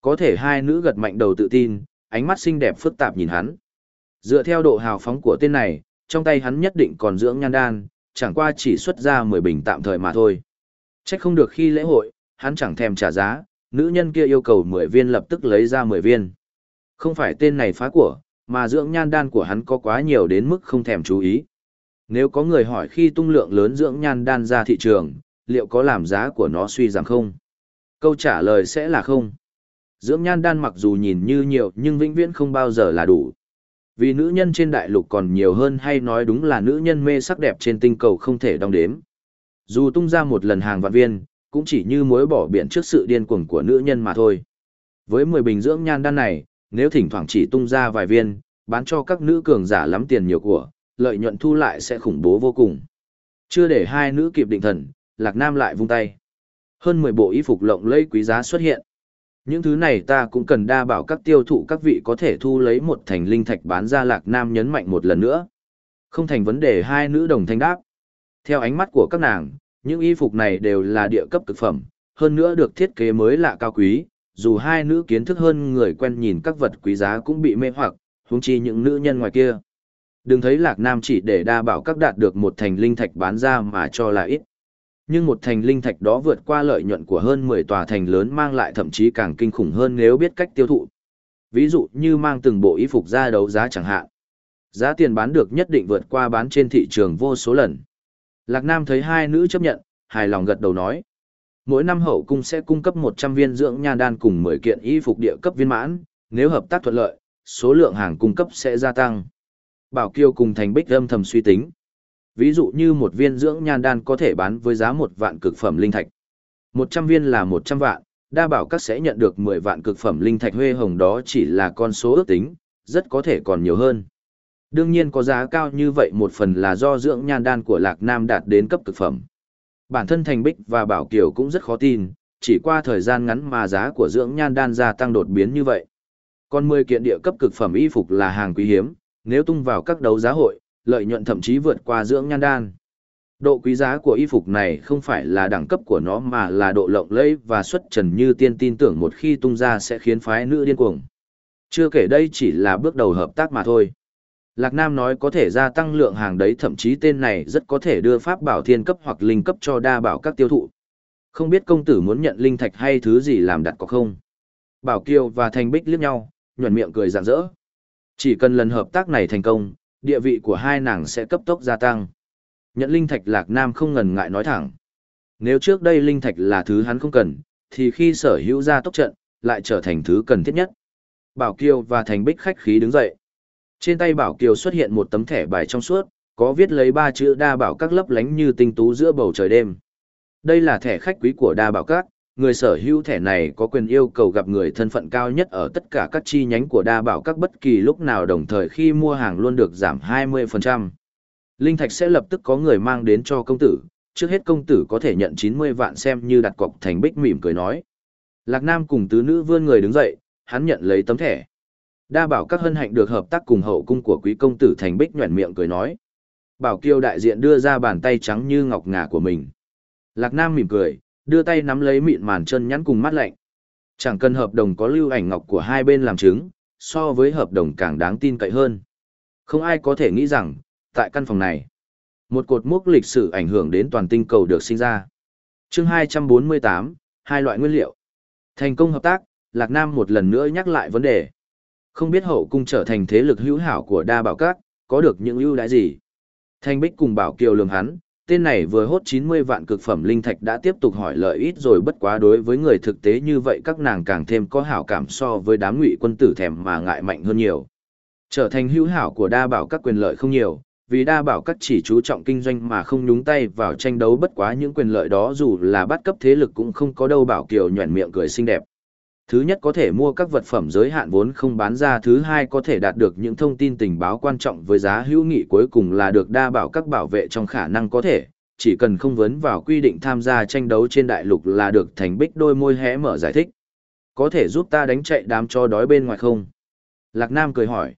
Có thể hai nữ gật mạnh đầu tự tin, ánh mắt xinh đẹp phức tạp nhìn hắn. Dựa theo độ hào phóng của tên này, trong tay hắn nhất định còn dưỡng nhan đan, chẳng qua chỉ xuất ra 10 bình tạm thời mà thôi. Chắc không được khi lễ hội, hắn chẳng thèm trả giá, nữ nhân kia yêu cầu 10 viên lập tức lấy ra 10 viên. Không phải tên này phá của, mà dưỡng nhan đan của hắn có quá nhiều đến mức không thèm chú ý. Nếu có người hỏi khi tung lượng lớn dưỡng nhan đan ra thị trường, liệu có làm giá của nó suy giảm không? Câu trả lời sẽ là không. Dưỡng nhan đan mặc dù nhìn như nhiều nhưng vĩnh viễn không bao giờ là đủ. Vì nữ nhân trên đại lục còn nhiều hơn hay nói đúng là nữ nhân mê sắc đẹp trên tinh cầu không thể đong đếm. Dù tung ra một lần hàng vạn viên, cũng chỉ như mối bỏ biển trước sự điên cuồng của nữ nhân mà thôi. Với 10 bình dưỡng nhan đan này, nếu thỉnh thoảng chỉ tung ra vài viên, bán cho các nữ cường giả lắm tiền nhiều của, lợi nhuận thu lại sẽ khủng bố vô cùng. Chưa để hai nữ kịp định thần, Lạc Nam lại vung tay. Hơn 10 bộ y phục lộng lẫy quý giá xuất hiện. Những thứ này ta cũng cần đa bảo các tiêu thụ các vị có thể thu lấy một thành linh thạch bán ra Lạc Nam nhấn mạnh một lần nữa. Không thành vấn đề hai nữ đồng thanh đáp. Theo ánh mắt của các nàng, những y phục này đều là địa cấp thực phẩm, hơn nữa được thiết kế mới lạ cao quý, dù hai nữ kiến thức hơn người quen nhìn các vật quý giá cũng bị mê hoặc, huống chi những nữ nhân ngoài kia. Đừng thấy Lạc Nam chỉ để đa bảo các đạt được một thành linh thạch bán ra mà cho là ít. Nhưng một thành linh thạch đó vượt qua lợi nhuận của hơn 10 tòa thành lớn mang lại thậm chí càng kinh khủng hơn nếu biết cách tiêu thụ. Ví dụ như mang từng bộ y phục ra đấu giá chẳng hạn. Giá tiền bán được nhất định vượt qua bán trên thị trường vô số lần. Lạc Nam thấy hai nữ chấp nhận, hài lòng gật đầu nói. Mỗi năm hậu cung sẽ cung cấp 100 viên dưỡng nha đan cùng 10 kiện y phục địa cấp viên mãn, nếu hợp tác thuận lợi, số lượng hàng cung cấp sẽ gia tăng. Bảo Kiều cùng Thành Bích âm thầm suy tính. Ví dụ như một viên dưỡng nhan đan có thể bán với giá một vạn cực phẩm linh thạch. một trăm viên là một trăm vạn, đa bảo các sẽ nhận được mười vạn cực phẩm linh thạch huê hồng đó chỉ là con số ước tính, rất có thể còn nhiều hơn. Đương nhiên có giá cao như vậy một phần là do dưỡng nhan đan của Lạc Nam đạt đến cấp cực phẩm. Bản thân Thành Bích và Bảo Kiều cũng rất khó tin, chỉ qua thời gian ngắn mà giá của dưỡng nhan đan gia tăng đột biến như vậy. Còn mười kiện địa cấp cực phẩm y phục là hàng quý hiếm, nếu tung vào các đấu giá hội, lợi nhuận thậm chí vượt qua dưỡng nhan đan. Độ quý giá của y phục này không phải là đẳng cấp của nó mà là độ lộng lẫy và xuất trần như tiên tin tưởng một khi tung ra sẽ khiến phái nữ điên cuồng. Chưa kể đây chỉ là bước đầu hợp tác mà thôi. Lạc Nam nói có thể gia tăng lượng hàng đấy thậm chí tên này rất có thể đưa pháp bảo thiên cấp hoặc linh cấp cho đa bảo các tiêu thụ. Không biết công tử muốn nhận linh thạch hay thứ gì làm đặt có không? Bảo Kiều và Thanh Bích liếc nhau, nhuận miệng cười rạng rỡ. Chỉ cần lần hợp tác này thành công, địa vị của hai nàng sẽ cấp tốc gia tăng. Nhận linh thạch Lạc Nam không ngần ngại nói thẳng. Nếu trước đây linh thạch là thứ hắn không cần, thì khi sở hữu gia tốc trận, lại trở thành thứ cần thiết nhất. Bảo Kiều và Thành Bích khách khí đứng dậy. Trên tay Bảo Kiều xuất hiện một tấm thẻ bài trong suốt, có viết lấy ba chữ đa bảo các lấp lánh như tinh tú giữa bầu trời đêm. Đây là thẻ khách quý của đa bảo các, người sở hữu thẻ này có quyền yêu cầu gặp người thân phận cao nhất ở tất cả các chi nhánh của đa bảo các bất kỳ lúc nào đồng thời khi mua hàng luôn được giảm 20%. Linh thạch sẽ lập tức có người mang đến cho công tử, trước hết công tử có thể nhận 90 vạn xem như đặt cọc thành bích mỉm cười nói. Lạc Nam cùng tứ nữ vươn người đứng dậy, hắn nhận lấy tấm thẻ. Đa bảo các hân hạnh được hợp tác cùng hậu cung của quý công tử thành bích nhuẩn miệng cười nói. Bảo Kiêu đại diện đưa ra bàn tay trắng như ngọc ngà của mình. Lạc Nam mỉm cười, đưa tay nắm lấy mịn màn chân nhắn cùng mắt lạnh. Chẳng cần hợp đồng có lưu ảnh ngọc của hai bên làm chứng, so với hợp đồng càng đáng tin cậy hơn. Không ai có thể nghĩ rằng, tại căn phòng này, một cột mốc lịch sử ảnh hưởng đến toàn tinh cầu được sinh ra. Chương 248, hai loại nguyên liệu. Thành công hợp tác, Lạc Nam một lần nữa nhắc lại vấn đề. Không biết hậu cung trở thành thế lực hữu hảo của đa bảo các, có được những ưu đãi gì. Thanh Bích cùng Bảo Kiều lường hắn, tên này vừa hốt 90 vạn cực phẩm linh thạch đã tiếp tục hỏi lợi ít rồi bất quá đối với người thực tế như vậy các nàng càng thêm có hảo cảm so với đám ngụy quân tử thèm mà ngại mạnh hơn nhiều. Trở thành hữu hảo của đa bảo các quyền lợi không nhiều, vì đa bảo các chỉ chú trọng kinh doanh mà không nhúng tay vào tranh đấu bất quá những quyền lợi đó dù là bắt cấp thế lực cũng không có đâu bảo kiều nhuẩn miệng cười xinh đẹp. Thứ nhất có thể mua các vật phẩm giới hạn vốn không bán ra, thứ hai có thể đạt được những thông tin tình báo quan trọng với giá hữu nghị cuối cùng là được đa bảo các bảo vệ trong khả năng có thể, chỉ cần không vấn vào quy định tham gia tranh đấu trên đại lục là được thành bích đôi môi hé mở giải thích. Có thể giúp ta đánh chạy đám cho đói bên ngoài không? Lạc Nam cười hỏi.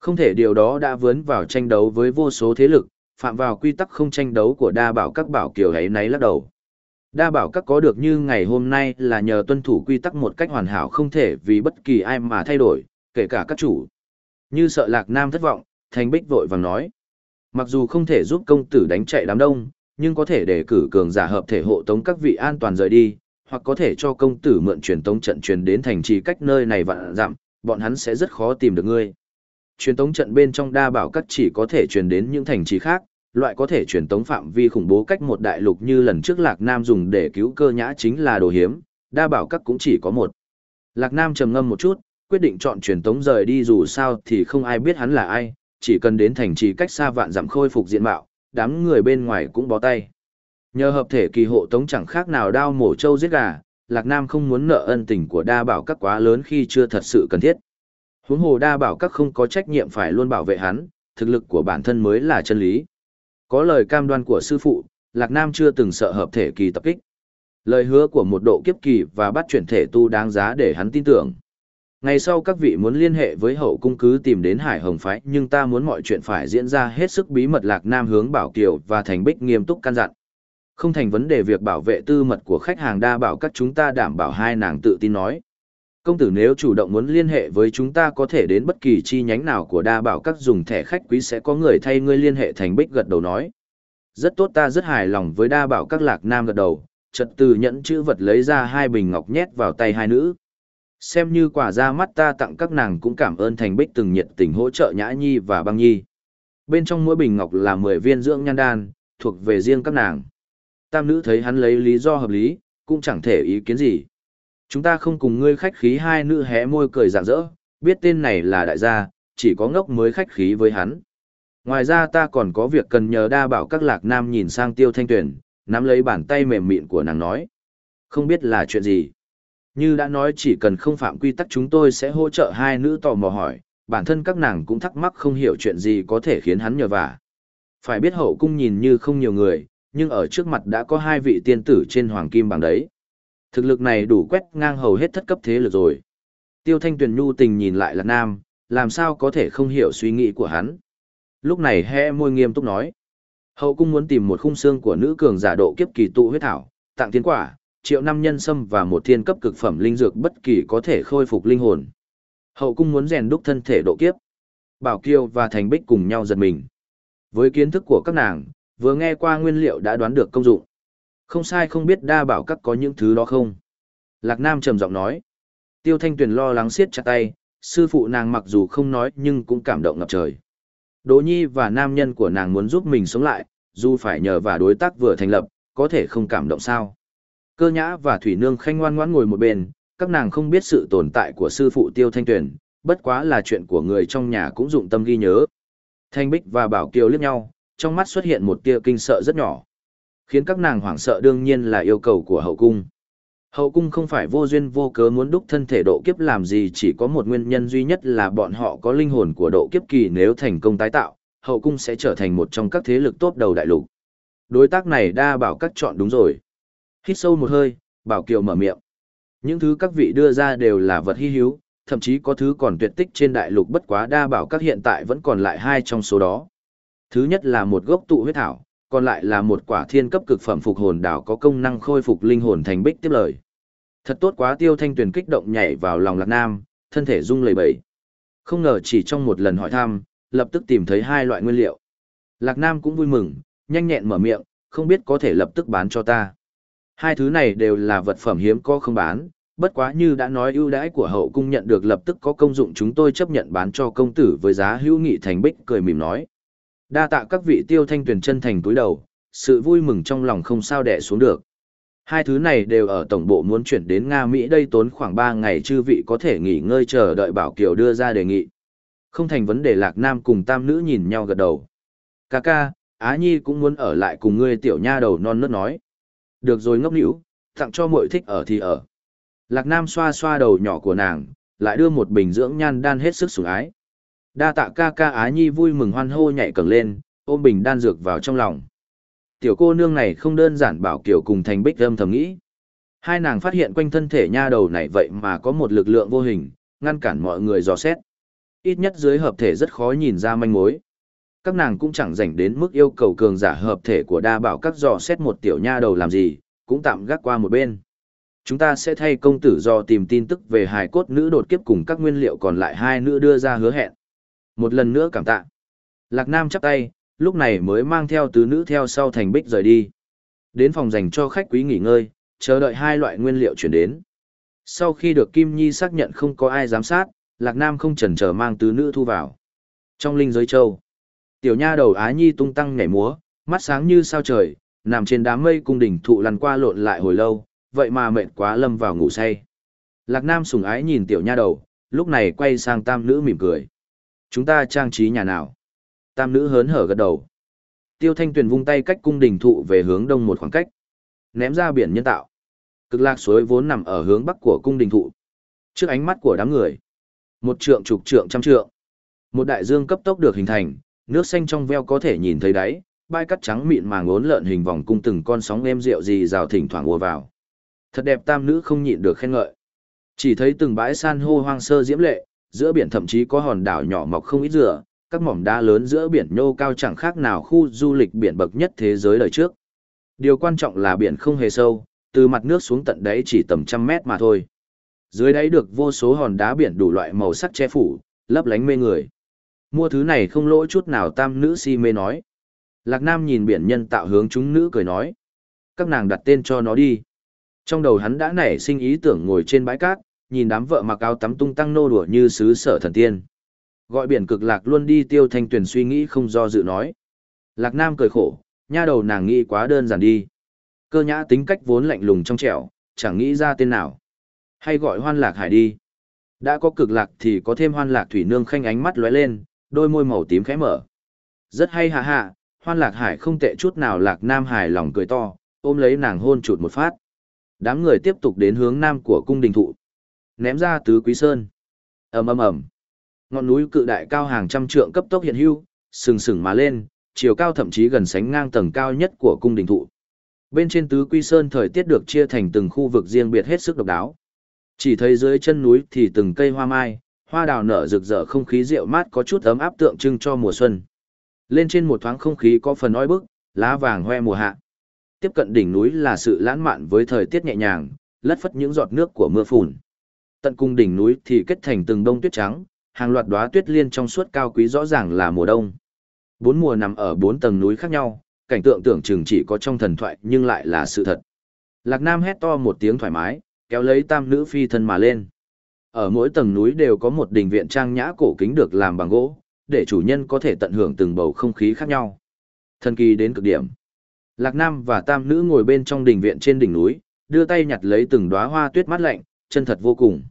Không thể điều đó đã vướng vào tranh đấu với vô số thế lực, phạm vào quy tắc không tranh đấu của đa bảo các bảo kiều ấy nấy lắc đầu. Đa bảo các có được như ngày hôm nay là nhờ tuân thủ quy tắc một cách hoàn hảo không thể vì bất kỳ ai mà thay đổi, kể cả các chủ. Như sợ lạc nam thất vọng, Thành Bích vội vàng nói. Mặc dù không thể giúp công tử đánh chạy đám đông, nhưng có thể để cử cường giả hợp thể hộ tống các vị an toàn rời đi, hoặc có thể cho công tử mượn truyền tống trận truyền đến thành trì cách nơi này vạn dặm, bọn hắn sẽ rất khó tìm được ngươi. Truyền tống trận bên trong đa bảo các chỉ có thể truyền đến những thành trì khác, loại có thể truyền tống phạm vi khủng bố cách một đại lục như lần trước Lạc Nam dùng để cứu cơ nhã chính là đồ hiếm, đa bảo các cũng chỉ có một. Lạc Nam trầm ngâm một chút, quyết định chọn truyền tống rời đi dù sao thì không ai biết hắn là ai, chỉ cần đến thành trì cách xa vạn dặm khôi phục diện mạo, đám người bên ngoài cũng bó tay. Nhờ hợp thể kỳ hộ tống chẳng khác nào đao mổ châu giết gà, Lạc Nam không muốn nợ ân tình của đa bảo các quá lớn khi chưa thật sự cần thiết. Huống hồ đa bảo các không có trách nhiệm phải luôn bảo vệ hắn, thực lực của bản thân mới là chân lý. Có lời cam đoan của sư phụ, Lạc Nam chưa từng sợ hợp thể kỳ tập kích. Lời hứa của một độ kiếp kỳ và bắt chuyển thể tu đáng giá để hắn tin tưởng. Ngày sau các vị muốn liên hệ với hậu cung cứ tìm đến Hải Hồng Phái nhưng ta muốn mọi chuyện phải diễn ra hết sức bí mật Lạc Nam hướng Bảo Kiều và Thành Bích nghiêm túc can dặn. Không thành vấn đề việc bảo vệ tư mật của khách hàng đa bảo các chúng ta đảm bảo hai nàng tự tin nói công tử nếu chủ động muốn liên hệ với chúng ta có thể đến bất kỳ chi nhánh nào của đa bảo các dùng thẻ khách quý sẽ có người thay ngươi liên hệ thành bích gật đầu nói rất tốt ta rất hài lòng với đa bảo các lạc nam gật đầu trật từ nhẫn chữ vật lấy ra hai bình ngọc nhét vào tay hai nữ xem như quả ra mắt ta tặng các nàng cũng cảm ơn thành bích từng nhiệt tình hỗ trợ nhã nhi và băng nhi bên trong mỗi bình ngọc là mười viên dưỡng nhan đan thuộc về riêng các nàng tam nữ thấy hắn lấy lý do hợp lý cũng chẳng thể ý kiến gì Chúng ta không cùng ngươi khách khí hai nữ hé môi cười rạng rỡ, biết tên này là đại gia, chỉ có ngốc mới khách khí với hắn. Ngoài ra ta còn có việc cần nhờ đa bảo các lạc nam nhìn sang tiêu thanh tuyển, nắm lấy bàn tay mềm mịn của nàng nói. Không biết là chuyện gì. Như đã nói chỉ cần không phạm quy tắc chúng tôi sẽ hỗ trợ hai nữ tò mò hỏi, bản thân các nàng cũng thắc mắc không hiểu chuyện gì có thể khiến hắn nhờ vả. Phải biết hậu cung nhìn như không nhiều người, nhưng ở trước mặt đã có hai vị tiên tử trên hoàng kim bằng đấy. Thực lực này đủ quét ngang hầu hết thất cấp thế lực rồi. Tiêu Thanh Tuyền nhu tình nhìn lại Lạc Nam, làm sao có thể không hiểu suy nghĩ của hắn. Lúc này hẽ môi nghiêm túc nói. Hậu cung muốn tìm một khung xương của nữ cường giả độ kiếp kỳ tụ huyết thảo, tặng tiến quả, triệu năm nhân sâm và một thiên cấp cực phẩm linh dược bất kỳ có thể khôi phục linh hồn. Hậu cung muốn rèn đúc thân thể độ kiếp. Bảo Kiều và Thành Bích cùng nhau giật mình. Với kiến thức của các nàng, vừa nghe qua nguyên liệu đã đoán được công dụng. Không sai không biết đa bảo các có những thứ đó không. Lạc Nam trầm giọng nói. Tiêu Thanh Tuyền lo lắng siết chặt tay, sư phụ nàng mặc dù không nói nhưng cũng cảm động ngập trời. Đỗ Nhi và nam nhân của nàng muốn giúp mình sống lại, dù phải nhờ và đối tác vừa thành lập, có thể không cảm động sao. Cơ Nhã và Thủy Nương khanh ngoan ngoãn ngồi một bên, các nàng không biết sự tồn tại của sư phụ Tiêu Thanh Tuyền, bất quá là chuyện của người trong nhà cũng dụng tâm ghi nhớ. Thanh Bích và Bảo Kiều liếc nhau, trong mắt xuất hiện một tia kinh sợ rất nhỏ. Khiến các nàng hoảng sợ đương nhiên là yêu cầu của hậu cung. Hậu cung không phải vô duyên vô cớ muốn đúc thân thể độ kiếp làm gì chỉ có một nguyên nhân duy nhất là bọn họ có linh hồn của độ kiếp kỳ nếu thành công tái tạo, hậu cung sẽ trở thành một trong các thế lực tốt đầu đại lục. Đối tác này đa bảo các chọn đúng rồi. Hít sâu một hơi, bảo kiều mở miệng. Những thứ các vị đưa ra đều là vật hy hữu, thậm chí có thứ còn tuyệt tích trên đại lục bất quá đa bảo các hiện tại vẫn còn lại hai trong số đó. Thứ nhất là một gốc tụ huyết thảo, còn lại là một quả thiên cấp cực phẩm phục hồn đảo có công năng khôi phục linh hồn thành bích tiếp lời. Thật tốt quá Tiêu Thanh tuyển kích động nhảy vào lòng Lạc Nam, thân thể rung lẩy bẩy. Không ngờ chỉ trong một lần hỏi thăm, lập tức tìm thấy hai loại nguyên liệu. Lạc Nam cũng vui mừng, nhanh nhẹn mở miệng, không biết có thể lập tức bán cho ta. Hai thứ này đều là vật phẩm hiếm có không bán, bất quá như đã nói ưu đãi của hậu cung nhận được lập tức có công dụng chúng tôi chấp nhận bán cho công tử với giá hữu nghị thành bích cười mỉm nói. Đa tạ các vị tiêu thanh tuyển chân thành túi đầu, sự vui mừng trong lòng không sao đẻ xuống được. Hai thứ này đều ở tổng bộ muốn chuyển đến Nga Mỹ đây tốn khoảng ba ngày chư vị có thể nghỉ ngơi chờ đợi Bảo Kiều đưa ra đề nghị. Không thành vấn đề Lạc Nam cùng tam nữ nhìn nhau gật đầu. Cà ca, Á Nhi cũng muốn ở lại cùng ngươi tiểu nha đầu non nớt nói. Được rồi ngốc nữ, tặng cho muội thích ở thì ở. Lạc Nam xoa xoa đầu nhỏ của nàng, lại đưa một bình dưỡng nhan đan hết sức sủng ái. Đa tạ ca ca Á Nhi vui mừng hoan hô nhảy cẳng lên, ôm bình đan dược vào trong lòng. Tiểu cô nương này không đơn giản bảo kiểu cùng thành bích âm thầm nghĩ. Hai nàng phát hiện quanh thân thể nha đầu này vậy mà có một lực lượng vô hình, ngăn cản mọi người dò xét. Ít nhất dưới hợp thể rất khó nhìn ra manh mối. Các nàng cũng chẳng rảnh đến mức yêu cầu cường giả hợp thể của đa bảo các dò xét một tiểu nha đầu làm gì, cũng tạm gác qua một bên. Chúng ta sẽ thay công tử do tìm tin tức về hài cốt nữ đột kiếp cùng các nguyên liệu còn lại hai nữ đưa ra hứa hẹn. Một lần nữa cảm tạ. Lạc Nam chắp tay, lúc này mới mang theo tứ nữ theo sau thành bích rời đi. Đến phòng dành cho khách quý nghỉ ngơi, chờ đợi hai loại nguyên liệu chuyển đến. Sau khi được Kim Nhi xác nhận không có ai giám sát, Lạc Nam không chần chờ mang tứ nữ thu vào. Trong linh giới châu, tiểu nha đầu Á Nhi tung tăng nhảy múa, mắt sáng như sao trời, nằm trên đám mây cung đỉnh thụ lăn qua lộn lại hồi lâu, vậy mà mệt quá lâm vào ngủ say. Lạc Nam sùng ái nhìn tiểu nha đầu, lúc này quay sang tam nữ mỉm cười chúng ta trang trí nhà nào? Tam nữ hớn hở gật đầu. Tiêu Thanh Tuyền vung tay cách cung đình thụ về hướng đông một khoảng cách, ném ra biển nhân tạo. Cực lạc suối vốn nằm ở hướng bắc của cung đình thụ. Trước ánh mắt của đám người, một trượng chục trượng trăm trượng, một đại dương cấp tốc được hình thành, nước xanh trong veo có thể nhìn thấy đáy, bãi cắt trắng mịn màng uốn lợn hình vòng cung từng con sóng êm rượu gì rào thỉnh thoảng ùa vào. Thật đẹp tam nữ không nhịn được khen ngợi. Chỉ thấy từng bãi san hô hoang sơ diễm lệ, giữa biển thậm chí có hòn đảo nhỏ mọc không ít dừa, các mỏm đá lớn giữa biển nhô cao chẳng khác nào khu du lịch biển bậc nhất thế giới đời trước. Điều quan trọng là biển không hề sâu, từ mặt nước xuống tận đáy chỉ tầm trăm mét mà thôi. Dưới đáy được vô số hòn đá biển đủ loại màu sắc che phủ, lấp lánh mê người. Mua thứ này không lỗi chút nào tam nữ si mê nói. Lạc Nam nhìn biển nhân tạo hướng chúng nữ cười nói. Các nàng đặt tên cho nó đi. Trong đầu hắn đã nảy sinh ý tưởng ngồi trên bãi cát, nhìn đám vợ mặc áo tắm tung tăng nô đùa như sứ sở thần tiên. Gọi biển cực lạc luôn đi tiêu thanh tuyển suy nghĩ không do dự nói. Lạc Nam cười khổ, nha đầu nàng nghĩ quá đơn giản đi. Cơ nhã tính cách vốn lạnh lùng trong trẻo, chẳng nghĩ ra tên nào. Hay gọi hoan lạc hải đi. Đã có cực lạc thì có thêm hoan lạc thủy nương khanh ánh mắt lóe lên, đôi môi màu tím khẽ mở. Rất hay hạ hạ, hoan lạc hải không tệ chút nào lạc nam hải lòng cười to, ôm lấy nàng hôn chụt một phát. Đám người tiếp tục đến hướng nam của cung đình thụ ném ra tứ quý sơn. ầm ầm ầm, ngọn núi cự đại cao hàng trăm trượng cấp tốc hiện hữu, sừng sừng mà lên, chiều cao thậm chí gần sánh ngang tầng cao nhất của cung đình thụ. Bên trên tứ quy sơn thời tiết được chia thành từng khu vực riêng biệt hết sức độc đáo. Chỉ thấy dưới chân núi thì từng cây hoa mai, hoa đào nở rực rỡ không khí rượu mát có chút ấm áp tượng trưng cho mùa xuân. Lên trên một thoáng không khí có phần oi bức, lá vàng hoe mùa hạ. Tiếp cận đỉnh núi là sự lãng mạn với thời tiết nhẹ nhàng, lất phất những giọt nước của mưa phùn. Tận cùng đỉnh núi thì kết thành từng đông tuyết trắng, hàng loạt đóa tuyết liên trong suốt cao quý rõ ràng là mùa đông. Bốn mùa nằm ở bốn tầng núi khác nhau, cảnh tượng tưởng chừng chỉ có trong thần thoại nhưng lại là sự thật. Lạc Nam hét to một tiếng thoải mái, kéo lấy tam nữ phi thân mà lên. Ở mỗi tầng núi đều có một đình viện trang nhã cổ kính được làm bằng gỗ, để chủ nhân có thể tận hưởng từng bầu không khí khác nhau. Thần kỳ đến cực điểm. Lạc Nam và tam nữ ngồi bên trong đình viện trên đỉnh núi, đưa tay nhặt lấy từng đóa hoa tuyết mát lạnh, chân thật vô cùng.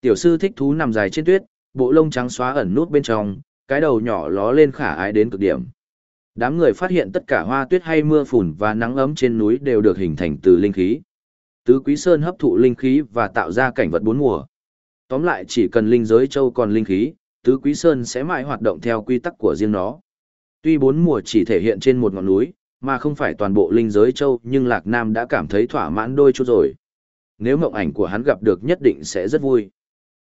Tiểu sư thích thú nằm dài trên tuyết, bộ lông trắng xóa ẩn nút bên trong, cái đầu nhỏ ló lên khả ái đến cực điểm. Đám người phát hiện tất cả hoa tuyết hay mưa phùn và nắng ấm trên núi đều được hình thành từ linh khí. Tứ Quý Sơn hấp thụ linh khí và tạo ra cảnh vật bốn mùa. Tóm lại chỉ cần linh giới châu còn linh khí, Tứ Quý Sơn sẽ mãi hoạt động theo quy tắc của riêng nó. Tuy bốn mùa chỉ thể hiện trên một ngọn núi, mà không phải toàn bộ linh giới châu nhưng Lạc Nam đã cảm thấy thỏa mãn đôi chút rồi. Nếu mộng ảnh của hắn gặp được nhất định sẽ rất vui.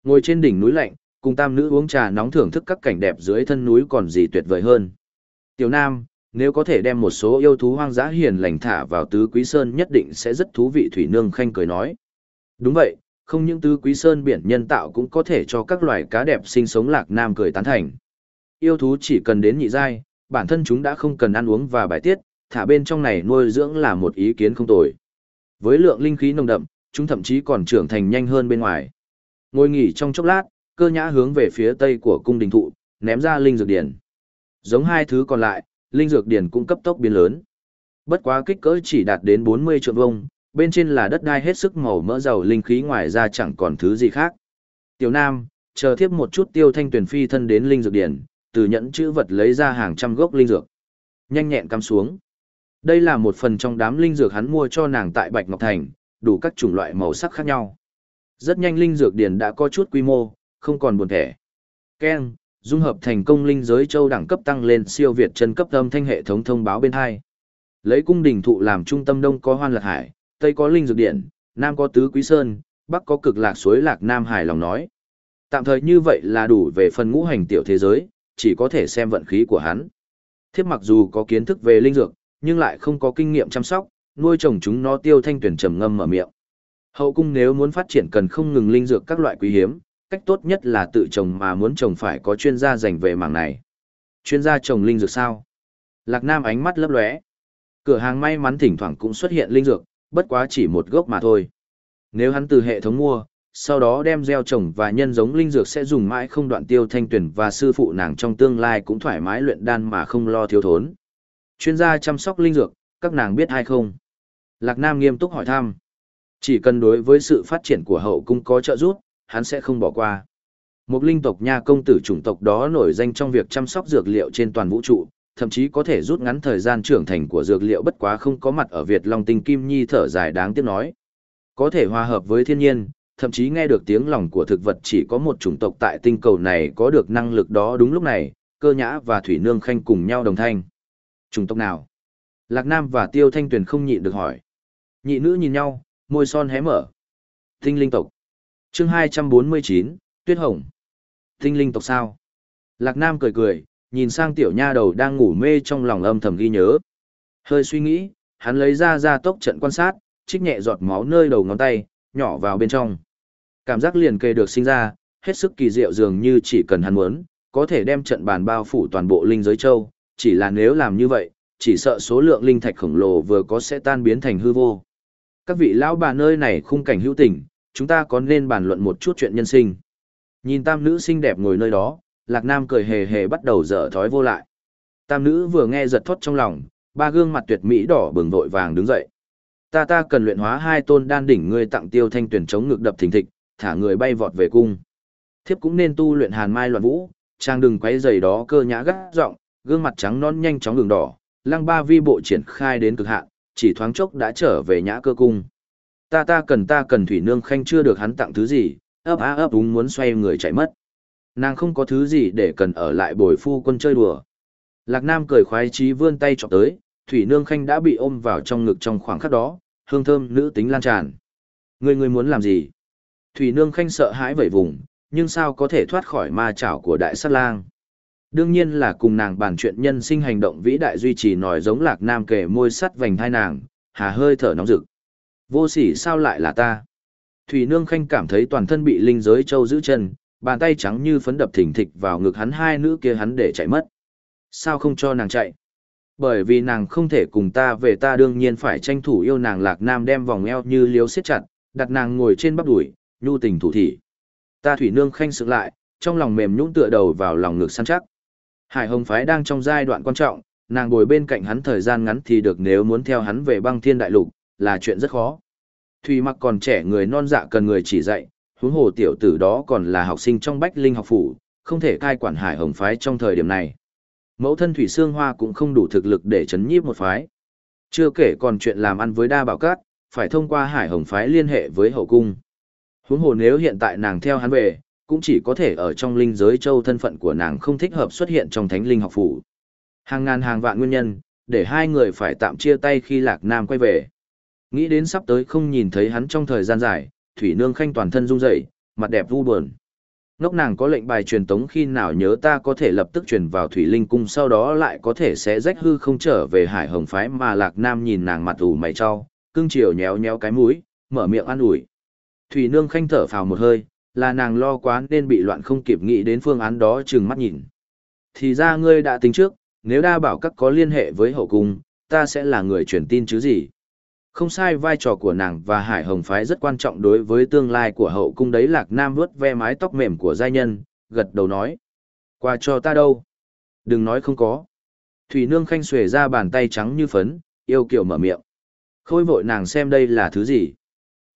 Ngồi trên đỉnh núi lạnh, cùng tam nữ uống trà nóng thưởng thức các cảnh đẹp dưới thân núi còn gì tuyệt vời hơn. Tiểu Nam, nếu có thể đem một số yêu thú hoang dã hiền lành thả vào tứ quý sơn nhất định sẽ rất thú vị Thủy Nương Khanh cười nói. Đúng vậy, không những tứ quý sơn biển nhân tạo cũng có thể cho các loài cá đẹp sinh sống lạc nam cười tán thành. Yêu thú chỉ cần đến nhị giai, bản thân chúng đã không cần ăn uống và bài tiết, thả bên trong này nuôi dưỡng là một ý kiến không tồi. Với lượng linh khí nồng đậm, chúng thậm chí còn trưởng thành nhanh hơn bên ngoài. Ngồi nghỉ trong chốc lát, cơ nhã hướng về phía tây của cung đình thụ, ném ra linh dược điển. Giống hai thứ còn lại, linh dược điển cũng cấp tốc biến lớn. Bất quá kích cỡ chỉ đạt đến 40 trượng vông. bên trên là đất đai hết sức màu mỡ giàu linh khí ngoài ra chẳng còn thứ gì khác. Tiểu Nam, chờ thiếp một chút Tiêu Thanh Tuyển phi thân đến linh dược điển, từ nhẫn chữ vật lấy ra hàng trăm gốc linh dược. Nhanh nhẹn cắm xuống. Đây là một phần trong đám linh dược hắn mua cho nàng tại Bạch Ngọc Thành, đủ các chủng loại màu sắc khác nhau. Rất nhanh linh dược điển đã có chút quy mô, không còn buồn thẻ. Ken, dung hợp thành công linh giới châu đẳng cấp tăng lên siêu việt chân cấp âm thanh hệ thống thông báo bên hai. Lấy cung đình thụ làm trung tâm đông có hoan lạc hải, tây có linh dược điển, nam có tứ quý sơn, bắc có cực lạc suối lạc nam hải lòng nói. Tạm thời như vậy là đủ về phần ngũ hành tiểu thế giới, chỉ có thể xem vận khí của hắn. Thiếp mặc dù có kiến thức về linh dược, nhưng lại không có kinh nghiệm chăm sóc, nuôi trồng chúng nó tiêu thanh tuyển trầm ngâm mở miệng. Hậu cung nếu muốn phát triển cần không ngừng linh dược các loại quý hiếm, cách tốt nhất là tự trồng mà muốn trồng phải có chuyên gia dành về mảng này. Chuyên gia trồng linh dược sao? Lạc Nam ánh mắt lấp lóe. Cửa hàng may mắn thỉnh thoảng cũng xuất hiện linh dược, bất quá chỉ một gốc mà thôi. Nếu hắn từ hệ thống mua, sau đó đem gieo trồng và nhân giống linh dược sẽ dùng mãi không đoạn tiêu thanh tuyển và sư phụ nàng trong tương lai cũng thoải mái luyện đan mà không lo thiếu thốn. Chuyên gia chăm sóc linh dược, các nàng biết hay không? Lạc Nam nghiêm túc hỏi thăm. Chỉ cần đối với sự phát triển của hậu cung có trợ giúp, hắn sẽ không bỏ qua. Một linh tộc nha công tử chủng tộc đó nổi danh trong việc chăm sóc dược liệu trên toàn vũ trụ, thậm chí có thể rút ngắn thời gian trưởng thành của dược liệu bất quá không có mặt ở Việt Long Tinh Kim Nhi thở dài đáng tiếc nói. Có thể hòa hợp với thiên nhiên, thậm chí nghe được tiếng lòng của thực vật chỉ có một chủng tộc tại tinh cầu này có được năng lực đó đúng lúc này, cơ nhã và thủy nương khanh cùng nhau đồng thanh. Chủng tộc nào? Lạc Nam và Tiêu Thanh Tuyền không nhịn được hỏi. Nhị nữ nhìn nhau, môi son hé mở. Tinh linh tộc. chương 249, Tuyết Hồng. Tinh linh tộc sao? Lạc Nam cười cười, nhìn sang tiểu nha đầu đang ngủ mê trong lòng âm thầm ghi nhớ. Hơi suy nghĩ, hắn lấy ra ra tốc trận quan sát, trích nhẹ giọt máu nơi đầu ngón tay, nhỏ vào bên trong. Cảm giác liền kề được sinh ra, hết sức kỳ diệu dường như chỉ cần hắn muốn, có thể đem trận bàn bao phủ toàn bộ linh giới châu, chỉ là nếu làm như vậy, chỉ sợ số lượng linh thạch khổng lồ vừa có sẽ tan biến thành hư vô các vị lão bà nơi này khung cảnh hữu tình, chúng ta có nên bàn luận một chút chuyện nhân sinh. Nhìn tam nữ xinh đẹp ngồi nơi đó, Lạc Nam cười hề hề bắt đầu dở thói vô lại. Tam nữ vừa nghe giật thoát trong lòng, ba gương mặt tuyệt mỹ đỏ bừng vội vàng đứng dậy. Ta ta cần luyện hóa hai tôn đan đỉnh ngươi tặng Tiêu Thanh tuyển chống ngược đập thình thịch, thả người bay vọt về cung. Thiếp cũng nên tu luyện Hàn Mai Loạn Vũ, trang đừng quấy giày đó cơ nhã gắt giọng, gương mặt trắng non nhanh chóng đường đỏ, Lăng Ba Vi bộ triển khai đến cực hạn, chỉ thoáng chốc đã trở về nhã cơ cung. Ta ta cần ta cần Thủy Nương Khanh chưa được hắn tặng thứ gì, ấp á ấp úng muốn xoay người chạy mất. Nàng không có thứ gì để cần ở lại bồi phu quân chơi đùa. Lạc Nam cười khoái chí vươn tay chọc tới, Thủy Nương Khanh đã bị ôm vào trong ngực trong khoảng khắc đó, hương thơm nữ tính lan tràn. Người người muốn làm gì? Thủy Nương Khanh sợ hãi vẩy vùng, nhưng sao có thể thoát khỏi ma chảo của đại sát lang? Đương nhiên là cùng nàng bàn chuyện nhân sinh hành động vĩ đại duy trì nổi giống lạc nam kề môi sắt vành hai nàng, hà hơi thở nóng rực. Vô sỉ sao lại là ta? Thủy Nương Khanh cảm thấy toàn thân bị linh giới châu giữ chân, bàn tay trắng như phấn đập thỉnh thịch vào ngực hắn hai nữ kia hắn để chạy mất. Sao không cho nàng chạy? Bởi vì nàng không thể cùng ta về ta đương nhiên phải tranh thủ yêu nàng lạc nam đem vòng eo như liếu xiết chặt, đặt nàng ngồi trên bắp đùi, nhu tình thủ thị Ta Thủy Nương Khanh sững lại, trong lòng mềm nhũn tựa đầu vào lòng ngực săn chắc. Hải Hồng Phái đang trong giai đoạn quan trọng, nàng ngồi bên cạnh hắn thời gian ngắn thì được nếu muốn theo hắn về băng thiên đại lục, là chuyện rất khó. Thùy mặc còn trẻ người non dạ cần người chỉ dạy, huống hồ tiểu tử đó còn là học sinh trong bách linh học phủ, không thể cai quản Hải Hồng Phái trong thời điểm này. Mẫu thân Thủy Sương Hoa cũng không đủ thực lực để chấn nhiếp một phái. Chưa kể còn chuyện làm ăn với đa bảo cát, phải thông qua Hải Hồng Phái liên hệ với hậu cung. Huống hồ nếu hiện tại nàng theo hắn về, cũng chỉ có thể ở trong linh giới châu thân phận của nàng không thích hợp xuất hiện trong thánh linh học phủ. Hàng ngàn hàng vạn nguyên nhân, để hai người phải tạm chia tay khi Lạc Nam quay về. Nghĩ đến sắp tới không nhìn thấy hắn trong thời gian dài, Thủy Nương Khanh toàn thân run rẩy, mặt đẹp vu buồn. Ngốc nàng có lệnh bài truyền tống khi nào nhớ ta có thể lập tức truyền vào Thủy Linh Cung sau đó lại có thể sẽ rách hư không trở về Hải Hồng Phái mà Lạc Nam nhìn nàng mặt ủ mày cho, cưng chiều nhéo nhéo cái mũi, mở miệng ăn ủi. Thủy Nương Khanh thở phào một hơi, là nàng lo quá nên bị loạn không kịp nghĩ đến phương án đó chừng mắt nhìn. Thì ra ngươi đã tính trước, nếu đa bảo các có liên hệ với hậu cung, ta sẽ là người truyền tin chứ gì. Không sai vai trò của nàng và Hải Hồng Phái rất quan trọng đối với tương lai của hậu cung đấy Lạc Nam vớt ve mái tóc mềm của giai nhân, gật đầu nói. qua cho ta đâu? Đừng nói không có. Thủy Nương Khanh xuề ra bàn tay trắng như phấn, yêu kiểu mở miệng. Khôi vội nàng xem đây là thứ gì?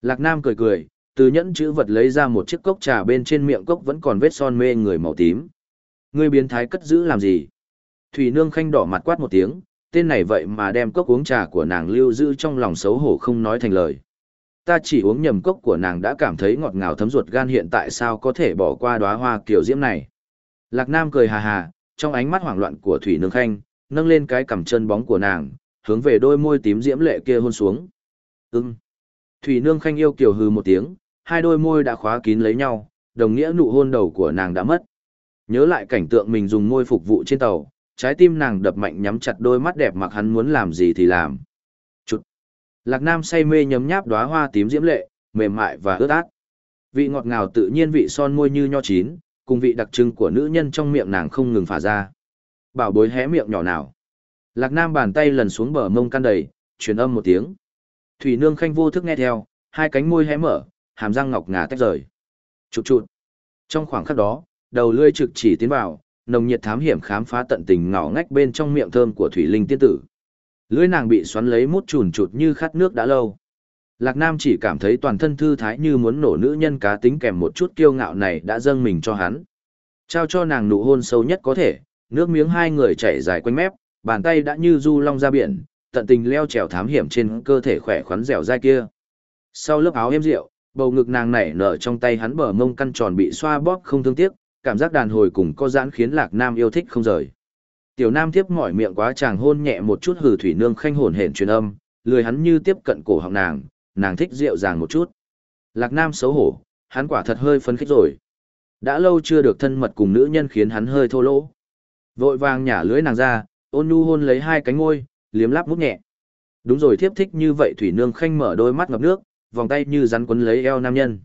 Lạc Nam cười cười, từ nhẫn chữ vật lấy ra một chiếc cốc trà bên trên miệng cốc vẫn còn vết son mê người màu tím. Ngươi biến thái cất giữ làm gì? Thủy Nương khanh đỏ mặt quát một tiếng, tên này vậy mà đem cốc uống trà của nàng lưu giữ trong lòng xấu hổ không nói thành lời. Ta chỉ uống nhầm cốc của nàng đã cảm thấy ngọt ngào thấm ruột gan hiện tại sao có thể bỏ qua đóa hoa kiểu diễm này. Lạc Nam cười hà hà, trong ánh mắt hoảng loạn của Thủy Nương khanh, nâng lên cái cằm chân bóng của nàng, hướng về đôi môi tím diễm lệ kia hôn xuống. Ừm. Thủy Nương khanh yêu kiều hừ một tiếng, hai đôi môi đã khóa kín lấy nhau, đồng nghĩa nụ hôn đầu của nàng đã mất. Nhớ lại cảnh tượng mình dùng môi phục vụ trên tàu, trái tim nàng đập mạnh nhắm chặt đôi mắt đẹp mặc hắn muốn làm gì thì làm. Chụt. Lạc Nam say mê nhấm nháp đóa hoa tím diễm lệ, mềm mại và ướt át. Vị ngọt ngào tự nhiên vị son môi như nho chín, cùng vị đặc trưng của nữ nhân trong miệng nàng không ngừng phả ra. Bảo bối hé miệng nhỏ nào. Lạc Nam bàn tay lần xuống bờ mông căn đầy, truyền âm một tiếng. Thủy Nương Khanh vô thức nghe theo, hai cánh môi hé mở, hàm răng ngọc ngà tách rời. Chụp chụp. Trong khoảng khắc đó, đầu lưỡi trực chỉ tiến vào, nồng nhiệt thám hiểm khám phá tận tình ngọ ngách bên trong miệng thơm của thủy linh tiên tử. Lưỡi nàng bị xoắn lấy mút chùn chụt như khát nước đã lâu. Lạc Nam chỉ cảm thấy toàn thân thư thái như muốn nổ nữ nhân cá tính kèm một chút kiêu ngạo này đã dâng mình cho hắn. Trao cho nàng nụ hôn sâu nhất có thể, nước miếng hai người chảy dài quanh mép, bàn tay đã như du long ra biển, tận tình leo trèo thám hiểm trên cơ thể khỏe khoắn dẻo dai kia. Sau lớp áo êm rượu, Bầu ngực nàng nảy nở trong tay hắn bờ mông căn tròn bị xoa bóp không thương tiếc, cảm giác đàn hồi cùng có giãn khiến Lạc Nam yêu thích không rời. Tiểu Nam tiếp mỏi miệng quá chàng hôn nhẹ một chút hử thủy nương khanh hồn hển truyền âm, lười hắn như tiếp cận cổ họng nàng, nàng thích dịu dàng một chút. Lạc Nam xấu hổ, hắn quả thật hơi phấn khích rồi. Đã lâu chưa được thân mật cùng nữ nhân khiến hắn hơi thô lỗ. Vội vàng nhả lưới nàng ra, ôn nhu hôn lấy hai cánh ngôi, liếm láp mút nhẹ. Đúng rồi thiếp thích như vậy thủy nương khanh mở đôi mắt ngập nước, vòng tay như rắn quấn lấy eo nam nhân.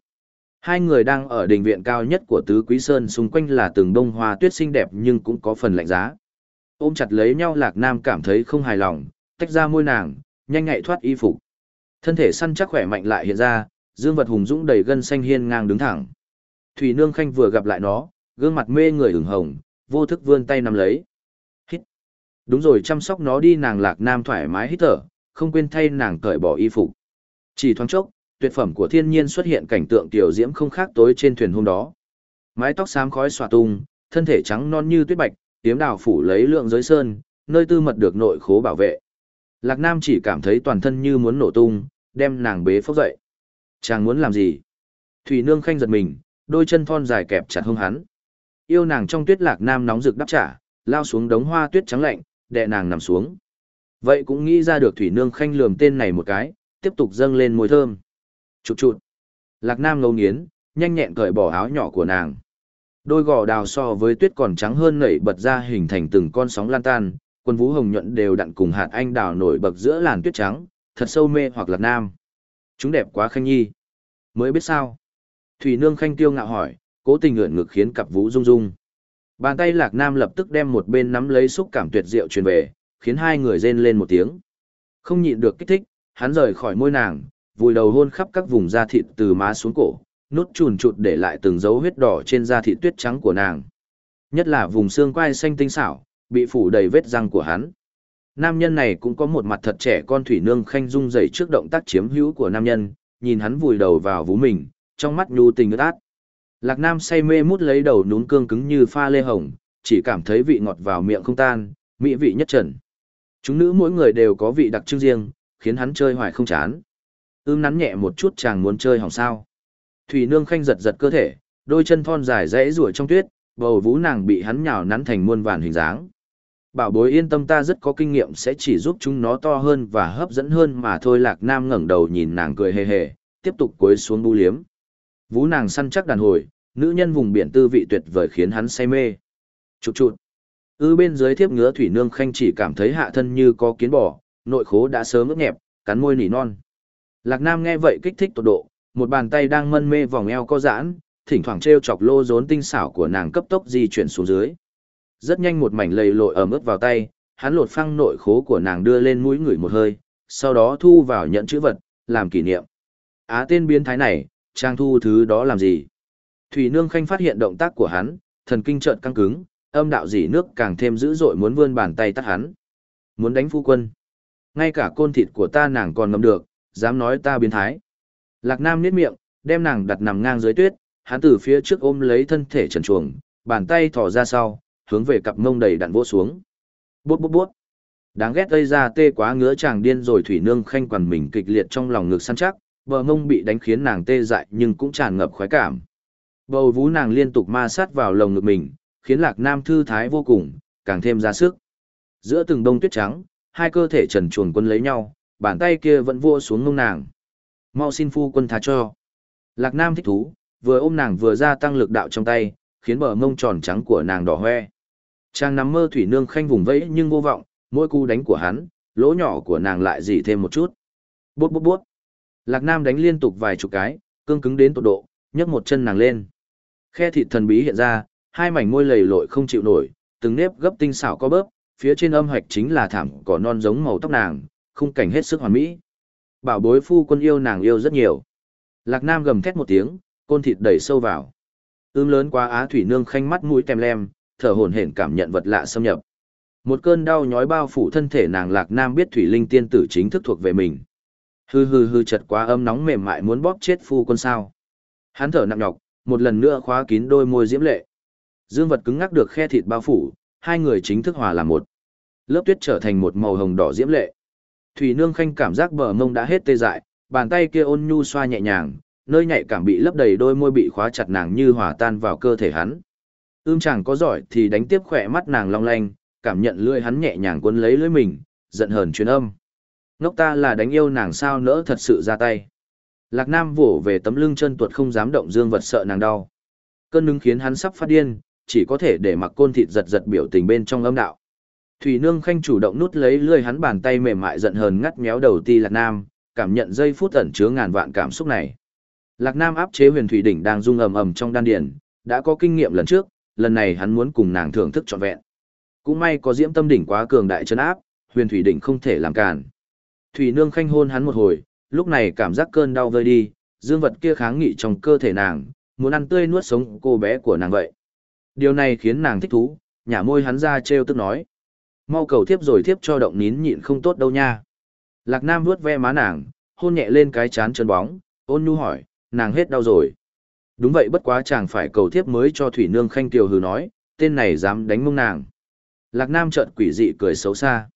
Hai người đang ở đỉnh viện cao nhất của Tứ Quý Sơn xung quanh là từng đông hoa tuyết xinh đẹp nhưng cũng có phần lạnh giá. Ôm chặt lấy nhau Lạc Nam cảm thấy không hài lòng, tách ra môi nàng, nhanh ngại thoát y phục. Thân thể săn chắc khỏe mạnh lại hiện ra, dương vật hùng dũng đầy gân xanh hiên ngang đứng thẳng. Thủy Nương Khanh vừa gặp lại nó, gương mặt mê người ửng hồng, vô thức vươn tay nắm lấy. Hít. Đúng rồi chăm sóc nó đi nàng Lạc Nam thoải mái hít thở, không quên thay nàng cởi bỏ y phục. Chỉ thoáng chốc, tuyệt phẩm của thiên nhiên xuất hiện cảnh tượng tiểu diễm không khác tối trên thuyền hôm đó. Mái tóc xám khói xòa tung, thân thể trắng non như tuyết bạch, tiếm đào phủ lấy lượng giới sơn, nơi tư mật được nội khố bảo vệ. Lạc Nam chỉ cảm thấy toàn thân như muốn nổ tung, đem nàng bế phốc dậy. Chàng muốn làm gì? Thủy Nương khanh giật mình, đôi chân thon dài kẹp chặt hông hắn. Yêu nàng trong tuyết Lạc Nam nóng rực đáp trả, lao xuống đống hoa tuyết trắng lạnh, đè nàng nằm xuống. Vậy cũng nghĩ ra được Thủy Nương khanh lườm tên này một cái, tiếp tục dâng lên mùi thơm. Chụt chụt. Lạc Nam ngấu nghiến, nhanh nhẹn cởi bỏ áo nhỏ của nàng. Đôi gò đào so với tuyết còn trắng hơn nảy bật ra hình thành từng con sóng lan tan, quân vũ hồng nhuận đều đặn cùng hạt anh đào nổi bật giữa làn tuyết trắng, thật sâu mê hoặc Lạc Nam. Chúng đẹp quá khanh nhi. Mới biết sao? Thủy Nương khanh tiêu ngạo hỏi, cố tình ngượn ngực khiến cặp vũ rung rung. Bàn tay Lạc Nam lập tức đem một bên nắm lấy xúc cảm tuyệt diệu truyền về, khiến hai người rên lên một tiếng. Không nhịn được kích thích, hắn rời khỏi môi nàng, vùi đầu hôn khắp các vùng da thịt từ má xuống cổ, nút chùn chụt để lại từng dấu huyết đỏ trên da thịt tuyết trắng của nàng. Nhất là vùng xương quai xanh tinh xảo, bị phủ đầy vết răng của hắn. Nam nhân này cũng có một mặt thật trẻ con thủy nương khanh dung dậy trước động tác chiếm hữu của nam nhân, nhìn hắn vùi đầu vào vú mình, trong mắt nhu tình ướt át. Lạc Nam say mê mút lấy đầu nún cương cứng như pha lê hồng, chỉ cảm thấy vị ngọt vào miệng không tan, mỹ vị nhất trần. Chúng nữ mỗi người đều có vị đặc trưng riêng, khiến hắn chơi hoài không chán ưm nắn nhẹ một chút chàng muốn chơi hỏng sao. Thủy nương khanh giật giật cơ thể, đôi chân thon dài rẽ rủa trong tuyết, bầu vú nàng bị hắn nhào nắn thành muôn vàn hình dáng. Bảo bối yên tâm ta rất có kinh nghiệm sẽ chỉ giúp chúng nó to hơn và hấp dẫn hơn mà thôi lạc nam ngẩng đầu nhìn nàng cười hề hề, tiếp tục cối xuống bu liếm. Vú nàng săn chắc đàn hồi, nữ nhân vùng biển tư vị tuyệt vời khiến hắn say mê. Chụt chụt. Ư bên dưới thiếp ngứa thủy nương khanh chỉ cảm thấy hạ thân như có kiến bò, nội khố đã sớm ướt nhẹp, cắn môi nỉ non. Lạc Nam nghe vậy kích thích tột độ, một bàn tay đang mân mê vòng eo co giãn, thỉnh thoảng treo chọc lô rốn tinh xảo của nàng cấp tốc di chuyển xuống dưới. Rất nhanh một mảnh lầy lội ẩm ướt vào tay, hắn lột phăng nội khố của nàng đưa lên mũi người một hơi, sau đó thu vào nhận chữ vật, làm kỷ niệm. Á à, tên biến thái này, trang thu thứ đó làm gì? Thủy Nương Khanh phát hiện động tác của hắn, thần kinh trợn căng cứng, âm đạo dỉ nước càng thêm dữ dội muốn vươn bàn tay tắt hắn. Muốn đánh phu quân. Ngay cả côn thịt của ta nàng còn ngầm được, dám nói ta biến thái. Lạc Nam niết miệng, đem nàng đặt nằm ngang dưới tuyết, hắn từ phía trước ôm lấy thân thể trần chuồng, bàn tay thò ra sau, hướng về cặp mông đầy đặn vỗ xuống. Bút bút bút. Đáng ghét tây ra tê quá ngứa chàng điên rồi thủy nương khanh quằn mình kịch liệt trong lòng ngực săn chắc, bờ mông bị đánh khiến nàng tê dại nhưng cũng tràn ngập khoái cảm. Bầu vú nàng liên tục ma sát vào lồng ngực mình, khiến Lạc Nam thư thái vô cùng, càng thêm ra sức. Giữa từng đông tuyết trắng, hai cơ thể trần chuồng quân lấy nhau, bàn tay kia vẫn vua xuống ngông nàng. Mau xin phu quân tha cho. Lạc Nam thích thú, vừa ôm nàng vừa gia tăng lực đạo trong tay, khiến bờ mông tròn trắng của nàng đỏ hoe. Trang nắm mơ thủy nương khanh vùng vẫy nhưng vô vọng, mỗi cú đánh của hắn, lỗ nhỏ của nàng lại dị thêm một chút. Bút bút bút. Lạc Nam đánh liên tục vài chục cái, cương cứng đến tột độ, nhấc một chân nàng lên. Khe thịt thần bí hiện ra, hai mảnh môi lầy lội không chịu nổi, từng nếp gấp tinh xảo có bớp, phía trên âm hạch chính là thảm cỏ non giống màu tóc nàng, khung cảnh hết sức hoàn mỹ. Bảo bối phu quân yêu nàng yêu rất nhiều. Lạc Nam gầm thét một tiếng, côn thịt đẩy sâu vào. Ưm lớn quá á thủy nương khanh mắt mũi tèm lem, thở hổn hển cảm nhận vật lạ xâm nhập. Một cơn đau nhói bao phủ thân thể nàng Lạc Nam biết thủy linh tiên tử chính thức thuộc về mình. Hừ hừ hừ chật quá ấm nóng mềm mại muốn bóp chết phu quân sao. Hắn thở nặng nhọc, một lần nữa khóa kín đôi môi diễm lệ. Dương vật cứng ngắc được khe thịt bao phủ, hai người chính thức hòa làm một. Lớp tuyết trở thành một màu hồng đỏ diễm lệ. Thủy Nương Khanh cảm giác bờ mông đã hết tê dại, bàn tay kia ôn nhu xoa nhẹ nhàng, nơi nhạy cảm bị lấp đầy đôi môi bị khóa chặt nàng như hòa tan vào cơ thể hắn. Ưm chẳng có giỏi thì đánh tiếp khỏe mắt nàng long lanh, cảm nhận lưỡi hắn nhẹ nhàng cuốn lấy lưỡi mình, giận hờn truyền âm. Ngốc ta là đánh yêu nàng sao nỡ thật sự ra tay. Lạc Nam vỗ về tấm lưng chân tuột không dám động dương vật sợ nàng đau. Cơn nứng khiến hắn sắp phát điên, chỉ có thể để mặc côn thịt giật giật biểu tình bên trong âm đạo. Thủy Nương Khanh chủ động nút lấy lười hắn bàn tay mềm mại giận hờn ngắt méo đầu Ti Lạc Nam, cảm nhận giây phút ẩn chứa ngàn vạn cảm xúc này. Lạc Nam áp chế Huyền Thủy đỉnh đang rung ầm ầm trong đan điền, đã có kinh nghiệm lần trước, lần này hắn muốn cùng nàng thưởng thức trọn vẹn. Cũng may có Diễm Tâm đỉnh quá cường đại trấn áp, Huyền Thủy đỉnh không thể làm cản. Thủy Nương Khanh hôn hắn một hồi, lúc này cảm giác cơn đau vơi đi, dương vật kia kháng nghị trong cơ thể nàng, muốn ăn tươi nuốt sống cô bé của nàng vậy. Điều này khiến nàng thích thú, nhả môi hắn ra trêu tức nói: mau cầu thiếp rồi thiếp cho động nín nhịn không tốt đâu nha. Lạc Nam vuốt ve má nàng, hôn nhẹ lên cái chán trơn bóng, ôn nhu hỏi, nàng hết đau rồi. Đúng vậy bất quá chàng phải cầu thiếp mới cho Thủy Nương Khanh Kiều hừ nói, tên này dám đánh mông nàng. Lạc Nam trợn quỷ dị cười xấu xa.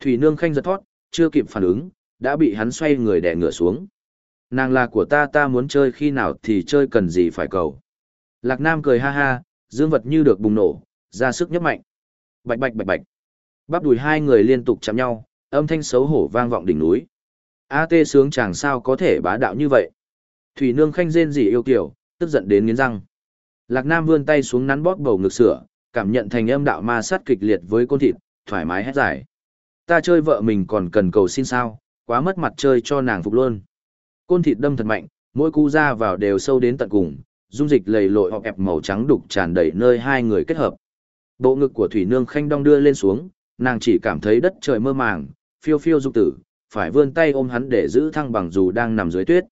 Thủy Nương Khanh giật thoát, chưa kịp phản ứng, đã bị hắn xoay người đè ngửa xuống. Nàng là của ta ta muốn chơi khi nào thì chơi cần gì phải cầu. Lạc Nam cười ha ha, dương vật như được bùng nổ, ra sức nhấp mạnh. Bạch bạch bạch bạch. Bắp đùi hai người liên tục chạm nhau, âm thanh xấu hổ vang vọng đỉnh núi. A tê sướng chàng sao có thể bá đạo như vậy. Thủy nương khanh rên rỉ yêu kiểu, tức giận đến nghiến răng. Lạc Nam vươn tay xuống nắn bóp bầu ngực sửa, cảm nhận thành âm đạo ma sát kịch liệt với con thịt, thoải mái hét giải. Ta chơi vợ mình còn cần cầu xin sao, quá mất mặt chơi cho nàng phục luôn. Côn thịt đâm thật mạnh, mỗi cú ra vào đều sâu đến tận cùng, dung dịch lầy lội họp ép màu trắng đục tràn đầy nơi hai người kết hợp. Bộ ngực của Thủy Nương khanh đong đưa lên xuống, nàng chỉ cảm thấy đất trời mơ màng, phiêu phiêu dục tử, phải vươn tay ôm hắn để giữ thăng bằng dù đang nằm dưới tuyết.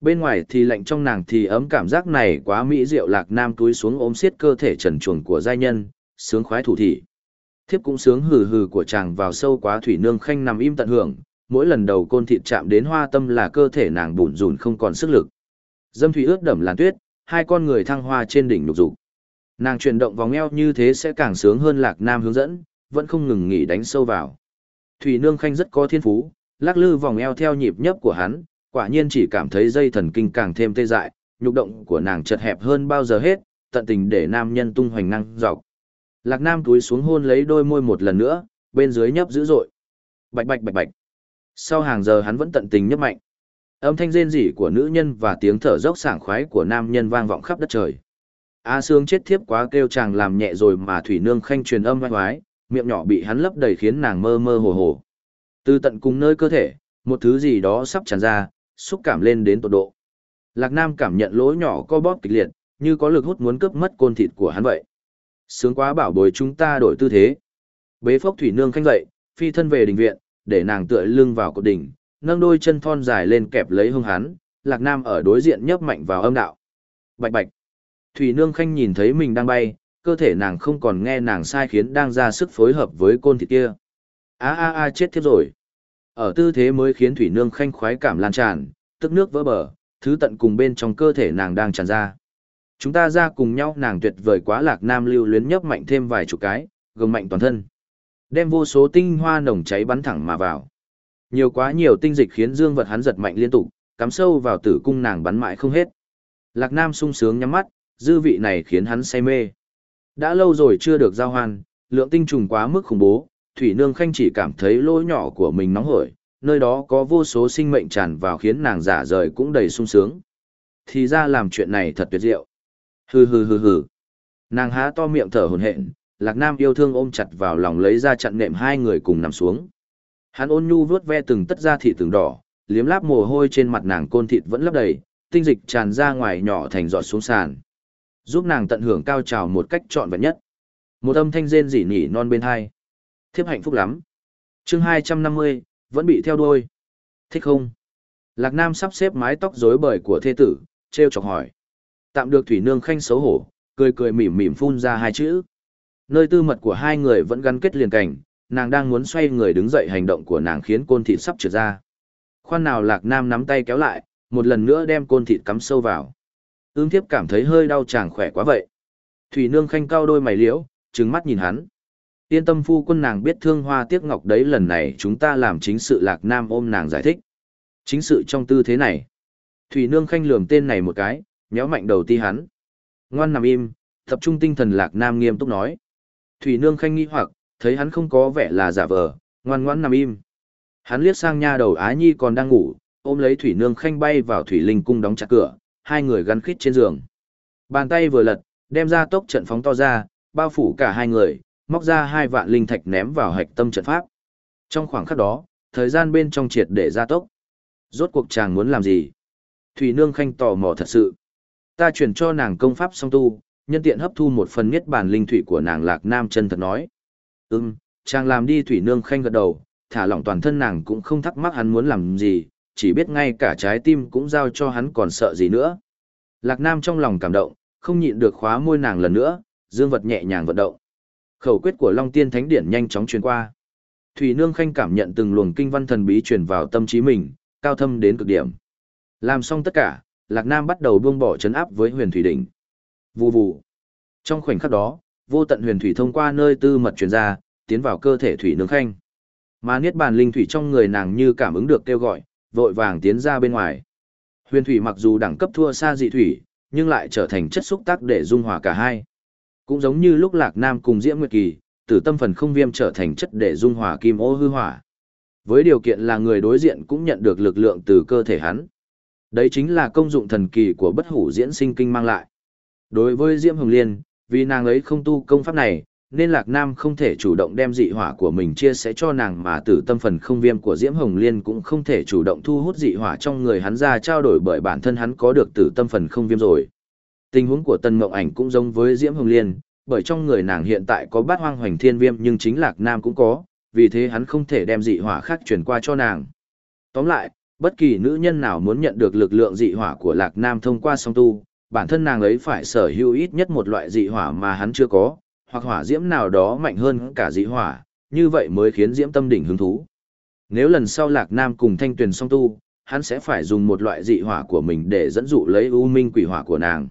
Bên ngoài thì lạnh trong nàng thì ấm cảm giác này quá mỹ diệu lạc nam túi xuống ôm siết cơ thể trần chuồng của giai nhân, sướng khoái thủ thị. Thiếp cũng sướng hừ hừ của chàng vào sâu quá thủy nương khanh nằm im tận hưởng, mỗi lần đầu côn thịt chạm đến hoa tâm là cơ thể nàng bùn rùn không còn sức lực. Dâm thủy ướt đẫm làn tuyết, hai con người thăng hoa trên đỉnh nhục dục. Nàng chuyển động vòng eo như thế sẽ càng sướng hơn Lạc Nam hướng dẫn, vẫn không ngừng nghỉ đánh sâu vào. Thủy Nương Khanh rất có thiên phú, lắc lư vòng eo theo nhịp nhấp của hắn, quả nhiên chỉ cảm thấy dây thần kinh càng thêm tê dại, nhục động của nàng chật hẹp hơn bao giờ hết, tận tình để nam nhân tung hoành năng dọc. Lạc Nam túi xuống hôn lấy đôi môi một lần nữa, bên dưới nhấp dữ dội. Bạch bạch bạch bạch. Sau hàng giờ hắn vẫn tận tình nhấp mạnh. Âm thanh rên rỉ của nữ nhân và tiếng thở dốc sảng khoái của nam nhân vang vọng khắp đất trời. A Sương chết thiếp quá kêu chàng làm nhẹ rồi mà Thủy Nương khanh truyền âm hoái, miệng nhỏ bị hắn lấp đầy khiến nàng mơ mơ hồ hồ. Từ tận cùng nơi cơ thể, một thứ gì đó sắp tràn ra, xúc cảm lên đến tột độ. Lạc Nam cảm nhận lỗ nhỏ co bóp kịch liệt, như có lực hút muốn cướp mất côn thịt của hắn vậy. Sướng quá bảo bồi chúng ta đổi tư thế. Bế phốc thủy nương khanh dậy, phi thân về đình viện, để nàng tựa lưng vào cột đỉnh, nâng đôi chân thon dài lên kẹp lấy hông hắn, Lạc Nam ở đối diện nhấp mạnh vào âm đạo. Bạch bạch. Thủy nương khanh nhìn thấy mình đang bay, cơ thể nàng không còn nghe nàng sai khiến đang ra sức phối hợp với côn thịt kia. A a a chết thiếp rồi. Ở tư thế mới khiến thủy nương khanh khoái cảm lan tràn, tức nước vỡ bờ, thứ tận cùng bên trong cơ thể nàng đang tràn ra. Chúng ta ra cùng nhau nàng tuyệt vời quá lạc nam lưu luyến nhấp mạnh thêm vài chục cái, gồng mạnh toàn thân. Đem vô số tinh hoa nồng cháy bắn thẳng mà vào. Nhiều quá nhiều tinh dịch khiến dương vật hắn giật mạnh liên tục, cắm sâu vào tử cung nàng bắn mãi không hết. Lạc nam sung sướng nhắm mắt, dư vị này khiến hắn say mê. Đã lâu rồi chưa được giao hoan, lượng tinh trùng quá mức khủng bố, Thủy Nương Khanh chỉ cảm thấy lỗ nhỏ của mình nóng hổi, nơi đó có vô số sinh mệnh tràn vào khiến nàng giả rời cũng đầy sung sướng. Thì ra làm chuyện này thật tuyệt diệu. Hừ hừ hừ hừ. Nàng há to miệng thở hồn hện, Lạc Nam yêu thương ôm chặt vào lòng lấy ra chặn nệm hai người cùng nằm xuống. Hắn ôn nhu vuốt ve từng tất da thịt từng đỏ, liếm láp mồ hôi trên mặt nàng côn thịt vẫn lấp đầy, tinh dịch tràn ra ngoài nhỏ thành giọt xuống sàn. Giúp nàng tận hưởng cao trào một cách trọn vẹn nhất. Một âm thanh rên rỉ nhỉ non bên hai. Thiếp hạnh phúc lắm. chương 250 vẫn bị theo đuôi. Thích không? Lạc Nam sắp xếp mái tóc rối bời của thê tử, treo chọc hỏi. Tạm được Thủy Nương Khanh xấu hổ, cười cười mỉm mỉm phun ra hai chữ. Nơi tư mật của hai người vẫn gắn kết liền cảnh, nàng đang muốn xoay người đứng dậy hành động của nàng khiến côn thịt sắp trượt ra. Khoan nào Lạc Nam nắm tay kéo lại, một lần nữa đem côn thịt cắm sâu vào ương thiếp cảm thấy hơi đau chàng khỏe quá vậy. Thủy nương khanh cao đôi mày liễu, trừng mắt nhìn hắn. Yên tâm phu quân nàng biết thương hoa tiếc ngọc đấy lần này chúng ta làm chính sự lạc nam ôm nàng giải thích. Chính sự trong tư thế này. Thủy nương khanh lườm tên này một cái, nhéo mạnh đầu ti hắn. Ngoan nằm im, tập trung tinh thần lạc nam nghiêm túc nói. Thủy nương khanh nghĩ hoặc, thấy hắn không có vẻ là giả vờ, ngoan ngoãn nằm im. Hắn liếc sang nha đầu Á Nhi còn đang ngủ, ôm lấy Thủy Nương Khanh bay vào Thủy Linh Cung đóng chặt cửa, hai người gắn khít trên giường. Bàn tay vừa lật, đem ra tốc trận phóng to ra, bao phủ cả hai người, móc ra hai vạn linh thạch ném vào hạch tâm trận pháp. Trong khoảng khắc đó, thời gian bên trong triệt để ra tốc. Rốt cuộc chàng muốn làm gì? Thủy Nương Khanh tò mò thật sự. Ta chuyển cho nàng công pháp song tu, nhân tiện hấp thu một phần nhất bản linh thủy của nàng Lạc Nam chân thật nói. Ừm, chàng làm đi Thủy Nương Khanh gật đầu, thả lỏng toàn thân nàng cũng không thắc mắc hắn muốn làm gì, chỉ biết ngay cả trái tim cũng giao cho hắn còn sợ gì nữa. Lạc Nam trong lòng cảm động, không nhịn được khóa môi nàng lần nữa, dương vật nhẹ nhàng vận động. Khẩu quyết của Long Tiên Thánh Điển nhanh chóng truyền qua. Thủy Nương Khanh cảm nhận từng luồng kinh văn thần bí truyền vào tâm trí mình, cao thâm đến cực điểm. Làm xong tất cả, Lạc Nam bắt đầu buông bỏ chấn áp với huyền thủy đỉnh. Vù vù. Trong khoảnh khắc đó, vô tận huyền thủy thông qua nơi tư mật truyền ra, tiến vào cơ thể Thủy Nương Khanh. Mà niết bàn linh thủy trong người nàng như cảm ứng được kêu gọi, vội vàng tiến ra bên ngoài. Huyền thủy mặc dù đẳng cấp thua xa dị thủy, nhưng lại trở thành chất xúc tác để dung hòa cả hai. Cũng giống như lúc Lạc Nam cùng Diễm Nguyệt Kỳ, tử tâm phần không viêm trở thành chất để dung hòa kim ô hư hỏa. Với điều kiện là người đối diện cũng nhận được lực lượng từ cơ thể hắn. Đấy chính là công dụng thần kỳ của bất hủ diễn sinh kinh mang lại. Đối với Diễm Hồng Liên, vì nàng ấy không tu công pháp này, nên Lạc Nam không thể chủ động đem dị hỏa của mình chia sẻ cho nàng mà tử tâm phần không viêm của Diễm Hồng Liên cũng không thể chủ động thu hút dị hỏa trong người hắn ra trao đổi bởi bản thân hắn có được tử tâm phần không viêm rồi. Tình huống của tân Mộng Ảnh cũng giống với Diễm Hồng Liên, bởi trong người nàng hiện tại có bát hoang hoành thiên viêm nhưng chính Lạc Nam cũng có, vì thế hắn không thể đem dị hỏa khác chuyển qua cho nàng. Tóm lại, bất kỳ nữ nhân nào muốn nhận được lực lượng dị hỏa của Lạc Nam thông qua song tu, bản thân nàng ấy phải sở hữu ít nhất một loại dị hỏa mà hắn chưa có, hoặc hỏa diễm nào đó mạnh hơn cả dị hỏa, như vậy mới khiến diễm tâm đỉnh hứng thú. Nếu lần sau Lạc Nam cùng Thanh Tuyền song tu, hắn sẽ phải dùng một loại dị hỏa của mình để dẫn dụ lấy u minh quỷ hỏa của nàng.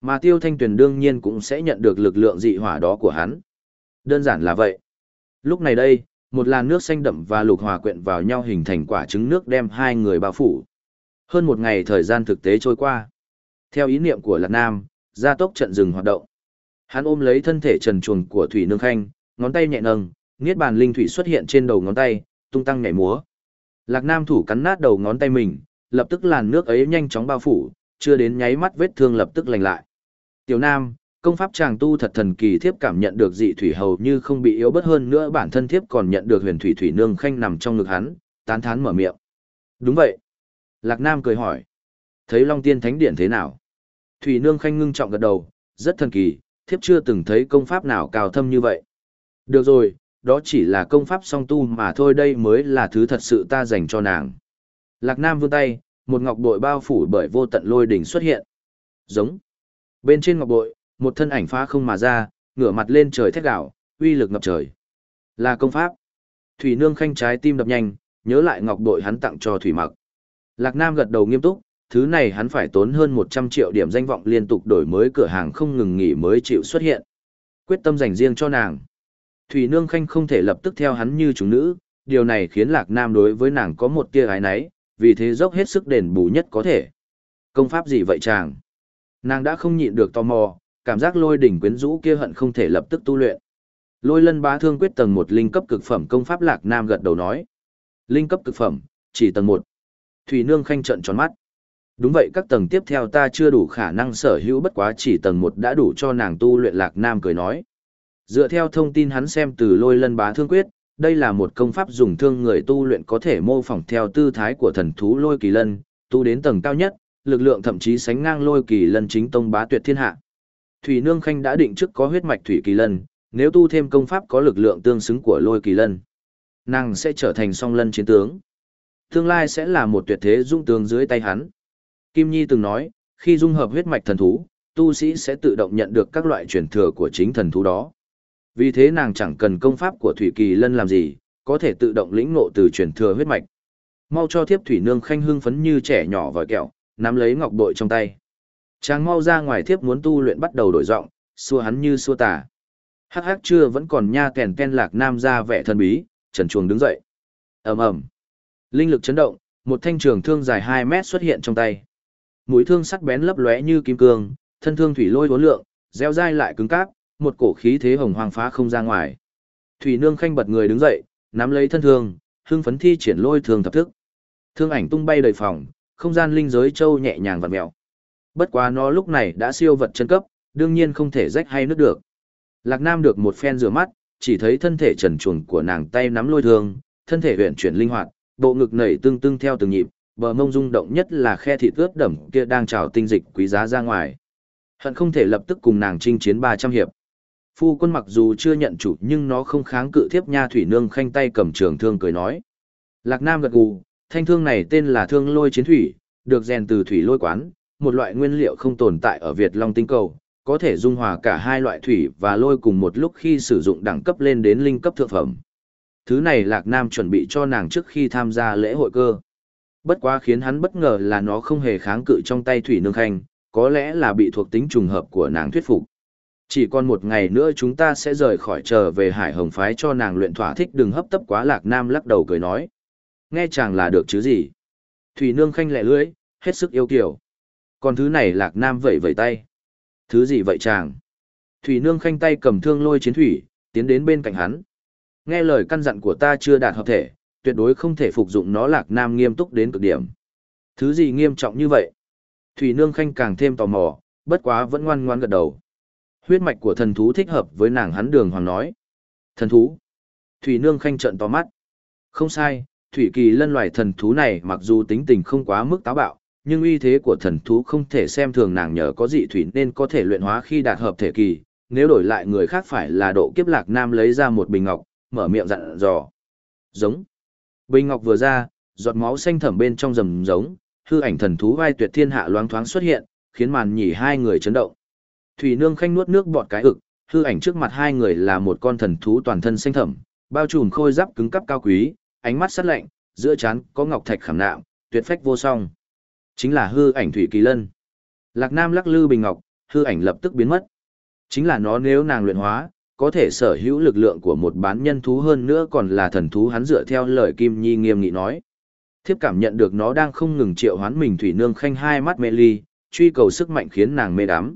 Mà Tiêu Thanh Tuyền đương nhiên cũng sẽ nhận được lực lượng dị hỏa đó của hắn. Đơn giản là vậy. Lúc này đây, một làn nước xanh đậm và lục hòa quyện vào nhau hình thành quả trứng nước đem hai người bao phủ. Hơn một ngày thời gian thực tế trôi qua. Theo ý niệm của Lạc Nam, gia tốc trận rừng hoạt động. Hắn ôm lấy thân thể trần truồng của Thủy Nương Khanh, ngón tay nhẹ nâng, niết bàn linh thủy xuất hiện trên đầu ngón tay, tung tăng nhảy múa. Lạc Nam thủ cắn nát đầu ngón tay mình, lập tức làn nước ấy nhanh chóng bao phủ, chưa đến nháy mắt vết thương lập tức lành lại. Tiểu Nam, công pháp chàng tu thật thần kỳ thiếp cảm nhận được dị thủy hầu như không bị yếu bất hơn nữa bản thân thiếp còn nhận được huyền thủy thủy nương khanh nằm trong ngực hắn, tán thán mở miệng. Đúng vậy. Lạc Nam cười hỏi. Thấy Long Tiên Thánh Điện thế nào? Thủy nương khanh ngưng trọng gật đầu, rất thần kỳ, thiếp chưa từng thấy công pháp nào cao thâm như vậy. Được rồi, đó chỉ là công pháp song tu mà thôi đây mới là thứ thật sự ta dành cho nàng. Lạc Nam vươn tay, một ngọc bội bao phủ bởi vô tận lôi đỉnh xuất hiện. Giống. Bên trên ngọc bội, một thân ảnh phá không mà ra, ngửa mặt lên trời thét gạo, uy lực ngập trời. Là công pháp. Thủy Nương khanh trái tim đập nhanh, nhớ lại ngọc bội hắn tặng cho Thủy Mặc. Lạc Nam gật đầu nghiêm túc, thứ này hắn phải tốn hơn 100 triệu điểm danh vọng liên tục đổi mới cửa hàng không ngừng nghỉ mới chịu xuất hiện. Quyết tâm dành riêng cho nàng. Thủy Nương Khanh không thể lập tức theo hắn như chúng nữ, điều này khiến Lạc Nam đối với nàng có một tia ái náy, vì thế dốc hết sức đền bù nhất có thể. Công pháp gì vậy chàng? Nàng đã không nhịn được tò mò, cảm giác lôi đỉnh quyến rũ kia hận không thể lập tức tu luyện. Lôi lân bá thương quyết tầng 1 linh cấp cực phẩm công pháp Lạc Nam gật đầu nói. Linh cấp cực phẩm, chỉ tầng 1. Thủy Nương Khanh trợn tròn mắt Đúng vậy các tầng tiếp theo ta chưa đủ khả năng sở hữu bất quá chỉ tầng một đã đủ cho nàng tu luyện lạc nam cười nói. Dựa theo thông tin hắn xem từ lôi lân bá thương quyết, đây là một công pháp dùng thương người tu luyện có thể mô phỏng theo tư thái của thần thú lôi kỳ lân, tu đến tầng cao nhất, lực lượng thậm chí sánh ngang lôi kỳ lân chính tông bá tuyệt thiên hạ. Thủy Nương Khanh đã định trước có huyết mạch thủy kỳ lân, nếu tu thêm công pháp có lực lượng tương xứng của lôi kỳ lân, nàng sẽ trở thành song lân chiến tướng. Tương lai sẽ là một tuyệt thế dung tướng dưới tay hắn. Kim Nhi từng nói, khi dung hợp huyết mạch thần thú, tu sĩ sẽ tự động nhận được các loại truyền thừa của chính thần thú đó. Vì thế nàng chẳng cần công pháp của Thủy Kỳ Lân làm gì, có thể tự động lĩnh ngộ từ truyền thừa huyết mạch. Mau cho Thiếp Thủy Nương khanh hưng phấn như trẻ nhỏ vòi kẹo, nắm lấy ngọc bội trong tay. Chàng mau ra ngoài thiếp muốn tu luyện bắt đầu đổi giọng, xua hắn như xua tà. Hắc hắc chưa vẫn còn nha kèn ken lạc nam ra vẻ thần bí, trần chuồng đứng dậy. ầm ầm, linh lực chấn động, một thanh trường thương dài 2 mét xuất hiện trong tay mũi thương sắc bén lấp lóe như kim cương, thân thương thủy lôi uốn lượng, gieo dai lại cứng cáp, một cổ khí thế hồng hoàng phá không ra ngoài. Thủy Nương khanh bật người đứng dậy, nắm lấy thân thương, hưng phấn thi triển lôi thương thập thức. Thương ảnh tung bay đầy phòng, không gian linh giới châu nhẹ nhàng vặn mèo. Bất quá nó lúc này đã siêu vật chân cấp, đương nhiên không thể rách hay nứt được. Lạc Nam được một phen rửa mắt, chỉ thấy thân thể trần truồng của nàng tay nắm lôi thương, thân thể huyền chuyển linh hoạt, bộ ngực nảy tương tương theo từng nhịp, bờ mông rung động nhất là khe thịt ướt đẫm kia đang trào tinh dịch quý giá ra ngoài. Hận không thể lập tức cùng nàng chinh chiến 300 hiệp. Phu quân mặc dù chưa nhận chủ nhưng nó không kháng cự thiếp nha thủy nương khanh tay cầm trường thương cười nói. Lạc Nam gật gù, thanh thương này tên là thương lôi chiến thủy, được rèn từ thủy lôi quán, một loại nguyên liệu không tồn tại ở Việt Long tinh cầu, có thể dung hòa cả hai loại thủy và lôi cùng một lúc khi sử dụng đẳng cấp lên đến linh cấp thượng phẩm. Thứ này Lạc Nam chuẩn bị cho nàng trước khi tham gia lễ hội cơ bất quá khiến hắn bất ngờ là nó không hề kháng cự trong tay thủy nương khanh, có lẽ là bị thuộc tính trùng hợp của nàng thuyết phục. Chỉ còn một ngày nữa chúng ta sẽ rời khỏi trở về Hải Hồng Phái cho nàng luyện thỏa thích đừng hấp tấp quá lạc nam lắc đầu cười nói. Nghe chàng là được chứ gì. Thủy nương khanh lẹ lưỡi, hết sức yêu kiểu. Còn thứ này lạc nam vẩy vẩy tay. Thứ gì vậy chàng? Thủy nương khanh tay cầm thương lôi chiến thủy, tiến đến bên cạnh hắn. Nghe lời căn dặn của ta chưa đạt hợp thể, tuyệt đối không thể phục dụng nó lạc nam nghiêm túc đến cực điểm. Thứ gì nghiêm trọng như vậy? Thủy Nương Khanh càng thêm tò mò, bất quá vẫn ngoan ngoan gật đầu. Huyết mạch của thần thú thích hợp với nàng hắn đường hoàng nói. Thần thú? Thủy Nương Khanh trợn to mắt. Không sai, Thủy Kỳ lân loài thần thú này mặc dù tính tình không quá mức táo bạo, nhưng uy thế của thần thú không thể xem thường nàng nhờ có dị thủy nên có thể luyện hóa khi đạt hợp thể kỳ. Nếu đổi lại người khác phải là độ kiếp lạc nam lấy ra một bình ngọc, mở miệng dặn dò. Giống. Bình ngọc vừa ra, giọt máu xanh thẳm bên trong rầm giống, hư ảnh thần thú vai tuyệt thiên hạ loáng thoáng xuất hiện, khiến màn nhỉ hai người chấn động. Thủy Nương khanh nuốt nước bọt cái ực, hư ảnh trước mặt hai người là một con thần thú toàn thân xanh thẳm, bao trùm khôi giáp cứng cáp cao quý, ánh mắt sắt lạnh, giữa trán có ngọc thạch khảm nạm, tuyệt phách vô song. Chính là hư ảnh Thủy Kỳ Lân. Lạc Nam lắc lư bình ngọc, hư ảnh lập tức biến mất. Chính là nó nếu nàng luyện hóa, có thể sở hữu lực lượng của một bán nhân thú hơn nữa còn là thần thú hắn dựa theo lời Kim Nhi nghiêm nghị nói. Thiếp cảm nhận được nó đang không ngừng triệu hoán mình thủy nương khanh hai mắt mê ly, truy cầu sức mạnh khiến nàng mê đắm.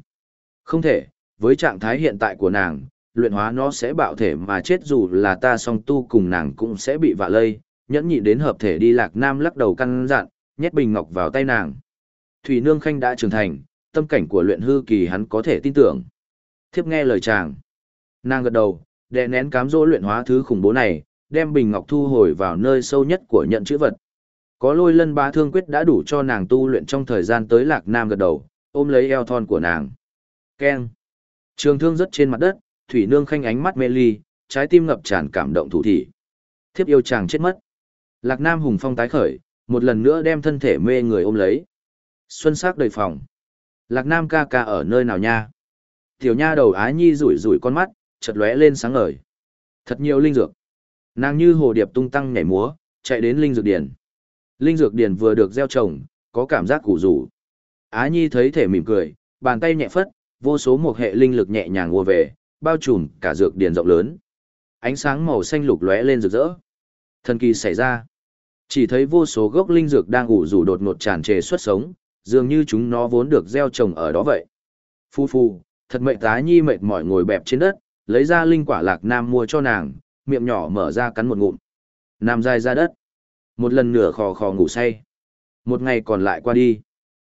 Không thể, với trạng thái hiện tại của nàng, luyện hóa nó sẽ bạo thể mà chết dù là ta song tu cùng nàng cũng sẽ bị vạ lây, nhẫn nhị đến hợp thể đi lạc nam lắc đầu căn dặn, nhét bình ngọc vào tay nàng. Thủy nương khanh đã trưởng thành, tâm cảnh của luyện hư kỳ hắn có thể tin tưởng. Thiếp nghe lời chàng. Nàng gật đầu, đè nén cám dỗ luyện hóa thứ khủng bố này, đem bình ngọc thu hồi vào nơi sâu nhất của nhận chữ vật. Có lôi lân bá thương quyết đã đủ cho nàng tu luyện trong thời gian tới lạc nam gật đầu, ôm lấy eo thon của nàng. Keng. Trường thương rất trên mặt đất, thủy nương khanh ánh mắt mê ly, trái tim ngập tràn cảm động thủ thị. Thiếp yêu chàng chết mất. Lạc nam hùng phong tái khởi, một lần nữa đem thân thể mê người ôm lấy. Xuân sắc đầy phòng. Lạc nam ca ca ở nơi nào nha? Tiểu nha đầu ái nhi rủi rủi con mắt, chợt lóe lên sáng ngời. Thật nhiều linh dược. Nàng như hồ điệp tung tăng nhảy múa, chạy đến linh dược điển. Linh dược điển vừa được gieo trồng, có cảm giác củ rủ. Á Nhi thấy thể mỉm cười, bàn tay nhẹ phất, vô số một hệ linh lực nhẹ nhàng ùa về, bao trùm cả dược điển rộng lớn. Ánh sáng màu xanh lục lóe lên rực rỡ. Thần kỳ xảy ra. Chỉ thấy vô số gốc linh dược đang ủ rủ đột ngột tràn trề xuất sống, dường như chúng nó vốn được gieo trồng ở đó vậy. Phu phu, thật mệnh tá nhi mệt mỏi ngồi bẹp trên đất, lấy ra linh quả lạc nam mua cho nàng, miệng nhỏ mở ra cắn một ngụm. Nam dài ra đất. Một lần nửa khò khò ngủ say. Một ngày còn lại qua đi.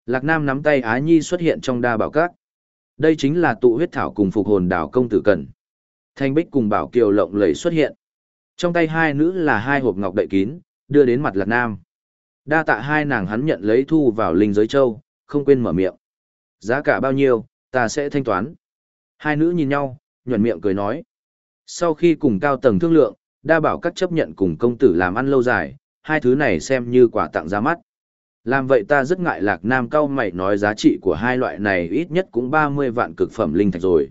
Lạc Nam nắm tay Á Nhi xuất hiện trong đa bảo các. Đây chính là tụ huyết thảo cùng phục hồn đảo công tử cần. Thanh Bích cùng Bảo Kiều lộng lẫy xuất hiện. Trong tay hai nữ là hai hộp ngọc đậy kín, đưa đến mặt Lạc Nam. Đa tạ hai nàng hắn nhận lấy thu vào linh giới châu, không quên mở miệng. Giá cả bao nhiêu, ta sẽ thanh toán. Hai nữ nhìn nhau, nhuận miệng cười nói. Sau khi cùng cao tầng thương lượng, đa bảo các chấp nhận cùng công tử làm ăn lâu dài, hai thứ này xem như quả tặng ra mắt. Làm vậy ta rất ngại lạc nam cao mày nói giá trị của hai loại này ít nhất cũng 30 vạn cực phẩm linh thạch rồi.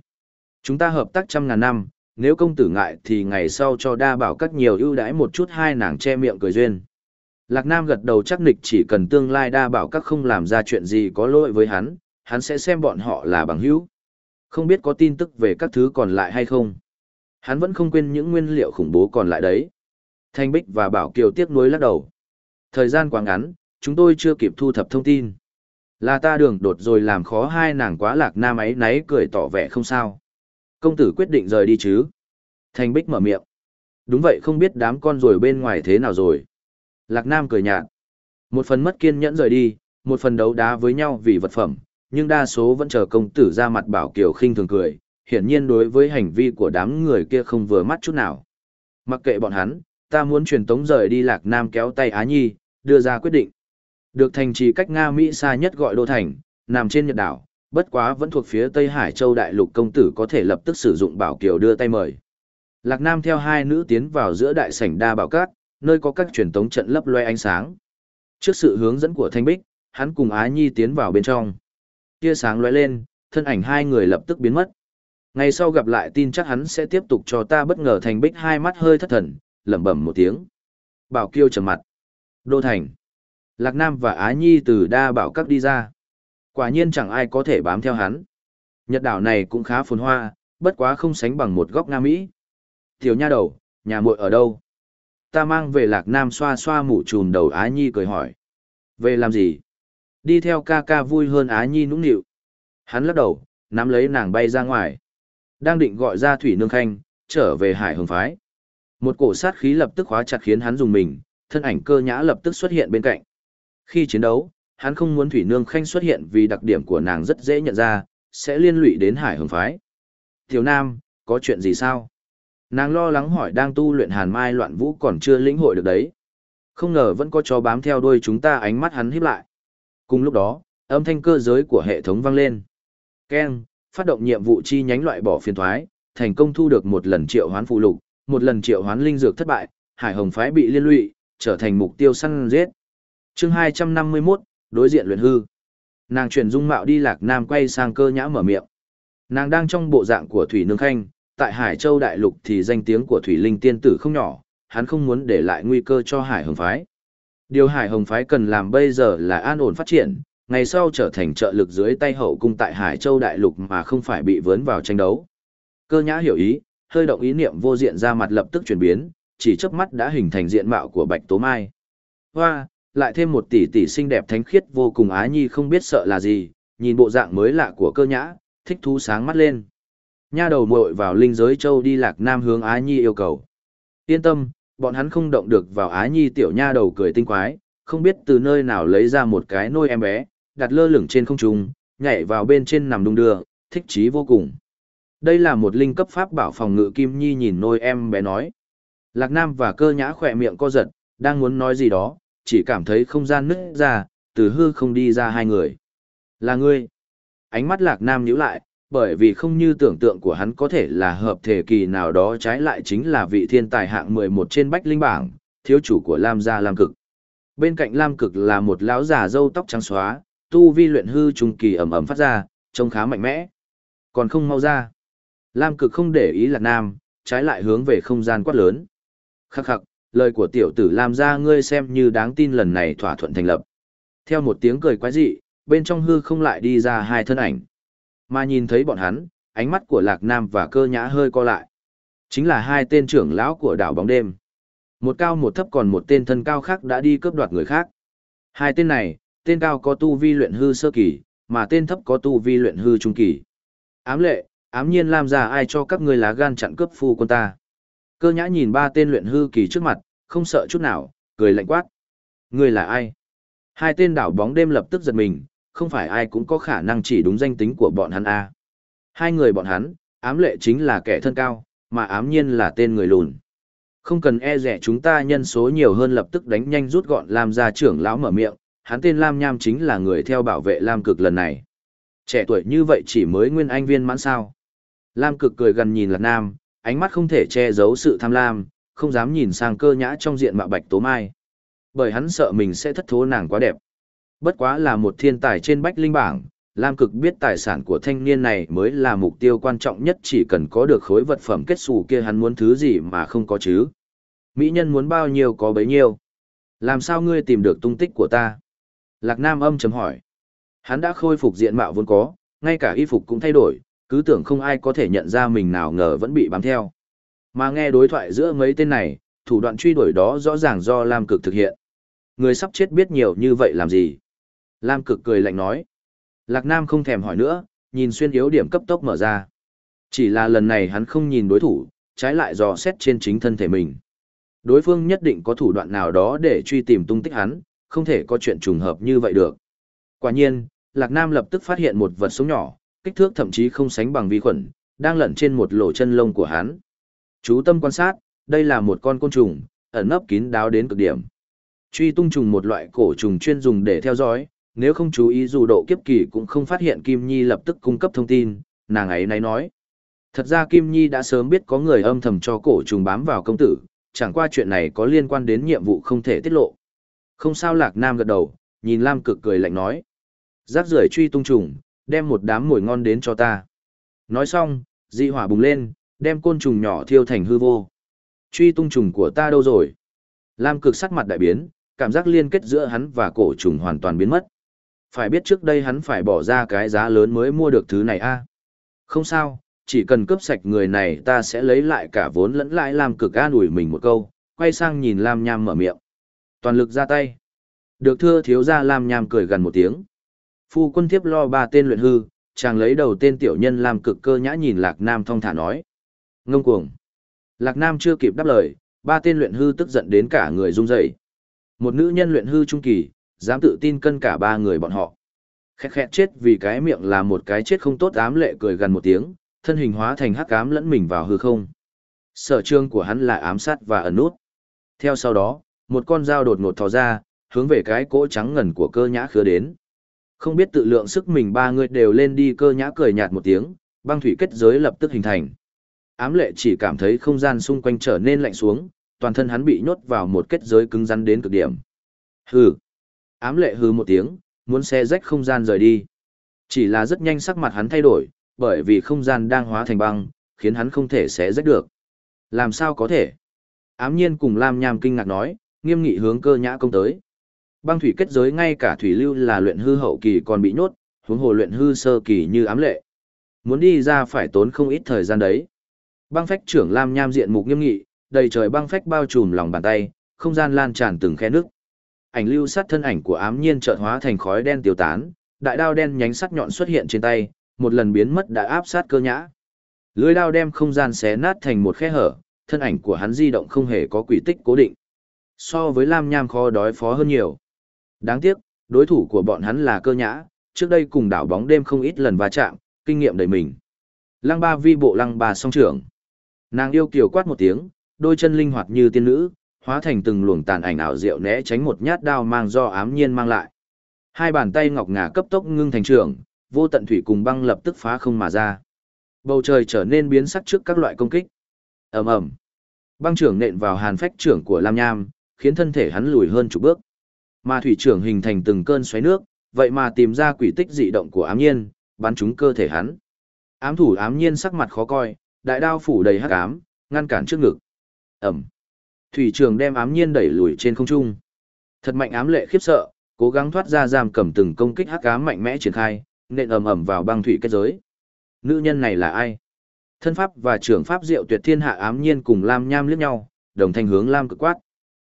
Chúng ta hợp tác trăm ngàn năm, nếu công tử ngại thì ngày sau cho đa bảo các nhiều ưu đãi một chút hai nàng che miệng cười duyên. Lạc Nam gật đầu chắc nịch chỉ cần tương lai đa bảo các không làm ra chuyện gì có lỗi với hắn, hắn sẽ xem bọn họ là bằng hữu. Không biết có tin tức về các thứ còn lại hay không. Hắn vẫn không quên những nguyên liệu khủng bố còn lại đấy. Thanh Bích và Bảo Kiều tiếc nuối lắc đầu. Thời gian quá ngắn, chúng tôi chưa kịp thu thập thông tin. Là ta đường đột rồi làm khó hai nàng quá lạc nam ấy náy cười tỏ vẻ không sao. Công tử quyết định rời đi chứ. Thanh Bích mở miệng. Đúng vậy không biết đám con rồi bên ngoài thế nào rồi. Lạc Nam cười nhạt. Một phần mất kiên nhẫn rời đi, một phần đấu đá với nhau vì vật phẩm, nhưng đa số vẫn chờ công tử ra mặt bảo kiều khinh thường cười, hiển nhiên đối với hành vi của đám người kia không vừa mắt chút nào. Mặc kệ bọn hắn, ta muốn truyền tống rời đi Lạc Nam kéo tay Á Nhi, đưa ra quyết định. Được thành trì cách Nga Mỹ xa nhất gọi đô thành, nằm trên nhật đảo, bất quá vẫn thuộc phía Tây Hải Châu Đại Lục công tử có thể lập tức sử dụng bảo kiều đưa tay mời. Lạc Nam theo hai nữ tiến vào giữa đại sảnh đa bảo cát, nơi có các truyền tống trận lấp loe ánh sáng. Trước sự hướng dẫn của Thanh Bích, hắn cùng Á Nhi tiến vào bên trong tia sáng lóe lên, thân ảnh hai người lập tức biến mất. Ngày sau gặp lại tin chắc hắn sẽ tiếp tục cho ta bất ngờ thành bích hai mắt hơi thất thần, lẩm bẩm một tiếng. Bảo Kiêu trầm mặt. Đô thành. Lạc Nam và Á Nhi từ đa bảo các đi ra. Quả nhiên chẳng ai có thể bám theo hắn. Nhật đảo này cũng khá phồn hoa, bất quá không sánh bằng một góc Nam Mỹ. Tiểu nha đầu, nhà muội ở đâu? Ta mang về Lạc Nam xoa xoa mũ trùm đầu Á Nhi cười hỏi. Về làm gì? Đi theo ca ca vui hơn Á Nhi nũng nịu. Hắn lắc đầu, nắm lấy nàng bay ra ngoài. Đang định gọi ra Thủy Nương Khanh, trở về Hải Hồng Phái. Một cổ sát khí lập tức khóa chặt khiến hắn dùng mình, thân ảnh cơ nhã lập tức xuất hiện bên cạnh. Khi chiến đấu, hắn không muốn Thủy Nương Khanh xuất hiện vì đặc điểm của nàng rất dễ nhận ra, sẽ liên lụy đến Hải Hồng Phái. Thiếu Nam, có chuyện gì sao? Nàng lo lắng hỏi đang tu luyện hàn mai loạn vũ còn chưa lĩnh hội được đấy. Không ngờ vẫn có chó bám theo đuôi chúng ta ánh mắt hắn híp lại. Cùng lúc đó, âm thanh cơ giới của hệ thống vang lên. Ken, phát động nhiệm vụ chi nhánh loại bỏ phiền thoái, thành công thu được một lần triệu hoán phụ lục, một lần triệu hoán linh dược thất bại, Hải Hồng phái bị liên lụy, trở thành mục tiêu săn giết. Chương 251, đối diện luyện hư. Nàng chuyển dung mạo đi Lạc Nam quay sang cơ nhã mở miệng. Nàng đang trong bộ dạng của thủy nương khanh, tại Hải Châu đại lục thì danh tiếng của thủy linh tiên tử không nhỏ, hắn không muốn để lại nguy cơ cho Hải Hồng phái. Điều Hải Hồng Phái cần làm bây giờ là an ổn phát triển, ngày sau trở thành trợ lực dưới tay hậu cung tại Hải Châu Đại Lục mà không phải bị vướng vào tranh đấu. Cơ nhã hiểu ý, hơi động ý niệm vô diện ra mặt lập tức chuyển biến, chỉ chớp mắt đã hình thành diện mạo của Bạch Tố Mai. Hoa, lại thêm một tỷ tỷ xinh đẹp thánh khiết vô cùng á nhi không biết sợ là gì, nhìn bộ dạng mới lạ của cơ nhã, thích thú sáng mắt lên. Nha đầu muội vào linh giới châu đi lạc nam hướng á nhi yêu cầu. Yên tâm, bọn hắn không động được vào Á Nhi tiểu nha đầu cười tinh quái, không biết từ nơi nào lấy ra một cái nôi em bé, đặt lơ lửng trên không trung, nhảy vào bên trên nằm đung đưa, thích chí vô cùng. Đây là một linh cấp pháp bảo phòng ngự Kim Nhi nhìn nôi em bé nói. Lạc Nam và cơ nhã khỏe miệng co giật, đang muốn nói gì đó, chỉ cảm thấy không gian nứt ra, từ hư không đi ra hai người. Là ngươi. Ánh mắt Lạc Nam nhíu lại, bởi vì không như tưởng tượng của hắn có thể là hợp thể kỳ nào đó trái lại chính là vị thiên tài hạng 11 trên bách linh bảng, thiếu chủ của Lam gia Lam Cực. Bên cạnh Lam Cực là một lão già râu tóc trắng xóa, tu vi luyện hư trung kỳ ầm ầm phát ra, trông khá mạnh mẽ. Còn không mau ra. Lam Cực không để ý là nam, trái lại hướng về không gian quát lớn. Khắc khắc, lời của tiểu tử Lam gia ngươi xem như đáng tin lần này thỏa thuận thành lập. Theo một tiếng cười quái dị, bên trong hư không lại đi ra hai thân ảnh. Mà nhìn thấy bọn hắn, ánh mắt của Lạc Nam và cơ nhã hơi co lại. Chính là hai tên trưởng lão của đảo bóng đêm. Một cao một thấp còn một tên thân cao khác đã đi cướp đoạt người khác. Hai tên này, tên cao có tu vi luyện hư sơ kỳ, mà tên thấp có tu vi luyện hư trung kỳ. Ám lệ, ám nhiên làm ra ai cho các ngươi lá gan chặn cướp phu quân ta. Cơ nhã nhìn ba tên luyện hư kỳ trước mặt, không sợ chút nào, cười lạnh quát. Ngươi là ai? Hai tên đảo bóng đêm lập tức giật mình, không phải ai cũng có khả năng chỉ đúng danh tính của bọn hắn a. À. Hai người bọn hắn, ám lệ chính là kẻ thân cao, mà ám nhiên là tên người lùn. Không cần e rẻ chúng ta nhân số nhiều hơn lập tức đánh nhanh rút gọn làm ra trưởng lão mở miệng, hắn tên Lam Nham chính là người theo bảo vệ Lam Cực lần này. Trẻ tuổi như vậy chỉ mới nguyên anh viên mãn sao. Lam Cực cười gần nhìn Lạc Nam, ánh mắt không thể che giấu sự tham lam, không dám nhìn sang cơ nhã trong diện mạo bạch tố mai. Bởi hắn sợ mình sẽ thất thố nàng quá đẹp. Bất quá là một thiên tài trên bách linh bảng, Lam Cực biết tài sản của thanh niên này mới là mục tiêu quan trọng nhất chỉ cần có được khối vật phẩm kết xù kia hắn muốn thứ gì mà không có chứ. Mỹ nhân muốn bao nhiêu có bấy nhiêu. Làm sao ngươi tìm được tung tích của ta? Lạc Nam âm chấm hỏi. Hắn đã khôi phục diện mạo vốn có, ngay cả y phục cũng thay đổi, cứ tưởng không ai có thể nhận ra mình nào ngờ vẫn bị bám theo. Mà nghe đối thoại giữa mấy tên này, thủ đoạn truy đuổi đó rõ ràng do Lam Cực thực hiện. Người sắp chết biết nhiều như vậy làm gì? Lam cực cười lạnh nói. Lạc Nam không thèm hỏi nữa, nhìn xuyên yếu điểm cấp tốc mở ra. Chỉ là lần này hắn không nhìn đối thủ, trái lại dò xét trên chính thân thể mình. Đối phương nhất định có thủ đoạn nào đó để truy tìm tung tích hắn, không thể có chuyện trùng hợp như vậy được. Quả nhiên, Lạc Nam lập tức phát hiện một vật sống nhỏ, kích thước thậm chí không sánh bằng vi khuẩn, đang lẩn trên một lỗ chân lông của hắn. Chú tâm quan sát, đây là một con côn trùng, ẩn nấp kín đáo đến cực điểm. Truy tung trùng một loại cổ trùng chuyên dùng để theo dõi, nếu không chú ý dù độ kiếp kỳ cũng không phát hiện Kim Nhi lập tức cung cấp thông tin, nàng ấy nay nói. Thật ra Kim Nhi đã sớm biết có người âm thầm cho cổ trùng bám vào công tử, chẳng qua chuyện này có liên quan đến nhiệm vụ không thể tiết lộ. Không sao Lạc Nam gật đầu, nhìn Lam cực cười lạnh nói. Rác rưởi truy tung trùng, đem một đám mồi ngon đến cho ta. Nói xong, dị hỏa bùng lên, đem côn trùng nhỏ thiêu thành hư vô. Truy tung trùng của ta đâu rồi? Lam cực sắc mặt đại biến, cảm giác liên kết giữa hắn và cổ trùng hoàn toàn biến mất phải biết trước đây hắn phải bỏ ra cái giá lớn mới mua được thứ này a à? Không sao, chỉ cần cướp sạch người này ta sẽ lấy lại cả vốn lẫn lãi làm cực an ủi mình một câu, quay sang nhìn Lam Nham mở miệng. Toàn lực ra tay. Được thưa thiếu gia Lam Nham cười gần một tiếng. Phu quân thiếp lo ba tên luyện hư, chàng lấy đầu tên tiểu nhân làm cực cơ nhã nhìn Lạc Nam thong thả nói. Ngông cuồng. Lạc Nam chưa kịp đáp lời, ba tên luyện hư tức giận đến cả người run rẩy. Một nữ nhân luyện hư trung kỳ, dám tự tin cân cả ba người bọn họ. Khẹt khẹt chết vì cái miệng là một cái chết không tốt ám lệ cười gần một tiếng, thân hình hóa thành hắc ám lẫn mình vào hư không. Sở trường của hắn là ám sát và ẩn nút. Theo sau đó, một con dao đột ngột thò ra, hướng về cái cỗ trắng ngần của cơ nhã khứa đến. Không biết tự lượng sức mình ba người đều lên đi cơ nhã cười nhạt một tiếng, băng thủy kết giới lập tức hình thành. Ám lệ chỉ cảm thấy không gian xung quanh trở nên lạnh xuống, toàn thân hắn bị nhốt vào một kết giới cứng rắn đến cực điểm. Hừ, ám lệ hư một tiếng, muốn xe rách không gian rời đi. Chỉ là rất nhanh sắc mặt hắn thay đổi, bởi vì không gian đang hóa thành băng, khiến hắn không thể xé rách được. Làm sao có thể? Ám nhiên cùng Lam Nham kinh ngạc nói, nghiêm nghị hướng cơ nhã công tới. Băng thủy kết giới ngay cả thủy lưu là luyện hư hậu kỳ còn bị nhốt, huống hồ luyện hư sơ kỳ như ám lệ. Muốn đi ra phải tốn không ít thời gian đấy. Băng phách trưởng Lam Nham diện mục nghiêm nghị, đầy trời băng phách bao trùm lòng bàn tay, không gian lan tràn từng khe nước ảnh lưu sát thân ảnh của ám nhiên chợt hóa thành khói đen tiêu tán, đại đao đen nhánh sắc nhọn xuất hiện trên tay, một lần biến mất đã áp sát cơ nhã. Lưỡi đao đem không gian xé nát thành một khe hở, thân ảnh của hắn di động không hề có quỷ tích cố định. So với Lam Nham khó đối phó hơn nhiều. Đáng tiếc, đối thủ của bọn hắn là cơ nhã, trước đây cùng đảo bóng đêm không ít lần va chạm, kinh nghiệm đầy mình. Lăng ba vi bộ lăng ba song trưởng. Nàng yêu kiều quát một tiếng, đôi chân linh hoạt như tiên nữ, hóa thành từng luồng tàn ảnh ảo diệu né tránh một nhát đao mang do ám nhiên mang lại. Hai bàn tay ngọc ngà cấp tốc ngưng thành trường, vô tận thủy cùng băng lập tức phá không mà ra. Bầu trời trở nên biến sắc trước các loại công kích. Ầm ầm. Băng trưởng nện vào hàn phách trưởng của Lam Nham, khiến thân thể hắn lùi hơn chục bước. Mà thủy trưởng hình thành từng cơn xoáy nước, vậy mà tìm ra quỷ tích dị động của ám nhiên, bắn trúng cơ thể hắn. Ám thủ ám nhiên sắc mặt khó coi, đại đao phủ đầy hắc ám, ngăn cản trước ngực. Ầm thủy trường đem ám nhiên đẩy lùi trên không trung. Thật mạnh ám lệ khiếp sợ, cố gắng thoát ra giam cầm từng công kích hắc ám mạnh mẽ triển khai, nện ầm ầm vào băng thủy kết giới. Nữ nhân này là ai? Thân pháp và trưởng pháp diệu tuyệt thiên hạ ám nhiên cùng Lam Nham liếc nhau, đồng thanh hướng Lam cực quát.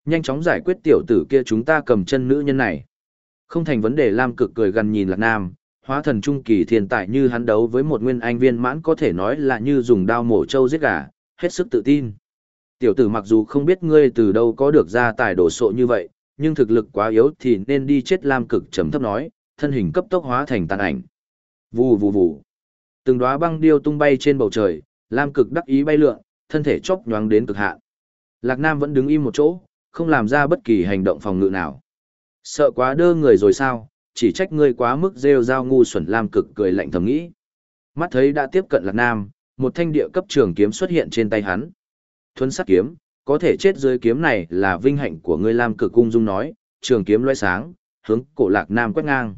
Nhanh chóng giải quyết tiểu tử kia chúng ta cầm chân nữ nhân này. Không thành vấn đề Lam cực cười gần nhìn Lạc Nam, hóa thần trung kỳ thiên tài như hắn đấu với một nguyên anh viên mãn có thể nói là như dùng đao mổ trâu giết gà, hết sức tự tin. Tiểu tử mặc dù không biết ngươi từ đâu có được ra tài đổ sộ như vậy, nhưng thực lực quá yếu thì nên đi chết lam cực trầm thấp nói, thân hình cấp tốc hóa thành tàn ảnh. Vù vù vù. Từng đóa băng điêu tung bay trên bầu trời, lam cực đắc ý bay lượn, thân thể chốc nhoáng đến cực hạn. Lạc Nam vẫn đứng im một chỗ, không làm ra bất kỳ hành động phòng ngự nào. Sợ quá đơ người rồi sao, chỉ trách ngươi quá mức rêu dao ngu xuẩn lam cực cười lạnh thầm nghĩ. Mắt thấy đã tiếp cận Lạc Nam, một thanh địa cấp trường kiếm xuất hiện trên tay hắn thuấn sắt kiếm, có thể chết dưới kiếm này là vinh hạnh của ngươi Lam Cực Cung Dung nói, trường kiếm loé sáng, hướng Cổ Lạc Nam quét ngang.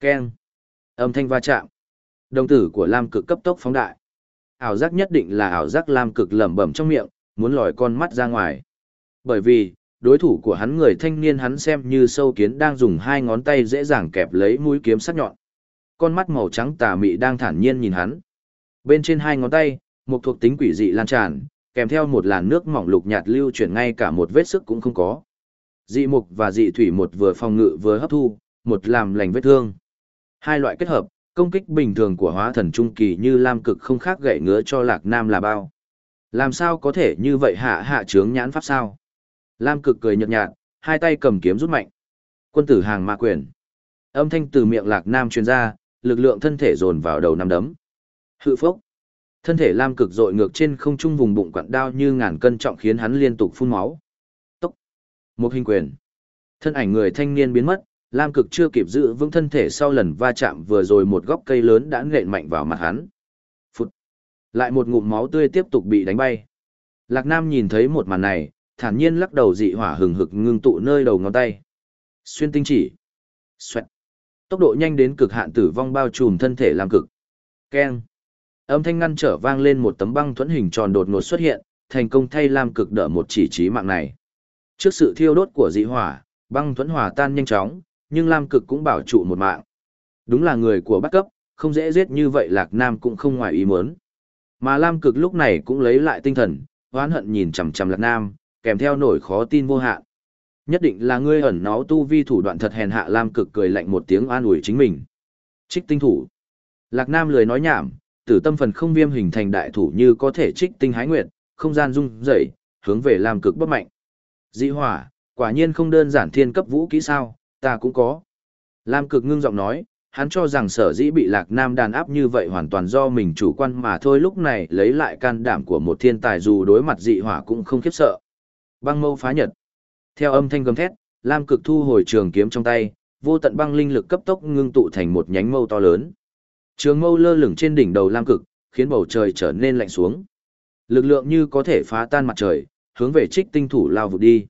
Keng. Âm thanh va chạm. Đồng tử của Lam Cực cấp tốc phóng đại. Ảo giác nhất định là ảo giác Lam Cực lẩm bẩm trong miệng, muốn lòi con mắt ra ngoài. Bởi vì, đối thủ của hắn người thanh niên hắn xem như sâu kiến đang dùng hai ngón tay dễ dàng kẹp lấy mũi kiếm sắc nhọn. Con mắt màu trắng tà mị đang thản nhiên nhìn hắn. Bên trên hai ngón tay, một thuộc tính quỷ dị lan tràn, kèm theo một làn nước mỏng lục nhạt lưu chuyển ngay cả một vết sức cũng không có. Dị mục và dị thủy một vừa phòng ngự vừa hấp thu, một làm lành vết thương. Hai loại kết hợp, công kích bình thường của hóa thần trung kỳ như lam cực không khác gậy ngứa cho lạc nam là bao. Làm sao có thể như vậy hạ hạ trướng nhãn pháp sao? Lam cực cười nhợt nhạt, hai tay cầm kiếm rút mạnh. Quân tử hàng ma quyền. Âm thanh từ miệng lạc nam truyền ra, lực lượng thân thể dồn vào đầu năm đấm. Hự phốc. Thân thể lam cực dội ngược trên không trung vùng bụng quặn đao như ngàn cân trọng khiến hắn liên tục phun máu. Tốc. Một hình quyền. Thân ảnh người thanh niên biến mất, lam cực chưa kịp giữ vững thân thể sau lần va chạm vừa rồi một góc cây lớn đã nện mạnh vào mặt hắn. Phụt. Lại một ngụm máu tươi tiếp tục bị đánh bay. Lạc Nam nhìn thấy một màn này, thản nhiên lắc đầu dị hỏa hừng hực ngưng tụ nơi đầu ngón tay. Xuyên tinh chỉ. Xoẹt. Tốc độ nhanh đến cực hạn tử vong bao trùm thân thể lam cực. Keng. Âm thanh ngăn trở vang lên một tấm băng thuẫn hình tròn đột ngột xuất hiện, thành công thay Lam Cực đỡ một chỉ trí mạng này. Trước sự thiêu đốt của dị hỏa, băng thuẫn hòa tan nhanh chóng, nhưng Lam Cực cũng bảo trụ một mạng. Đúng là người của bắc cấp, không dễ giết như vậy Lạc Nam cũng không ngoài ý muốn. Mà Lam Cực lúc này cũng lấy lại tinh thần, oán hận nhìn chằm chằm Lạc Nam, kèm theo nổi khó tin vô hạn. Nhất định là ngươi ẩn náu tu vi thủ đoạn thật hèn hạ Lam Cực cười lạnh một tiếng an ủi chính mình. Trích tinh thủ. Lạc Nam lười nói nhảm, tử tâm phần không viêm hình thành đại thủ như có thể trích tinh hái nguyệt, không gian rung dậy, hướng về làm cực bất mạnh. Dị hỏa, quả nhiên không đơn giản thiên cấp vũ kỹ sao, ta cũng có. Lam cực ngưng giọng nói, hắn cho rằng sở dĩ bị lạc nam đàn áp như vậy hoàn toàn do mình chủ quan mà thôi lúc này lấy lại can đảm của một thiên tài dù đối mặt dị hỏa cũng không khiếp sợ. Băng mâu phá nhật. Theo âm thanh gầm thét, Lam cực thu hồi trường kiếm trong tay, vô tận băng linh lực cấp tốc ngưng tụ thành một nhánh mâu to lớn. Trường mâu lơ lửng trên đỉnh đầu lam cực, khiến bầu trời trở nên lạnh xuống. Lực lượng như có thể phá tan mặt trời, hướng về trích tinh thủ lao vụt đi.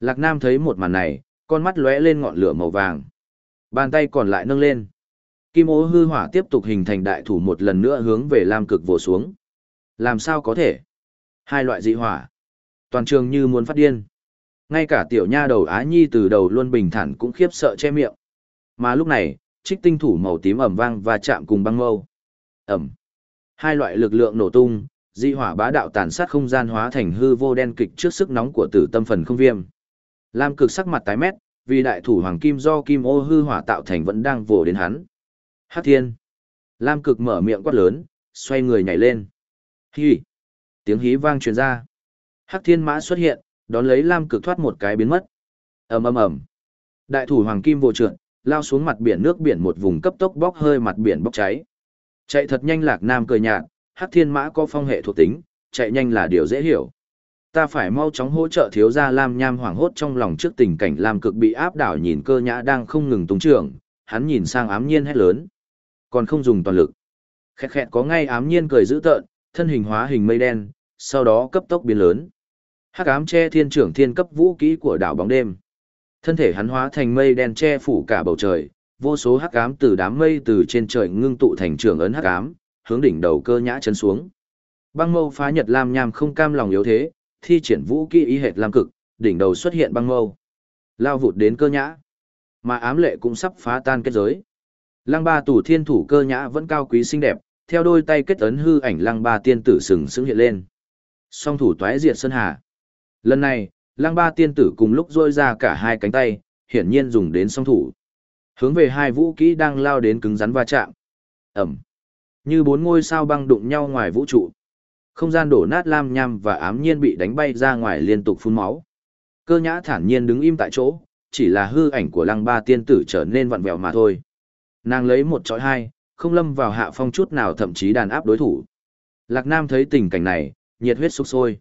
Lạc Nam thấy một màn này, con mắt lóe lên ngọn lửa màu vàng. Bàn tay còn lại nâng lên. Kim ô hư hỏa tiếp tục hình thành đại thủ một lần nữa hướng về lam cực vồ xuống. Làm sao có thể? Hai loại dị hỏa. Toàn trường như muốn phát điên. Ngay cả tiểu nha đầu Á Nhi từ đầu luôn bình thản cũng khiếp sợ che miệng. Mà lúc này, trích tinh thủ màu tím ẩm vang và chạm cùng băng mâu. Ẩm. Hai loại lực lượng nổ tung, dị hỏa bá đạo tàn sát không gian hóa thành hư vô đen kịch trước sức nóng của tử tâm phần không viêm. Lam cực sắc mặt tái mét, vì đại thủ hoàng kim do kim ô hư hỏa tạo thành vẫn đang vồ đến hắn. Hát thiên. Lam cực mở miệng quát lớn, xoay người nhảy lên. Hì. Tiếng hí vang truyền ra. Hắc thiên mã xuất hiện, đón lấy Lam cực thoát một cái biến mất. ầm ầm ầm. Đại thủ hoàng kim vô trượt, lao xuống mặt biển nước biển một vùng cấp tốc bốc hơi mặt biển bốc cháy. Chạy thật nhanh Lạc Nam cười nhạt, Hắc Thiên Mã có phong hệ thuộc tính, chạy nhanh là điều dễ hiểu. Ta phải mau chóng hỗ trợ thiếu gia Lam Nham hoảng hốt trong lòng trước tình cảnh Lam Cực bị áp đảo nhìn cơ nhã đang không ngừng tung trưởng, hắn nhìn sang ám nhiên hét lớn. Còn không dùng toàn lực. Khẹt khẹt có ngay ám nhiên cười dữ tợn, thân hình hóa hình mây đen, sau đó cấp tốc biến lớn. Hắc ám che thiên trưởng thiên cấp vũ khí của đảo bóng đêm. Thân thể hắn hóa thành mây đen che phủ cả bầu trời, vô số hắc ám từ đám mây từ trên trời ngưng tụ thành trường ấn hắc ám, hướng đỉnh đầu cơ nhã chân xuống. Băng mâu phá nhật lam nham không cam lòng yếu thế, thi triển vũ kỹ ý hệt lam cực, đỉnh đầu xuất hiện băng mâu. Lao vụt đến cơ nhã, mà ám lệ cũng sắp phá tan kết giới. Lăng ba tủ thiên thủ cơ nhã vẫn cao quý xinh đẹp, theo đôi tay kết ấn hư ảnh lăng ba tiên tử sừng sững hiện lên. Song thủ toái diệt sơn hà. Lần này, lang ba tiên tử cùng lúc dôi ra cả hai cánh tay, hiển nhiên dùng đến song thủ. Hướng về hai vũ kỹ đang lao đến cứng rắn va chạm. Ẩm. Như bốn ngôi sao băng đụng nhau ngoài vũ trụ. Không gian đổ nát lam nham và ám nhiên bị đánh bay ra ngoài liên tục phun máu. Cơ nhã thản nhiên đứng im tại chỗ, chỉ là hư ảnh của lăng ba tiên tử trở nên vặn vẹo mà thôi. Nàng lấy một chọi hai, không lâm vào hạ phong chút nào thậm chí đàn áp đối thủ. Lạc Nam thấy tình cảnh này, nhiệt huyết sục sôi.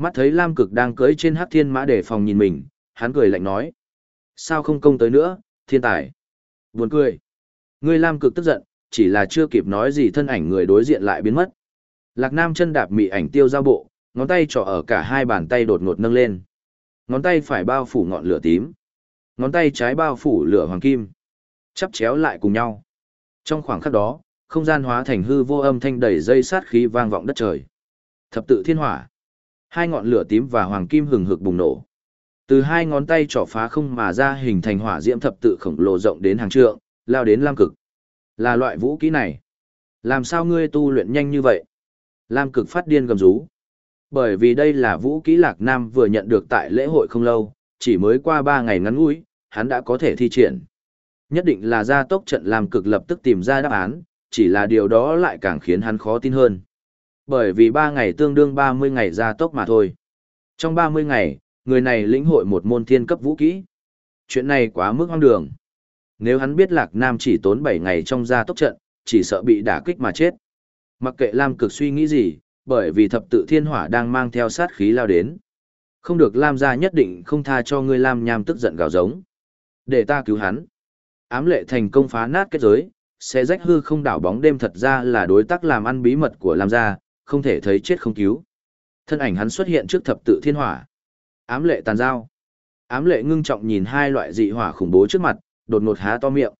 Mắt thấy Lam Cực đang cưỡi trên Hắc Thiên Mã để phòng nhìn mình, hắn cười lạnh nói: "Sao không công tới nữa, thiên tài?" Buồn cười. Ngươi Lam Cực tức giận, chỉ là chưa kịp nói gì thân ảnh người đối diện lại biến mất. Lạc Nam chân đạp mị ảnh tiêu ra bộ, ngón tay trỏ ở cả hai bàn tay đột ngột nâng lên. Ngón tay phải bao phủ ngọn lửa tím, ngón tay trái bao phủ lửa hoàng kim, chắp chéo lại cùng nhau. Trong khoảng khắc đó, không gian hóa thành hư vô âm thanh đầy dây sát khí vang vọng đất trời. Thập tự thiên hỏa. Hai ngọn lửa tím và hoàng kim hừng hực bùng nổ. Từ hai ngón tay trỏ phá không mà ra hình thành hỏa diễm thập tự khổng lồ rộng đến hàng trượng, lao đến lam cực. Là loại vũ khí này. Làm sao ngươi tu luyện nhanh như vậy? Lam cực phát điên gầm rú. Bởi vì đây là vũ kỹ lạc nam vừa nhận được tại lễ hội không lâu, chỉ mới qua ba ngày ngắn ngủi, hắn đã có thể thi triển. Nhất định là gia tốc trận Lam cực lập tức tìm ra đáp án, chỉ là điều đó lại càng khiến hắn khó tin hơn. Bởi vì 3 ngày tương đương 30 ngày gia tốc mà thôi. Trong 30 ngày, người này lĩnh hội một môn thiên cấp vũ kỹ. Chuyện này quá mức hoang đường. Nếu hắn biết Lạc Nam chỉ tốn 7 ngày trong gia tốc trận, chỉ sợ bị đả kích mà chết. Mặc kệ Lam cực suy nghĩ gì, bởi vì thập tự thiên hỏa đang mang theo sát khí lao đến. Không được Lam gia nhất định không tha cho người Lam nham tức giận gào giống. Để ta cứu hắn. Ám lệ thành công phá nát kết giới, sẽ rách hư không đảo bóng đêm thật ra là đối tác làm ăn bí mật của Lam gia, không thể thấy chết không cứu. Thân ảnh hắn xuất hiện trước thập tự thiên hỏa. Ám lệ tàn dao. Ám lệ ngưng trọng nhìn hai loại dị hỏa khủng bố trước mặt, đột ngột há to miệng.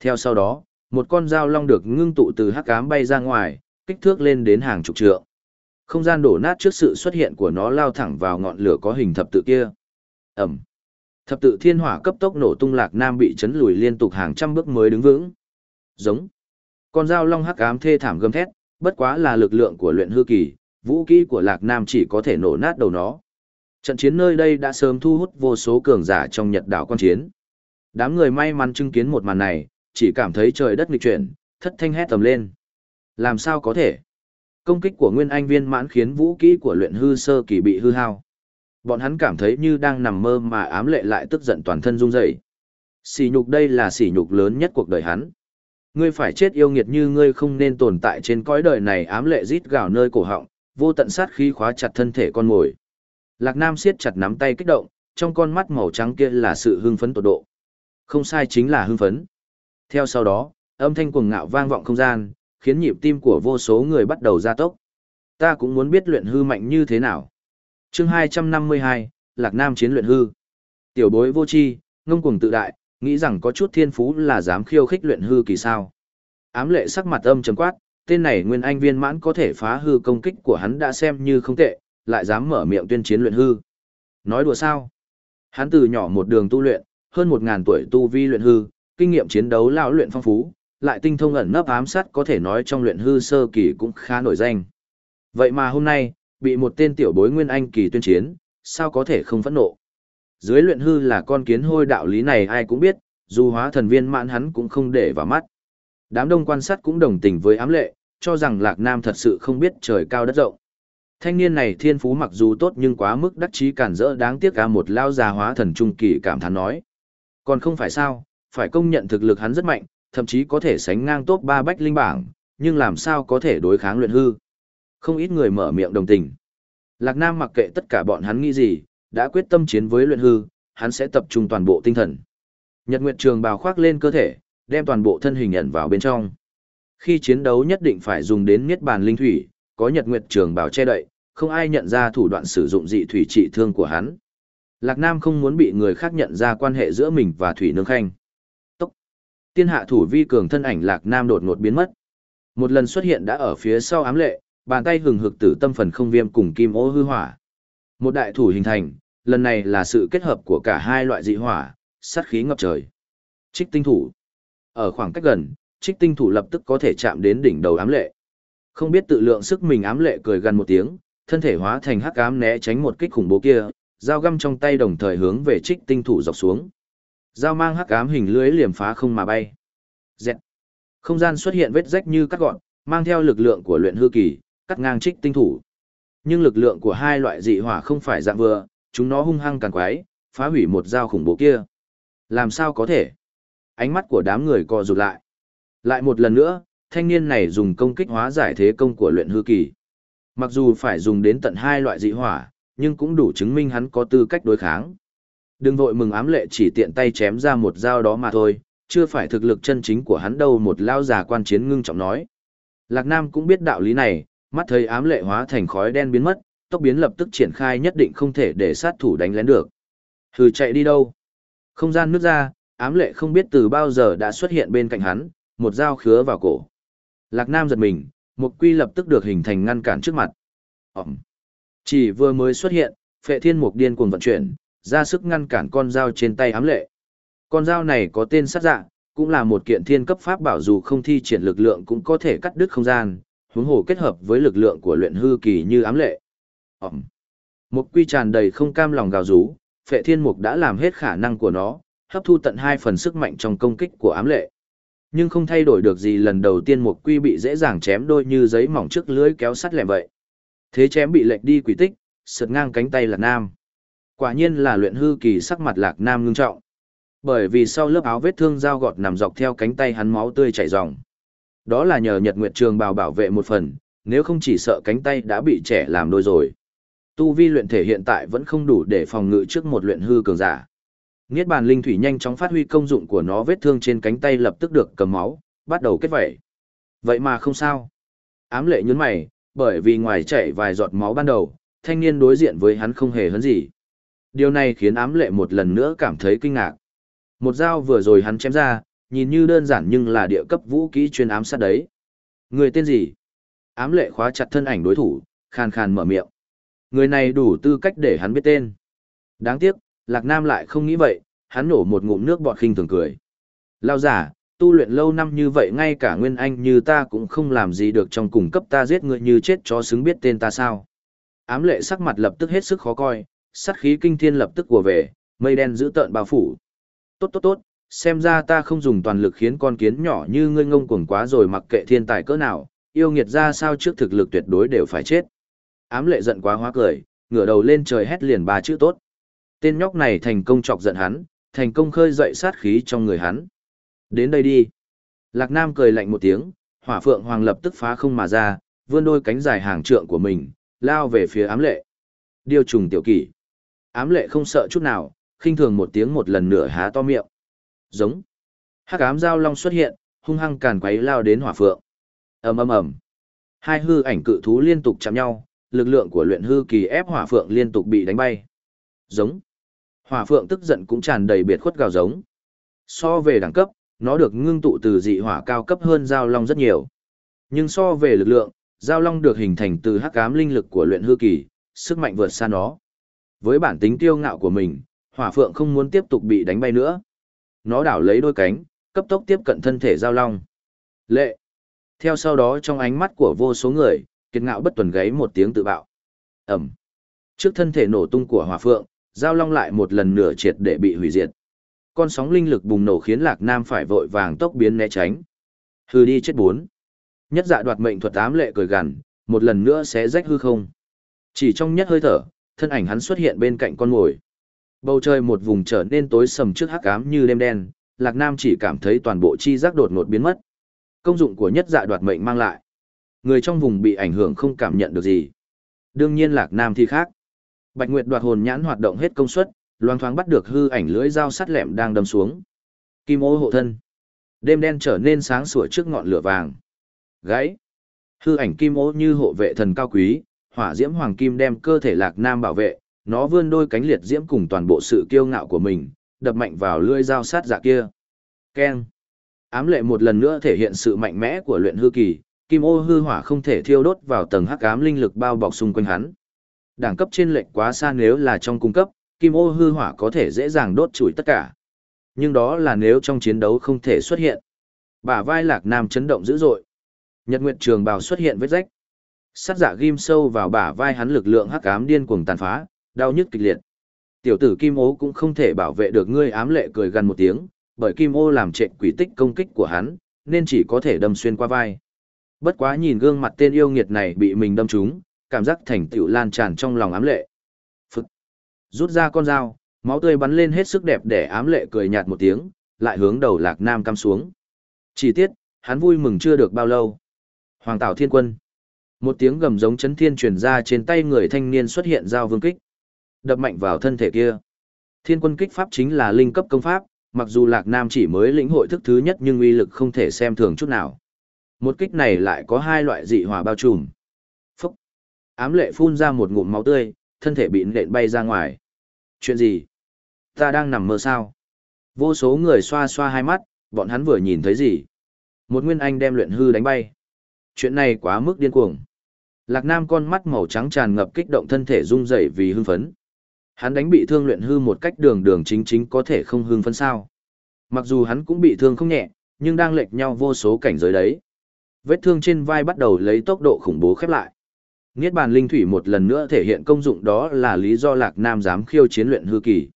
Theo sau đó, một con dao long được ngưng tụ từ hắc ám bay ra ngoài, kích thước lên đến hàng chục trượng. Không gian đổ nát trước sự xuất hiện của nó lao thẳng vào ngọn lửa có hình thập tự kia. Ẩm. Thập tự thiên hỏa cấp tốc nổ tung lạc nam bị chấn lùi liên tục hàng trăm bước mới đứng vững. Giống. Con dao long hắc ám thê thảm gầm thét, bất quá là lực lượng của luyện hư kỳ, vũ kỹ của Lạc Nam chỉ có thể nổ nát đầu nó. Trận chiến nơi đây đã sớm thu hút vô số cường giả trong Nhật đảo quan chiến. Đám người may mắn chứng kiến một màn này, chỉ cảm thấy trời đất nghịch chuyển, thất thanh hét tầm lên. Làm sao có thể? Công kích của Nguyên Anh viên mãn khiến vũ kỹ của luyện hư sơ kỳ bị hư hao. Bọn hắn cảm thấy như đang nằm mơ mà ám lệ lại tức giận toàn thân rung rẩy. Sỉ nhục đây là sỉ nhục lớn nhất cuộc đời hắn. Ngươi phải chết yêu nghiệt như ngươi không nên tồn tại trên cõi đời này ám lệ rít gào nơi cổ họng, vô tận sát khí khóa chặt thân thể con mồi. Lạc Nam siết chặt nắm tay kích động, trong con mắt màu trắng kia là sự hưng phấn tột độ. Không sai chính là hưng phấn. Theo sau đó, âm thanh cuồng ngạo vang vọng không gian, khiến nhịp tim của vô số người bắt đầu gia tốc. Ta cũng muốn biết luyện hư mạnh như thế nào. Chương 252, Lạc Nam chiến luyện hư. Tiểu bối vô chi, ngông cuồng tự đại, Nghĩ rằng có chút thiên phú là dám khiêu khích luyện hư kỳ sao. Ám lệ sắc mặt âm trầm quát, tên này nguyên anh viên mãn có thể phá hư công kích của hắn đã xem như không tệ, lại dám mở miệng tuyên chiến luyện hư. Nói đùa sao? Hắn từ nhỏ một đường tu luyện, hơn một ngàn tuổi tu vi luyện hư, kinh nghiệm chiến đấu lao luyện phong phú, lại tinh thông ẩn nấp ám sát có thể nói trong luyện hư sơ kỳ cũng khá nổi danh. Vậy mà hôm nay, bị một tên tiểu bối nguyên anh kỳ tuyên chiến, sao có thể không phẫn nộ? dưới luyện hư là con kiến hôi đạo lý này ai cũng biết, dù hóa thần viên mãn hắn cũng không để vào mắt. Đám đông quan sát cũng đồng tình với ám lệ, cho rằng Lạc Nam thật sự không biết trời cao đất rộng. Thanh niên này thiên phú mặc dù tốt nhưng quá mức đắc chí cản rỡ đáng tiếc cả một lao già hóa thần trung kỳ cảm thán nói. Còn không phải sao, phải công nhận thực lực hắn rất mạnh, thậm chí có thể sánh ngang top 3 bách linh bảng, nhưng làm sao có thể đối kháng luyện hư. Không ít người mở miệng đồng tình. Lạc Nam mặc kệ tất cả bọn hắn nghĩ gì, đã quyết tâm chiến với luyện hư, hắn sẽ tập trung toàn bộ tinh thần. Nhật Nguyệt Trường bào khoác lên cơ thể, đem toàn bộ thân hình nhận vào bên trong. Khi chiến đấu nhất định phải dùng đến niết bàn linh thủy, có Nhật Nguyệt Trường bào che đậy, không ai nhận ra thủ đoạn sử dụng dị thủy trị thương của hắn. Lạc Nam không muốn bị người khác nhận ra quan hệ giữa mình và Thủy Nương Khanh. Tốc. Tiên hạ thủ vi cường thân ảnh Lạc Nam đột ngột biến mất. Một lần xuất hiện đã ở phía sau ám lệ, bàn tay hừng hực tử tâm phần không viêm cùng kim ô hư hỏa. Một đại thủ hình thành, lần này là sự kết hợp của cả hai loại dị hỏa, sát khí ngập trời. Trích tinh thủ. Ở khoảng cách gần, trích tinh thủ lập tức có thể chạm đến đỉnh đầu ám lệ. Không biết tự lượng sức mình ám lệ cười gần một tiếng, thân thể hóa thành hắc ám né tránh một kích khủng bố kia, dao găm trong tay đồng thời hướng về trích tinh thủ dọc xuống. Dao mang hắc ám hình lưới liềm phá không mà bay. Dẹt. Không gian xuất hiện vết rách như cắt gọn, mang theo lực lượng của luyện hư kỳ, cắt ngang trích tinh thủ. Nhưng lực lượng của hai loại dị hỏa không phải dạng vừa, chúng nó hung hăng càng quái, phá hủy một dao khủng bố kia. Làm sao có thể? Ánh mắt của đám người co rụt lại. Lại một lần nữa, thanh niên này dùng công kích hóa giải thế công của luyện hư kỳ. Mặc dù phải dùng đến tận hai loại dị hỏa, nhưng cũng đủ chứng minh hắn có tư cách đối kháng. Đừng vội mừng ám lệ chỉ tiện tay chém ra một dao đó mà thôi, chưa phải thực lực chân chính của hắn đâu một lao già quan chiến ngưng trọng nói. Lạc Nam cũng biết đạo lý này, mắt thấy ám lệ hóa thành khói đen biến mất, tốc biến lập tức triển khai nhất định không thể để sát thủ đánh lén được. Hừ chạy đi đâu? Không gian nước ra, ám lệ không biết từ bao giờ đã xuất hiện bên cạnh hắn, một dao khứa vào cổ. Lạc Nam giật mình, một quy lập tức được hình thành ngăn cản trước mặt. Ẩm. Chỉ vừa mới xuất hiện, phệ thiên mục điên cuồng vận chuyển, ra sức ngăn cản con dao trên tay ám lệ. Con dao này có tên sát dạ, cũng là một kiện thiên cấp pháp bảo dù không thi triển lực lượng cũng có thể cắt đứt không gian, huống hồ kết hợp với lực lượng của luyện hư kỳ như ám lệ, ỏm. Một quy tràn đầy không cam lòng gào rú, phệ thiên mục đã làm hết khả năng của nó, hấp thu tận hai phần sức mạnh trong công kích của ám lệ. Nhưng không thay đổi được gì lần đầu tiên một quy bị dễ dàng chém đôi như giấy mỏng trước lưới kéo sắt lẻ vậy. Thế chém bị lệch đi quỷ tích, sượt ngang cánh tay lạc nam. Quả nhiên là luyện hư kỳ sắc mặt lạc nam ngưng trọng. Bởi vì sau lớp áo vết thương dao gọt nằm dọc theo cánh tay hắn máu tươi chảy ròng. Đó là nhờ Nhật Nguyệt Trường bào bảo vệ một phần, nếu không chỉ sợ cánh tay đã bị trẻ làm đôi rồi tu vi luyện thể hiện tại vẫn không đủ để phòng ngự trước một luyện hư cường giả. Niết bàn linh thủy nhanh chóng phát huy công dụng của nó vết thương trên cánh tay lập tức được cầm máu, bắt đầu kết vảy. Vậy mà không sao. Ám lệ nhún mày, bởi vì ngoài chảy vài giọt máu ban đầu, thanh niên đối diện với hắn không hề hấn gì. Điều này khiến ám lệ một lần nữa cảm thấy kinh ngạc. Một dao vừa rồi hắn chém ra, nhìn như đơn giản nhưng là địa cấp vũ kỹ chuyên ám sát đấy. Người tên gì? Ám lệ khóa chặt thân ảnh đối thủ, khàn khàn mở miệng. Người này đủ tư cách để hắn biết tên. Đáng tiếc, Lạc Nam lại không nghĩ vậy, hắn nổ một ngụm nước bọt khinh thường cười. Lao giả, tu luyện lâu năm như vậy ngay cả Nguyên Anh như ta cũng không làm gì được trong cùng cấp ta giết người như chết chó xứng biết tên ta sao. Ám lệ sắc mặt lập tức hết sức khó coi, sát khí kinh thiên lập tức của về, mây đen giữ tợn bao phủ. Tốt tốt tốt, xem ra ta không dùng toàn lực khiến con kiến nhỏ như ngươi ngông cuồng quá rồi mặc kệ thiên tài cỡ nào, yêu nghiệt ra sao trước thực lực tuyệt đối đều phải chết ám lệ giận quá hóa cười, ngửa đầu lên trời hét liền ba chữ tốt. Tên nhóc này thành công chọc giận hắn, thành công khơi dậy sát khí trong người hắn. Đến đây đi. Lạc Nam cười lạnh một tiếng, hỏa phượng hoàng lập tức phá không mà ra, vươn đôi cánh dài hàng trượng của mình, lao về phía ám lệ. Điều trùng tiểu kỷ. Ám lệ không sợ chút nào, khinh thường một tiếng một lần nửa há to miệng. Giống. Hắc ám giao long xuất hiện, hung hăng càn quấy lao đến hỏa phượng. ầm ầm ầm. Hai hư ảnh cự thú liên tục chạm nhau, lực lượng của luyện hư kỳ ép hỏa phượng liên tục bị đánh bay. Giống. Hỏa phượng tức giận cũng tràn đầy biệt khuất gào giống. So về đẳng cấp, nó được ngưng tụ từ dị hỏa cao cấp hơn giao long rất nhiều. Nhưng so về lực lượng, giao long được hình thành từ hắc cám linh lực của luyện hư kỳ, sức mạnh vượt xa nó. Với bản tính tiêu ngạo của mình, hỏa phượng không muốn tiếp tục bị đánh bay nữa. Nó đảo lấy đôi cánh, cấp tốc tiếp cận thân thể giao long. Lệ. Theo sau đó trong ánh mắt của vô số người, kiệt ngạo bất tuần gáy một tiếng tự bạo. Ẩm. Trước thân thể nổ tung của hòa phượng, giao long lại một lần nửa triệt để bị hủy diệt. Con sóng linh lực bùng nổ khiến Lạc Nam phải vội vàng tốc biến né tránh. Hư đi chết bốn. Nhất dạ đoạt mệnh thuật ám lệ cười gằn, một lần nữa sẽ rách hư không. Chỉ trong nhất hơi thở, thân ảnh hắn xuất hiện bên cạnh con ngồi. Bầu trời một vùng trở nên tối sầm trước hắc ám như đêm đen, Lạc Nam chỉ cảm thấy toàn bộ chi giác đột ngột biến mất. Công dụng của nhất dạ đoạt mệnh mang lại Người trong vùng bị ảnh hưởng không cảm nhận được gì. Đương nhiên Lạc Nam thì khác. Bạch Nguyệt đoạt hồn nhãn hoạt động hết công suất, loang thoáng bắt được hư ảnh lưỡi dao sắt lẹm đang đâm xuống. Kim ô hộ thân. Đêm đen trở nên sáng sủa trước ngọn lửa vàng. Gãy. Hư ảnh kim ô như hộ vệ thần cao quý, hỏa diễm hoàng kim đem cơ thể Lạc Nam bảo vệ, nó vươn đôi cánh liệt diễm cùng toàn bộ sự kiêu ngạo của mình, đập mạnh vào lưỡi dao sắt dạ kia. Keng. Ám lệ một lần nữa thể hiện sự mạnh mẽ của luyện hư kỳ, kim ô hư hỏa không thể thiêu đốt vào tầng hắc ám linh lực bao bọc xung quanh hắn. Đẳng cấp trên lệnh quá xa nếu là trong cung cấp, kim ô hư hỏa có thể dễ dàng đốt chủi tất cả. Nhưng đó là nếu trong chiến đấu không thể xuất hiện. Bả vai Lạc Nam chấn động dữ dội. Nhật Nguyệt Trường bào xuất hiện vết rách. Sát giả ghim sâu vào bả vai hắn lực lượng hắc ám điên cuồng tàn phá, đau nhức kịch liệt. Tiểu tử Kim Ô cũng không thể bảo vệ được ngươi ám lệ cười gần một tiếng, bởi Kim Ô làm trệ quỷ tích công kích của hắn, nên chỉ có thể đâm xuyên qua vai. Bất quá nhìn gương mặt tên yêu nghiệt này bị mình đâm trúng, cảm giác thành tựu lan tràn trong lòng ám lệ. Phực. Rút ra con dao, máu tươi bắn lên hết sức đẹp để ám lệ cười nhạt một tiếng, lại hướng đầu Lạc Nam căm xuống. chi tiết, hắn vui mừng chưa được bao lâu. Hoàng Tảo Thiên Quân. Một tiếng gầm giống chấn thiên truyền ra trên tay người thanh niên xuất hiện dao vương kích. Đập mạnh vào thân thể kia. Thiên quân kích pháp chính là linh cấp công pháp, mặc dù Lạc Nam chỉ mới lĩnh hội thức thứ nhất nhưng uy lực không thể xem thường chút nào. Một kích này lại có hai loại dị hỏa bao trùm. Phúc! Ám lệ phun ra một ngụm máu tươi, thân thể bị nện bay ra ngoài. Chuyện gì? Ta đang nằm mơ sao? Vô số người xoa xoa hai mắt, bọn hắn vừa nhìn thấy gì? Một nguyên anh đem luyện hư đánh bay. Chuyện này quá mức điên cuồng. Lạc Nam con mắt màu trắng tràn ngập kích động thân thể rung rẩy vì hưng phấn. Hắn đánh bị thương luyện hư một cách đường đường chính chính có thể không hưng phấn sao? Mặc dù hắn cũng bị thương không nhẹ, nhưng đang lệch nhau vô số cảnh giới đấy. Vết thương trên vai bắt đầu lấy tốc độ khủng bố khép lại. Niết bàn linh thủy một lần nữa thể hiện công dụng đó là lý do Lạc Nam dám khiêu chiến luyện hư kỳ.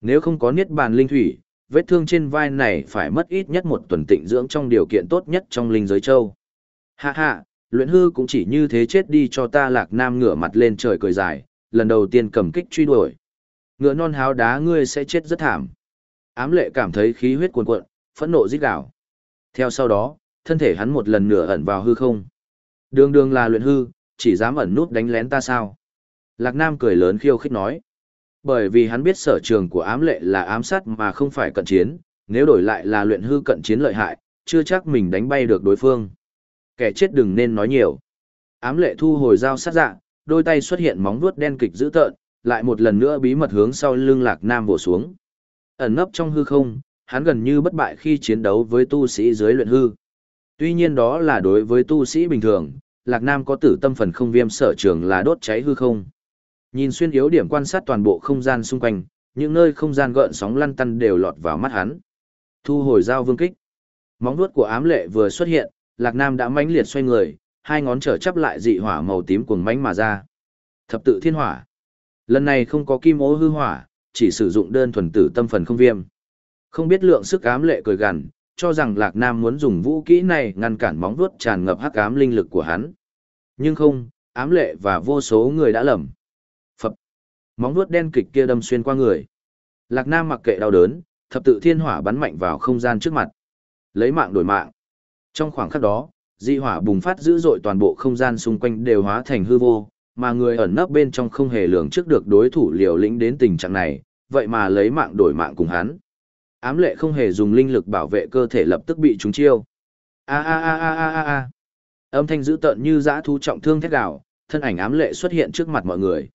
Nếu không có niết bàn linh thủy, vết thương trên vai này phải mất ít nhất một tuần tịnh dưỡng trong điều kiện tốt nhất trong linh giới châu. Ha ha, luyện hư cũng chỉ như thế chết đi cho ta Lạc Nam ngửa mặt lên trời cười dài, lần đầu tiên cầm kích truy đuổi. Ngựa non háo đá ngươi sẽ chết rất thảm. Ám lệ cảm thấy khí huyết cuồn cuộn, phẫn nộ rít gào. Theo sau đó, thân thể hắn một lần nữa ẩn vào hư không. Đường đường là luyện hư, chỉ dám ẩn nút đánh lén ta sao? Lạc Nam cười lớn khiêu khích nói. Bởi vì hắn biết sở trường của ám lệ là ám sát mà không phải cận chiến, nếu đổi lại là luyện hư cận chiến lợi hại, chưa chắc mình đánh bay được đối phương. Kẻ chết đừng nên nói nhiều. Ám lệ thu hồi dao sát dạ, đôi tay xuất hiện móng vuốt đen kịch dữ tợn, lại một lần nữa bí mật hướng sau lưng Lạc Nam vồ xuống. Ẩn nấp trong hư không, hắn gần như bất bại khi chiến đấu với tu sĩ dưới luyện hư. Tuy nhiên đó là đối với tu sĩ bình thường, Lạc Nam có tử tâm phần không viêm sở trường là đốt cháy hư không. Nhìn xuyên yếu điểm quan sát toàn bộ không gian xung quanh, những nơi không gian gợn sóng lăn tăn đều lọt vào mắt hắn. Thu hồi dao vương kích. Móng vuốt của ám lệ vừa xuất hiện, Lạc Nam đã mãnh liệt xoay người, hai ngón trở chắp lại dị hỏa màu tím cuồng mãnh mà ra. Thập tự thiên hỏa. Lần này không có kim ố hư hỏa, chỉ sử dụng đơn thuần tử tâm phần không viêm. Không biết lượng sức ám lệ cười gằn, cho rằng Lạc Nam muốn dùng vũ kỹ này ngăn cản móng vuốt tràn ngập hắc ám linh lực của hắn. Nhưng không, ám lệ và vô số người đã lầm. Phập. Móng vuốt đen kịch kia đâm xuyên qua người. Lạc Nam mặc kệ đau đớn, thập tự thiên hỏa bắn mạnh vào không gian trước mặt. Lấy mạng đổi mạng. Trong khoảng khắc đó, dị hỏa bùng phát dữ dội toàn bộ không gian xung quanh đều hóa thành hư vô, mà người ẩn nấp bên trong không hề lường trước được đối thủ liều lĩnh đến tình trạng này, vậy mà lấy mạng đổi mạng cùng hắn. Ám lệ không hề dùng linh lực bảo vệ cơ thể lập tức bị trúng chiêu. A a a a a a a. Âm thanh dữ tợn như dã thú trọng thương thét gào, thân ảnh ám lệ xuất hiện trước mặt mọi người.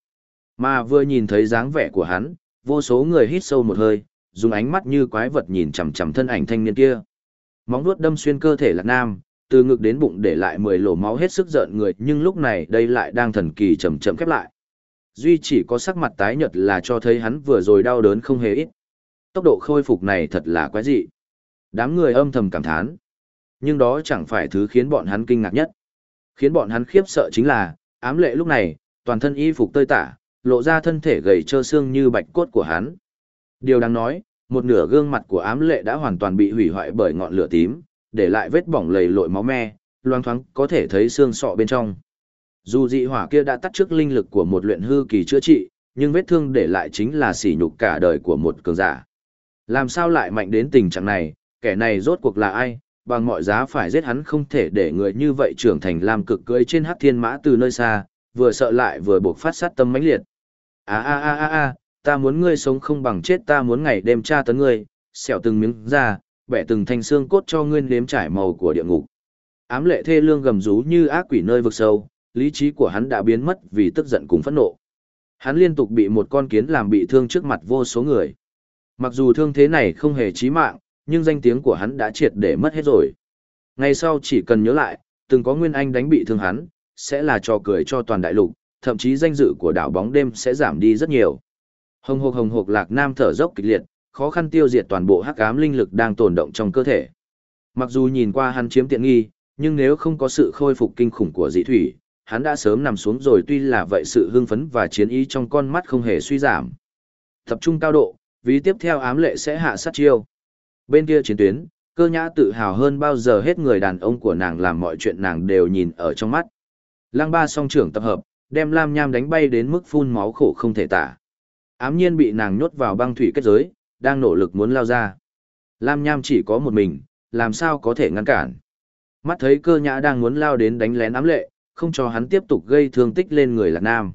Mà vừa nhìn thấy dáng vẻ của hắn, vô số người hít sâu một hơi, dùng ánh mắt như quái vật nhìn chằm chằm thân ảnh thanh niên kia. Móng vuốt đâm xuyên cơ thể Lạc Nam, từ ngực đến bụng để lại mười lỗ máu hết sức giận người, nhưng lúc này đây lại đang thần kỳ chậm chậm khép lại. Duy chỉ có sắc mặt tái nhợt là cho thấy hắn vừa rồi đau đớn không hề ít tốc độ khôi phục này thật là quái dị. Đám người âm thầm cảm thán. Nhưng đó chẳng phải thứ khiến bọn hắn kinh ngạc nhất. Khiến bọn hắn khiếp sợ chính là, ám lệ lúc này, toàn thân y phục tơi tả, lộ ra thân thể gầy trơ xương như bạch cốt của hắn. Điều đáng nói, một nửa gương mặt của ám lệ đã hoàn toàn bị hủy hoại bởi ngọn lửa tím, để lại vết bỏng lầy lội máu me, loang thoáng có thể thấy xương sọ bên trong. Dù dị hỏa kia đã tắt trước linh lực của một luyện hư kỳ chữa trị, nhưng vết thương để lại chính là sỉ nhục cả đời của một cường giả. Làm sao lại mạnh đến tình trạng này, kẻ này rốt cuộc là ai, bằng mọi giá phải giết hắn không thể để người như vậy trưởng thành làm cực cưỡi trên hắc thiên mã từ nơi xa, vừa sợ lại vừa buộc phát sát tâm mãnh liệt. a a a a a, ta muốn ngươi sống không bằng chết ta muốn ngày đêm tra tấn ngươi, xẻo từng miếng ra, bẻ từng thanh xương cốt cho ngươi nếm trải màu của địa ngục. Ám lệ thê lương gầm rú như ác quỷ nơi vực sâu, lý trí của hắn đã biến mất vì tức giận cùng phẫn nộ. Hắn liên tục bị một con kiến làm bị thương trước mặt vô số người. Mặc dù thương thế này không hề chí mạng, nhưng danh tiếng của hắn đã triệt để mất hết rồi. Ngày sau chỉ cần nhớ lại, từng có Nguyên Anh đánh bị thương hắn, sẽ là trò cười cho toàn đại lục, thậm chí danh dự của đảo bóng đêm sẽ giảm đi rất nhiều. Hồng hộc hồng hộc Lạc Nam thở dốc kịch liệt, khó khăn tiêu diệt toàn bộ hắc ám linh lực đang tồn động trong cơ thể. Mặc dù nhìn qua hắn chiếm tiện nghi, nhưng nếu không có sự khôi phục kinh khủng của dị thủy, hắn đã sớm nằm xuống rồi tuy là vậy sự hưng phấn và chiến ý trong con mắt không hề suy giảm. Tập trung cao độ, vì tiếp theo ám lệ sẽ hạ sát chiêu. Bên kia chiến tuyến, cơ nhã tự hào hơn bao giờ hết người đàn ông của nàng làm mọi chuyện nàng đều nhìn ở trong mắt. Lăng ba song trưởng tập hợp, đem Lam Nham đánh bay đến mức phun máu khổ không thể tả. Ám nhiên bị nàng nhốt vào băng thủy kết giới, đang nỗ lực muốn lao ra. Lam Nham chỉ có một mình, làm sao có thể ngăn cản. Mắt thấy cơ nhã đang muốn lao đến đánh lén ám lệ, không cho hắn tiếp tục gây thương tích lên người là nam.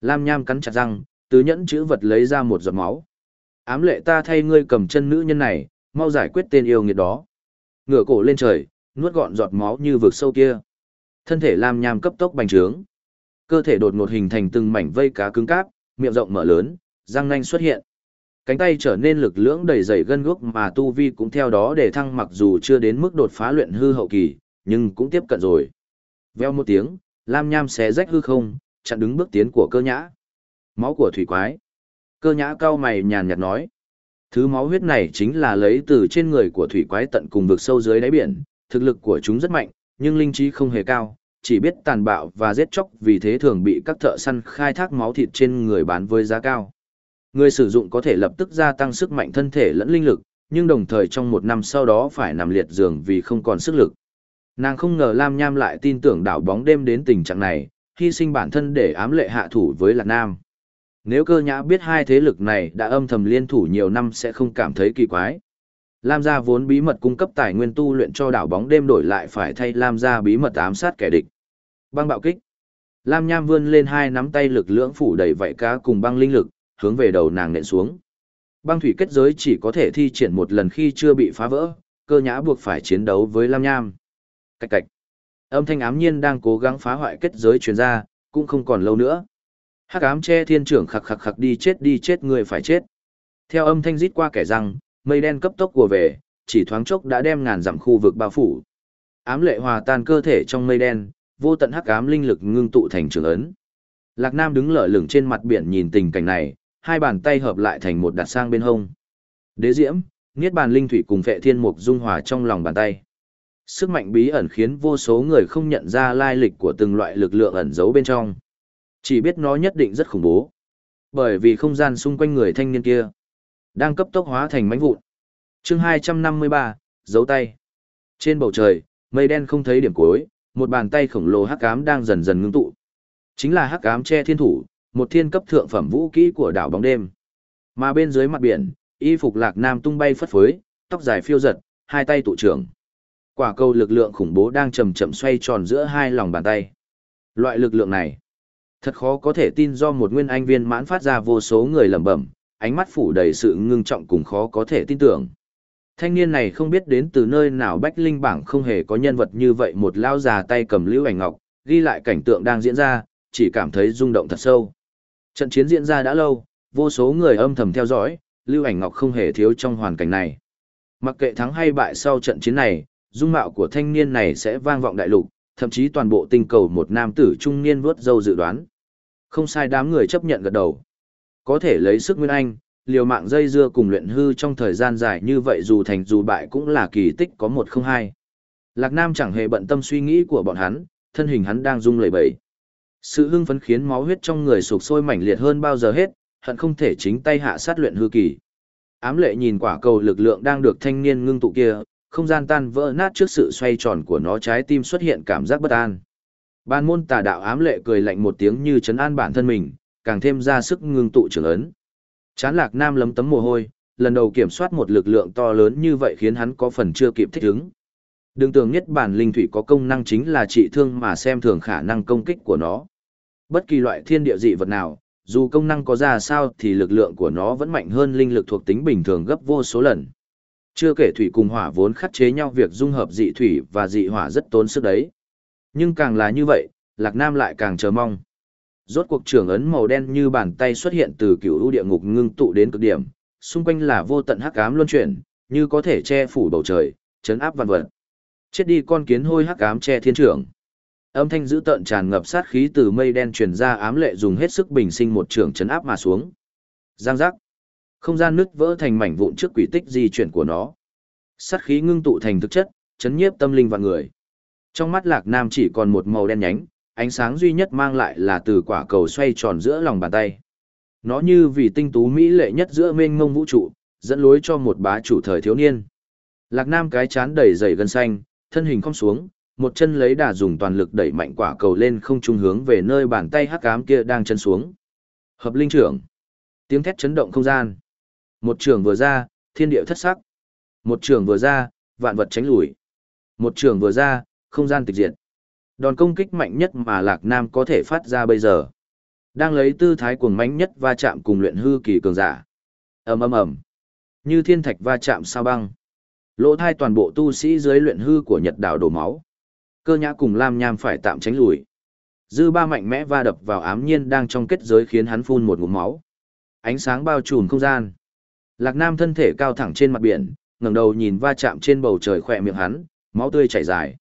Lam Nham cắn chặt răng, từ nhẫn chữ vật lấy ra một giọt máu ám lệ ta thay ngươi cầm chân nữ nhân này, mau giải quyết tên yêu nghiệt đó. Ngửa cổ lên trời, nuốt gọn giọt máu như vực sâu kia. Thân thể Lam Nham cấp tốc bành trướng. Cơ thể đột ngột hình thành từng mảnh vây cá cứng cáp, miệng rộng mở lớn, răng nanh xuất hiện. Cánh tay trở nên lực lưỡng đầy dày gân guốc mà tu vi cũng theo đó để thăng mặc dù chưa đến mức đột phá luyện hư hậu kỳ, nhưng cũng tiếp cận rồi. Veo một tiếng, Lam Nham xé rách hư không, chặn đứng bước tiến của cơ nhã. Máu của thủy quái. Cơ nhã cao mày nhàn nhạt nói. Thứ máu huyết này chính là lấy từ trên người của thủy quái tận cùng vực sâu dưới đáy biển, thực lực của chúng rất mạnh, nhưng linh trí không hề cao, chỉ biết tàn bạo và giết chóc vì thế thường bị các thợ săn khai thác máu thịt trên người bán với giá cao. Người sử dụng có thể lập tức gia tăng sức mạnh thân thể lẫn linh lực, nhưng đồng thời trong một năm sau đó phải nằm liệt giường vì không còn sức lực. Nàng không ngờ Lam Nham lại tin tưởng đảo bóng đêm đến tình trạng này, hy sinh bản thân để ám lệ hạ thủ với Lạc Nam. Nếu cơ nhã biết hai thế lực này đã âm thầm liên thủ nhiều năm sẽ không cảm thấy kỳ quái. Lam gia vốn bí mật cung cấp tài nguyên tu luyện cho đảo bóng đêm đổi lại phải thay Lam gia bí mật ám sát kẻ địch. Băng bạo kích. Lam Nham vươn lên hai nắm tay lực lưỡng phủ đầy vảy cá cùng băng linh lực, hướng về đầu nàng nện xuống. Băng thủy kết giới chỉ có thể thi triển một lần khi chưa bị phá vỡ, cơ nhã buộc phải chiến đấu với Lam Nham. Cạch cạch. Âm thanh ám nhiên đang cố gắng phá hoại kết giới truyền ra, cũng không còn lâu nữa hắc ám che thiên trưởng khặc khặc khặc đi chết đi chết người phải chết theo âm thanh rít qua kẻ răng mây đen cấp tốc của về chỉ thoáng chốc đã đem ngàn dặm khu vực bao phủ ám lệ hòa tan cơ thể trong mây đen vô tận hắc ám linh lực ngưng tụ thành trường ấn lạc nam đứng lở lửng trên mặt biển nhìn tình cảnh này hai bàn tay hợp lại thành một đặt sang bên hông đế diễm niết bàn linh thủy cùng phệ thiên mục dung hòa trong lòng bàn tay sức mạnh bí ẩn khiến vô số người không nhận ra lai lịch của từng loại lực lượng ẩn giấu bên trong chỉ biết nó nhất định rất khủng bố. Bởi vì không gian xung quanh người thanh niên kia đang cấp tốc hóa thành mảnh vụn. Chương hai trăm năm mươi ba, giấu tay. Trên bầu trời, mây đen không thấy điểm cuối, một bàn tay khổng lồ hắc ám đang dần dần ngưng tụ. Chính là hắc ám che thiên thủ, một thiên cấp thượng phẩm vũ kỹ của đảo bóng đêm. Mà bên dưới mặt biển, y phục Lạc Nam tung bay phất phới, tóc dài phiêu giật, hai tay tụ trưởng. Quả cầu lực lượng khủng bố đang chậm chậm xoay tròn giữa hai lòng bàn tay. Loại lực lượng này, Thật khó có thể tin do một nguyên anh viên mãn phát ra vô số người lẩm bẩm, ánh mắt phủ đầy sự ngưng trọng cùng khó có thể tin tưởng. Thanh niên này không biết đến từ nơi nào Bách Linh bảng không hề có nhân vật như vậy một lao già tay cầm lưu ảnh ngọc, ghi lại cảnh tượng đang diễn ra, chỉ cảm thấy rung động thật sâu. Trận chiến diễn ra đã lâu, vô số người âm thầm theo dõi, lưu ảnh ngọc không hề thiếu trong hoàn cảnh này. Mặc kệ thắng hay bại sau trận chiến này, dung mạo của thanh niên này sẽ vang vọng đại lục, thậm chí toàn bộ tinh cầu một nam tử trung niên vớt dâu dự đoán. Không sai đám người chấp nhận gật đầu. Có thể lấy sức Nguyên Anh, liều mạng dây dưa cùng luyện hư trong thời gian dài như vậy dù thành dù bại cũng là kỳ tích có một không hai. Lạc Nam chẳng hề bận tâm suy nghĩ của bọn hắn, thân hình hắn đang rung lẩy bẩy. Sự hưng phấn khiến máu huyết trong người sục sôi mãnh liệt hơn bao giờ hết, hận không thể chính tay hạ sát luyện hư kỳ. Ám lệ nhìn quả cầu lực lượng đang được thanh niên ngưng tụ kia, không gian tan vỡ nát trước sự xoay tròn của nó trái tim xuất hiện cảm giác bất an. Ban môn tà đạo ám lệ cười lạnh một tiếng như chấn an bản thân mình, càng thêm ra sức ngưng tụ trưởng ấn. Chán lạc nam lấm tấm mồ hôi, lần đầu kiểm soát một lực lượng to lớn như vậy khiến hắn có phần chưa kịp thích ứng. Đừng tưởng nhất bản linh thủy có công năng chính là trị thương mà xem thường khả năng công kích của nó. Bất kỳ loại thiên địa dị vật nào, dù công năng có ra sao thì lực lượng của nó vẫn mạnh hơn linh lực thuộc tính bình thường gấp vô số lần. Chưa kể thủy cùng hỏa vốn khắc chế nhau việc dung hợp dị thủy và dị hỏa rất tốn sức đấy. Nhưng càng là như vậy, Lạc Nam lại càng chờ mong. Rốt cuộc trưởng ấn màu đen như bàn tay xuất hiện từ cựu ưu địa ngục ngưng tụ đến cực điểm, xung quanh là vô tận hắc ám luân chuyển, như có thể che phủ bầu trời, chấn áp vạn vật. Chết đi con kiến hôi hắc ám che thiên trưởng. Âm thanh dữ tợn tràn ngập sát khí từ mây đen truyền ra ám lệ dùng hết sức bình sinh một trường chấn áp mà xuống. Giang giác. Không gian nứt vỡ thành mảnh vụn trước quỷ tích di chuyển của nó. Sát khí ngưng tụ thành thực chất, chấn nhiếp tâm linh và người. Trong mắt Lạc Nam chỉ còn một màu đen nhánh, ánh sáng duy nhất mang lại là từ quả cầu xoay tròn giữa lòng bàn tay. Nó như vì tinh tú mỹ lệ nhất giữa mênh mông vũ trụ, dẫn lối cho một bá chủ thời thiếu niên. Lạc Nam cái chán đầy dày gân xanh, thân hình cong xuống, một chân lấy đà dùng toàn lực đẩy mạnh quả cầu lên không trung hướng về nơi bàn tay hắc ám kia đang chân xuống. Hợp linh trưởng. Tiếng thét chấn động không gian. Một trường vừa ra, thiên địa thất sắc. Một trường vừa ra, vạn vật tránh lùi. Một trường vừa ra, không gian tịch diệt. Đòn công kích mạnh nhất mà Lạc Nam có thể phát ra bây giờ. Đang lấy tư thái cuồng mãnh nhất va chạm cùng luyện hư kỳ cường giả. ầm ầm ầm Như thiên thạch va chạm sao băng. Lỗ thai toàn bộ tu sĩ dưới luyện hư của Nhật đảo đổ máu. Cơ nhã cùng Lam Nham phải tạm tránh lùi. Dư ba mạnh mẽ va đập vào ám nhiên đang trong kết giới khiến hắn phun một ngụm máu. Ánh sáng bao trùm không gian. Lạc Nam thân thể cao thẳng trên mặt biển, ngẩng đầu nhìn va chạm trên bầu trời khỏe miệng hắn, máu tươi chảy dài.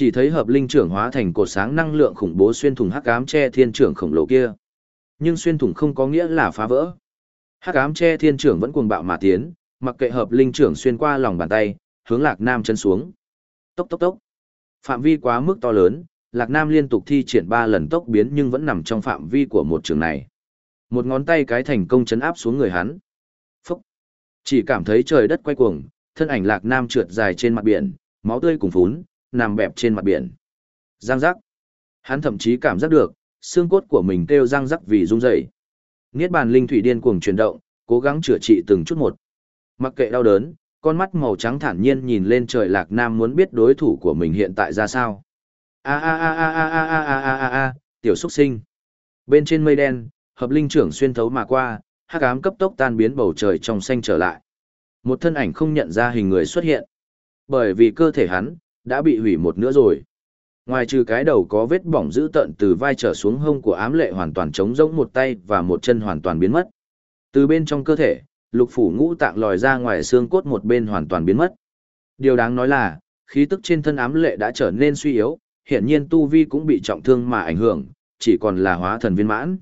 Chỉ thấy hợp linh trưởng hóa thành cột sáng năng lượng khủng bố xuyên thủng hắc ám che thiên trưởng khổng lồ kia. Nhưng xuyên thủng không có nghĩa là phá vỡ. Hắc ám che thiên trưởng vẫn cuồng bạo mà tiến, mặc kệ hợp linh trưởng xuyên qua lòng bàn tay, hướng Lạc Nam chân xuống. Tốc tốc tốc. Phạm vi quá mức to lớn, Lạc Nam liên tục thi triển ba lần tốc biến nhưng vẫn nằm trong phạm vi của một trường này. Một ngón tay cái thành công chấn áp xuống người hắn. Phúc. Chỉ cảm thấy trời đất quay cuồng, thân ảnh Lạc Nam trượt dài trên mặt biển, máu tươi cùng phún, nằm bẹp trên mặt biển. Giang giác. Hắn thậm chí cảm giác được, xương cốt của mình kêu răng rắc vì rung dậy. Niết bàn linh thủy điên cuồng chuyển động, cố gắng chữa trị từng chút một. Mặc kệ đau đớn, con mắt màu trắng thản nhiên nhìn lên trời Lạc Nam muốn biết đối thủ của mình hiện tại ra sao. A a a a a a a a a a, tiểu xúc sinh. Bên trên mây đen, hợp linh trưởng xuyên thấu mà qua, hắc ám cấp tốc tan biến bầu trời trong xanh trở lại. Một thân ảnh không nhận ra hình người xuất hiện. Bởi vì cơ thể hắn, đã bị hủy một nữa rồi. Ngoài trừ cái đầu có vết bỏng dữ tận từ vai trở xuống hông của ám lệ hoàn toàn trống rỗng một tay và một chân hoàn toàn biến mất. Từ bên trong cơ thể, lục phủ ngũ tạng lòi ra ngoài xương cốt một bên hoàn toàn biến mất. Điều đáng nói là, khí tức trên thân ám lệ đã trở nên suy yếu, Hiện nhiên tu vi cũng bị trọng thương mà ảnh hưởng, chỉ còn là hóa thần viên mãn.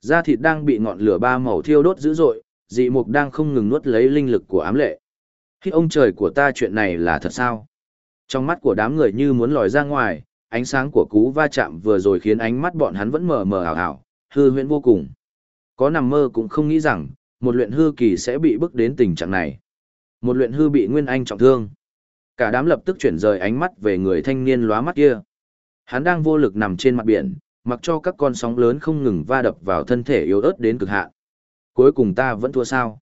Da thịt đang bị ngọn lửa ba màu thiêu đốt dữ dội, dị mục đang không ngừng nuốt lấy linh lực của ám lệ. Khi ông trời của ta chuyện này là thật sao? Trong mắt của đám người như muốn lòi ra ngoài, ánh sáng của cú va chạm vừa rồi khiến ánh mắt bọn hắn vẫn mờ mờ ảo ảo, hư huyễn vô cùng. Có nằm mơ cũng không nghĩ rằng, một luyện hư kỳ sẽ bị bức đến tình trạng này. Một luyện hư bị Nguyên Anh trọng thương. Cả đám lập tức chuyển rời ánh mắt về người thanh niên lóa mắt kia. Hắn đang vô lực nằm trên mặt biển, mặc cho các con sóng lớn không ngừng va đập vào thân thể yếu ớt đến cực hạn. Cuối cùng ta vẫn thua sao?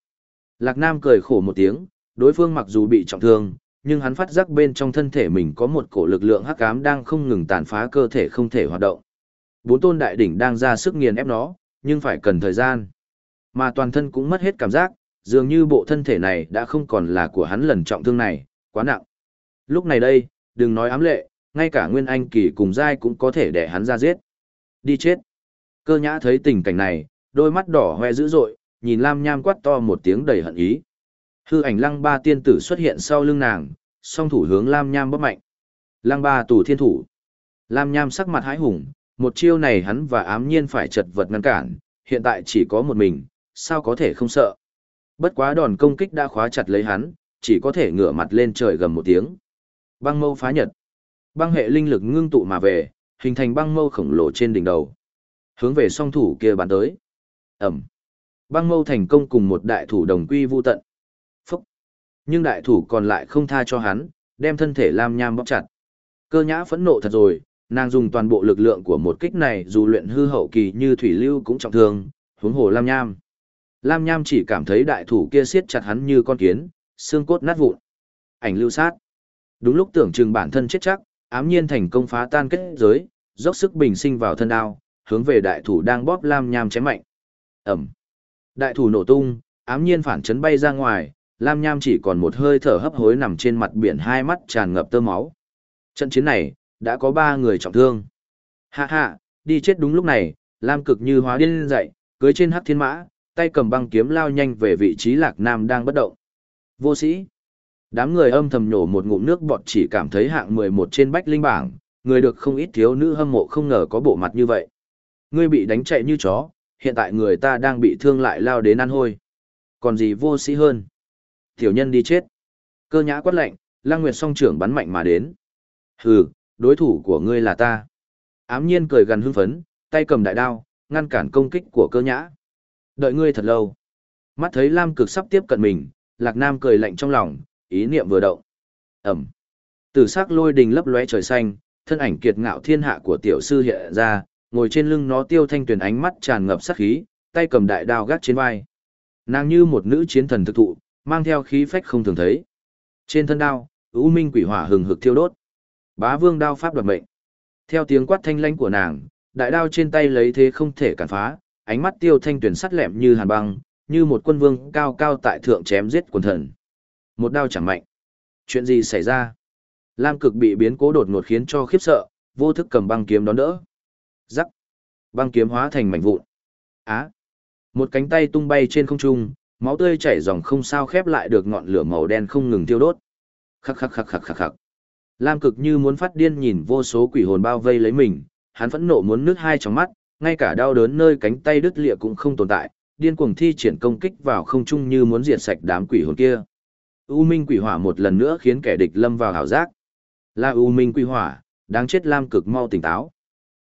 Lạc Nam cười khổ một tiếng, đối phương mặc dù bị trọng thương, nhưng hắn phát giác bên trong thân thể mình có một cổ lực lượng hắc ám đang không ngừng tàn phá cơ thể không thể hoạt động. Bốn tôn đại đỉnh đang ra sức nghiền ép nó, nhưng phải cần thời gian. Mà toàn thân cũng mất hết cảm giác, dường như bộ thân thể này đã không còn là của hắn lần trọng thương này, quá nặng. Lúc này đây, đừng nói ám lệ, ngay cả Nguyên Anh kỳ cùng giai cũng có thể để hắn ra giết. Đi chết. Cơ nhã thấy tình cảnh này, đôi mắt đỏ hoe dữ dội, nhìn Lam Nham quát to một tiếng đầy hận ý. Hư ảnh lăng ba tiên tử xuất hiện sau lưng nàng, song thủ hướng Lam Nham bóp mạnh. Lăng ba tù thiên thủ. Lam Nham sắc mặt hãi hùng, một chiêu này hắn và ám nhiên phải chật vật ngăn cản, hiện tại chỉ có một mình, sao có thể không sợ. Bất quá đòn công kích đã khóa chặt lấy hắn, chỉ có thể ngửa mặt lên trời gầm một tiếng. Băng mâu phá nhật. Băng hệ linh lực ngưng tụ mà về, hình thành băng mâu khổng lồ trên đỉnh đầu. Hướng về song thủ kia bắn tới. Ẩm. Băng mâu thành công cùng một đại thủ đồng quy vu tận. Nhưng đại thủ còn lại không tha cho hắn, đem thân thể Lam Nham bóp chặt. Cơ nhã phẫn nộ thật rồi, nàng dùng toàn bộ lực lượng của một kích này dù luyện hư hậu kỳ như thủy lưu cũng trọng thương, huống hồ Lam Nham. Lam Nham chỉ cảm thấy đại thủ kia siết chặt hắn như con kiến, xương cốt nát vụn. Ảnh lưu sát. Đúng lúc tưởng chừng bản thân chết chắc, ám nhiên thành công phá tan kết giới, dốc sức bình sinh vào thân đao, hướng về đại thủ đang bóp Lam Nham chém mạnh. Ẩm. Đại thủ nổ tung, ám nhiên phản chấn bay ra ngoài, Lam Nham chỉ còn một hơi thở hấp hối nằm trên mặt biển hai mắt tràn ngập tơ máu. Trận chiến này, đã có ba người trọng thương. Ha ha, đi chết đúng lúc này, Lam cực như hóa điên dậy, cưới trên hắc thiên mã, tay cầm băng kiếm lao nhanh về vị trí Lạc Nam đang bất động. Vô sĩ. Đám người âm thầm nhổ một ngụm nước bọt chỉ cảm thấy hạng 11 trên bách linh bảng, người được không ít thiếu nữ hâm mộ không ngờ có bộ mặt như vậy. Ngươi bị đánh chạy như chó, hiện tại người ta đang bị thương lại lao đến ăn hôi. Còn gì vô sĩ hơn? tiểu nhân đi chết. Cơ nhã quát lạnh, Lăng Nguyệt song trưởng bắn mạnh mà đến. Hừ, đối thủ của ngươi là ta. Ám nhiên cười gần hưng phấn, tay cầm đại đao, ngăn cản công kích của cơ nhã. Đợi ngươi thật lâu. Mắt thấy Lam cực sắp tiếp cận mình, Lạc Nam cười lạnh trong lòng, ý niệm vừa động. Ẩm. Tử sắc lôi đình lấp lóe trời xanh, thân ảnh kiệt ngạo thiên hạ của tiểu sư hiện ra, ngồi trên lưng nó tiêu thanh tuyển ánh mắt tràn ngập sát khí, tay cầm đại đao gác trên vai. Nàng như một nữ chiến thần thực thụ, mang theo khí phách không thường thấy. Trên thân đao, U Minh quỷ hỏa hừng hực thiêu đốt. Bá Vương đao pháp đột mệnh. Theo tiếng quát thanh lãnh của nàng, đại đao trên tay lấy thế không thể cản phá, ánh mắt Tiêu Thanh Tuyển sắt lẹm như hàn băng, như một quân vương cao cao tại thượng chém giết quần thần. Một đao chẳng mạnh. Chuyện gì xảy ra? Lam Cực bị biến cố đột ngột khiến cho khiếp sợ, vô thức cầm băng kiếm đón đỡ. Rắc. Băng kiếm hóa thành mảnh vụn. Á. Một cánh tay tung bay trên không trung, máu tươi chảy dòng không sao khép lại được ngọn lửa màu đen không ngừng tiêu đốt khắc khắc khắc khắc khắc khắc lam cực như muốn phát điên nhìn vô số quỷ hồn bao vây lấy mình hắn phẫn nộ muốn nước hai trong mắt ngay cả đau đớn nơi cánh tay đứt lịa cũng không tồn tại điên cuồng thi triển công kích vào không trung như muốn diệt sạch đám quỷ hồn kia u minh quỷ hỏa một lần nữa khiến kẻ địch lâm vào hảo giác là u minh quỷ hỏa đáng chết lam cực mau tỉnh táo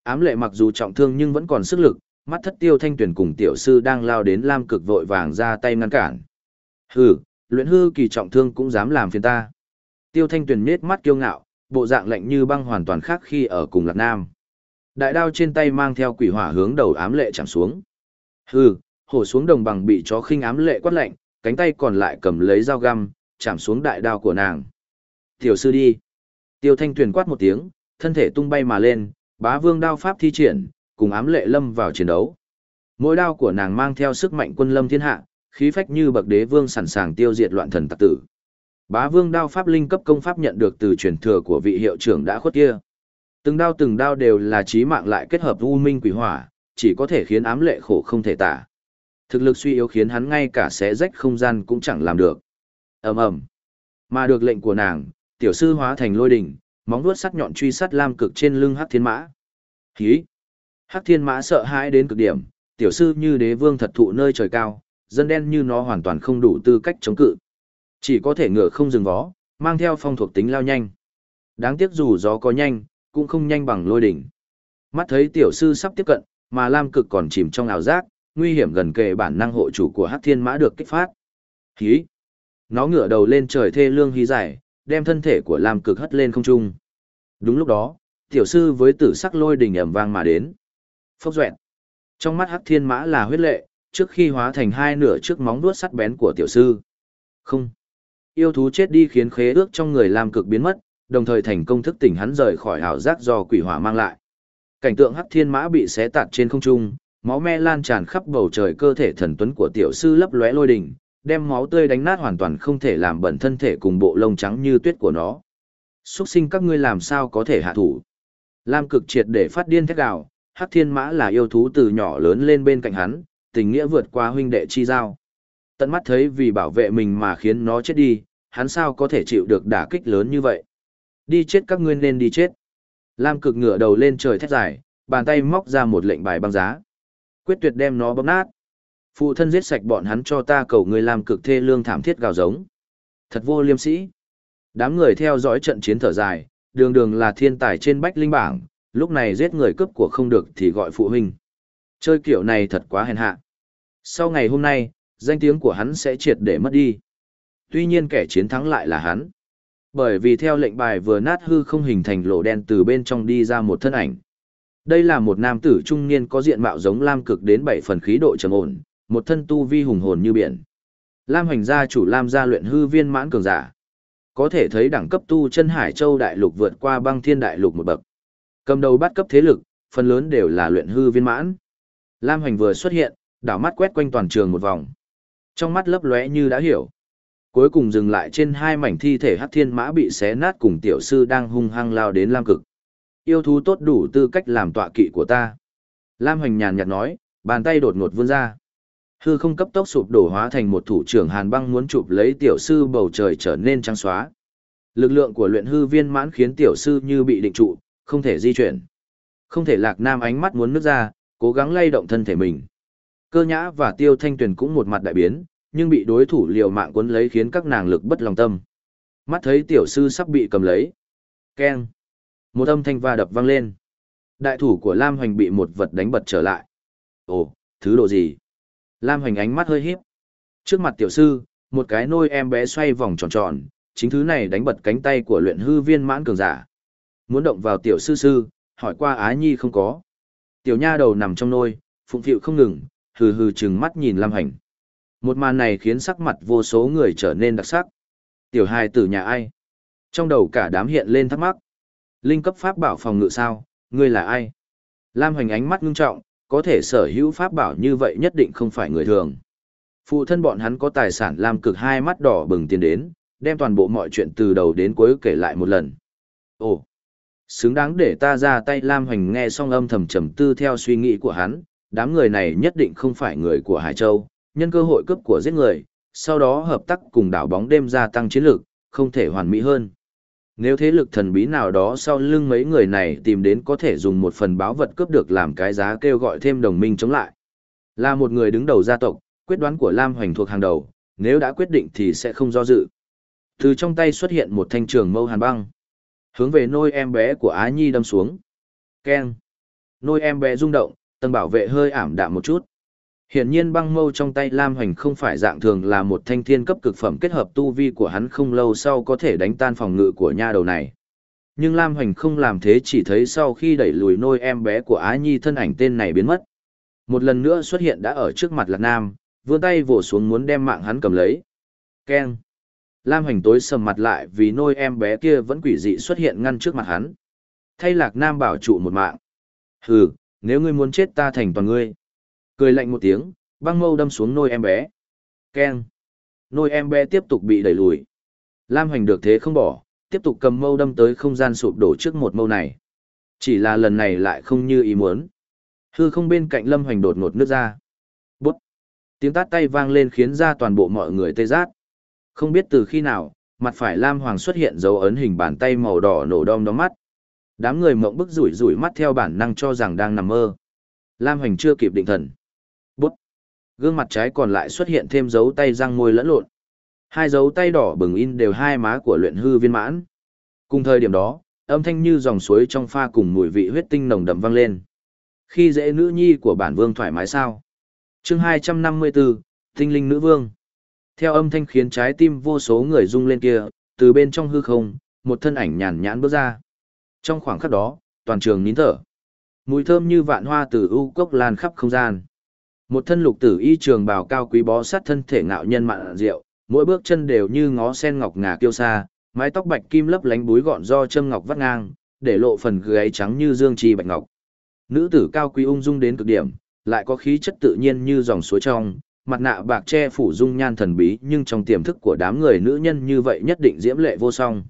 ám lệ mặc dù trọng thương nhưng vẫn còn sức lực mắt thất tiêu thanh tuyển cùng tiểu sư đang lao đến lam cực vội vàng ra tay ngăn cản hừ luyện hư kỳ trọng thương cũng dám làm phiền ta tiêu thanh tuyển nết mắt kiêu ngạo bộ dạng lạnh như băng hoàn toàn khác khi ở cùng lạc nam đại đao trên tay mang theo quỷ hỏa hướng đầu ám lệ chạm xuống hừ hổ xuống đồng bằng bị chó khinh ám lệ quát lạnh cánh tay còn lại cầm lấy dao găm chạm xuống đại đao của nàng tiểu sư đi tiêu thanh tuyền quát một tiếng thân thể tung bay mà lên bá vương đao pháp thi triển cùng ám lệ lâm vào chiến đấu. Mỗi đao của nàng mang theo sức mạnh quân lâm thiên hạ, khí phách như bậc đế vương sẵn sàng tiêu diệt loạn thần tặc tử. Bá vương đao pháp linh cấp công pháp nhận được từ truyền thừa của vị hiệu trưởng đã khuất kia. Từng đao từng đao đều là trí mạng lại kết hợp u minh quỷ hỏa, chỉ có thể khiến ám lệ khổ không thể tả. Thực lực suy yếu khiến hắn ngay cả xé rách không gian cũng chẳng làm được. Ầm ầm. Mà được lệnh của nàng, tiểu sư hóa thành lôi đỉnh, móng vuốt sắc nhọn truy sát Lam Cực trên lưng Hắc Thiên Mã. Hí. Hắc thiên mã sợ hãi đến cực điểm, tiểu sư như đế vương thật thụ nơi trời cao, dân đen như nó hoàn toàn không đủ tư cách chống cự. Chỉ có thể ngựa không dừng vó, mang theo phong thuộc tính lao nhanh. Đáng tiếc dù gió có nhanh, cũng không nhanh bằng lôi đỉnh. Mắt thấy tiểu sư sắp tiếp cận, mà Lam Cực còn chìm trong ảo giác, nguy hiểm gần kề bản năng hộ chủ của Hắc Thiên Mã được kích phát. Hí! Nó ngựa đầu lên trời thê lương hí giải, đem thân thể của Lam Cực hất lên không trung. Đúng lúc đó, tiểu sư với tử sắc lôi đỉnh ầm vang mà đến. Phốc duẹn. Trong mắt hắc thiên mã là huyết lệ, trước khi hóa thành hai nửa trước móng vuốt sắt bén của tiểu sư. Không. Yêu thú chết đi khiến khế ước trong người làm cực biến mất, đồng thời thành công thức tỉnh hắn rời khỏi hảo giác do quỷ hỏa mang lại. Cảnh tượng hắc thiên mã bị xé tạt trên không trung, máu me lan tràn khắp bầu trời cơ thể thần tuấn của tiểu sư lấp lóe lôi đình, đem máu tươi đánh nát hoàn toàn không thể làm bẩn thân thể cùng bộ lông trắng như tuyết của nó. Súc sinh các ngươi làm sao có thể hạ thủ. Lam cực triệt để phát điên thét gào, Hắc Thiên Mã là yêu thú từ nhỏ lớn lên bên cạnh hắn, tình nghĩa vượt qua huynh đệ chi giao. Tận mắt thấy vì bảo vệ mình mà khiến nó chết đi, hắn sao có thể chịu được đả kích lớn như vậy. Đi chết các ngươi nên đi chết. Lam cực ngửa đầu lên trời thét dài, bàn tay móc ra một lệnh bài băng giá. Quyết tuyệt đem nó bóp nát. Phụ thân giết sạch bọn hắn cho ta cầu người làm cực thê lương thảm thiết gào giống. Thật vô liêm sĩ. Đám người theo dõi trận chiến thở dài, đường đường là thiên tài trên bách linh bảng, lúc này giết người cướp của không được thì gọi phụ huynh. Chơi kiểu này thật quá hèn hạ. Sau ngày hôm nay, danh tiếng của hắn sẽ triệt để mất đi. Tuy nhiên kẻ chiến thắng lại là hắn. Bởi vì theo lệnh bài vừa nát hư không hình thành lỗ đen từ bên trong đi ra một thân ảnh. Đây là một nam tử trung niên có diện mạo giống Lam Cực đến bảy phần khí độ trầm ổn, một thân tu vi hùng hồn như biển. Lam hành gia chủ Lam gia luyện hư viên mãn cường giả. Có thể thấy đẳng cấp tu chân Hải Châu đại lục vượt qua băng thiên đại lục một bậc. Cầm đầu bắt cấp thế lực, phần lớn đều là luyện hư viên mãn. Lam Hoành vừa xuất hiện, đảo mắt quét quanh toàn trường một vòng. Trong mắt lấp lóe như đã hiểu. Cuối cùng dừng lại trên hai mảnh thi thể Hắc Thiên Mã bị xé nát cùng tiểu sư đang hung hăng lao đến Lam Cực. Yêu thú tốt đủ tư cách làm tọa kỵ của ta. Lam Hoành nhàn nhạt nói, bàn tay đột ngột vươn ra. Hư không cấp tốc sụp đổ hóa thành một thủ trưởng Hàn Băng muốn chụp lấy tiểu sư bầu trời trở nên trắng xóa. Lực lượng của luyện hư viên mãn khiến tiểu sư như bị định trụ, không thể di chuyển. Không thể lạc nam ánh mắt muốn nước ra, cố gắng lay động thân thể mình. Cơ nhã và tiêu thanh tuyền cũng một mặt đại biến, nhưng bị đối thủ liều mạng cuốn lấy khiến các nàng lực bất lòng tâm. Mắt thấy tiểu sư sắp bị cầm lấy. Keng. Một âm thanh va đập vang lên. Đại thủ của Lam Hoành bị một vật đánh bật trở lại. Ồ, thứ đồ gì? Lam Hoành ánh mắt hơi híp. Trước mặt tiểu sư, một cái nôi em bé xoay vòng tròn tròn, chính thứ này đánh bật cánh tay của luyện hư viên mãn cường giả. Muốn động vào tiểu sư sư, hỏi qua Á Nhi không có. Tiểu nha đầu nằm trong nôi, phụng phịu không ngừng, hừ hừ chừng mắt nhìn Lam Hành. Một màn này khiến sắc mặt vô số người trở nên đặc sắc. Tiểu hài tử nhà ai? Trong đầu cả đám hiện lên thắc mắc. Linh cấp pháp bảo phòng ngự sao, ngươi là ai? Lam Hoành ánh mắt ngưng trọng, có thể sở hữu pháp bảo như vậy nhất định không phải người thường. Phụ thân bọn hắn có tài sản Lam cực hai mắt đỏ bừng tiền đến, đem toàn bộ mọi chuyện từ đầu đến cuối kể lại một lần. Ồ, Xứng đáng để ta ra tay Lam Hoành nghe xong âm thầm trầm tư theo suy nghĩ của hắn, đám người này nhất định không phải người của Hải Châu, nhân cơ hội cướp của giết người, sau đó hợp tác cùng đảo bóng đêm gia tăng chiến lược, không thể hoàn mỹ hơn. Nếu thế lực thần bí nào đó sau lưng mấy người này tìm đến có thể dùng một phần báo vật cướp được làm cái giá kêu gọi thêm đồng minh chống lại. Là một người đứng đầu gia tộc, quyết đoán của Lam Hoành thuộc hàng đầu, nếu đã quyết định thì sẽ không do dự. Từ trong tay xuất hiện một thanh trường mâu hàn băng. Hướng về nôi em bé của Á Nhi đâm xuống. Keng. Nôi em bé rung động, tầng bảo vệ hơi ảm đạm một chút. Hiển nhiên băng mâu trong tay Lam Hoành không phải dạng thường là một thanh thiên cấp cực phẩm kết hợp tu vi của hắn không lâu sau có thể đánh tan phòng ngự của nha đầu này. Nhưng Lam Hoành không làm thế chỉ thấy sau khi đẩy lùi nôi em bé của Á Nhi thân ảnh tên này biến mất. Một lần nữa xuất hiện đã ở trước mặt Lạc Nam, vươn tay vỗ xuống muốn đem mạng hắn cầm lấy. Keng! Lam Hoành tối sầm mặt lại vì nôi em bé kia vẫn quỷ dị xuất hiện ngăn trước mặt hắn. Thay Lạc Nam bảo trụ một mạng. Hừ, nếu ngươi muốn chết ta thành toàn ngươi. Cười lạnh một tiếng, băng mâu đâm xuống nôi em bé. Keng. Nôi em bé tiếp tục bị đẩy lùi. Lam Hoành được thế không bỏ, tiếp tục cầm mâu đâm tới không gian sụp đổ trước một mâu này. Chỉ là lần này lại không như ý muốn. Hư không bên cạnh Lâm Hoành đột ngột nước ra. Bút. Tiếng tát tay vang lên khiến ra toàn bộ mọi người tê giác. Không biết từ khi nào, mặt phải Lam Hoàng xuất hiện dấu ấn hình bàn tay màu đỏ nổ đom đóm mắt. Đám người mộng bức rủi rủi mắt theo bản năng cho rằng đang nằm mơ. Lam Hoành chưa kịp định thần. Bút. Gương mặt trái còn lại xuất hiện thêm dấu tay răng môi lẫn lộn. Hai dấu tay đỏ bừng in đều hai má của luyện hư viên mãn. Cùng thời điểm đó, âm thanh như dòng suối trong pha cùng mùi vị huyết tinh nồng đậm vang lên. Khi dễ nữ nhi của bản vương thoải mái sao? Chương 254, Tinh linh nữ vương. Theo âm thanh khiến trái tim vô số người rung lên kia, từ bên trong hư không, một thân ảnh nhàn nhãn bước ra. Trong khoảng khắc đó, toàn trường nín thở. Mùi thơm như vạn hoa từ ưu cốc lan khắp không gian. Một thân lục tử y trường bào cao quý bó sát thân thể ngạo nhân mạn rượu, mỗi bước chân đều như ngó sen ngọc ngà kiêu xa, mái tóc bạch kim lấp lánh búi gọn do châm ngọc vắt ngang, để lộ phần gáy trắng như dương chi bạch ngọc. Nữ tử cao quý ung dung đến cực điểm, lại có khí chất tự nhiên như dòng suối trong, mặt nạ bạc che phủ dung nhan thần bí nhưng trong tiềm thức của đám người nữ nhân như vậy nhất định diễm lệ vô song.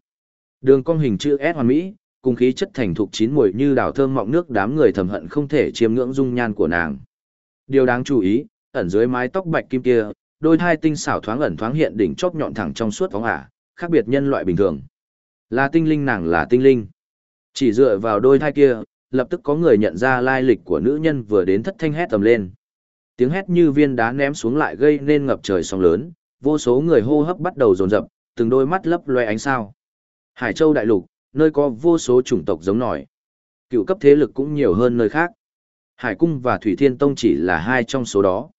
Đường cong hình chữ S hoàn mỹ, cùng khí chất thành thục chín mùi như đào thơm mọng nước đám người thầm hận không thể chiêm ngưỡng dung nhan của nàng. Điều đáng chú ý, ẩn dưới mái tóc bạch kim kia, đôi hai tinh xảo thoáng ẩn thoáng hiện đỉnh chóp nhọn thẳng trong suốt phóng ả, khác biệt nhân loại bình thường. Là tinh linh nàng là tinh linh. Chỉ dựa vào đôi thai kia, lập tức có người nhận ra lai lịch của nữ nhân vừa đến thất thanh hét tầm lên. Tiếng hét như viên đá ném xuống lại gây nên ngập trời sóng lớn, vô số người hô hấp bắt đầu rồn rập, từng đôi mắt lấp loe ánh sao. Hải Châu đại lục, nơi có vô số chủng tộc giống nổi. Cựu cấp thế lực cũng nhiều hơn nơi khác. Hải cung và Thủy Thiên Tông chỉ là hai trong số đó.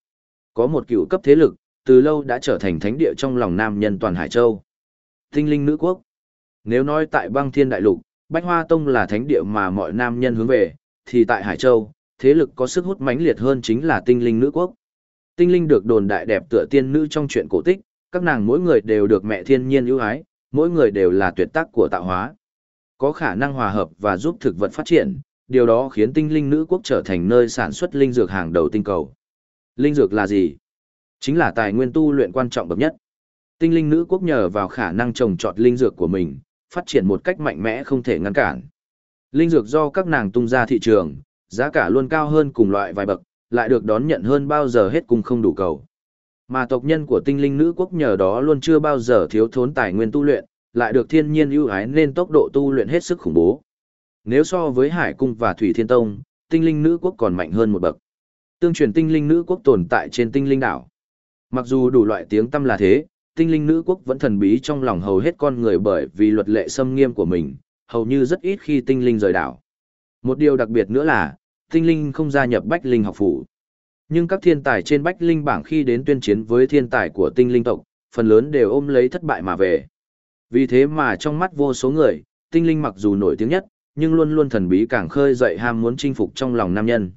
Có một cựu cấp thế lực, từ lâu đã trở thành thánh địa trong lòng nam nhân toàn Hải Châu. Tinh linh nữ quốc. Nếu nói tại băng thiên đại lục, Bách Hoa Tông là thánh địa mà mọi nam nhân hướng về, thì tại Hải Châu, thế lực có sức hút mãnh liệt hơn chính là tinh linh nữ quốc. Tinh linh được đồn đại đẹp tựa tiên nữ trong truyện cổ tích, các nàng mỗi người đều được mẹ thiên nhiên ưu ái, mỗi người đều là tuyệt tác của tạo hóa. Có khả năng hòa hợp và giúp thực vật phát triển, điều đó khiến tinh linh nữ quốc trở thành nơi sản xuất linh dược hàng đầu tinh cầu. Linh dược là gì? Chính là tài nguyên tu luyện quan trọng bậc nhất. Tinh linh nữ quốc nhờ vào khả năng trồng trọt linh dược của mình, phát triển một cách mạnh mẽ không thể ngăn cản. Linh dược do các nàng tung ra thị trường, giá cả luôn cao hơn cùng loại vài bậc, lại được đón nhận hơn bao giờ hết cùng không đủ cầu. Mà tộc nhân của tinh linh nữ quốc nhờ đó luôn chưa bao giờ thiếu thốn tài nguyên tu luyện, lại được thiên nhiên ưu ái nên tốc độ tu luyện hết sức khủng bố. Nếu so với Hải Cung và Thủy Thiên Tông, tinh linh nữ quốc còn mạnh hơn một bậc. Tương truyền tinh linh nữ quốc tồn tại trên tinh linh đảo. Mặc dù đủ loại tiếng tâm là thế, tinh linh nữ quốc vẫn thần bí trong lòng hầu hết con người bởi vì luật lệ xâm nghiêm của mình, hầu như rất ít khi tinh linh rời đảo. Một điều đặc biệt nữa là, tinh linh không gia nhập bách linh học phủ. Nhưng các thiên tài trên bách linh bảng khi đến tuyên chiến với thiên tài của tinh linh tộc, phần lớn đều ôm lấy thất bại mà về. Vì thế mà trong mắt vô số người, tinh linh mặc dù nổi tiếng nhất, nhưng luôn luôn thần bí càng khơi dậy ham muốn chinh phục trong lòng nam nhân.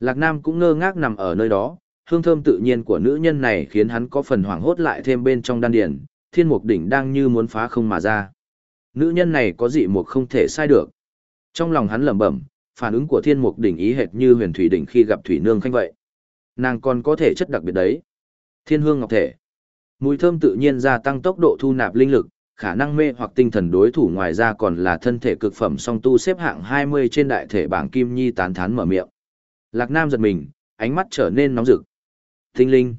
Lạc Nam cũng ngơ ngác nằm ở nơi đó, hương thơm tự nhiên của nữ nhân này khiến hắn có phần hoảng hốt lại thêm bên trong đan điền, thiên mục đỉnh đang như muốn phá không mà ra. Nữ nhân này có dị mục không thể sai được. Trong lòng hắn lẩm bẩm, phản ứng của thiên mục đỉnh ý hệt như huyền thủy đỉnh khi gặp thủy nương khanh vậy. Nàng còn có thể chất đặc biệt đấy. Thiên hương ngọc thể. Mùi thơm tự nhiên gia tăng tốc độ thu nạp linh lực, khả năng mê hoặc tinh thần đối thủ ngoài ra còn là thân thể cực phẩm song tu xếp hạng 20 trên đại thể bảng Kim Nhi tán thán mở miệng. Lạc Nam giật mình, ánh mắt trở nên nóng rực. Tinh linh,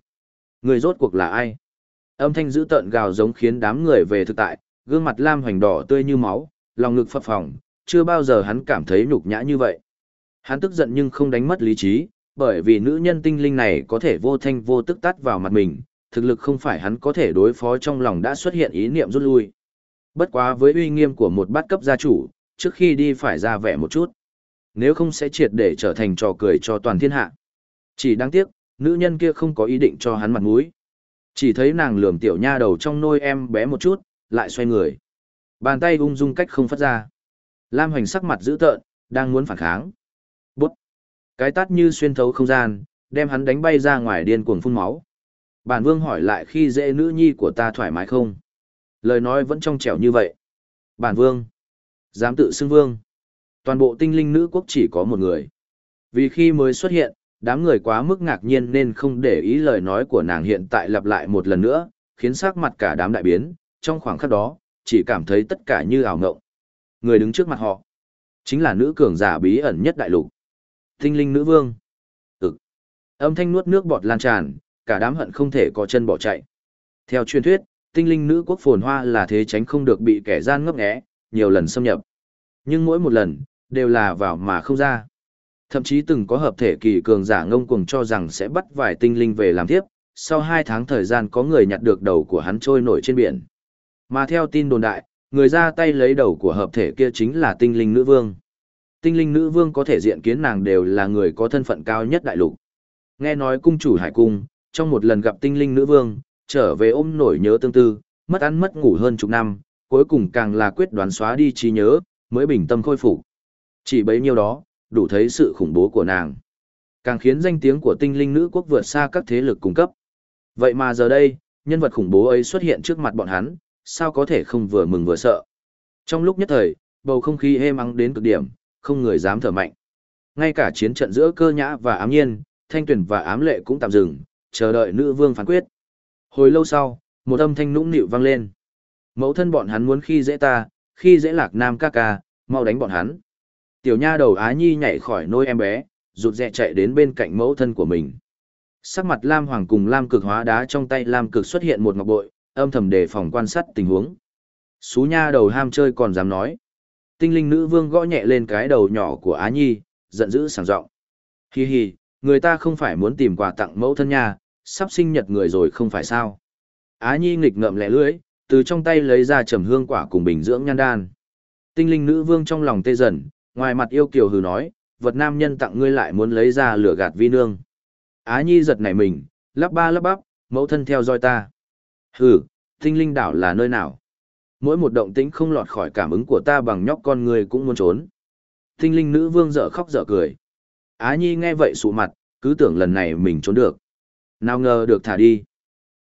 người rốt cuộc là ai? Âm thanh dữ tợn gào giống khiến đám người về thực tại, gương mặt Lam hoành đỏ tươi như máu, lòng ngực phập phồng, chưa bao giờ hắn cảm thấy nhục nhã như vậy. Hắn tức giận nhưng không đánh mất lý trí, bởi vì nữ nhân tinh linh này có thể vô thanh vô tức tắt vào mặt mình, thực lực không phải hắn có thể đối phó trong lòng đã xuất hiện ý niệm rút lui. Bất quá với uy nghiêm của một bát cấp gia chủ, trước khi đi phải ra vẻ một chút. Nếu không sẽ triệt để trở thành trò cười cho toàn thiên hạ. Chỉ đáng tiếc, nữ nhân kia không có ý định cho hắn mặt mũi. Chỉ thấy nàng lườm tiểu nha đầu trong nôi em bé một chút, lại xoay người. Bàn tay ung dung cách không phát ra. Lam Hoành sắc mặt dữ tợn, đang muốn phản kháng. Bút! Cái tát như xuyên thấu không gian, đem hắn đánh bay ra ngoài điên cuồng phun máu. Bản vương hỏi lại khi dễ nữ nhi của ta thoải mái không? Lời nói vẫn trong trẻo như vậy. Bản vương! Dám tự xưng vương! Toàn bộ tinh linh nữ quốc chỉ có một người. Vì khi mới xuất hiện, đám người quá mức ngạc nhiên nên không để ý lời nói của nàng hiện tại lặp lại một lần nữa, khiến sắc mặt cả đám đại biến, trong khoảng khắc đó, chỉ cảm thấy tất cả như ảo ngộng. Người đứng trước mặt họ, chính là nữ cường giả bí ẩn nhất đại lục. Tinh linh nữ vương. Ực. Âm thanh nuốt nước bọt lan tràn, cả đám hận không thể có chân bỏ chạy. Theo truyền thuyết, tinh linh nữ quốc phồn hoa là thế tránh không được bị kẻ gian ngấp nghé, nhiều lần xâm nhập. Nhưng mỗi một lần, đều là vào mà không ra. Thậm chí từng có hợp thể kỳ cường giả ngông cuồng cho rằng sẽ bắt vài tinh linh về làm tiếp, sau hai tháng thời gian có người nhặt được đầu của hắn trôi nổi trên biển. Mà theo tin đồn đại, Người ra tay lấy đầu của hợp thể kia chính là tinh linh nữ vương. Tinh linh nữ vương có thể diện kiến nàng đều là người có thân phận cao nhất đại lục. Nghe nói cung chủ hải cung, trong một lần gặp tinh linh nữ vương, trở về ôm nổi nhớ tương tư, mất ăn mất ngủ hơn chục năm, cuối cùng càng là quyết đoán xóa đi trí nhớ, mới bình tâm khôi phục. Chỉ bấy nhiêu đó, đủ thấy sự khủng bố của nàng. Càng khiến danh tiếng của tinh linh nữ quốc vượt xa các thế lực cung cấp. Vậy mà giờ đây, nhân vật khủng bố ấy xuất hiện trước mặt bọn hắn, sao có thể không vừa mừng vừa sợ. Trong lúc nhất thời, bầu không khí êm ắng đến cực điểm, không người dám thở mạnh. Ngay cả chiến trận giữa cơ nhã và ám nhiên, thanh tuyển và ám lệ cũng tạm dừng, chờ đợi nữ vương phán quyết. Hồi lâu sau, một âm thanh nũng nịu vang lên. Mẫu thân bọn hắn muốn khi dễ ta, khi dễ lạc nam ca ca, mau đánh bọn hắn. Tiểu nha đầu Á Nhi nhảy khỏi nôi em bé, rụt rè chạy đến bên cạnh mẫu thân của mình. Sắc mặt Lam Hoàng cùng Lam Cực hóa đá trong tay Lam Cực xuất hiện một ngọc bội, âm thầm đề phòng quan sát tình huống. Sú nha đầu ham chơi còn dám nói. Tinh linh nữ vương gõ nhẹ lên cái đầu nhỏ của Á Nhi, giận dữ sảng giọng. Hi hi, người ta không phải muốn tìm quà tặng mẫu thân nha, sắp sinh nhật người rồi không phải sao. Á Nhi nghịch ngợm lẻ lưỡi, từ trong tay lấy ra trầm hương quả cùng bình dưỡng nhan đan. Tinh linh nữ vương trong lòng tê dần, ngoài mặt yêu kiều hừ nói, vật nam nhân tặng ngươi lại muốn lấy ra lửa gạt vi nương. Á Nhi giật nảy mình, lắp ba lắp bắp, mẫu thân theo dõi ta. Hừ, tinh linh đảo là nơi nào? Mỗi một động tĩnh không lọt khỏi cảm ứng của ta bằng nhóc con người cũng muốn trốn. Tinh linh nữ vương dở khóc dở cười. Á Nhi nghe vậy sụ mặt, cứ tưởng lần này mình trốn được. Nào ngờ được thả đi.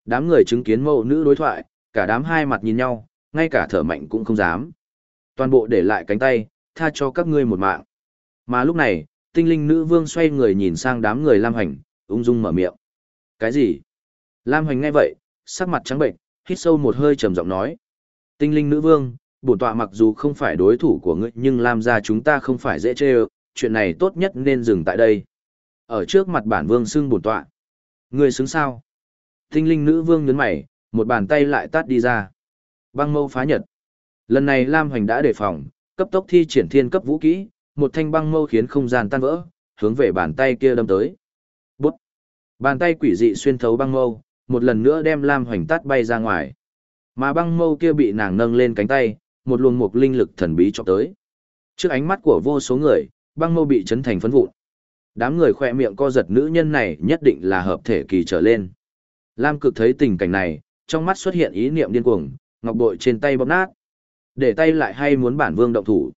Đám người chứng kiến mẫu nữ đối thoại, cả đám hai mặt nhìn nhau, ngay cả thở mạnh cũng không dám. Toàn bộ để lại cánh tay, tha cho các ngươi một mạng. Mà lúc này, tinh linh nữ vương xoay người nhìn sang đám người Lam Hành, ung dung mở miệng. Cái gì? Lam Hành nghe vậy, sắc mặt trắng bệnh, hít sâu một hơi trầm giọng nói. Tinh linh nữ vương, bổn tọa mặc dù không phải đối thủ của ngươi nhưng làm ra chúng ta không phải dễ chơi. chuyện này tốt nhất nên dừng tại đây. Ở trước mặt bản vương xưng bổn tọa. Ngươi xứng sao? Tinh linh nữ vương nhấn mẩy, một bàn tay lại tát đi ra. Băng mâu phá nhật. Lần này Lam Hoành đã đề phòng, cấp tốc thi triển thiên cấp vũ kỹ, một thanh băng mâu khiến không gian tan vỡ, hướng về bàn tay kia đâm tới. Bút! Bàn tay quỷ dị xuyên thấu băng mâu, một lần nữa đem Lam Hoành tát bay ra ngoài. Mà băng mâu kia bị nàng nâng lên cánh tay, một luồng mục linh lực thần bí chọc tới. Trước ánh mắt của vô số người, băng mâu bị chấn thành phấn vụn. Đám người khỏe miệng co giật nữ nhân này nhất định là hợp thể kỳ trở lên. Lam cực thấy tình cảnh này, trong mắt xuất hiện ý niệm điên cuồng, ngọc bội trên tay bóp nát. Để tay lại hay muốn bản vương động thủ.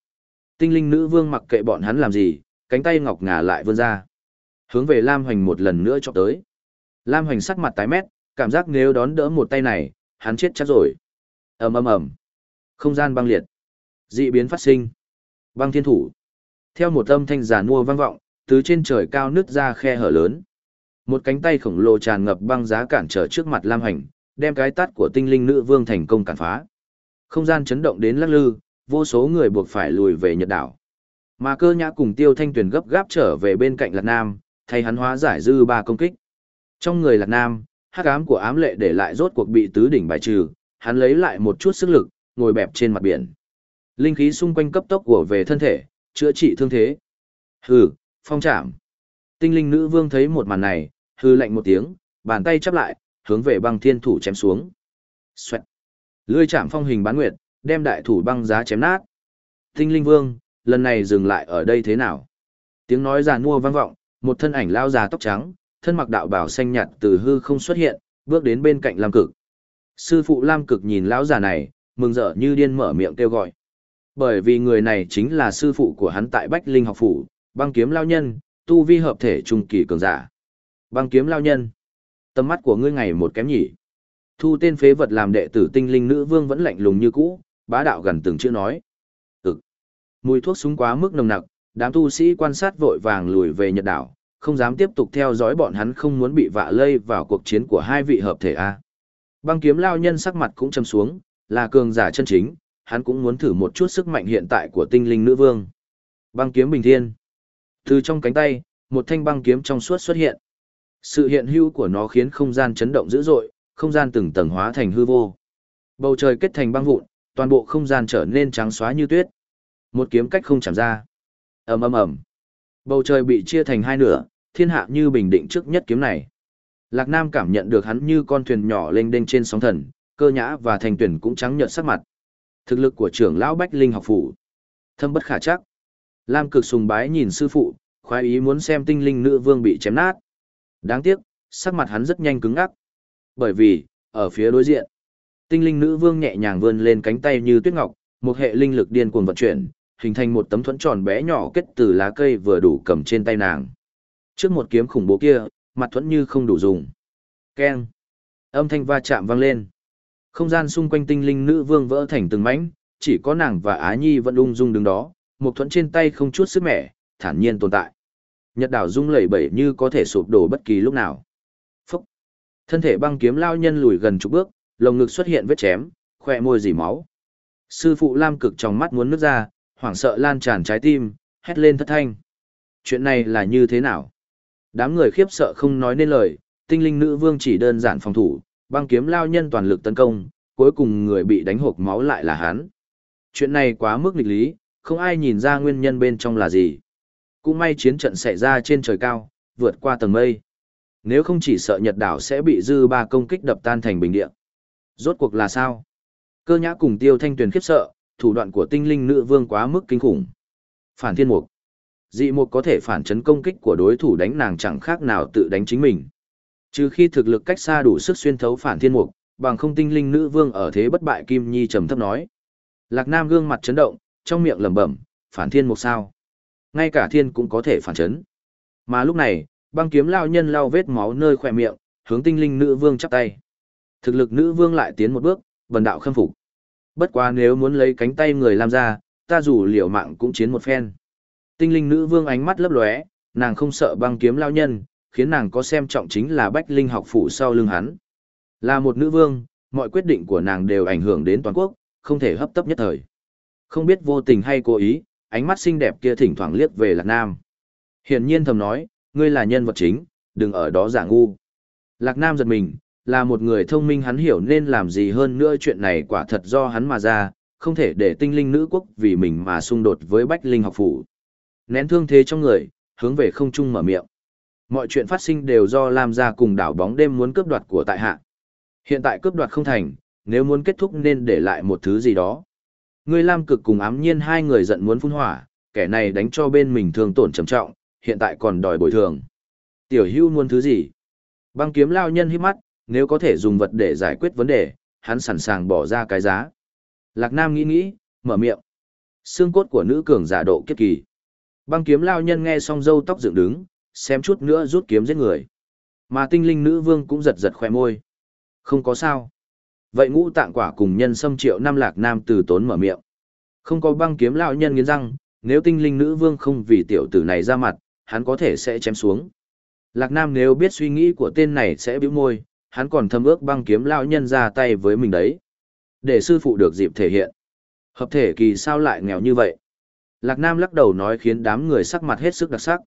Tinh linh nữ vương mặc kệ bọn hắn làm gì, cánh tay ngọc ngà lại vươn ra. Hướng về Lam Hoành một lần nữa chọc tới. Lam Hoành sắc mặt tái mét, cảm giác nếu đón đỡ một tay này, hắn chết chắc rồi. ầm ầm ầm, không gian băng liệt, dị biến phát sinh, băng thiên thủ. Theo một âm thanh giả mua vang vọng, từ trên trời cao nứt ra khe hở lớn. Một cánh tay khổng lồ tràn ngập băng giá cản trở trước mặt Lam Hành, đem cái tát của tinh linh nữ vương thành công cản phá. Không gian chấn động đến lắc lư, vô số người buộc phải lùi về Nhật đảo. Mà cơ nhã cùng tiêu thanh tuyển gấp gáp trở về bên cạnh Lạc Nam, thay hắn hóa giải dư ba công kích. Trong người Lạc Nam, hắc ám của ám lệ để lại rốt cuộc bị tứ đỉnh bài trừ, hắn lấy lại một chút sức lực, ngồi bẹp trên mặt biển. Linh khí xung quanh cấp tốc của về thân thể, chữa trị thương thế. Hừ, phong trảm. Tinh linh nữ vương thấy một màn này, hừ lạnh một tiếng, bàn tay chắp lại, hướng về băng thiên thủ chém xuống. Xoẹt. Lưỡi chạm phong hình bán nguyệt, đem đại thủ băng giá chém nát. Tinh linh vương, lần này dừng lại ở đây thế nào? Tiếng nói già nua vang vọng, một thân ảnh lao già tóc trắng, thân mặc đạo bào xanh nhạt từ hư không xuất hiện, bước đến bên cạnh Lam Cực. Sư phụ Lam Cực nhìn lão già này, mừng rỡ như điên mở miệng kêu gọi. Bởi vì người này chính là sư phụ của hắn tại Bách Linh học phủ, băng kiếm Lão nhân, tu vi hợp thể trung kỳ cường giả. Băng kiếm Lão nhân, tầm mắt của ngươi ngày một kém nhỉ. Thu tên phế vật làm đệ tử tinh linh nữ vương vẫn lạnh lùng như cũ, bá đạo gần từng chữ nói. Ực. Ừ. Mùi thuốc súng quá mức nồng nặc, đám tu sĩ quan sát vội vàng lùi về Nhật đảo, không dám tiếp tục theo dõi bọn hắn không muốn bị vạ lây vào cuộc chiến của hai vị hợp thể a. Băng kiếm lao nhân sắc mặt cũng trầm xuống, là cường giả chân chính, hắn cũng muốn thử một chút sức mạnh hiện tại của tinh linh nữ vương. Băng kiếm bình thiên. Từ trong cánh tay, một thanh băng kiếm trong suốt xuất hiện. Sự hiện hữu của nó khiến không gian chấn động dữ dội, không gian từng tầng hóa thành hư vô. Bầu trời kết thành băng vụn, toàn bộ không gian trở nên trắng xóa như tuyết. Một kiếm cách không chạm ra. Ầm ầm ầm. Bầu trời bị chia thành hai nửa, thiên hạ như bình định trước nhất kiếm này. Lạc Nam cảm nhận được hắn như con thuyền nhỏ lênh đênh trên sóng thần, cơ nhã và thành tuyển cũng trắng nhợt sắc mặt. Thực lực của trưởng lão Bách Linh học phủ, thâm bất khả chắc. Lam cực sùng bái nhìn sư phụ, khoái ý muốn xem tinh linh nữ vương bị chém nát. Đáng tiếc, sắc mặt hắn rất nhanh cứng ngắc. Bởi vì, ở phía đối diện, tinh linh nữ vương nhẹ nhàng vươn lên cánh tay như tuyết ngọc, một hệ linh lực điên cuồng vận chuyển, hình thành một tấm thuẫn tròn bé nhỏ kết từ lá cây vừa đủ cầm trên tay nàng. Trước một kiếm khủng bố kia, mặt thuẫn như không đủ dùng. Keng! Âm thanh va chạm vang lên. Không gian xung quanh tinh linh nữ vương vỡ thành từng mảnh, chỉ có nàng và Á Nhi vẫn ung dung đứng đó, một thuẫn trên tay không chút sức mẻ, thản nhiên tồn tại. Nhật đảo rung lẩy bẩy như có thể sụp đổ bất kỳ lúc nào. Phúc! Thân thể băng kiếm lao nhân lùi gần chục bước, lồng ngực xuất hiện vết chém, khỏe môi dỉ máu. Sư phụ Lam cực trong mắt muốn nước ra, hoảng sợ lan tràn trái tim, hét lên thất thanh. Chuyện này là như thế nào? Đám người khiếp sợ không nói nên lời, tinh linh nữ vương chỉ đơn giản phòng thủ, băng kiếm lao nhân toàn lực tấn công, cuối cùng người bị đánh hộp máu lại là hắn. Chuyện này quá mức nghịch lý, không ai nhìn ra nguyên nhân bên trong là gì. Cũng may chiến trận xảy ra trên trời cao, vượt qua tầng mây. Nếu không chỉ sợ Nhật đảo sẽ bị dư ba công kích đập tan thành bình địa. Rốt cuộc là sao? Cơ nhã cùng tiêu thanh tuyền khiếp sợ, thủ đoạn của tinh linh nữ vương quá mức kinh khủng. Phản thiên mục. Dị mục có thể phản chấn công kích của đối thủ đánh nàng chẳng khác nào tự đánh chính mình. Trừ khi thực lực cách xa đủ sức xuyên thấu phản thiên mục, bằng không tinh linh nữ vương ở thế bất bại Kim Nhi trầm thấp nói. Lạc Nam gương mặt chấn động, trong miệng lẩm bẩm, phản thiên mục sao? Ngay cả thiên cũng có thể phản chấn. Mà lúc này, băng kiếm lao nhân lao vết máu nơi khỏe miệng, hướng tinh linh nữ vương chắp tay. Thực lực nữ vương lại tiến một bước, vần đạo khâm phục. Bất quá nếu muốn lấy cánh tay người làm ra, ta dù liều mạng cũng chiến một phen. Tinh linh nữ vương ánh mắt lấp lóe, nàng không sợ băng kiếm lao nhân, khiến nàng có xem trọng chính là bách linh học phủ sau lưng hắn. Là một nữ vương, mọi quyết định của nàng đều ảnh hưởng đến toàn quốc, không thể hấp tấp nhất thời. Không biết vô tình hay cố ý, ánh mắt xinh đẹp kia thỉnh thoảng liếc về Lạc Nam. Hiển nhiên thầm nói, ngươi là nhân vật chính, đừng ở đó giả ngu. Lạc Nam giật mình, là một người thông minh hắn hiểu nên làm gì hơn nữa chuyện này quả thật do hắn mà ra, không thể để tinh linh nữ quốc vì mình mà xung đột với bách linh học phủ. Nén thương thế trong người, hướng về không trung mở miệng. Mọi chuyện phát sinh đều do Lam gia cùng đảo bóng đêm muốn cướp đoạt của tại hạ. Hiện tại cướp đoạt không thành, nếu muốn kết thúc nên để lại một thứ gì đó. Người Lam cực cùng ám nhiên hai người giận muốn phun hỏa, kẻ này đánh cho bên mình thương tổn trầm trọng, hiện tại còn đòi bồi thường. Tiểu hưu muốn thứ gì? Băng kiếm lao nhân hít mắt, nếu có thể dùng vật để giải quyết vấn đề, hắn sẵn sàng bỏ ra cái giá. Lạc Nam nghĩ nghĩ, mở miệng. Xương cốt của nữ cường giả độ kiếp kỳ. Băng kiếm lao nhân nghe xong râu tóc dựng đứng, xem chút nữa rút kiếm giết người. Mà tinh linh nữ vương cũng giật giật khoe môi. Không có sao. Vậy ngũ tạng quả cùng nhân xâm triệu năm lạc nam từ tốn mở miệng. Không có băng kiếm lão nhân nghiến răng, nếu tinh linh nữ vương không vì tiểu tử này ra mặt, hắn có thể sẽ chém xuống. Lạc nam nếu biết suy nghĩ của tên này sẽ bĩu môi, hắn còn thâm ước băng kiếm lão nhân ra tay với mình đấy. Để sư phụ được dịp thể hiện. Hợp thể kỳ sao lại nghèo như vậy? Lạc Nam lắc đầu nói khiến đám người sắc mặt hết sức đặc sắc.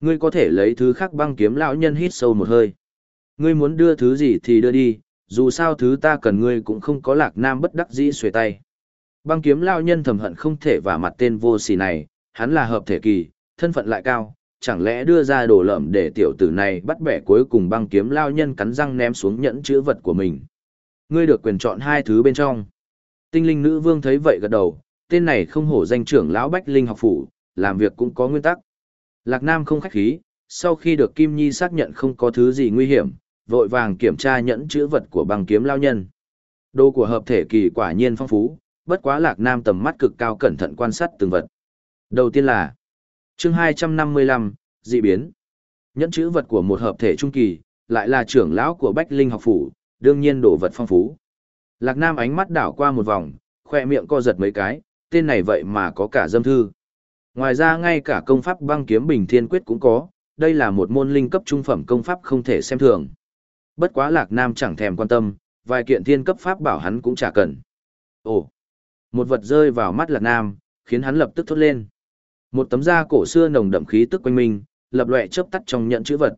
Ngươi có thể lấy thứ khác băng kiếm lão nhân hít sâu một hơi. Ngươi muốn đưa thứ gì thì đưa đi, dù sao thứ ta cần ngươi cũng không có Lạc Nam bất đắc dĩ xuề tay. Băng kiếm lão nhân thầm hận không thể vả mặt tên vô sỉ này, hắn là hợp thể kỳ, thân phận lại cao, chẳng lẽ đưa ra đồ lợm để tiểu tử này bắt bẻ cuối cùng băng kiếm lao nhân cắn răng ném xuống nhẫn chữ vật của mình. Ngươi được quyền chọn hai thứ bên trong. Tinh linh nữ vương thấy vậy gật đầu, tên này không hổ danh trưởng lão Bách Linh học phủ, làm việc cũng có nguyên tắc. Lạc Nam không khách khí, sau khi được Kim Nhi xác nhận không có thứ gì nguy hiểm, vội vàng kiểm tra nhẫn chữ vật của băng kiếm lao nhân. Đồ của hợp thể kỳ quả nhiên phong phú, bất quá Lạc Nam tầm mắt cực cao cẩn thận quan sát từng vật. Đầu tiên là chương 255, dị biến. Nhẫn chữ vật của một hợp thể trung kỳ, lại là trưởng lão của Bách Linh học phủ, đương nhiên đồ vật phong phú. Lạc Nam ánh mắt đảo qua một vòng, khoe miệng co giật mấy cái, tên này vậy mà có cả dâm thư. Ngoài ra ngay cả công pháp băng kiếm bình thiên quyết cũng có, đây là một môn linh cấp trung phẩm công pháp không thể xem thường. Bất quá Lạc Nam chẳng thèm quan tâm, vài kiện thiên cấp pháp bảo hắn cũng chả cần. Ồ! Một vật rơi vào mắt Lạc Nam, khiến hắn lập tức thốt lên. Một tấm da cổ xưa nồng đậm khí tức quanh minh, lập loè chớp tắt trong nhận chữ vật.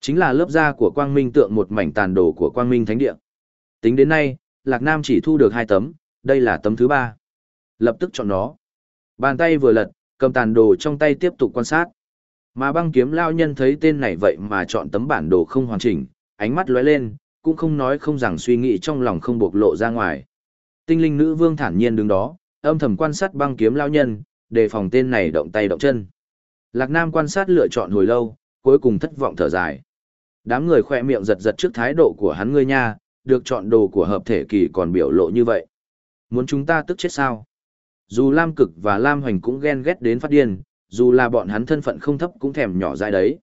Chính là lớp da của Quang Minh tượng một mảnh tàn đồ của Quang Minh Thánh Địa. Tính đến nay, Lạc Nam chỉ thu được hai tấm, đây là tấm thứ ba. Lập tức chọn nó. Bàn tay vừa lật, cầm tàn đồ trong tay tiếp tục quan sát. Mà băng kiếm lao nhân thấy tên này vậy mà chọn tấm bản đồ không hoàn chỉnh, ánh mắt lóe lên, cũng không nói không rằng suy nghĩ trong lòng không bộc lộ ra ngoài. Tinh linh nữ vương thản nhiên đứng đó, âm thầm quan sát băng kiếm lao nhân, đề phòng tên này động tay động chân. Lạc Nam quan sát lựa chọn hồi lâu, cuối cùng thất vọng thở dài. Đám người khỏe miệng giật giật trước thái độ của hắn ngươi nha, được chọn đồ của hợp thể kỳ còn biểu lộ như vậy. Muốn chúng ta tức chết sao? Dù Lam Cực và Lam Hoành cũng ghen ghét đến phát điên, dù là bọn hắn thân phận không thấp cũng thèm nhỏ dại đấy.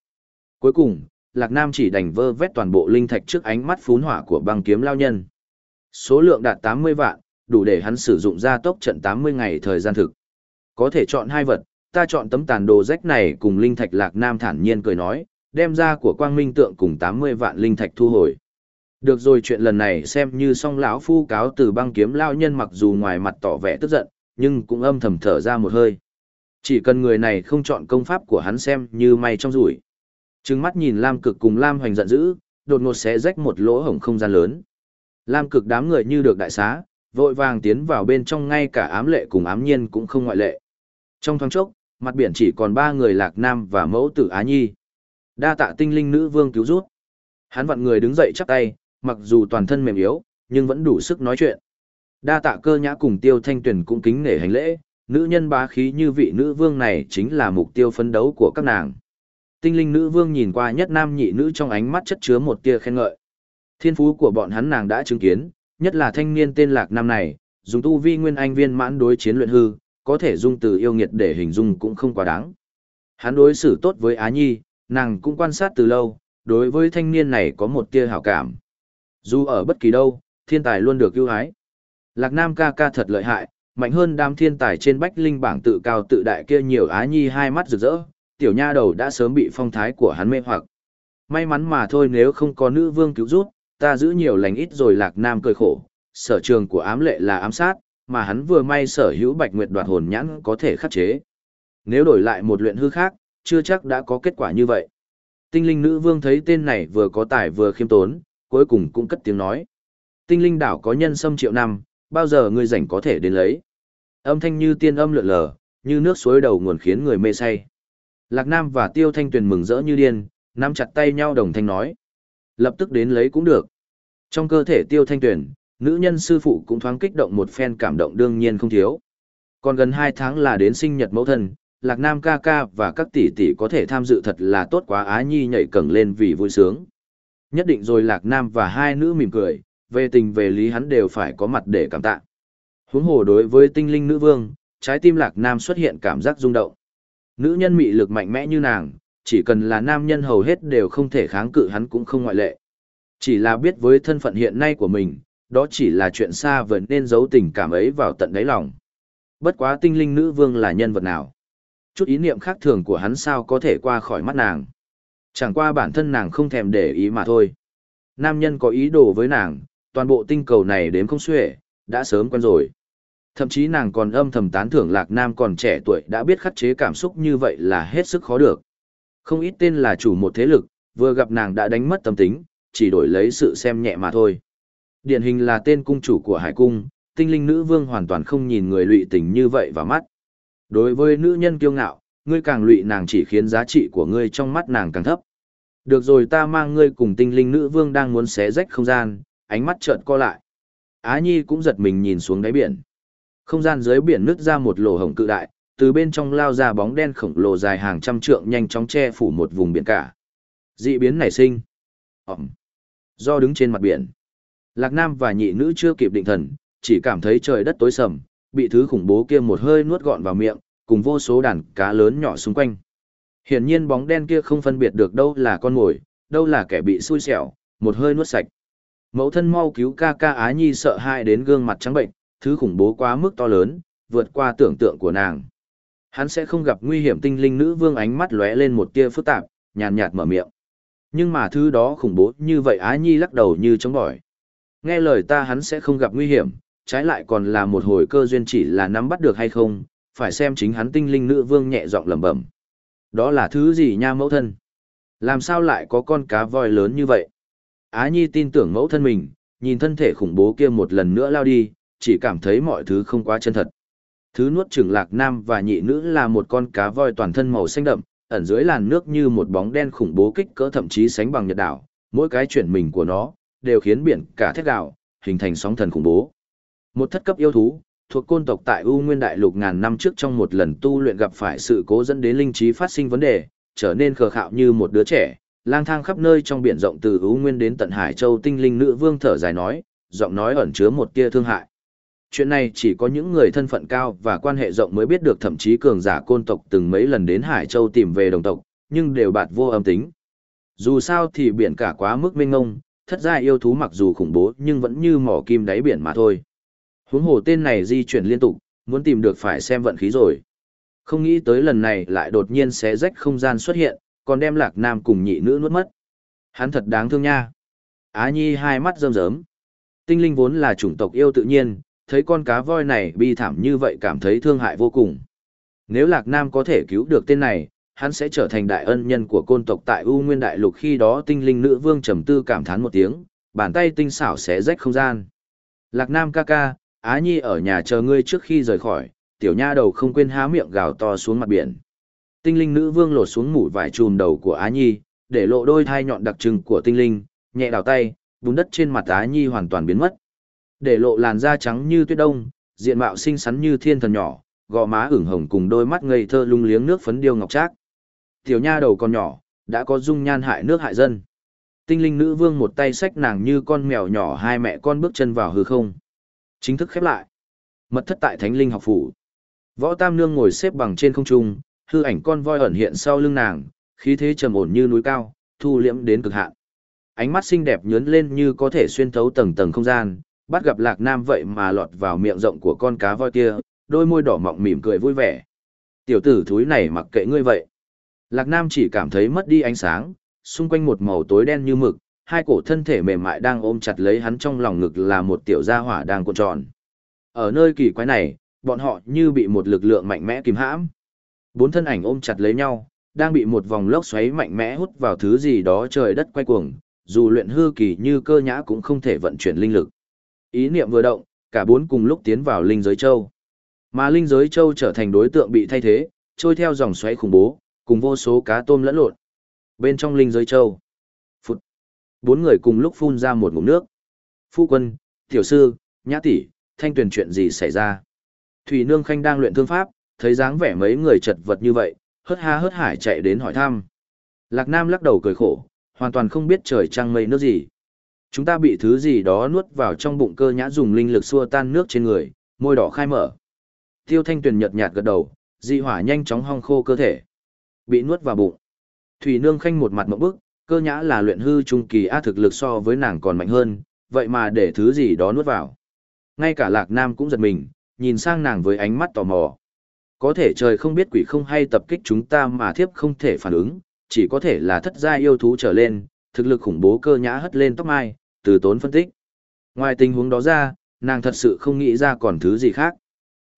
Cuối cùng, Lạc Nam chỉ đành vơ vét toàn bộ linh thạch trước ánh mắt phún hỏa của băng kiếm lao nhân. Số lượng đạt 80 vạn, đủ để hắn sử dụng ra tốc trận 80 ngày thời gian thực. Có thể chọn hai vật, ta chọn tấm tàn đồ rách này cùng linh thạch lạc nam thản nhiên cười nói, đem ra của quang minh tượng cùng tám mươi vạn linh thạch thu hồi. Được rồi chuyện lần này xem như song lão phu cáo từ băng kiếm lao nhân mặc dù ngoài mặt tỏ vẻ tức giận, nhưng cũng âm thầm thở ra một hơi. Chỉ cần người này không chọn công pháp của hắn xem như may trong rủi. Trừng mắt nhìn Lam Cực cùng Lam Hoành giận dữ, đột ngột sẽ rách một lỗ hổng không gian lớn. Lam Cực đám người như được đại xá, vội vàng tiến vào bên trong ngay cả ám lệ cùng ám nhiên cũng không ngoại lệ. Trong thoáng chốc, mặt biển chỉ còn ba người Lạc Nam và mẫu tử Á Nhi. Đa tạ tinh linh nữ vương cứu rút. Hắn vặn người đứng dậy chắp tay, mặc dù toàn thân mềm yếu, nhưng vẫn đủ sức nói chuyện. Đa tạ cơ nhã cùng tiêu thanh tuyển cũng kính nể hành lễ, nữ nhân bá khí như vị nữ vương này chính là mục tiêu phấn đấu của các nàng. Tinh linh nữ vương nhìn qua nhất nam nhị nữ trong ánh mắt chất chứa một tia khen ngợi. Thiên phú của bọn hắn nàng đã chứng kiến, nhất là thanh niên tên Lạc Nam này, dùng tu vi nguyên anh viên mãn đối chiến luyện hư, có thể dung từ yêu nghiệt để hình dung cũng không quá đáng. Hắn đối xử tốt với Á Nhi, nàng cũng quan sát từ lâu, đối với thanh niên này có một tia hảo cảm. Dù ở bất kỳ đâu, thiên tài luôn được ưu ái. Lạc Nam ca ca thật lợi hại, mạnh hơn đam thiên tài trên bách linh bảng tự cao tự đại kia nhiều Á Nhi hai mắt rực rỡ, tiểu nha đầu đã sớm bị phong thái của hắn mê hoặc. May mắn mà thôi nếu không có nữ vương cứu rút, ta giữ nhiều lành ít rồi lạc nam cười khổ, sở trường của ám lệ là ám sát, mà hắn vừa may sở hữu bạch nguyệt đoạt hồn nhãn có thể khắc chế. Nếu đổi lại một luyện hư khác, chưa chắc đã có kết quả như vậy. Tinh linh nữ vương thấy tên này vừa có tài vừa khiêm tốn, cuối cùng cũng cất tiếng nói. Tinh linh đảo có nhân sâm triệu năm, bao giờ ngươi rảnh có thể đến lấy. Âm thanh như tiên âm lượn lờ, như nước suối đầu nguồn khiến người mê say. Lạc Nam và Tiêu Thanh Tuyền mừng rỡ như điên, nắm chặt tay nhau đồng thanh nói. Lập tức đến lấy cũng được. Trong cơ thể tiêu thanh tuyển, nữ nhân sư phụ cũng thoáng kích động một phen cảm động đương nhiên không thiếu. Còn gần 2 tháng là đến sinh nhật mẫu thân, Lạc Nam ca ca và các tỷ tỷ có thể tham dự thật là tốt quá Á Nhi nhảy cẩn lên vì vui sướng. Nhất định rồi Lạc Nam và hai nữ mỉm cười, về tình về lý hắn đều phải có mặt để cảm tạ. Huống hồ đối với tinh linh nữ vương, trái tim Lạc Nam xuất hiện cảm giác rung động. Nữ nhân mị lực mạnh mẽ như nàng, chỉ cần là nam nhân hầu hết đều không thể kháng cự hắn cũng không ngoại lệ. Chỉ là biết với thân phận hiện nay của mình, đó chỉ là chuyện xa vẫn nên giấu tình cảm ấy vào tận đáy lòng. Bất quá tinh linh nữ vương là nhân vật nào? Chút ý niệm khác thường của hắn sao có thể qua khỏi mắt nàng? Chẳng qua bản thân nàng không thèm để ý mà thôi. Nam nhân có ý đồ với nàng, toàn bộ tinh cầu này đếm không xuể, đã sớm quen rồi. Thậm chí nàng còn âm thầm tán thưởng Lạc Nam còn trẻ tuổi đã biết khắc chế cảm xúc như vậy là hết sức khó được. Không ít tên là chủ một thế lực, vừa gặp nàng đã đánh mất tâm tính, chỉ đổi lấy sự xem nhẹ mà thôi. Điển hình là tên cung chủ của hải cung, tinh linh nữ vương hoàn toàn không nhìn người lụy tình như vậy vào mắt. Đối với nữ nhân kiêu ngạo, ngươi càng lụy nàng chỉ khiến giá trị của ngươi trong mắt nàng càng thấp. Được rồi ta mang ngươi cùng tinh linh nữ vương đang muốn xé rách không gian, ánh mắt chợt co lại. Á Nhi cũng giật mình nhìn xuống đáy biển. Không gian dưới biển nứt ra một lỗ hổng cự đại, từ bên trong lao ra bóng đen khổng lồ dài hàng trăm trượng nhanh chóng che phủ một vùng biển cả. Dị biến nảy sinh. Ẩm. Do đứng trên mặt biển. Lạc Nam và nhị nữ chưa kịp định thần, chỉ cảm thấy trời đất tối sầm, bị thứ khủng bố kia một hơi nuốt gọn vào miệng, cùng vô số đàn cá lớn nhỏ xung quanh. Hiển nhiên bóng đen kia không phân biệt được đâu là con mồi, đâu là kẻ bị xui xẻo, một hơi nuốt sạch. Mẫu thân mau cứu ca ca Á Nhi sợ hãi đến gương mặt trắng bệnh, thứ khủng bố quá mức to lớn, vượt qua tưởng tượng của nàng. Hắn sẽ không gặp nguy hiểm tinh linh nữ vương ánh mắt lóe lên một tia phức tạp, nhàn nhạt mở miệng. Nhưng mà thứ đó khủng bố như vậy Á Nhi lắc đầu như chống bỏi. Nghe lời ta hắn sẽ không gặp nguy hiểm, trái lại còn là một hồi cơ duyên chỉ là nắm bắt được hay không, phải xem chính hắn tinh linh nữ vương nhẹ giọng lẩm bẩm. Đó là thứ gì nha mẫu thân? Làm sao lại có con cá voi lớn như vậy? Á Nhi tin tưởng mẫu thân mình, nhìn thân thể khủng bố kia một lần nữa lao đi, chỉ cảm thấy mọi thứ không quá chân thật. Thứ nuốt trưởng lạc nam và nhị nữ là một con cá voi toàn thân màu xanh đậm, ẩn dưới làn nước như một bóng đen khủng bố kích cỡ thậm chí sánh bằng nhật đảo, mỗi cái chuyển mình của nó đều khiến biển cả thét đảo, hình thành sóng thần khủng bố. Một thất cấp yêu thú, thuộc côn tộc tại U Nguyên Đại Lục ngàn năm trước trong một lần tu luyện gặp phải sự cố dẫn đến linh trí phát sinh vấn đề, trở nên khờ khạo như một đứa trẻ, lang thang khắp nơi trong biển rộng từ U Nguyên đến tận Hải Châu tinh linh nữ vương thở dài nói, giọng nói ẩn chứa một tia thương hại chuyện này chỉ có những người thân phận cao và quan hệ rộng mới biết được thậm chí cường giả côn tộc từng mấy lần đến Hải Châu tìm về đồng tộc, nhưng đều bạt vô âm tính. Dù sao thì biển cả quá mức mênh ngông, thất gia yêu thú mặc dù khủng bố nhưng vẫn như mỏ kim đáy biển mà thôi. Huống hồ tên này di chuyển liên tục, muốn tìm được phải xem vận khí rồi. Không nghĩ tới lần này lại đột nhiên xé rách không gian xuất hiện, còn đem lạc nam cùng nhị nữ nuốt mất. Hắn thật đáng thương nha. Á Nhi hai mắt rơm rớm. Tinh linh vốn là chủng tộc yêu tự nhiên, thấy con cá voi này bi thảm như vậy cảm thấy thương hại vô cùng. Nếu Lạc Nam có thể cứu được tên này, hắn sẽ trở thành đại ân nhân của côn tộc tại U Nguyên Đại Lục khi đó tinh linh nữ vương trầm tư cảm thán một tiếng, bàn tay tinh xảo xé rách không gian. Lạc Nam ca ca, Á Nhi ở nhà chờ ngươi trước khi rời khỏi, tiểu nha đầu không quên há miệng gào to xuống mặt biển. Tinh linh nữ vương lột xuống mũ vải trùm đầu của Á Nhi, để lộ đôi thai nhọn đặc trưng của tinh linh, nhẹ đào tay, bùn đất trên mặt Á Nhi hoàn toàn biến mất để lộ làn da trắng như tuyết đông, diện mạo xinh xắn như thiên thần nhỏ, gò má ửng hồng cùng đôi mắt ngây thơ lung liếng nước phấn điêu ngọc trác. Tiểu nha đầu còn nhỏ, đã có dung nhan hại nước hại dân. Tinh linh nữ vương một tay xách nàng như con mèo nhỏ hai mẹ con bước chân vào hư không. Chính thức khép lại. Mật thất tại Thánh Linh học phủ. Võ Tam nương ngồi xếp bằng trên không trung, hư ảnh con voi ẩn hiện sau lưng nàng, khí thế trầm ổn như núi cao, thu liễm đến cực hạn. Ánh mắt xinh đẹp nhướng lên như có thể xuyên thấu tầng tầng không gian, bắt gặp lạc nam vậy mà lọt vào miệng rộng của con cá voi kia, đôi môi đỏ mọng mỉm cười vui vẻ. Tiểu tử thúi này mặc kệ ngươi vậy. Lạc nam chỉ cảm thấy mất đi ánh sáng, xung quanh một màu tối đen như mực, hai cổ thân thể mềm mại đang ôm chặt lấy hắn trong lòng ngực là một tiểu gia hỏa đang cuộn tròn. Ở nơi kỳ quái này, bọn họ như bị một lực lượng mạnh mẽ kìm hãm. Bốn thân ảnh ôm chặt lấy nhau, đang bị một vòng lốc xoáy mạnh mẽ hút vào thứ gì đó trời đất quay cuồng, dù luyện hư kỳ như cơ nhã cũng không thể vận chuyển linh lực. Ý niệm vừa động, cả bốn cùng lúc tiến vào linh giới châu. Mà linh giới châu trở thành đối tượng bị thay thế, trôi theo dòng xoáy khủng bố, cùng vô số cá tôm lẫn lộn. Bên trong linh giới châu, phụt. Bốn người cùng lúc phun ra một ngụm nước. Phu quân, tiểu sư, nhã tỷ, thanh tuyển chuyện gì xảy ra? Thủy Nương Khanh đang luyện thương pháp, thấy dáng vẻ mấy người chật vật như vậy, hớt ha hớt hải chạy đến hỏi thăm. Lạc Nam lắc đầu cười khổ, hoàn toàn không biết trời trăng mây nước gì. Chúng ta bị thứ gì đó nuốt vào trong bụng cơ nhã dùng linh lực xua tan nước trên người, môi đỏ khai mở. Tiêu thanh tuyền nhợt nhạt gật đầu, dị hỏa nhanh chóng hong khô cơ thể. Bị nuốt vào bụng. Thủy nương khanh một mặt mộng bức, cơ nhã là luyện hư trung kỳ a thực lực so với nàng còn mạnh hơn, vậy mà để thứ gì đó nuốt vào. Ngay cả lạc nam cũng giật mình, nhìn sang nàng với ánh mắt tò mò. Có thể trời không biết quỷ không hay tập kích chúng ta mà thiếp không thể phản ứng, chỉ có thể là thất gia yêu thú trở lên, thực lực khủng bố cơ nhã hất lên tóc mai, từ tốn phân tích. Ngoài tình huống đó ra, nàng thật sự không nghĩ ra còn thứ gì khác.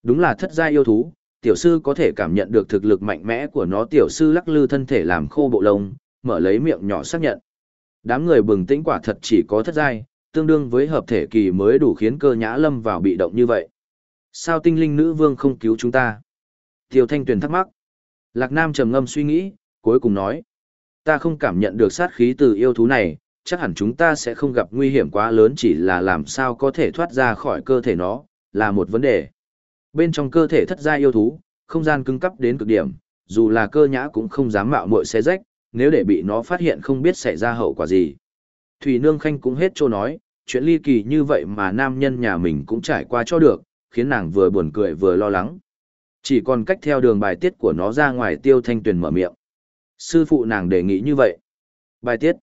Đúng là thất gia yêu thú, tiểu sư có thể cảm nhận được thực lực mạnh mẽ của nó tiểu sư lắc lư thân thể làm khô bộ lông, mở lấy miệng nhỏ xác nhận. Đám người bừng tĩnh quả thật chỉ có thất giai, tương đương với hợp thể kỳ mới đủ khiến cơ nhã lâm vào bị động như vậy. Sao tinh linh nữ vương không cứu chúng ta? Tiêu thanh tuyển thắc mắc. Lạc Nam trầm ngâm suy nghĩ, cuối cùng nói. Ta không cảm nhận được sát khí từ yêu thú này, chắc hẳn chúng ta sẽ không gặp nguy hiểm quá lớn chỉ là làm sao có thể thoát ra khỏi cơ thể nó, là một vấn đề. Bên trong cơ thể thất gia yêu thú, không gian cứng cấp đến cực điểm, dù là cơ nhã cũng không dám mạo muội xé rách, nếu để bị nó phát hiện không biết xảy ra hậu quả gì. Thủy Nương Khanh cũng hết trô nói, chuyện ly kỳ như vậy mà nam nhân nhà mình cũng trải qua cho được, khiến nàng vừa buồn cười vừa lo lắng. Chỉ còn cách theo đường bài tiết của nó ra ngoài tiêu thanh tuyền mở miệng. Sư phụ nàng đề nghị như vậy. Bài tiết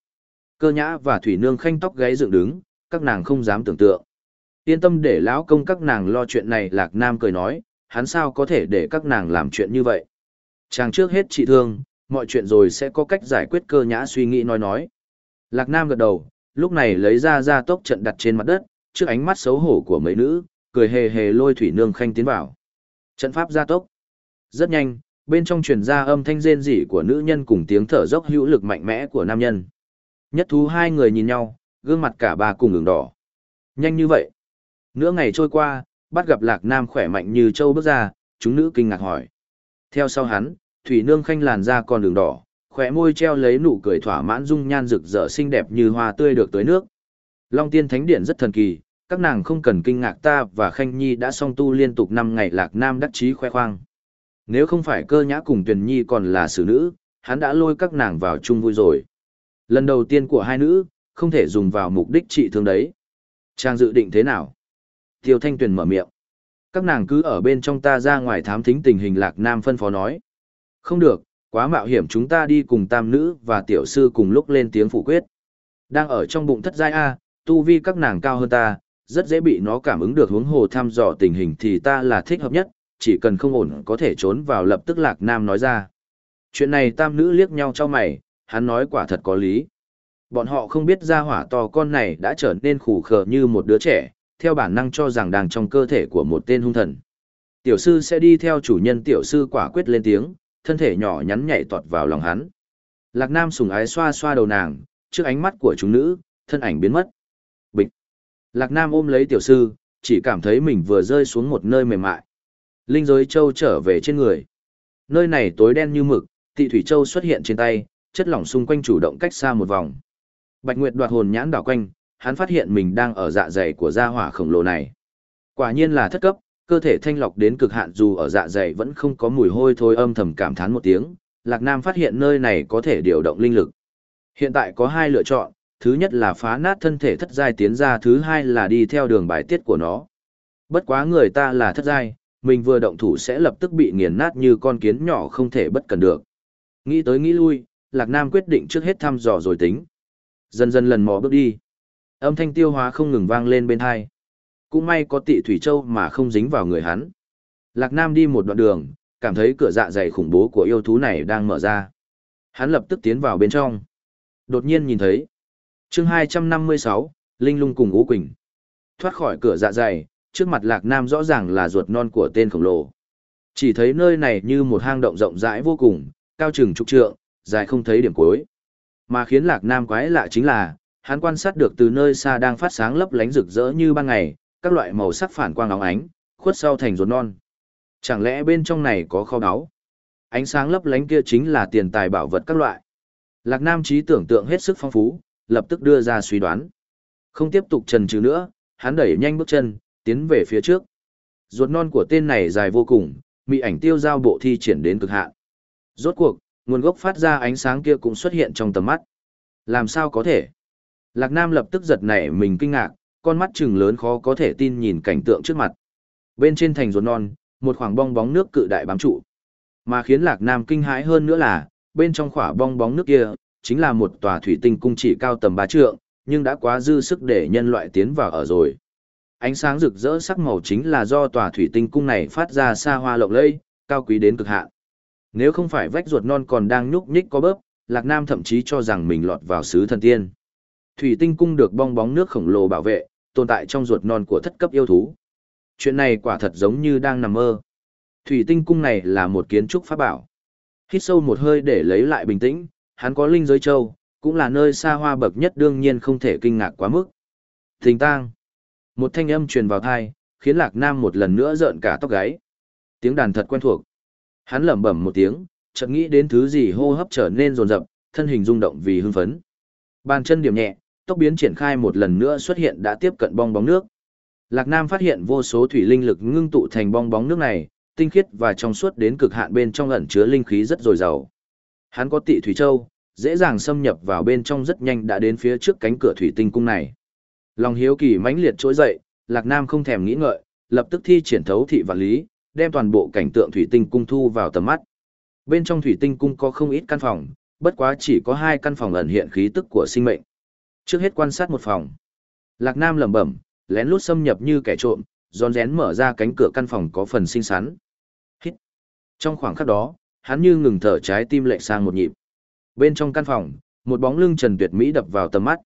cơ nhã và thủy nương khanh tóc gáy dựng đứng các nàng không dám tưởng tượng yên tâm để lão công các nàng lo chuyện này lạc nam cười nói hắn sao có thể để các nàng làm chuyện như vậy chàng trước hết chị thương mọi chuyện rồi sẽ có cách giải quyết cơ nhã suy nghĩ nói nói lạc nam gật đầu lúc này lấy ra ra tốc trận đặt trên mặt đất trước ánh mắt xấu hổ của mấy nữ cười hề hề lôi thủy nương khanh tiến vào trận pháp gia tốc rất nhanh bên trong truyền ra âm thanh rên rỉ của nữ nhân cùng tiếng thở dốc hữu lực mạnh mẽ của nam nhân Nhất thú hai người nhìn nhau, gương mặt cả ba cùng đường đỏ. Nhanh như vậy. Nửa ngày trôi qua, bắt gặp Lạc Nam khỏe mạnh như châu bước ra, chúng nữ kinh ngạc hỏi. Theo sau hắn, Thủy Nương Khanh làn da con đường đỏ, khỏe môi treo lấy nụ cười thỏa mãn dung nhan rực rỡ xinh đẹp như hoa tươi được tới nước. Long Tiên Thánh Điện rất thần kỳ, các nàng không cần kinh ngạc ta và Khanh Nhi đã song tu liên tục năm ngày Lạc Nam đắc chí khoe khoang. Nếu không phải cơ nhã cùng Tuyền Nhi còn là xử nữ, hắn đã lôi các nàng vào chung vui rồi. Lần đầu tiên của hai nữ, không thể dùng vào mục đích trị thương đấy. Trang dự định thế nào? Tiêu Thanh Tuyền mở miệng. Các nàng cứ ở bên trong ta ra ngoài thám thính tình hình Lạc Nam phân phó nói. Không được, quá mạo hiểm chúng ta đi cùng tam nữ và tiểu sư cùng lúc lên tiếng phủ quyết. Đang ở trong bụng thất giai A, tu vi các nàng cao hơn ta, rất dễ bị nó cảm ứng được hướng hồ thăm dò tình hình thì ta là thích hợp nhất, chỉ cần không ổn có thể trốn vào lập tức Lạc Nam nói ra. Chuyện này tam nữ liếc nhau cho mày, hắn nói quả thật có lý. Bọn họ không biết ra hỏa to con này đã trở nên khủ khờ như một đứa trẻ, theo bản năng cho rằng đang trong cơ thể của một tên hung thần. Tiểu sư sẽ đi theo chủ nhân tiểu sư quả quyết lên tiếng, thân thể nhỏ nhắn nhảy tọt vào lòng hắn. Lạc Nam sùng ái xoa xoa đầu nàng, trước ánh mắt của chúng nữ, thân ảnh biến mất. Bịch. Lạc Nam ôm lấy tiểu sư, chỉ cảm thấy mình vừa rơi xuống một nơi mềm mại. Linh giới châu trở về trên người. Nơi này tối đen như mực, tị thủy châu xuất hiện trên tay, chất lỏng xung quanh chủ động cách xa một vòng. Bạch Nguyệt đoạt hồn nhãn đảo quanh, hắn phát hiện mình đang ở dạ dày của gia hỏa khổng lồ này. Quả nhiên là thất cấp, cơ thể thanh lọc đến cực hạn dù ở dạ dày vẫn không có mùi hôi thôi âm thầm cảm thán một tiếng, Lạc Nam phát hiện nơi này có thể điều động linh lực. Hiện tại có hai lựa chọn, thứ nhất là phá nát thân thể thất giai tiến ra thứ hai là đi theo đường bài tiết của nó. Bất quá người ta là thất giai, mình vừa động thủ sẽ lập tức bị nghiền nát như con kiến nhỏ không thể bất cần được. Nghĩ tới nghĩ lui, Lạc Nam quyết định trước hết thăm dò rồi tính. Dần dần lần mò bước đi. Âm thanh tiêu hóa không ngừng vang lên bên hai. Cũng may có tị Thủy Châu mà không dính vào người hắn. Lạc Nam đi một đoạn đường, cảm thấy cửa dạ dày khủng bố của yêu thú này đang mở ra. Hắn lập tức tiến vào bên trong. Đột nhiên nhìn thấy. chương 256, Linh Lung cùng Ú Quỳnh. Thoát khỏi cửa dạ dày, trước mặt Lạc Nam rõ ràng là ruột non của tên khổng lồ. Chỉ thấy nơi này như một hang động rộng rãi vô cùng, cao chừng trục trượng, dài không thấy điểm cuối. Mà khiến Lạc Nam quái lạ chính là, hắn quan sát được từ nơi xa đang phát sáng lấp lánh rực rỡ như ban ngày, các loại màu sắc phản quang óng ánh, khuất sau thành rốn non. Chẳng lẽ bên trong này có kho báu? Ánh sáng lấp lánh kia chính là tiền tài bảo vật các loại. Lạc Nam trí tưởng tượng hết sức phong phú, lập tức đưa ra suy đoán. Không tiếp tục trần trừ nữa, hắn đẩy nhanh bước chân, tiến về phía trước. Ruột non của tên này dài vô cùng, bị ảnh tiêu giao bộ thi triển đến cực hạn. Rốt cuộc, Nguồn gốc phát ra ánh sáng kia cũng xuất hiện trong tầm mắt. Làm sao có thể? Lạc Nam lập tức giật nảy mình kinh ngạc, con mắt trừng lớn khó có thể tin nhìn cảnh tượng trước mặt. Bên trên thành ruột non, một khoảng bong bóng nước cự đại bám trụ. Mà khiến Lạc Nam kinh hãi hơn nữa là, bên trong khoảng bong bóng nước kia, chính là một tòa thủy tinh cung chỉ cao tầm 3 trượng, nhưng đã quá dư sức để nhân loại tiến vào ở rồi. Ánh sáng rực rỡ sắc màu chính là do tòa thủy tinh cung này phát ra xa hoa lộng lẫy, cao quý đến cực hạn. Nếu không phải vách ruột non còn đang nhúc nhích có bớp, Lạc Nam thậm chí cho rằng mình lọt vào sứ thần tiên. Thủy tinh cung được bong bóng nước khổng lồ bảo vệ, tồn tại trong ruột non của thất cấp yêu thú. Chuyện này quả thật giống như đang nằm mơ. Thủy tinh cung này là một kiến trúc pháp bảo. Hít sâu một hơi để lấy lại bình tĩnh, hắn có linh giới châu, cũng là nơi xa hoa bậc nhất đương nhiên không thể kinh ngạc quá mức. Thình tang. Một thanh âm truyền vào thai, khiến Lạc Nam một lần nữa rợn cả tóc gáy. Tiếng đàn thật quen thuộc. Hắn lẩm bẩm một tiếng, chợt nghĩ đến thứ gì hô hấp trở nên rồn rập, thân hình rung động vì hưng phấn. Bàn chân điểm nhẹ, tốc biến triển khai một lần nữa xuất hiện đã tiếp cận bong bóng nước. Lạc Nam phát hiện vô số thủy linh lực ngưng tụ thành bong bóng nước này, tinh khiết và trong suốt đến cực hạn bên trong ẩn chứa linh khí rất dồi dào. Hắn có tị thủy châu, dễ dàng xâm nhập vào bên trong rất nhanh đã đến phía trước cánh cửa thủy tinh cung này. Lòng hiếu kỳ mãnh liệt trỗi dậy, Lạc Nam không thèm nghĩ ngợi, lập tức thi triển thấu thị và lý, đem toàn bộ cảnh tượng thủy tinh cung thu vào tầm mắt. Bên trong thủy tinh cung có không ít căn phòng, bất quá chỉ có hai căn phòng ẩn hiện khí tức của sinh mệnh. Trước hết quan sát một phòng. Lạc Nam lẩm bẩm, lén lút xâm nhập như kẻ trộm, rón rén mở ra cánh cửa căn phòng có phần xinh xắn. Hít. Trong khoảng khắc đó, hắn như ngừng thở trái tim lệch sang một nhịp. Bên trong căn phòng, một bóng lưng Trần Tuyệt Mỹ đập vào tầm mắt.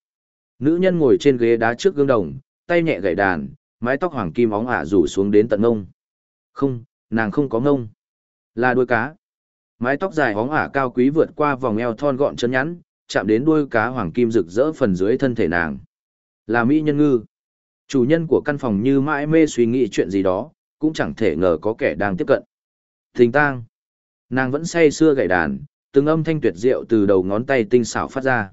Nữ nhân ngồi trên ghế đá trước gương đồng, tay nhẹ gảy đàn, mái tóc hoàng kim óng ả rủ xuống đến tận ngông. Không, nàng không có ngông. Là đuôi cá. Mái tóc dài hóng ả cao quý vượt qua vòng eo thon gọn chân nhắn, chạm đến đuôi cá hoàng kim rực rỡ phần dưới thân thể nàng. Là mỹ nhân ngư. Chủ nhân của căn phòng như mãi mê suy nghĩ chuyện gì đó, cũng chẳng thể ngờ có kẻ đang tiếp cận. Thình tang. Nàng vẫn say sưa gảy đàn, từng âm thanh tuyệt diệu từ đầu ngón tay tinh xảo phát ra.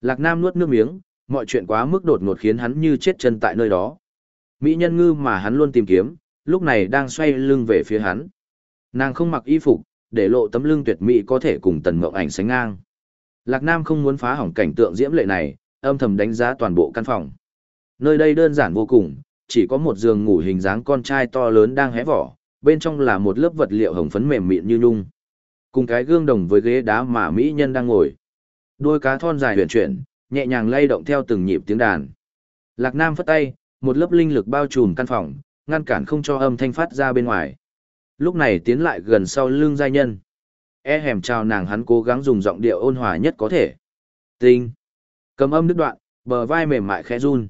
Lạc Nam nuốt nước miếng, mọi chuyện quá mức đột ngột khiến hắn như chết chân tại nơi đó. Mỹ nhân ngư mà hắn luôn tìm kiếm, lúc này đang xoay lưng về phía hắn. Nàng không mặc y phục, để lộ tấm lưng tuyệt mỹ có thể cùng tần ngọc ảnh sánh ngang. Lạc Nam không muốn phá hỏng cảnh tượng diễm lệ này, âm thầm đánh giá toàn bộ căn phòng. Nơi đây đơn giản vô cùng, chỉ có một giường ngủ hình dáng con trai to lớn đang hé vỏ, bên trong là một lớp vật liệu hồng phấn mềm mịn như nhung. Cùng cái gương đồng với ghế đá mà mỹ nhân đang ngồi. Đôi cá thon dài huyền chuyển, nhẹ nhàng lay động theo từng nhịp tiếng đàn. Lạc Nam phất tay, một lớp linh lực bao trùm căn phòng, ngăn cản không cho âm thanh phát ra bên ngoài. Lúc này tiến lại gần sau lưng giai nhân. E hẻm chào nàng hắn cố gắng dùng giọng điệu ôn hòa nhất có thể. Tinh. Cầm âm đứt đoạn, bờ vai mềm mại khẽ run.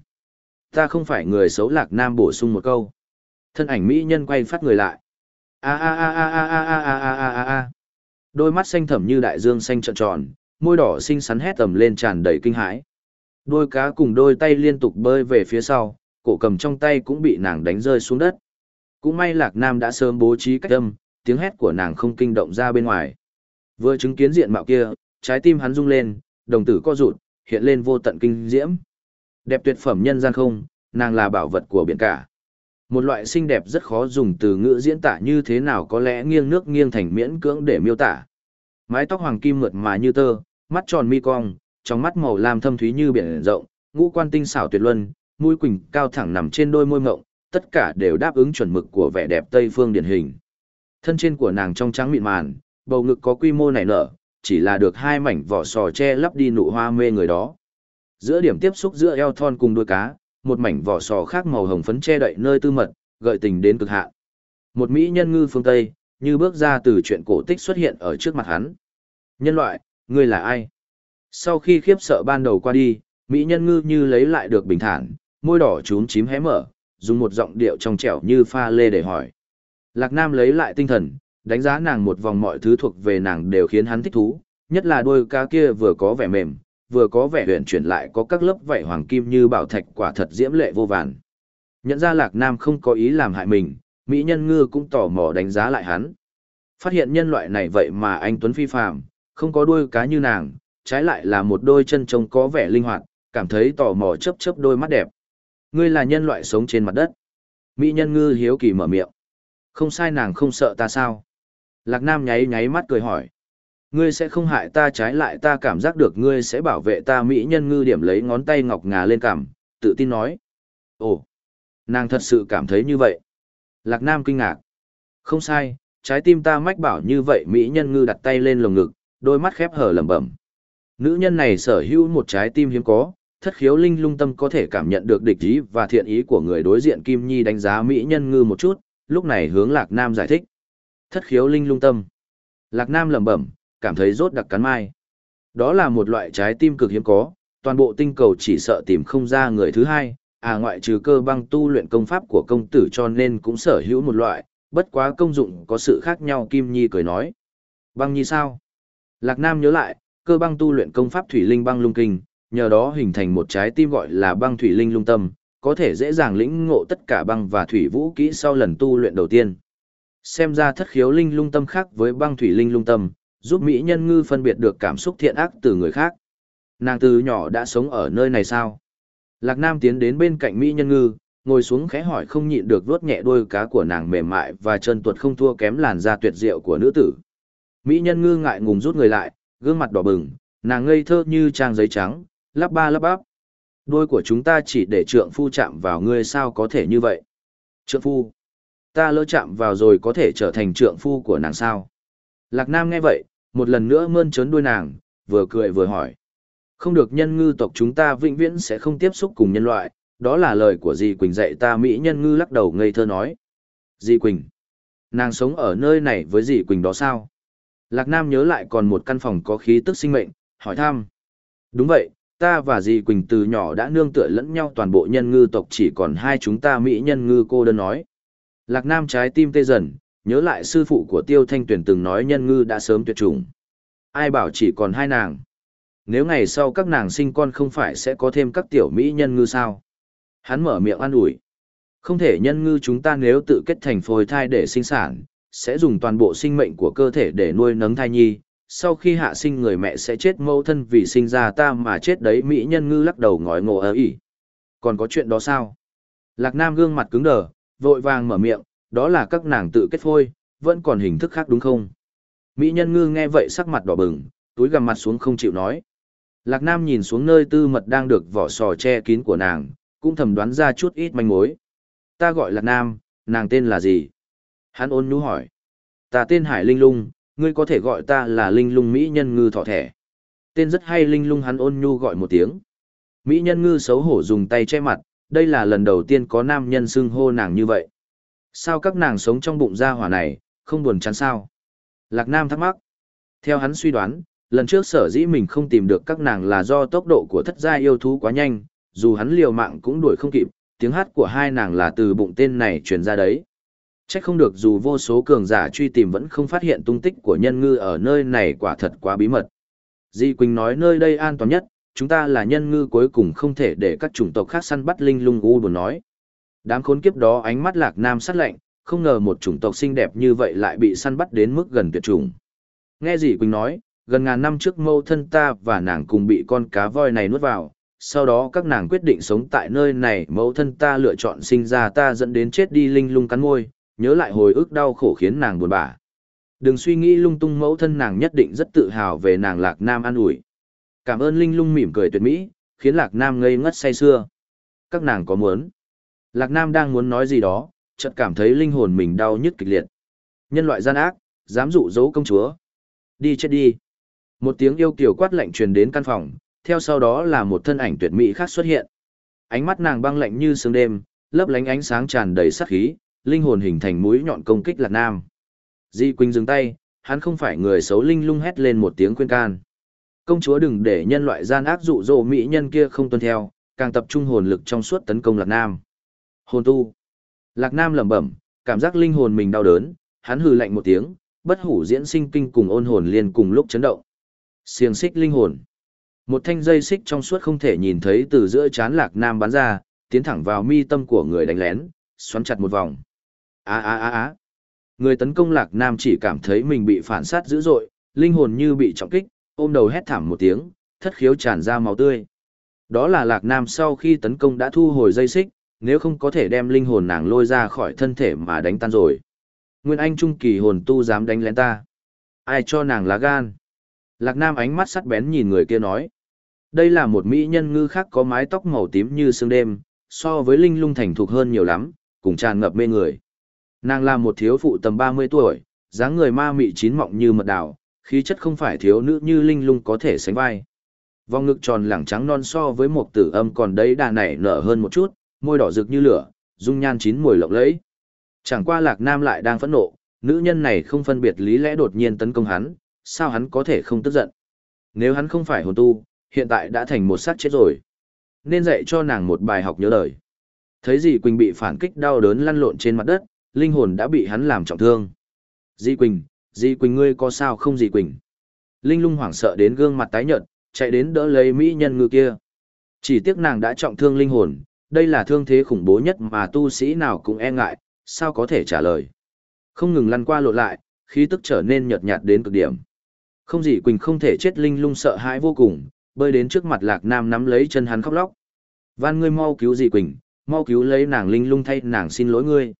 Ta không phải người xấu lạc nam bổ sung một câu. Thân ảnh mỹ nhân quay phát người lại. A a a a a a a a a a a. Đôi mắt xanh thẳm như đại dương xanh trọn tròn, môi đỏ xinh xắn hét tầm lên tràn đầy kinh hãi. Đôi cá cùng đôi tay liên tục bơi về phía sau, cổ cầm trong tay cũng bị nàng đánh rơi xuống đất. Cũng may Lạc Nam đã sớm bố trí cách âm, tiếng hét của nàng không kinh động ra bên ngoài. Vừa chứng kiến diện mạo kia, trái tim hắn rung lên, đồng tử co rụt, hiện lên vô tận kinh diễm. Đẹp tuyệt phẩm nhân gian không, nàng là bảo vật của biển cả. Một loại xinh đẹp rất khó dùng từ ngữ diễn tả như thế nào có lẽ nghiêng nước nghiêng thành miễn cưỡng để miêu tả. Mái tóc hoàng kim mượt mà như tơ, mắt tròn mi cong, trong mắt màu lam thâm thúy như biển rộng, ngũ quan tinh xảo tuyệt luân, mũi quỳnh cao thẳng nằm trên đôi môi mộng, tất cả đều đáp ứng chuẩn mực của vẻ đẹp Tây phương điển hình. Thân trên của nàng trong trắng mịn màn, bầu ngực có quy mô nảy nở, chỉ là được hai mảnh vỏ sò che lấp đi nụ hoa mê người đó. Giữa điểm tiếp xúc giữa eo thon cùng đuôi cá, một mảnh vỏ sò khác màu hồng phấn che đậy nơi tư mật, gợi tình đến cực hạn. Một mỹ nhân ngư phương Tây, như bước ra từ chuyện cổ tích xuất hiện ở trước mặt hắn. Nhân loại, ngươi là ai? Sau khi khiếp sợ ban đầu qua đi, mỹ nhân ngư như lấy lại được bình thản, môi đỏ trúm chím hé mở, dùng một giọng điệu trong trẻo như pha lê để hỏi. Lạc Nam lấy lại tinh thần, đánh giá nàng một vòng mọi thứ thuộc về nàng đều khiến hắn thích thú, nhất là đôi cá kia vừa có vẻ mềm, vừa có vẻ huyền chuyển lại có các lớp vảy hoàng kim như bảo thạch quả thật diễm lệ vô vàn. Nhận ra Lạc Nam không có ý làm hại mình, Mỹ Nhân Ngư cũng tò mò đánh giá lại hắn. Phát hiện nhân loại này vậy mà anh Tuấn phi phàm, không có đuôi cá như nàng, trái lại là một đôi chân trông có vẻ linh hoạt, cảm thấy tò mò chớp chớp đôi mắt đẹp. Ngươi là nhân loại sống trên mặt đất. Mỹ nhân ngư hiếu kỳ mở miệng. Không sai nàng không sợ ta sao? Lạc Nam nháy nháy mắt cười hỏi. Ngươi sẽ không hại ta trái lại ta cảm giác được ngươi sẽ bảo vệ ta Mỹ nhân ngư điểm lấy ngón tay ngọc ngà lên cảm, tự tin nói. Ồ, nàng thật sự cảm thấy như vậy. Lạc Nam kinh ngạc. Không sai, trái tim ta mách bảo như vậy Mỹ nhân ngư đặt tay lên lồng ngực, đôi mắt khép hở lẩm bẩm. Nữ nhân này sở hữu một trái tim hiếm có, thất khiếu linh lung tâm có thể cảm nhận được địch ý và thiện ý của người đối diện Kim Nhi đánh giá Mỹ nhân ngư một chút, lúc này hướng Lạc Nam giải thích. Thất khiếu linh lung tâm. Lạc Nam lẩm bẩm, cảm thấy rốt đặc cắn mai. Đó là một loại trái tim cực hiếm có, toàn bộ tinh cầu chỉ sợ tìm không ra người thứ hai, à ngoại trừ cơ băng tu luyện công pháp của công tử cho nên cũng sở hữu một loại, bất quá công dụng có sự khác nhau Kim Nhi cười nói. Băng Nhi sao? Lạc Nam nhớ lại, cơ băng tu luyện công pháp thủy linh băng lung kinh, nhờ đó hình thành một trái tim gọi là băng thủy linh lung tâm, có thể dễ dàng lĩnh ngộ tất cả băng và thủy vũ kỹ sau lần tu luyện đầu tiên. Xem ra thất khiếu linh lung tâm khác với băng thủy linh lung tâm, giúp mỹ nhân ngư phân biệt được cảm xúc thiện ác từ người khác. Nàng từ nhỏ đã sống ở nơi này sao? Lạc Nam tiến đến bên cạnh mỹ nhân ngư, ngồi xuống khẽ hỏi không nhịn được vuốt nhẹ đôi cá của nàng mềm mại và chân tuột không thua kém làn da tuyệt diệu của nữ tử. Mỹ nhân ngư ngại ngùng rút người lại, gương mặt đỏ bừng, nàng ngây thơ như trang giấy trắng, Lắp ba lắp bắp. Đôi của chúng ta chỉ để trượng phu chạm vào ngươi sao có thể như vậy? Trượng phu. Ta lỡ chạm vào rồi có thể trở thành trượng phu của nàng sao? Lạc Nam nghe vậy, một lần nữa mơn trớn đuôi nàng, vừa cười vừa hỏi. Không được nhân ngư tộc chúng ta vĩnh viễn sẽ không tiếp xúc cùng nhân loại, đó là lời của dì Quỳnh dạy ta Mỹ nhân ngư lắc đầu ngây thơ nói. Dì Quỳnh. Nàng sống ở nơi này với dì Quỳnh đó sao? Lạc Nam nhớ lại còn một căn phòng có khí tức sinh mệnh, hỏi thăm. Đúng vậy, ta và dì Quỳnh từ nhỏ đã nương tựa lẫn nhau toàn bộ nhân ngư tộc chỉ còn hai chúng ta mỹ nhân ngư cô đơn nói. Lạc Nam trái tim tê dần, nhớ lại sư phụ của Tiêu Thanh Tuyền từng nói nhân ngư đã sớm tuyệt chủng. Ai bảo chỉ còn hai nàng. Nếu ngày sau các nàng sinh con không phải sẽ có thêm các tiểu mỹ nhân ngư sao? Hắn mở miệng an ủi. Không thể nhân ngư chúng ta nếu tự kết thành phôi thai để sinh sản, sẽ dùng toàn bộ sinh mệnh của cơ thể để nuôi nấng thai nhi, sau khi hạ sinh người mẹ sẽ chết mâu thân vì sinh ra ta mà chết đấy mỹ nhân ngư lắc đầu ngói ngộ ở ỉ còn có chuyện đó sao lạc nam gương mặt cứng đờ vội vàng mở miệng đó là các nàng tự kết phôi vẫn còn hình thức khác đúng không mỹ nhân ngư nghe vậy sắc mặt đỏ bừng túi gằm mặt xuống không chịu nói lạc nam nhìn xuống nơi tư mật đang được vỏ sò che kín của nàng cũng thầm đoán ra chút ít manh mối ta gọi lạc nam nàng tên là gì hắn ôn nhú hỏi ta tên hải linh lung ngươi có thể gọi ta là linh lung mỹ nhân ngư thọ thẻ. Tên rất hay linh lung hắn ôn nhu gọi một tiếng. Mỹ nhân ngư xấu hổ dùng tay che mặt, đây là lần đầu tiên có nam nhân xưng hô nàng như vậy. Sao các nàng sống trong bụng gia hỏa này, không buồn chán sao? Lạc Nam thắc mắc. Theo hắn suy đoán, lần trước sở dĩ mình không tìm được các nàng là do tốc độ của thất gia yêu thú quá nhanh, dù hắn liều mạng cũng đuổi không kịp, tiếng hát của hai nàng là từ bụng tên này truyền ra đấy. Chắc không được dù vô số cường giả truy tìm vẫn không phát hiện tung tích của nhân ngư ở nơi này quả thật quá bí mật. Di Quỳnh nói nơi đây an toàn nhất, chúng ta là nhân ngư cuối cùng không thể để các chủng tộc khác săn bắt linh lung u buồn nói. Đám khốn kiếp đó ánh mắt lạc nam sát lạnh, không ngờ một chủng tộc xinh đẹp như vậy lại bị săn bắt đến mức gần tuyệt chủng. Nghe di Quỳnh nói, gần ngàn năm trước mâu thân ta và nàng cùng bị con cá voi này nuốt vào, sau đó các nàng quyết định sống tại nơi này mẫu thân ta lựa chọn sinh ra ta dẫn đến chết đi linh lung cắn môi, nhớ lại hồi ức đau khổ khiến nàng buồn bã. Đừng suy nghĩ lung tung mẫu thân nàng nhất định rất tự hào về nàng Lạc Nam an ủi. Cảm ơn Linh Lung mỉm cười tuyệt mỹ, khiến Lạc Nam ngây ngất say sưa. Các nàng có muốn? Lạc Nam đang muốn nói gì đó, chợt cảm thấy linh hồn mình đau nhức kịch liệt. Nhân loại gian ác, dám dụ dỗ công chúa. Đi chết đi. Một tiếng yêu kiều quát lạnh truyền đến căn phòng, theo sau đó là một thân ảnh tuyệt mỹ khác xuất hiện. Ánh mắt nàng băng lạnh như sương đêm, lấp lánh ánh sáng tràn đầy sát khí, linh hồn hình thành mũi nhọn công kích Lạc Nam. Di Quỳnh dừng tay, hắn không phải người xấu linh lung hét lên một tiếng khuyên can. Công chúa đừng để nhân loại gian ác dụ dỗ mỹ nhân kia không tuân theo, càng tập trung hồn lực trong suốt tấn công Lạc Nam. Hồn tu. Lạc Nam lẩm bẩm, cảm giác linh hồn mình đau đớn, hắn hừ lạnh một tiếng, bất hủ diễn sinh kinh cùng ôn hồn liền cùng lúc chấn động. Xiềng xích linh hồn. Một thanh dây xích trong suốt không thể nhìn thấy từ giữa chán Lạc Nam bắn ra, tiến thẳng vào mi tâm của người đánh lén, xoắn chặt một vòng. Á á á á. Người tấn công Lạc Nam chỉ cảm thấy mình bị phản sát dữ dội, linh hồn như bị trọng kích, ôm đầu hét thảm một tiếng, thất khiếu tràn ra máu tươi. Đó là Lạc Nam sau khi tấn công đã thu hồi dây xích, nếu không có thể đem linh hồn nàng lôi ra khỏi thân thể mà đánh tan rồi. Nguyên Anh trung kỳ hồn tu dám đánh lén ta. Ai cho nàng lá gan? Lạc Nam ánh mắt sắt bén nhìn người kia nói. Đây là một mỹ nhân ngư khác có mái tóc màu tím như sương đêm, so với linh lung thành thục hơn nhiều lắm, cùng tràn ngập mê người. Nàng là một thiếu phụ tầm 30 tuổi, dáng người ma mị chín mọng như mật đào, khí chất không phải thiếu nữ như linh lung có thể sánh vai. Vòng ngực tròn lẳng trắng non so với một tử âm còn đấy đà nảy nở hơn một chút, môi đỏ rực như lửa, dung nhan chín mùi lộng lẫy. Chẳng qua Lạc Nam lại đang phẫn nộ, nữ nhân này không phân biệt lý lẽ đột nhiên tấn công hắn, sao hắn có thể không tức giận. Nếu hắn không phải hồn tu, hiện tại đã thành một sát chết rồi. Nên dạy cho nàng một bài học nhớ lời. Thấy gì Quỳnh bị phản kích đau đớn lăn lộn trên mặt đất, linh hồn đã bị hắn làm trọng thương. Di Quỳnh, Di Quỳnh ngươi có sao không Di Quỳnh? Linh lung hoảng sợ đến gương mặt tái nhợt, chạy đến đỡ lấy mỹ nhân ngư kia. Chỉ tiếc nàng đã trọng thương linh hồn, đây là thương thế khủng bố nhất mà tu sĩ nào cũng e ngại, sao có thể trả lời. Không ngừng lăn qua lộ lại, khí tức trở nên nhợt nhạt đến cực điểm. Không gì Quỳnh không thể chết linh lung sợ hãi vô cùng, bơi đến trước mặt Lạc Nam nắm lấy chân hắn khóc lóc. "Van ngươi mau cứu gì Quỳnh, mau cứu lấy nàng linh lung thay nàng xin lỗi ngươi."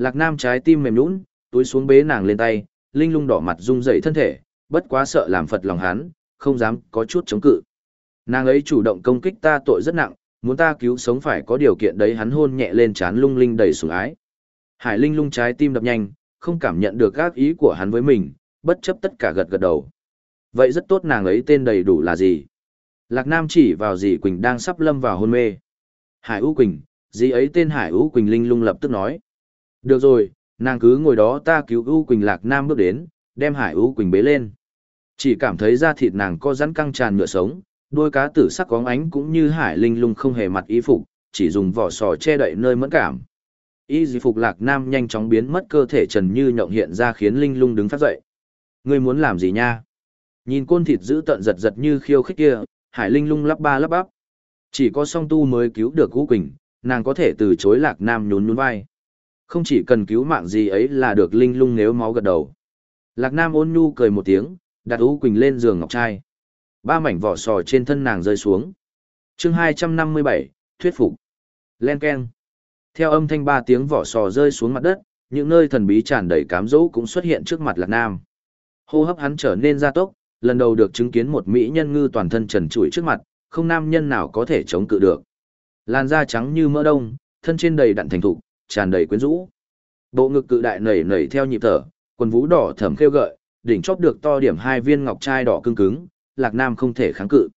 Lạc Nam trái tim mềm nhũn, túi xuống bế nàng lên tay, Linh Lung đỏ mặt rung rẩy thân thể, bất quá sợ làm Phật lòng hắn, không dám có chút chống cự. Nàng ấy chủ động công kích ta tội rất nặng, muốn ta cứu sống phải có điều kiện đấy hắn hôn nhẹ lên trán Lung Linh đầy sủng ái. Hải Linh Lung trái tim đập nhanh, không cảm nhận được ác ý của hắn với mình, bất chấp tất cả gật gật đầu. Vậy rất tốt nàng ấy tên đầy đủ là gì? Lạc Nam chỉ vào dì Quỳnh đang sắp lâm vào hôn mê. Hải U Quỳnh, dì ấy tên Hải U Quỳnh Linh Lung lập tức nói. Được rồi, nàng cứ ngồi đó ta cứu U Quỳnh Lạc Nam bước đến, đem Hải U Quỳnh bế lên. Chỉ cảm thấy da thịt nàng co rắn căng tràn nhựa sống, đôi cá tử sắc có ánh cũng như hải linh lung không hề mặt y phục, chỉ dùng vỏ sò che đậy nơi mẫn cảm. Y dị phục Lạc Nam nhanh chóng biến mất cơ thể Trần Như nhộng hiện ra khiến Linh Lung đứng phát dậy. Ngươi muốn làm gì nha? Nhìn côn thịt giữ tận giật giật như khiêu khích kia, Hải Linh Lung lắp ba lắp bắp. Chỉ có song tu mới cứu được U Quỳnh, nàng có thể từ chối Lạc Nam nhún nhún vai. Không chỉ cần cứu mạng gì ấy là được linh lung nếu máu gật đầu. Lạc Nam ôn nhu cười một tiếng, đặt U Quỳnh lên giường ngọc trai. Ba mảnh vỏ sò trên thân nàng rơi xuống. chương hai trăm năm mươi bảy thuyết phục. Len keng. Theo âm thanh ba tiếng vỏ sò rơi xuống mặt đất, những nơi thần bí tràn đầy cám dỗ cũng xuất hiện trước mặt Lạc Nam. Hô hấp hắn trở nên gia tốc, lần đầu được chứng kiến một mỹ nhân ngư toàn thân trần trụi trước mặt, không nam nhân nào có thể chống cự được. Làn da trắng như mỡ đông, thân trên đầy đặn thành thục, tràn đầy quyến rũ. Bộ ngực cự đại nảy nảy theo nhịp thở, quần vũ đỏ thẫm khêu gợi, đỉnh chóp được to điểm hai viên ngọc trai đỏ cứng cứng, Lạc Nam không thể kháng cự.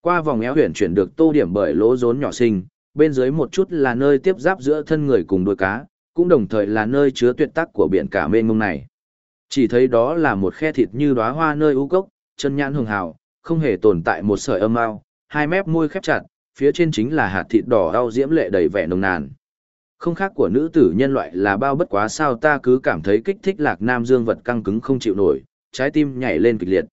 Qua vòng éo huyền chuyển được tô điểm bởi lỗ rốn nhỏ xinh, bên dưới một chút là nơi tiếp giáp giữa thân người cùng đôi cá, cũng đồng thời là nơi chứa tuyệt tác của biển cả mênh mông này. Chỉ thấy đó là một khe thịt như đóa hoa nơi u cốc, chân nhãn hường hào, không hề tồn tại một sợi âm ao, hai mép môi khép chặt, phía trên chính là hạt thịt đỏ đau diễm lệ đầy vẻ nồng nàn. Không khác của nữ tử nhân loại là bao bất quá sao ta cứ cảm thấy kích thích lạc nam dương vật căng cứng không chịu nổi, trái tim nhảy lên kịch liệt.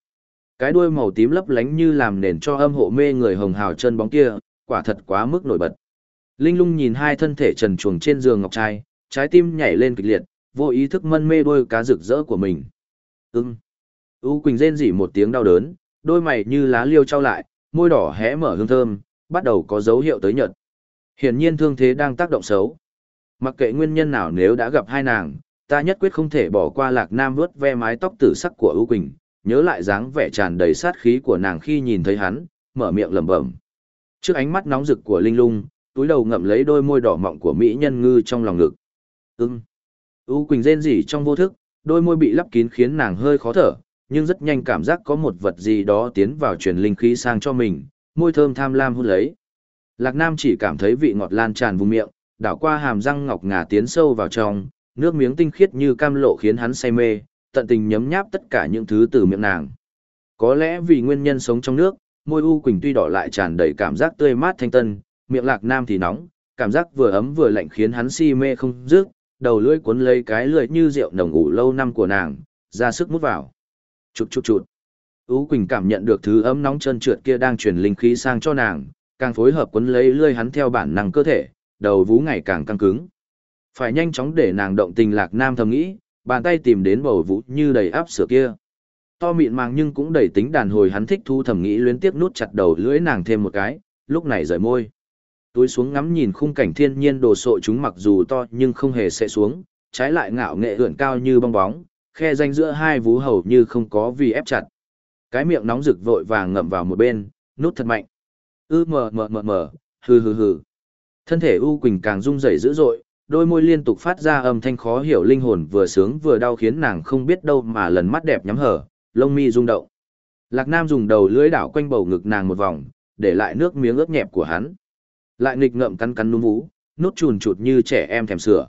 Cái đuôi màu tím lấp lánh như làm nền cho âm hộ mê người hồng hào chân bóng kia, quả thật quá mức nổi bật. Linh lung nhìn hai thân thể trần chuồng trên giường ngọc trai, trái tim nhảy lên kịch liệt, vô ý thức mân mê đôi cá rực rỡ của mình. Ưng. U Quỳnh rên rỉ một tiếng đau đớn, đôi mày như lá liêu trao lại, môi đỏ hé mở hương thơm, bắt đầu có dấu hiệu tới nhợt. Hiển nhiên thương thế đang tác động xấu. Mặc kệ nguyên nhân nào nếu đã gặp hai nàng, ta nhất quyết không thể bỏ qua lạc nam vớt ve mái tóc tử sắc của ưu quỳnh, nhớ lại dáng vẻ tràn đầy sát khí của nàng khi nhìn thấy hắn, mở miệng lẩm bẩm. Trước ánh mắt nóng rực của linh lung, túi đầu ngậm lấy đôi môi đỏ mọng của mỹ nhân ngư trong lòng ngực. Ưng. Ừ. ưu quỳnh rên rỉ trong vô thức, đôi môi bị lắp kín khiến nàng hơi khó thở, nhưng rất nhanh cảm giác có một vật gì đó tiến vào truyền linh khí sang cho mình, môi thơm tham lam hút lấy. Lạc Nam chỉ cảm thấy vị ngọt lan tràn vùng miệng, đảo qua hàm răng ngọc ngà tiến sâu vào trong, nước miếng tinh khiết như cam lộ khiến hắn say mê, tận tình nhấm nháp tất cả những thứ từ miệng nàng. Có lẽ vì nguyên nhân sống trong nước, môi U Quỳnh tuy đỏ lại tràn đầy cảm giác tươi mát thanh tân, miệng lạc nam thì nóng, cảm giác vừa ấm vừa lạnh khiến hắn si mê không dứt, đầu lưỡi cuốn lấy cái lưỡi như rượu nồng ngủ lâu năm của nàng, ra sức mút vào. Chụt chụt chụt. U Quỳnh cảm nhận được thứ ấm nóng trơn trượt kia đang truyền linh khí sang cho nàng, càng phối hợp cuốn lấy lưỡi hắn theo bản năng cơ thể, đầu vú ngày càng căng cứng. Phải nhanh chóng để nàng động tình lạc nam thầm nghĩ, bàn tay tìm đến bầu vú như đầy áp sữa kia. To mịn màng nhưng cũng đầy tính đàn hồi hắn thích thu thầm nghĩ luyến tiếp nút chặt đầu lưỡi nàng thêm một cái, lúc này rời môi. Túi xuống ngắm nhìn khung cảnh thiên nhiên đồ sộ chúng mặc dù to nhưng không hề sẽ xuống, trái lại ngạo nghệ ưỡn cao như bong bóng, khe danh giữa hai vú hầu như không có vì ép chặt. Cái miệng nóng rực vội vàng ngậm vào một bên, nút thật mạnh. Ư mờ mờ mờ mờ, hừ hừ hừ, Thân thể U Quỳnh càng rung rẩy dữ dội, đôi môi liên tục phát ra âm thanh khó hiểu linh hồn vừa sướng vừa đau khiến nàng không biết đâu mà lần mắt đẹp nhắm hở, lông mi rung động. Lạc Nam dùng đầu lưỡi đảo quanh bầu ngực nàng một vòng, để lại nước miếng ướt nhẹp của hắn. Lại nghịch ngậm cắn cắn núm vú, nốt chùn chụt như trẻ em thèm sữa.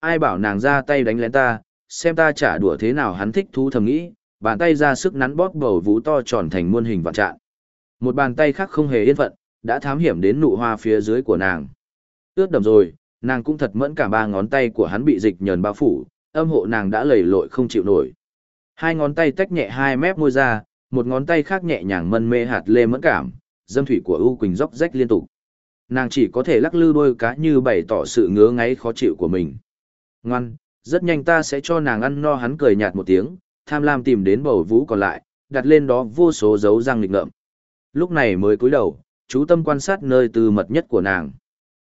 Ai bảo nàng ra tay đánh lén ta, xem ta trả đùa thế nào hắn thích thú thầm nghĩ, bàn tay ra sức nắn bóp bầu vú to tròn thành muôn hình vạn trạng. Một bàn tay khác không hề yên phận, đã thám hiểm đến nụ hoa phía dưới của nàng. Ướt đầm rồi, nàng cũng thật mẫn cả ba ngón tay của hắn bị dịch nhờn bao phủ, âm hộ nàng đã lầy lội không chịu nổi. Hai ngón tay tách nhẹ hai mép môi ra, một ngón tay khác nhẹ nhàng mân mê hạt lê mẫn cảm, dâm thủy của U Quỳnh róc rách liên tục. Nàng chỉ có thể lắc lư đôi cá như bày tỏ sự ngứa ngáy khó chịu của mình. Ngoan, rất nhanh ta sẽ cho nàng ăn no hắn cười nhạt một tiếng, tham lam tìm đến bầu vũ còn lại, đặt lên đó vô số dấu răng nghịch ngợm. Lúc này mới cúi đầu, chú tâm quan sát nơi từ mật nhất của nàng.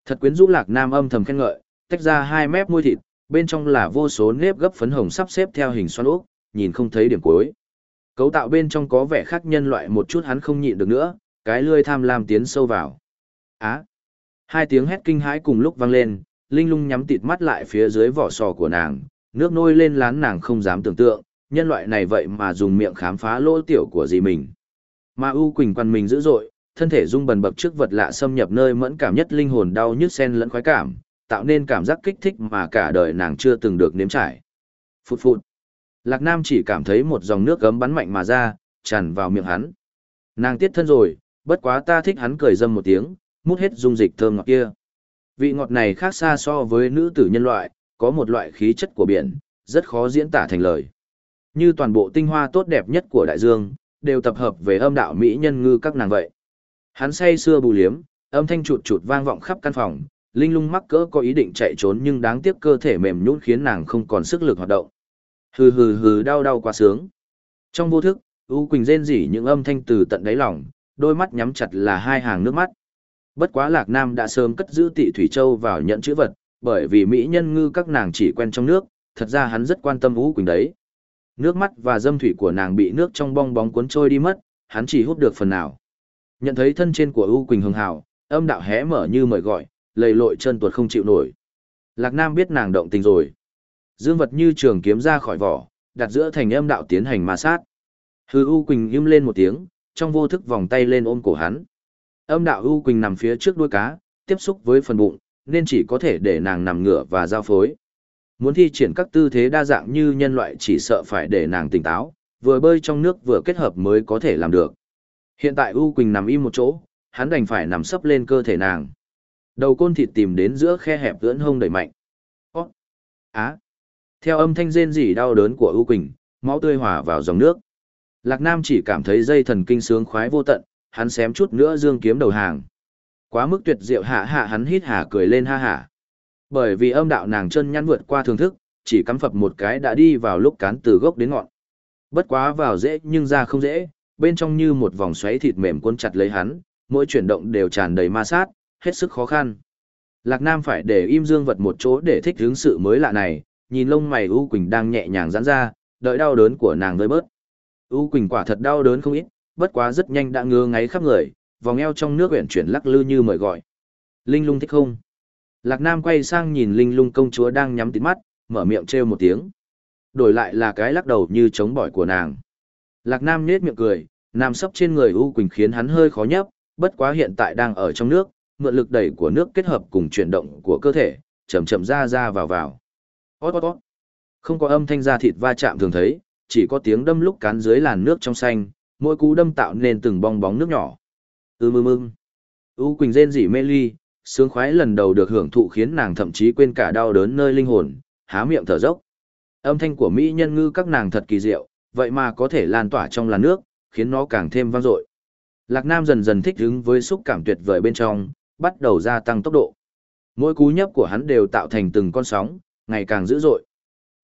Thật quyến rũ lạc nam âm thầm khen ngợi, tách ra hai mép môi thịt, bên trong là vô số nếp gấp phấn hồng sắp xếp theo hình xoắn ốc, nhìn không thấy điểm cuối. Cấu tạo bên trong có vẻ khác nhân loại một chút hắn không nhịn được nữa, cái lươi tham lam tiến sâu vào. Á! Hai tiếng hét kinh hãi cùng lúc vang lên, Linh Lung nhắm tịt mắt lại phía dưới vỏ sò của nàng, nước nôi lên lán nàng không dám tưởng tượng, nhân loại này vậy mà dùng miệng khám phá lỗ tiểu của gì mình. ma U Quỳnh quằn mình dữ dội, thân thể rung bần bật trước vật lạ xâm nhập nơi mẫn cảm nhất linh hồn đau nhức sen lẫn khoái cảm, tạo nên cảm giác kích thích mà cả đời nàng chưa từng được nếm trải. Phút phút. Lạc Nam chỉ cảm thấy một dòng nước gấm bắn mạnh mà ra, tràn vào miệng hắn. Nàng tiết thân rồi, bất quá ta thích hắn cười dâm một tiếng, mút hết dung dịch thơm ngọt kia. Vị ngọt này khác xa so với nữ tử nhân loại, có một loại khí chất của biển, rất khó diễn tả thành lời. Như toàn bộ tinh hoa tốt đẹp nhất của đại dương, đều tập hợp về âm đạo mỹ nhân ngư các nàng vậy. Hắn say xưa bù liếm, âm thanh chụt chụt vang vọng khắp căn phòng, Linh Lung mắc cỡ có ý định chạy trốn nhưng đáng tiếc cơ thể mềm nhũn khiến nàng không còn sức lực hoạt động. Hừ hừ hừ đau đau quá sướng. Trong vô thức, U Quỳnh rên rỉ những âm thanh từ tận đáy lòng, đôi mắt nhắm chặt là hai hàng nước mắt. Bất quá Lạc Nam đã sớm cất giữ Tị Thủy Châu vào nhận chữ vật, bởi vì mỹ nhân ngư các nàng chỉ quen trong nước, thật ra hắn rất quan tâm U Quỳnh đấy. Nước mắt và dâm thủy của nàng bị nước trong bong bóng cuốn trôi đi mất, hắn chỉ hút được phần nào. Nhận thấy thân trên của U Quỳnh hưng hào, âm đạo hé mở như mời gọi, lầy lội chân tuột không chịu nổi. Lạc Nam biết nàng động tình rồi. Dương vật như trường kiếm ra khỏi vỏ, đặt giữa thành âm đạo tiến hành ma sát. Hư U Quỳnh im lên một tiếng, trong vô thức vòng tay lên ôm cổ hắn. Âm đạo U Quỳnh nằm phía trước đuôi cá, tiếp xúc với phần bụng, nên chỉ có thể để nàng nằm ngửa và giao phối. Muốn thi triển các tư thế đa dạng như nhân loại chỉ sợ phải để nàng tỉnh táo, vừa bơi trong nước vừa kết hợp mới có thể làm được. Hiện tại U Quỳnh nằm im một chỗ, hắn đành phải nằm sấp lên cơ thể nàng. Đầu côn thịt tìm đến giữa khe hẹp ưỡn hông đẩy mạnh. Ố, Á! Theo âm thanh rên rỉ đau đớn của U Quỳnh, máu tươi hòa vào dòng nước. Lạc Nam chỉ cảm thấy dây thần kinh sướng khoái vô tận, hắn xém chút nữa dương kiếm đầu hàng. Quá mức tuyệt diệu hạ hạ hắn hít hả cười lên ha hả. Bởi vì âm đạo nàng chân nhăn vượt qua thưởng thức, chỉ cắm phập một cái đã đi vào lúc cán từ gốc đến ngọn. Bất quá vào dễ nhưng ra không dễ, bên trong như một vòng xoáy thịt mềm cuốn chặt lấy hắn, mỗi chuyển động đều tràn đầy ma sát, hết sức khó khăn. Lạc Nam phải để im dương vật một chỗ để thích hướng sự mới lạ này, nhìn lông mày U Quỳnh đang nhẹ nhàng giãn ra, đợi đau đớn của nàng vơi bớt. U Quỳnh quả thật đau đớn không ít, bất quá rất nhanh đã ngứa ngáy khắp người, vòng eo trong nước uyển chuyển lắc lư như mời gọi. Linh Lung thích không? Lạc Nam quay sang nhìn Linh Lung công chúa đang nhắm tít mắt, mở miệng trêu một tiếng. Đổi lại là cái lắc đầu như chống bỏi của nàng. Lạc Nam nhếch miệng cười, nam sấp trên người U Quỳnh khiến hắn hơi khó nhấp, bất quá hiện tại đang ở trong nước, mượn lực đẩy của nước kết hợp cùng chuyển động của cơ thể, chậm chậm ra ra vào vào. Ót ót ót. Không có âm thanh da thịt va chạm thường thấy, chỉ có tiếng đâm lúc cán dưới làn nước trong xanh, mỗi cú đâm tạo nên từng bong bóng nước nhỏ. Ừm ừm ừm. U Quỳnh rên rỉ mê ly, sướng khoái lần đầu được hưởng thụ khiến nàng thậm chí quên cả đau đớn nơi linh hồn, há miệng thở dốc. Âm thanh của mỹ nhân ngư các nàng thật kỳ diệu, vậy mà có thể lan tỏa trong làn nước, khiến nó càng thêm vang dội. Lạc Nam dần dần thích ứng với xúc cảm tuyệt vời bên trong, bắt đầu gia tăng tốc độ. Mỗi cú nhấp của hắn đều tạo thành từng con sóng, ngày càng dữ dội.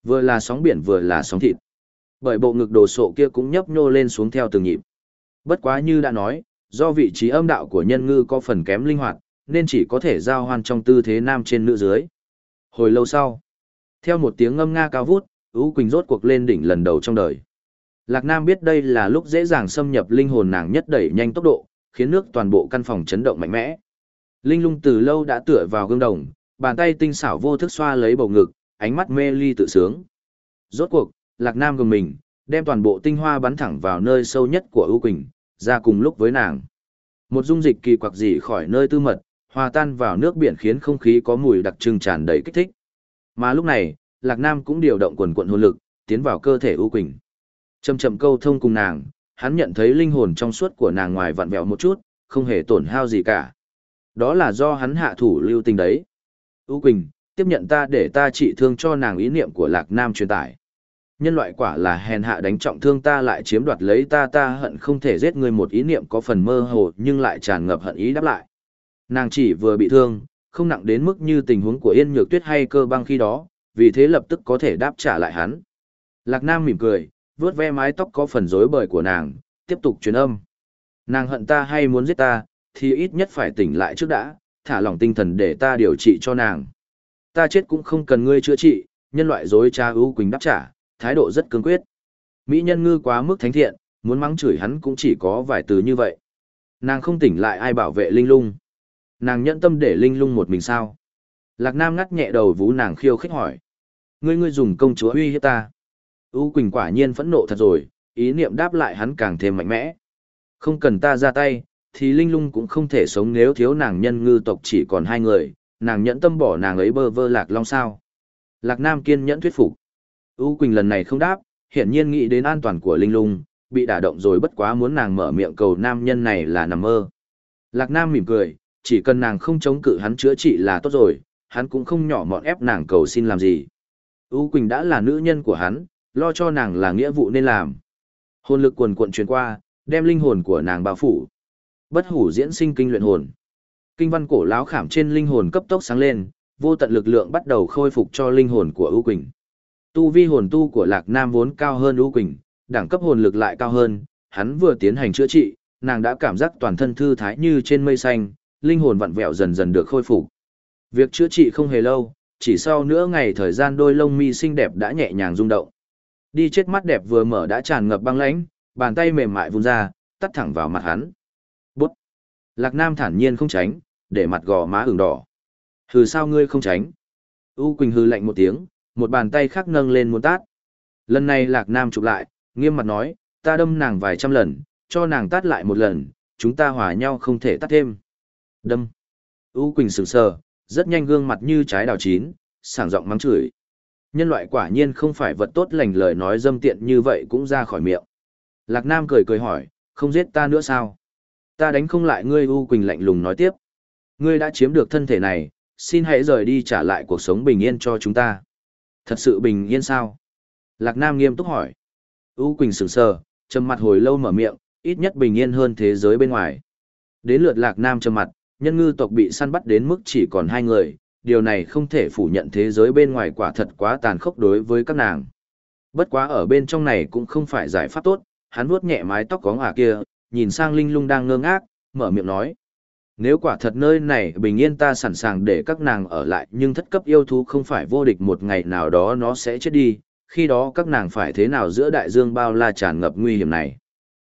Vừa là sóng biển vừa là sóng thịt. Bởi bộ ngực đồ sộ kia cũng nhấp nhô lên xuống theo từng nhịp. Bất quá như đã nói, do vị trí âm đạo của nhân ngư có phần kém linh hoạt, nên chỉ có thể giao hoàn trong tư thế nam trên nữ dưới. Hồi lâu sau, theo một tiếng ngâm nga cao vút, Ú Quỳnh rốt cuộc lên đỉnh lần đầu trong đời. Lạc Nam biết đây là lúc dễ dàng xâm nhập linh hồn nàng nhất đẩy nhanh tốc độ, khiến nước toàn bộ căn phòng chấn động mạnh mẽ. Linh lung từ lâu đã tựa vào gương đồng, bàn tay tinh xảo vô thức xoa lấy bầu ngực, ánh mắt mê ly tự sướng. Rốt cuộc, Lạc Nam gầm mình, đem toàn bộ tinh hoa bắn thẳng vào nơi sâu nhất của ưu quỳnh, ra cùng lúc với nàng. Một dung dịch kỳ quặc dị khỏi nơi tư mật, hòa tan vào nước biển khiến không khí có mùi đặc trưng tràn đầy kích thích. Mà lúc này, Lạc Nam cũng điều động quần quần hồn lực, tiến vào cơ thể ưu quỳnh. Chầm chậm câu thông cùng nàng, hắn nhận thấy linh hồn trong suốt của nàng ngoài vặn vẹo một chút, không hề tổn hao gì cả. Đó là do hắn hạ thủ lưu tình đấy. U Quỳnh, tiếp nhận ta để ta trị thương cho nàng ý niệm của Lạc Nam truyền tải. Nhân loại quả là hèn hạ đánh trọng thương ta lại chiếm đoạt lấy ta ta hận không thể giết người một ý niệm có phần mơ hồ nhưng lại tràn ngập hận ý đáp lại. Nàng chỉ vừa bị thương, không nặng đến mức như tình huống của Yên Nhược Tuyết hay cơ băng khi đó, vì thế lập tức có thể đáp trả lại hắn. Lạc Nam mỉm cười, vớt ve mái tóc có phần rối bời của nàng, tiếp tục truyền âm. Nàng hận ta hay muốn giết ta, thì ít nhất phải tỉnh lại trước đã, thả lỏng tinh thần để ta điều trị cho nàng. Ta chết cũng không cần ngươi chữa trị, nhân loại dối cha ưu quỳnh đáp trả, thái độ rất cương quyết. Mỹ nhân ngư quá mức thánh thiện, muốn mắng chửi hắn cũng chỉ có vài từ như vậy. Nàng không tỉnh lại ai bảo vệ linh lung. Nàng nhẫn tâm để linh lung một mình sao. Lạc Nam ngắt nhẹ đầu vũ nàng khiêu khích hỏi. Ngươi ngươi dùng công chúa uy hiếp ta. U Quỳnh quả nhiên phẫn nộ thật rồi, ý niệm đáp lại hắn càng thêm mạnh mẽ. Không cần ta ra tay, thì Linh Lung cũng không thể sống nếu thiếu nàng nhân ngư tộc chỉ còn hai người, nàng nhẫn tâm bỏ nàng ấy bơ vơ lạc long sao. Lạc Nam kiên nhẫn thuyết phục. U Quỳnh lần này không đáp, hiển nhiên nghĩ đến an toàn của Linh Lung, bị đả động rồi bất quá muốn nàng mở miệng cầu nam nhân này là nằm mơ. Lạc Nam mỉm cười, chỉ cần nàng không chống cự hắn chữa trị là tốt rồi, hắn cũng không nhỏ mọn ép nàng cầu xin làm gì. U Quỳnh đã là nữ nhân của hắn, lo cho nàng là nghĩa vụ nên làm. Hồn lực cuồn cuộn truyền qua, đem linh hồn của nàng bao phủ. Bất hủ diễn sinh kinh luyện hồn. Kinh văn cổ lão khảm trên linh hồn cấp tốc sáng lên, vô tận lực lượng bắt đầu khôi phục cho linh hồn của U Quỳnh. Tu vi hồn tu của Lạc Nam vốn cao hơn U Quỳnh, đẳng cấp hồn lực lại cao hơn, hắn vừa tiến hành chữa trị, nàng đã cảm giác toàn thân thư thái như trên mây xanh, linh hồn vặn vẹo dần dần được khôi phục. Việc chữa trị không hề lâu, chỉ sau nửa ngày thời gian đôi lông mi xinh đẹp đã nhẹ nhàng rung động. Đi chết mắt đẹp vừa mở đã tràn ngập băng lãnh, bàn tay mềm mại vung ra, tắt thẳng vào mặt hắn. Bút! Lạc Nam thản nhiên không tránh, để mặt gò má ửng đỏ. Hừ sao ngươi không tránh? U Quỳnh hừ lạnh một tiếng, một bàn tay khác nâng lên muốn tát. Lần này Lạc Nam chụp lại, nghiêm mặt nói, ta đâm nàng vài trăm lần, cho nàng tát lại một lần, chúng ta hòa nhau không thể tát thêm. Đâm! U Quỳnh sững sờ, rất nhanh gương mặt như trái đào chín, sảng giọng mắng chửi. Nhân loại quả nhiên không phải vật tốt lành lời nói dâm tiện như vậy cũng ra khỏi miệng. Lạc Nam cười cười hỏi, không giết ta nữa sao? Ta đánh không lại ngươi U Quỳnh lạnh lùng nói tiếp. Ngươi đã chiếm được thân thể này, xin hãy rời đi trả lại cuộc sống bình yên cho chúng ta. Thật sự bình yên sao? Lạc Nam nghiêm túc hỏi. U Quỳnh sững sờ, trầm mặt hồi lâu mở miệng, ít nhất bình yên hơn thế giới bên ngoài. Đến lượt Lạc Nam trầm mặt, nhân ngư tộc bị săn bắt đến mức chỉ còn hai người, điều này không thể phủ nhận thế giới bên ngoài quả thật quá tàn khốc đối với các nàng. Bất quá ở bên trong này cũng không phải giải pháp tốt, hắn vuốt nhẹ mái tóc có ngả kia, nhìn sang Linh Lung đang ngơ ngác, mở miệng nói. Nếu quả thật nơi này bình yên ta sẵn sàng để các nàng ở lại nhưng thất cấp yêu thú không phải vô địch một ngày nào đó nó sẽ chết đi, khi đó các nàng phải thế nào giữa đại dương bao la tràn ngập nguy hiểm này.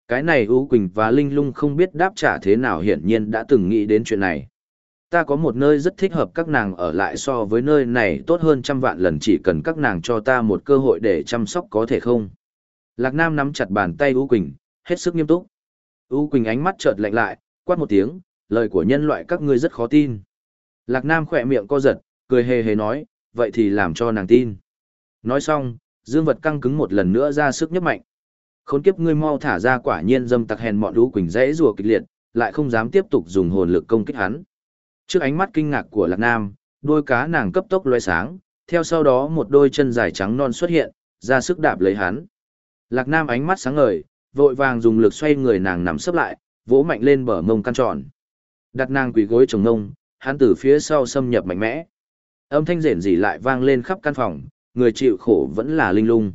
Cái này U Quỳnh và Linh Lung không biết đáp trả thế nào hiển nhiên đã từng nghĩ đến chuyện này ta có một nơi rất thích hợp các nàng ở lại so với nơi này tốt hơn trăm vạn lần chỉ cần các nàng cho ta một cơ hội để chăm sóc có thể không. Lạc Nam nắm chặt bàn tay U Quỳnh, hết sức nghiêm túc. U Quỳnh ánh mắt chợt lạnh lại, quát một tiếng, lời của nhân loại các ngươi rất khó tin. Lạc Nam khỏe miệng co giật, cười hề hề nói, vậy thì làm cho nàng tin. Nói xong, dương vật căng cứng một lần nữa ra sức nhấp mạnh. Khốn kiếp ngươi mau thả ra quả nhiên dâm tặc hèn mọn U Quỳnh dãy rùa kịch liệt, lại không dám tiếp tục dùng hồn lực công kích hắn. Trước ánh mắt kinh ngạc của Lạc Nam, đôi cá nàng cấp tốc lóe sáng, theo sau đó một đôi chân dài trắng non xuất hiện, ra sức đạp lấy hắn. Lạc Nam ánh mắt sáng ngời, vội vàng dùng lực xoay người nàng nằm sấp lại, vỗ mạnh lên bờ mông căn tròn. Đặt nàng quỳ gối chồng ngông, hắn từ phía sau xâm nhập mạnh mẽ. Âm thanh rền rỉ lại vang lên khắp căn phòng, người chịu khổ vẫn là linh lung.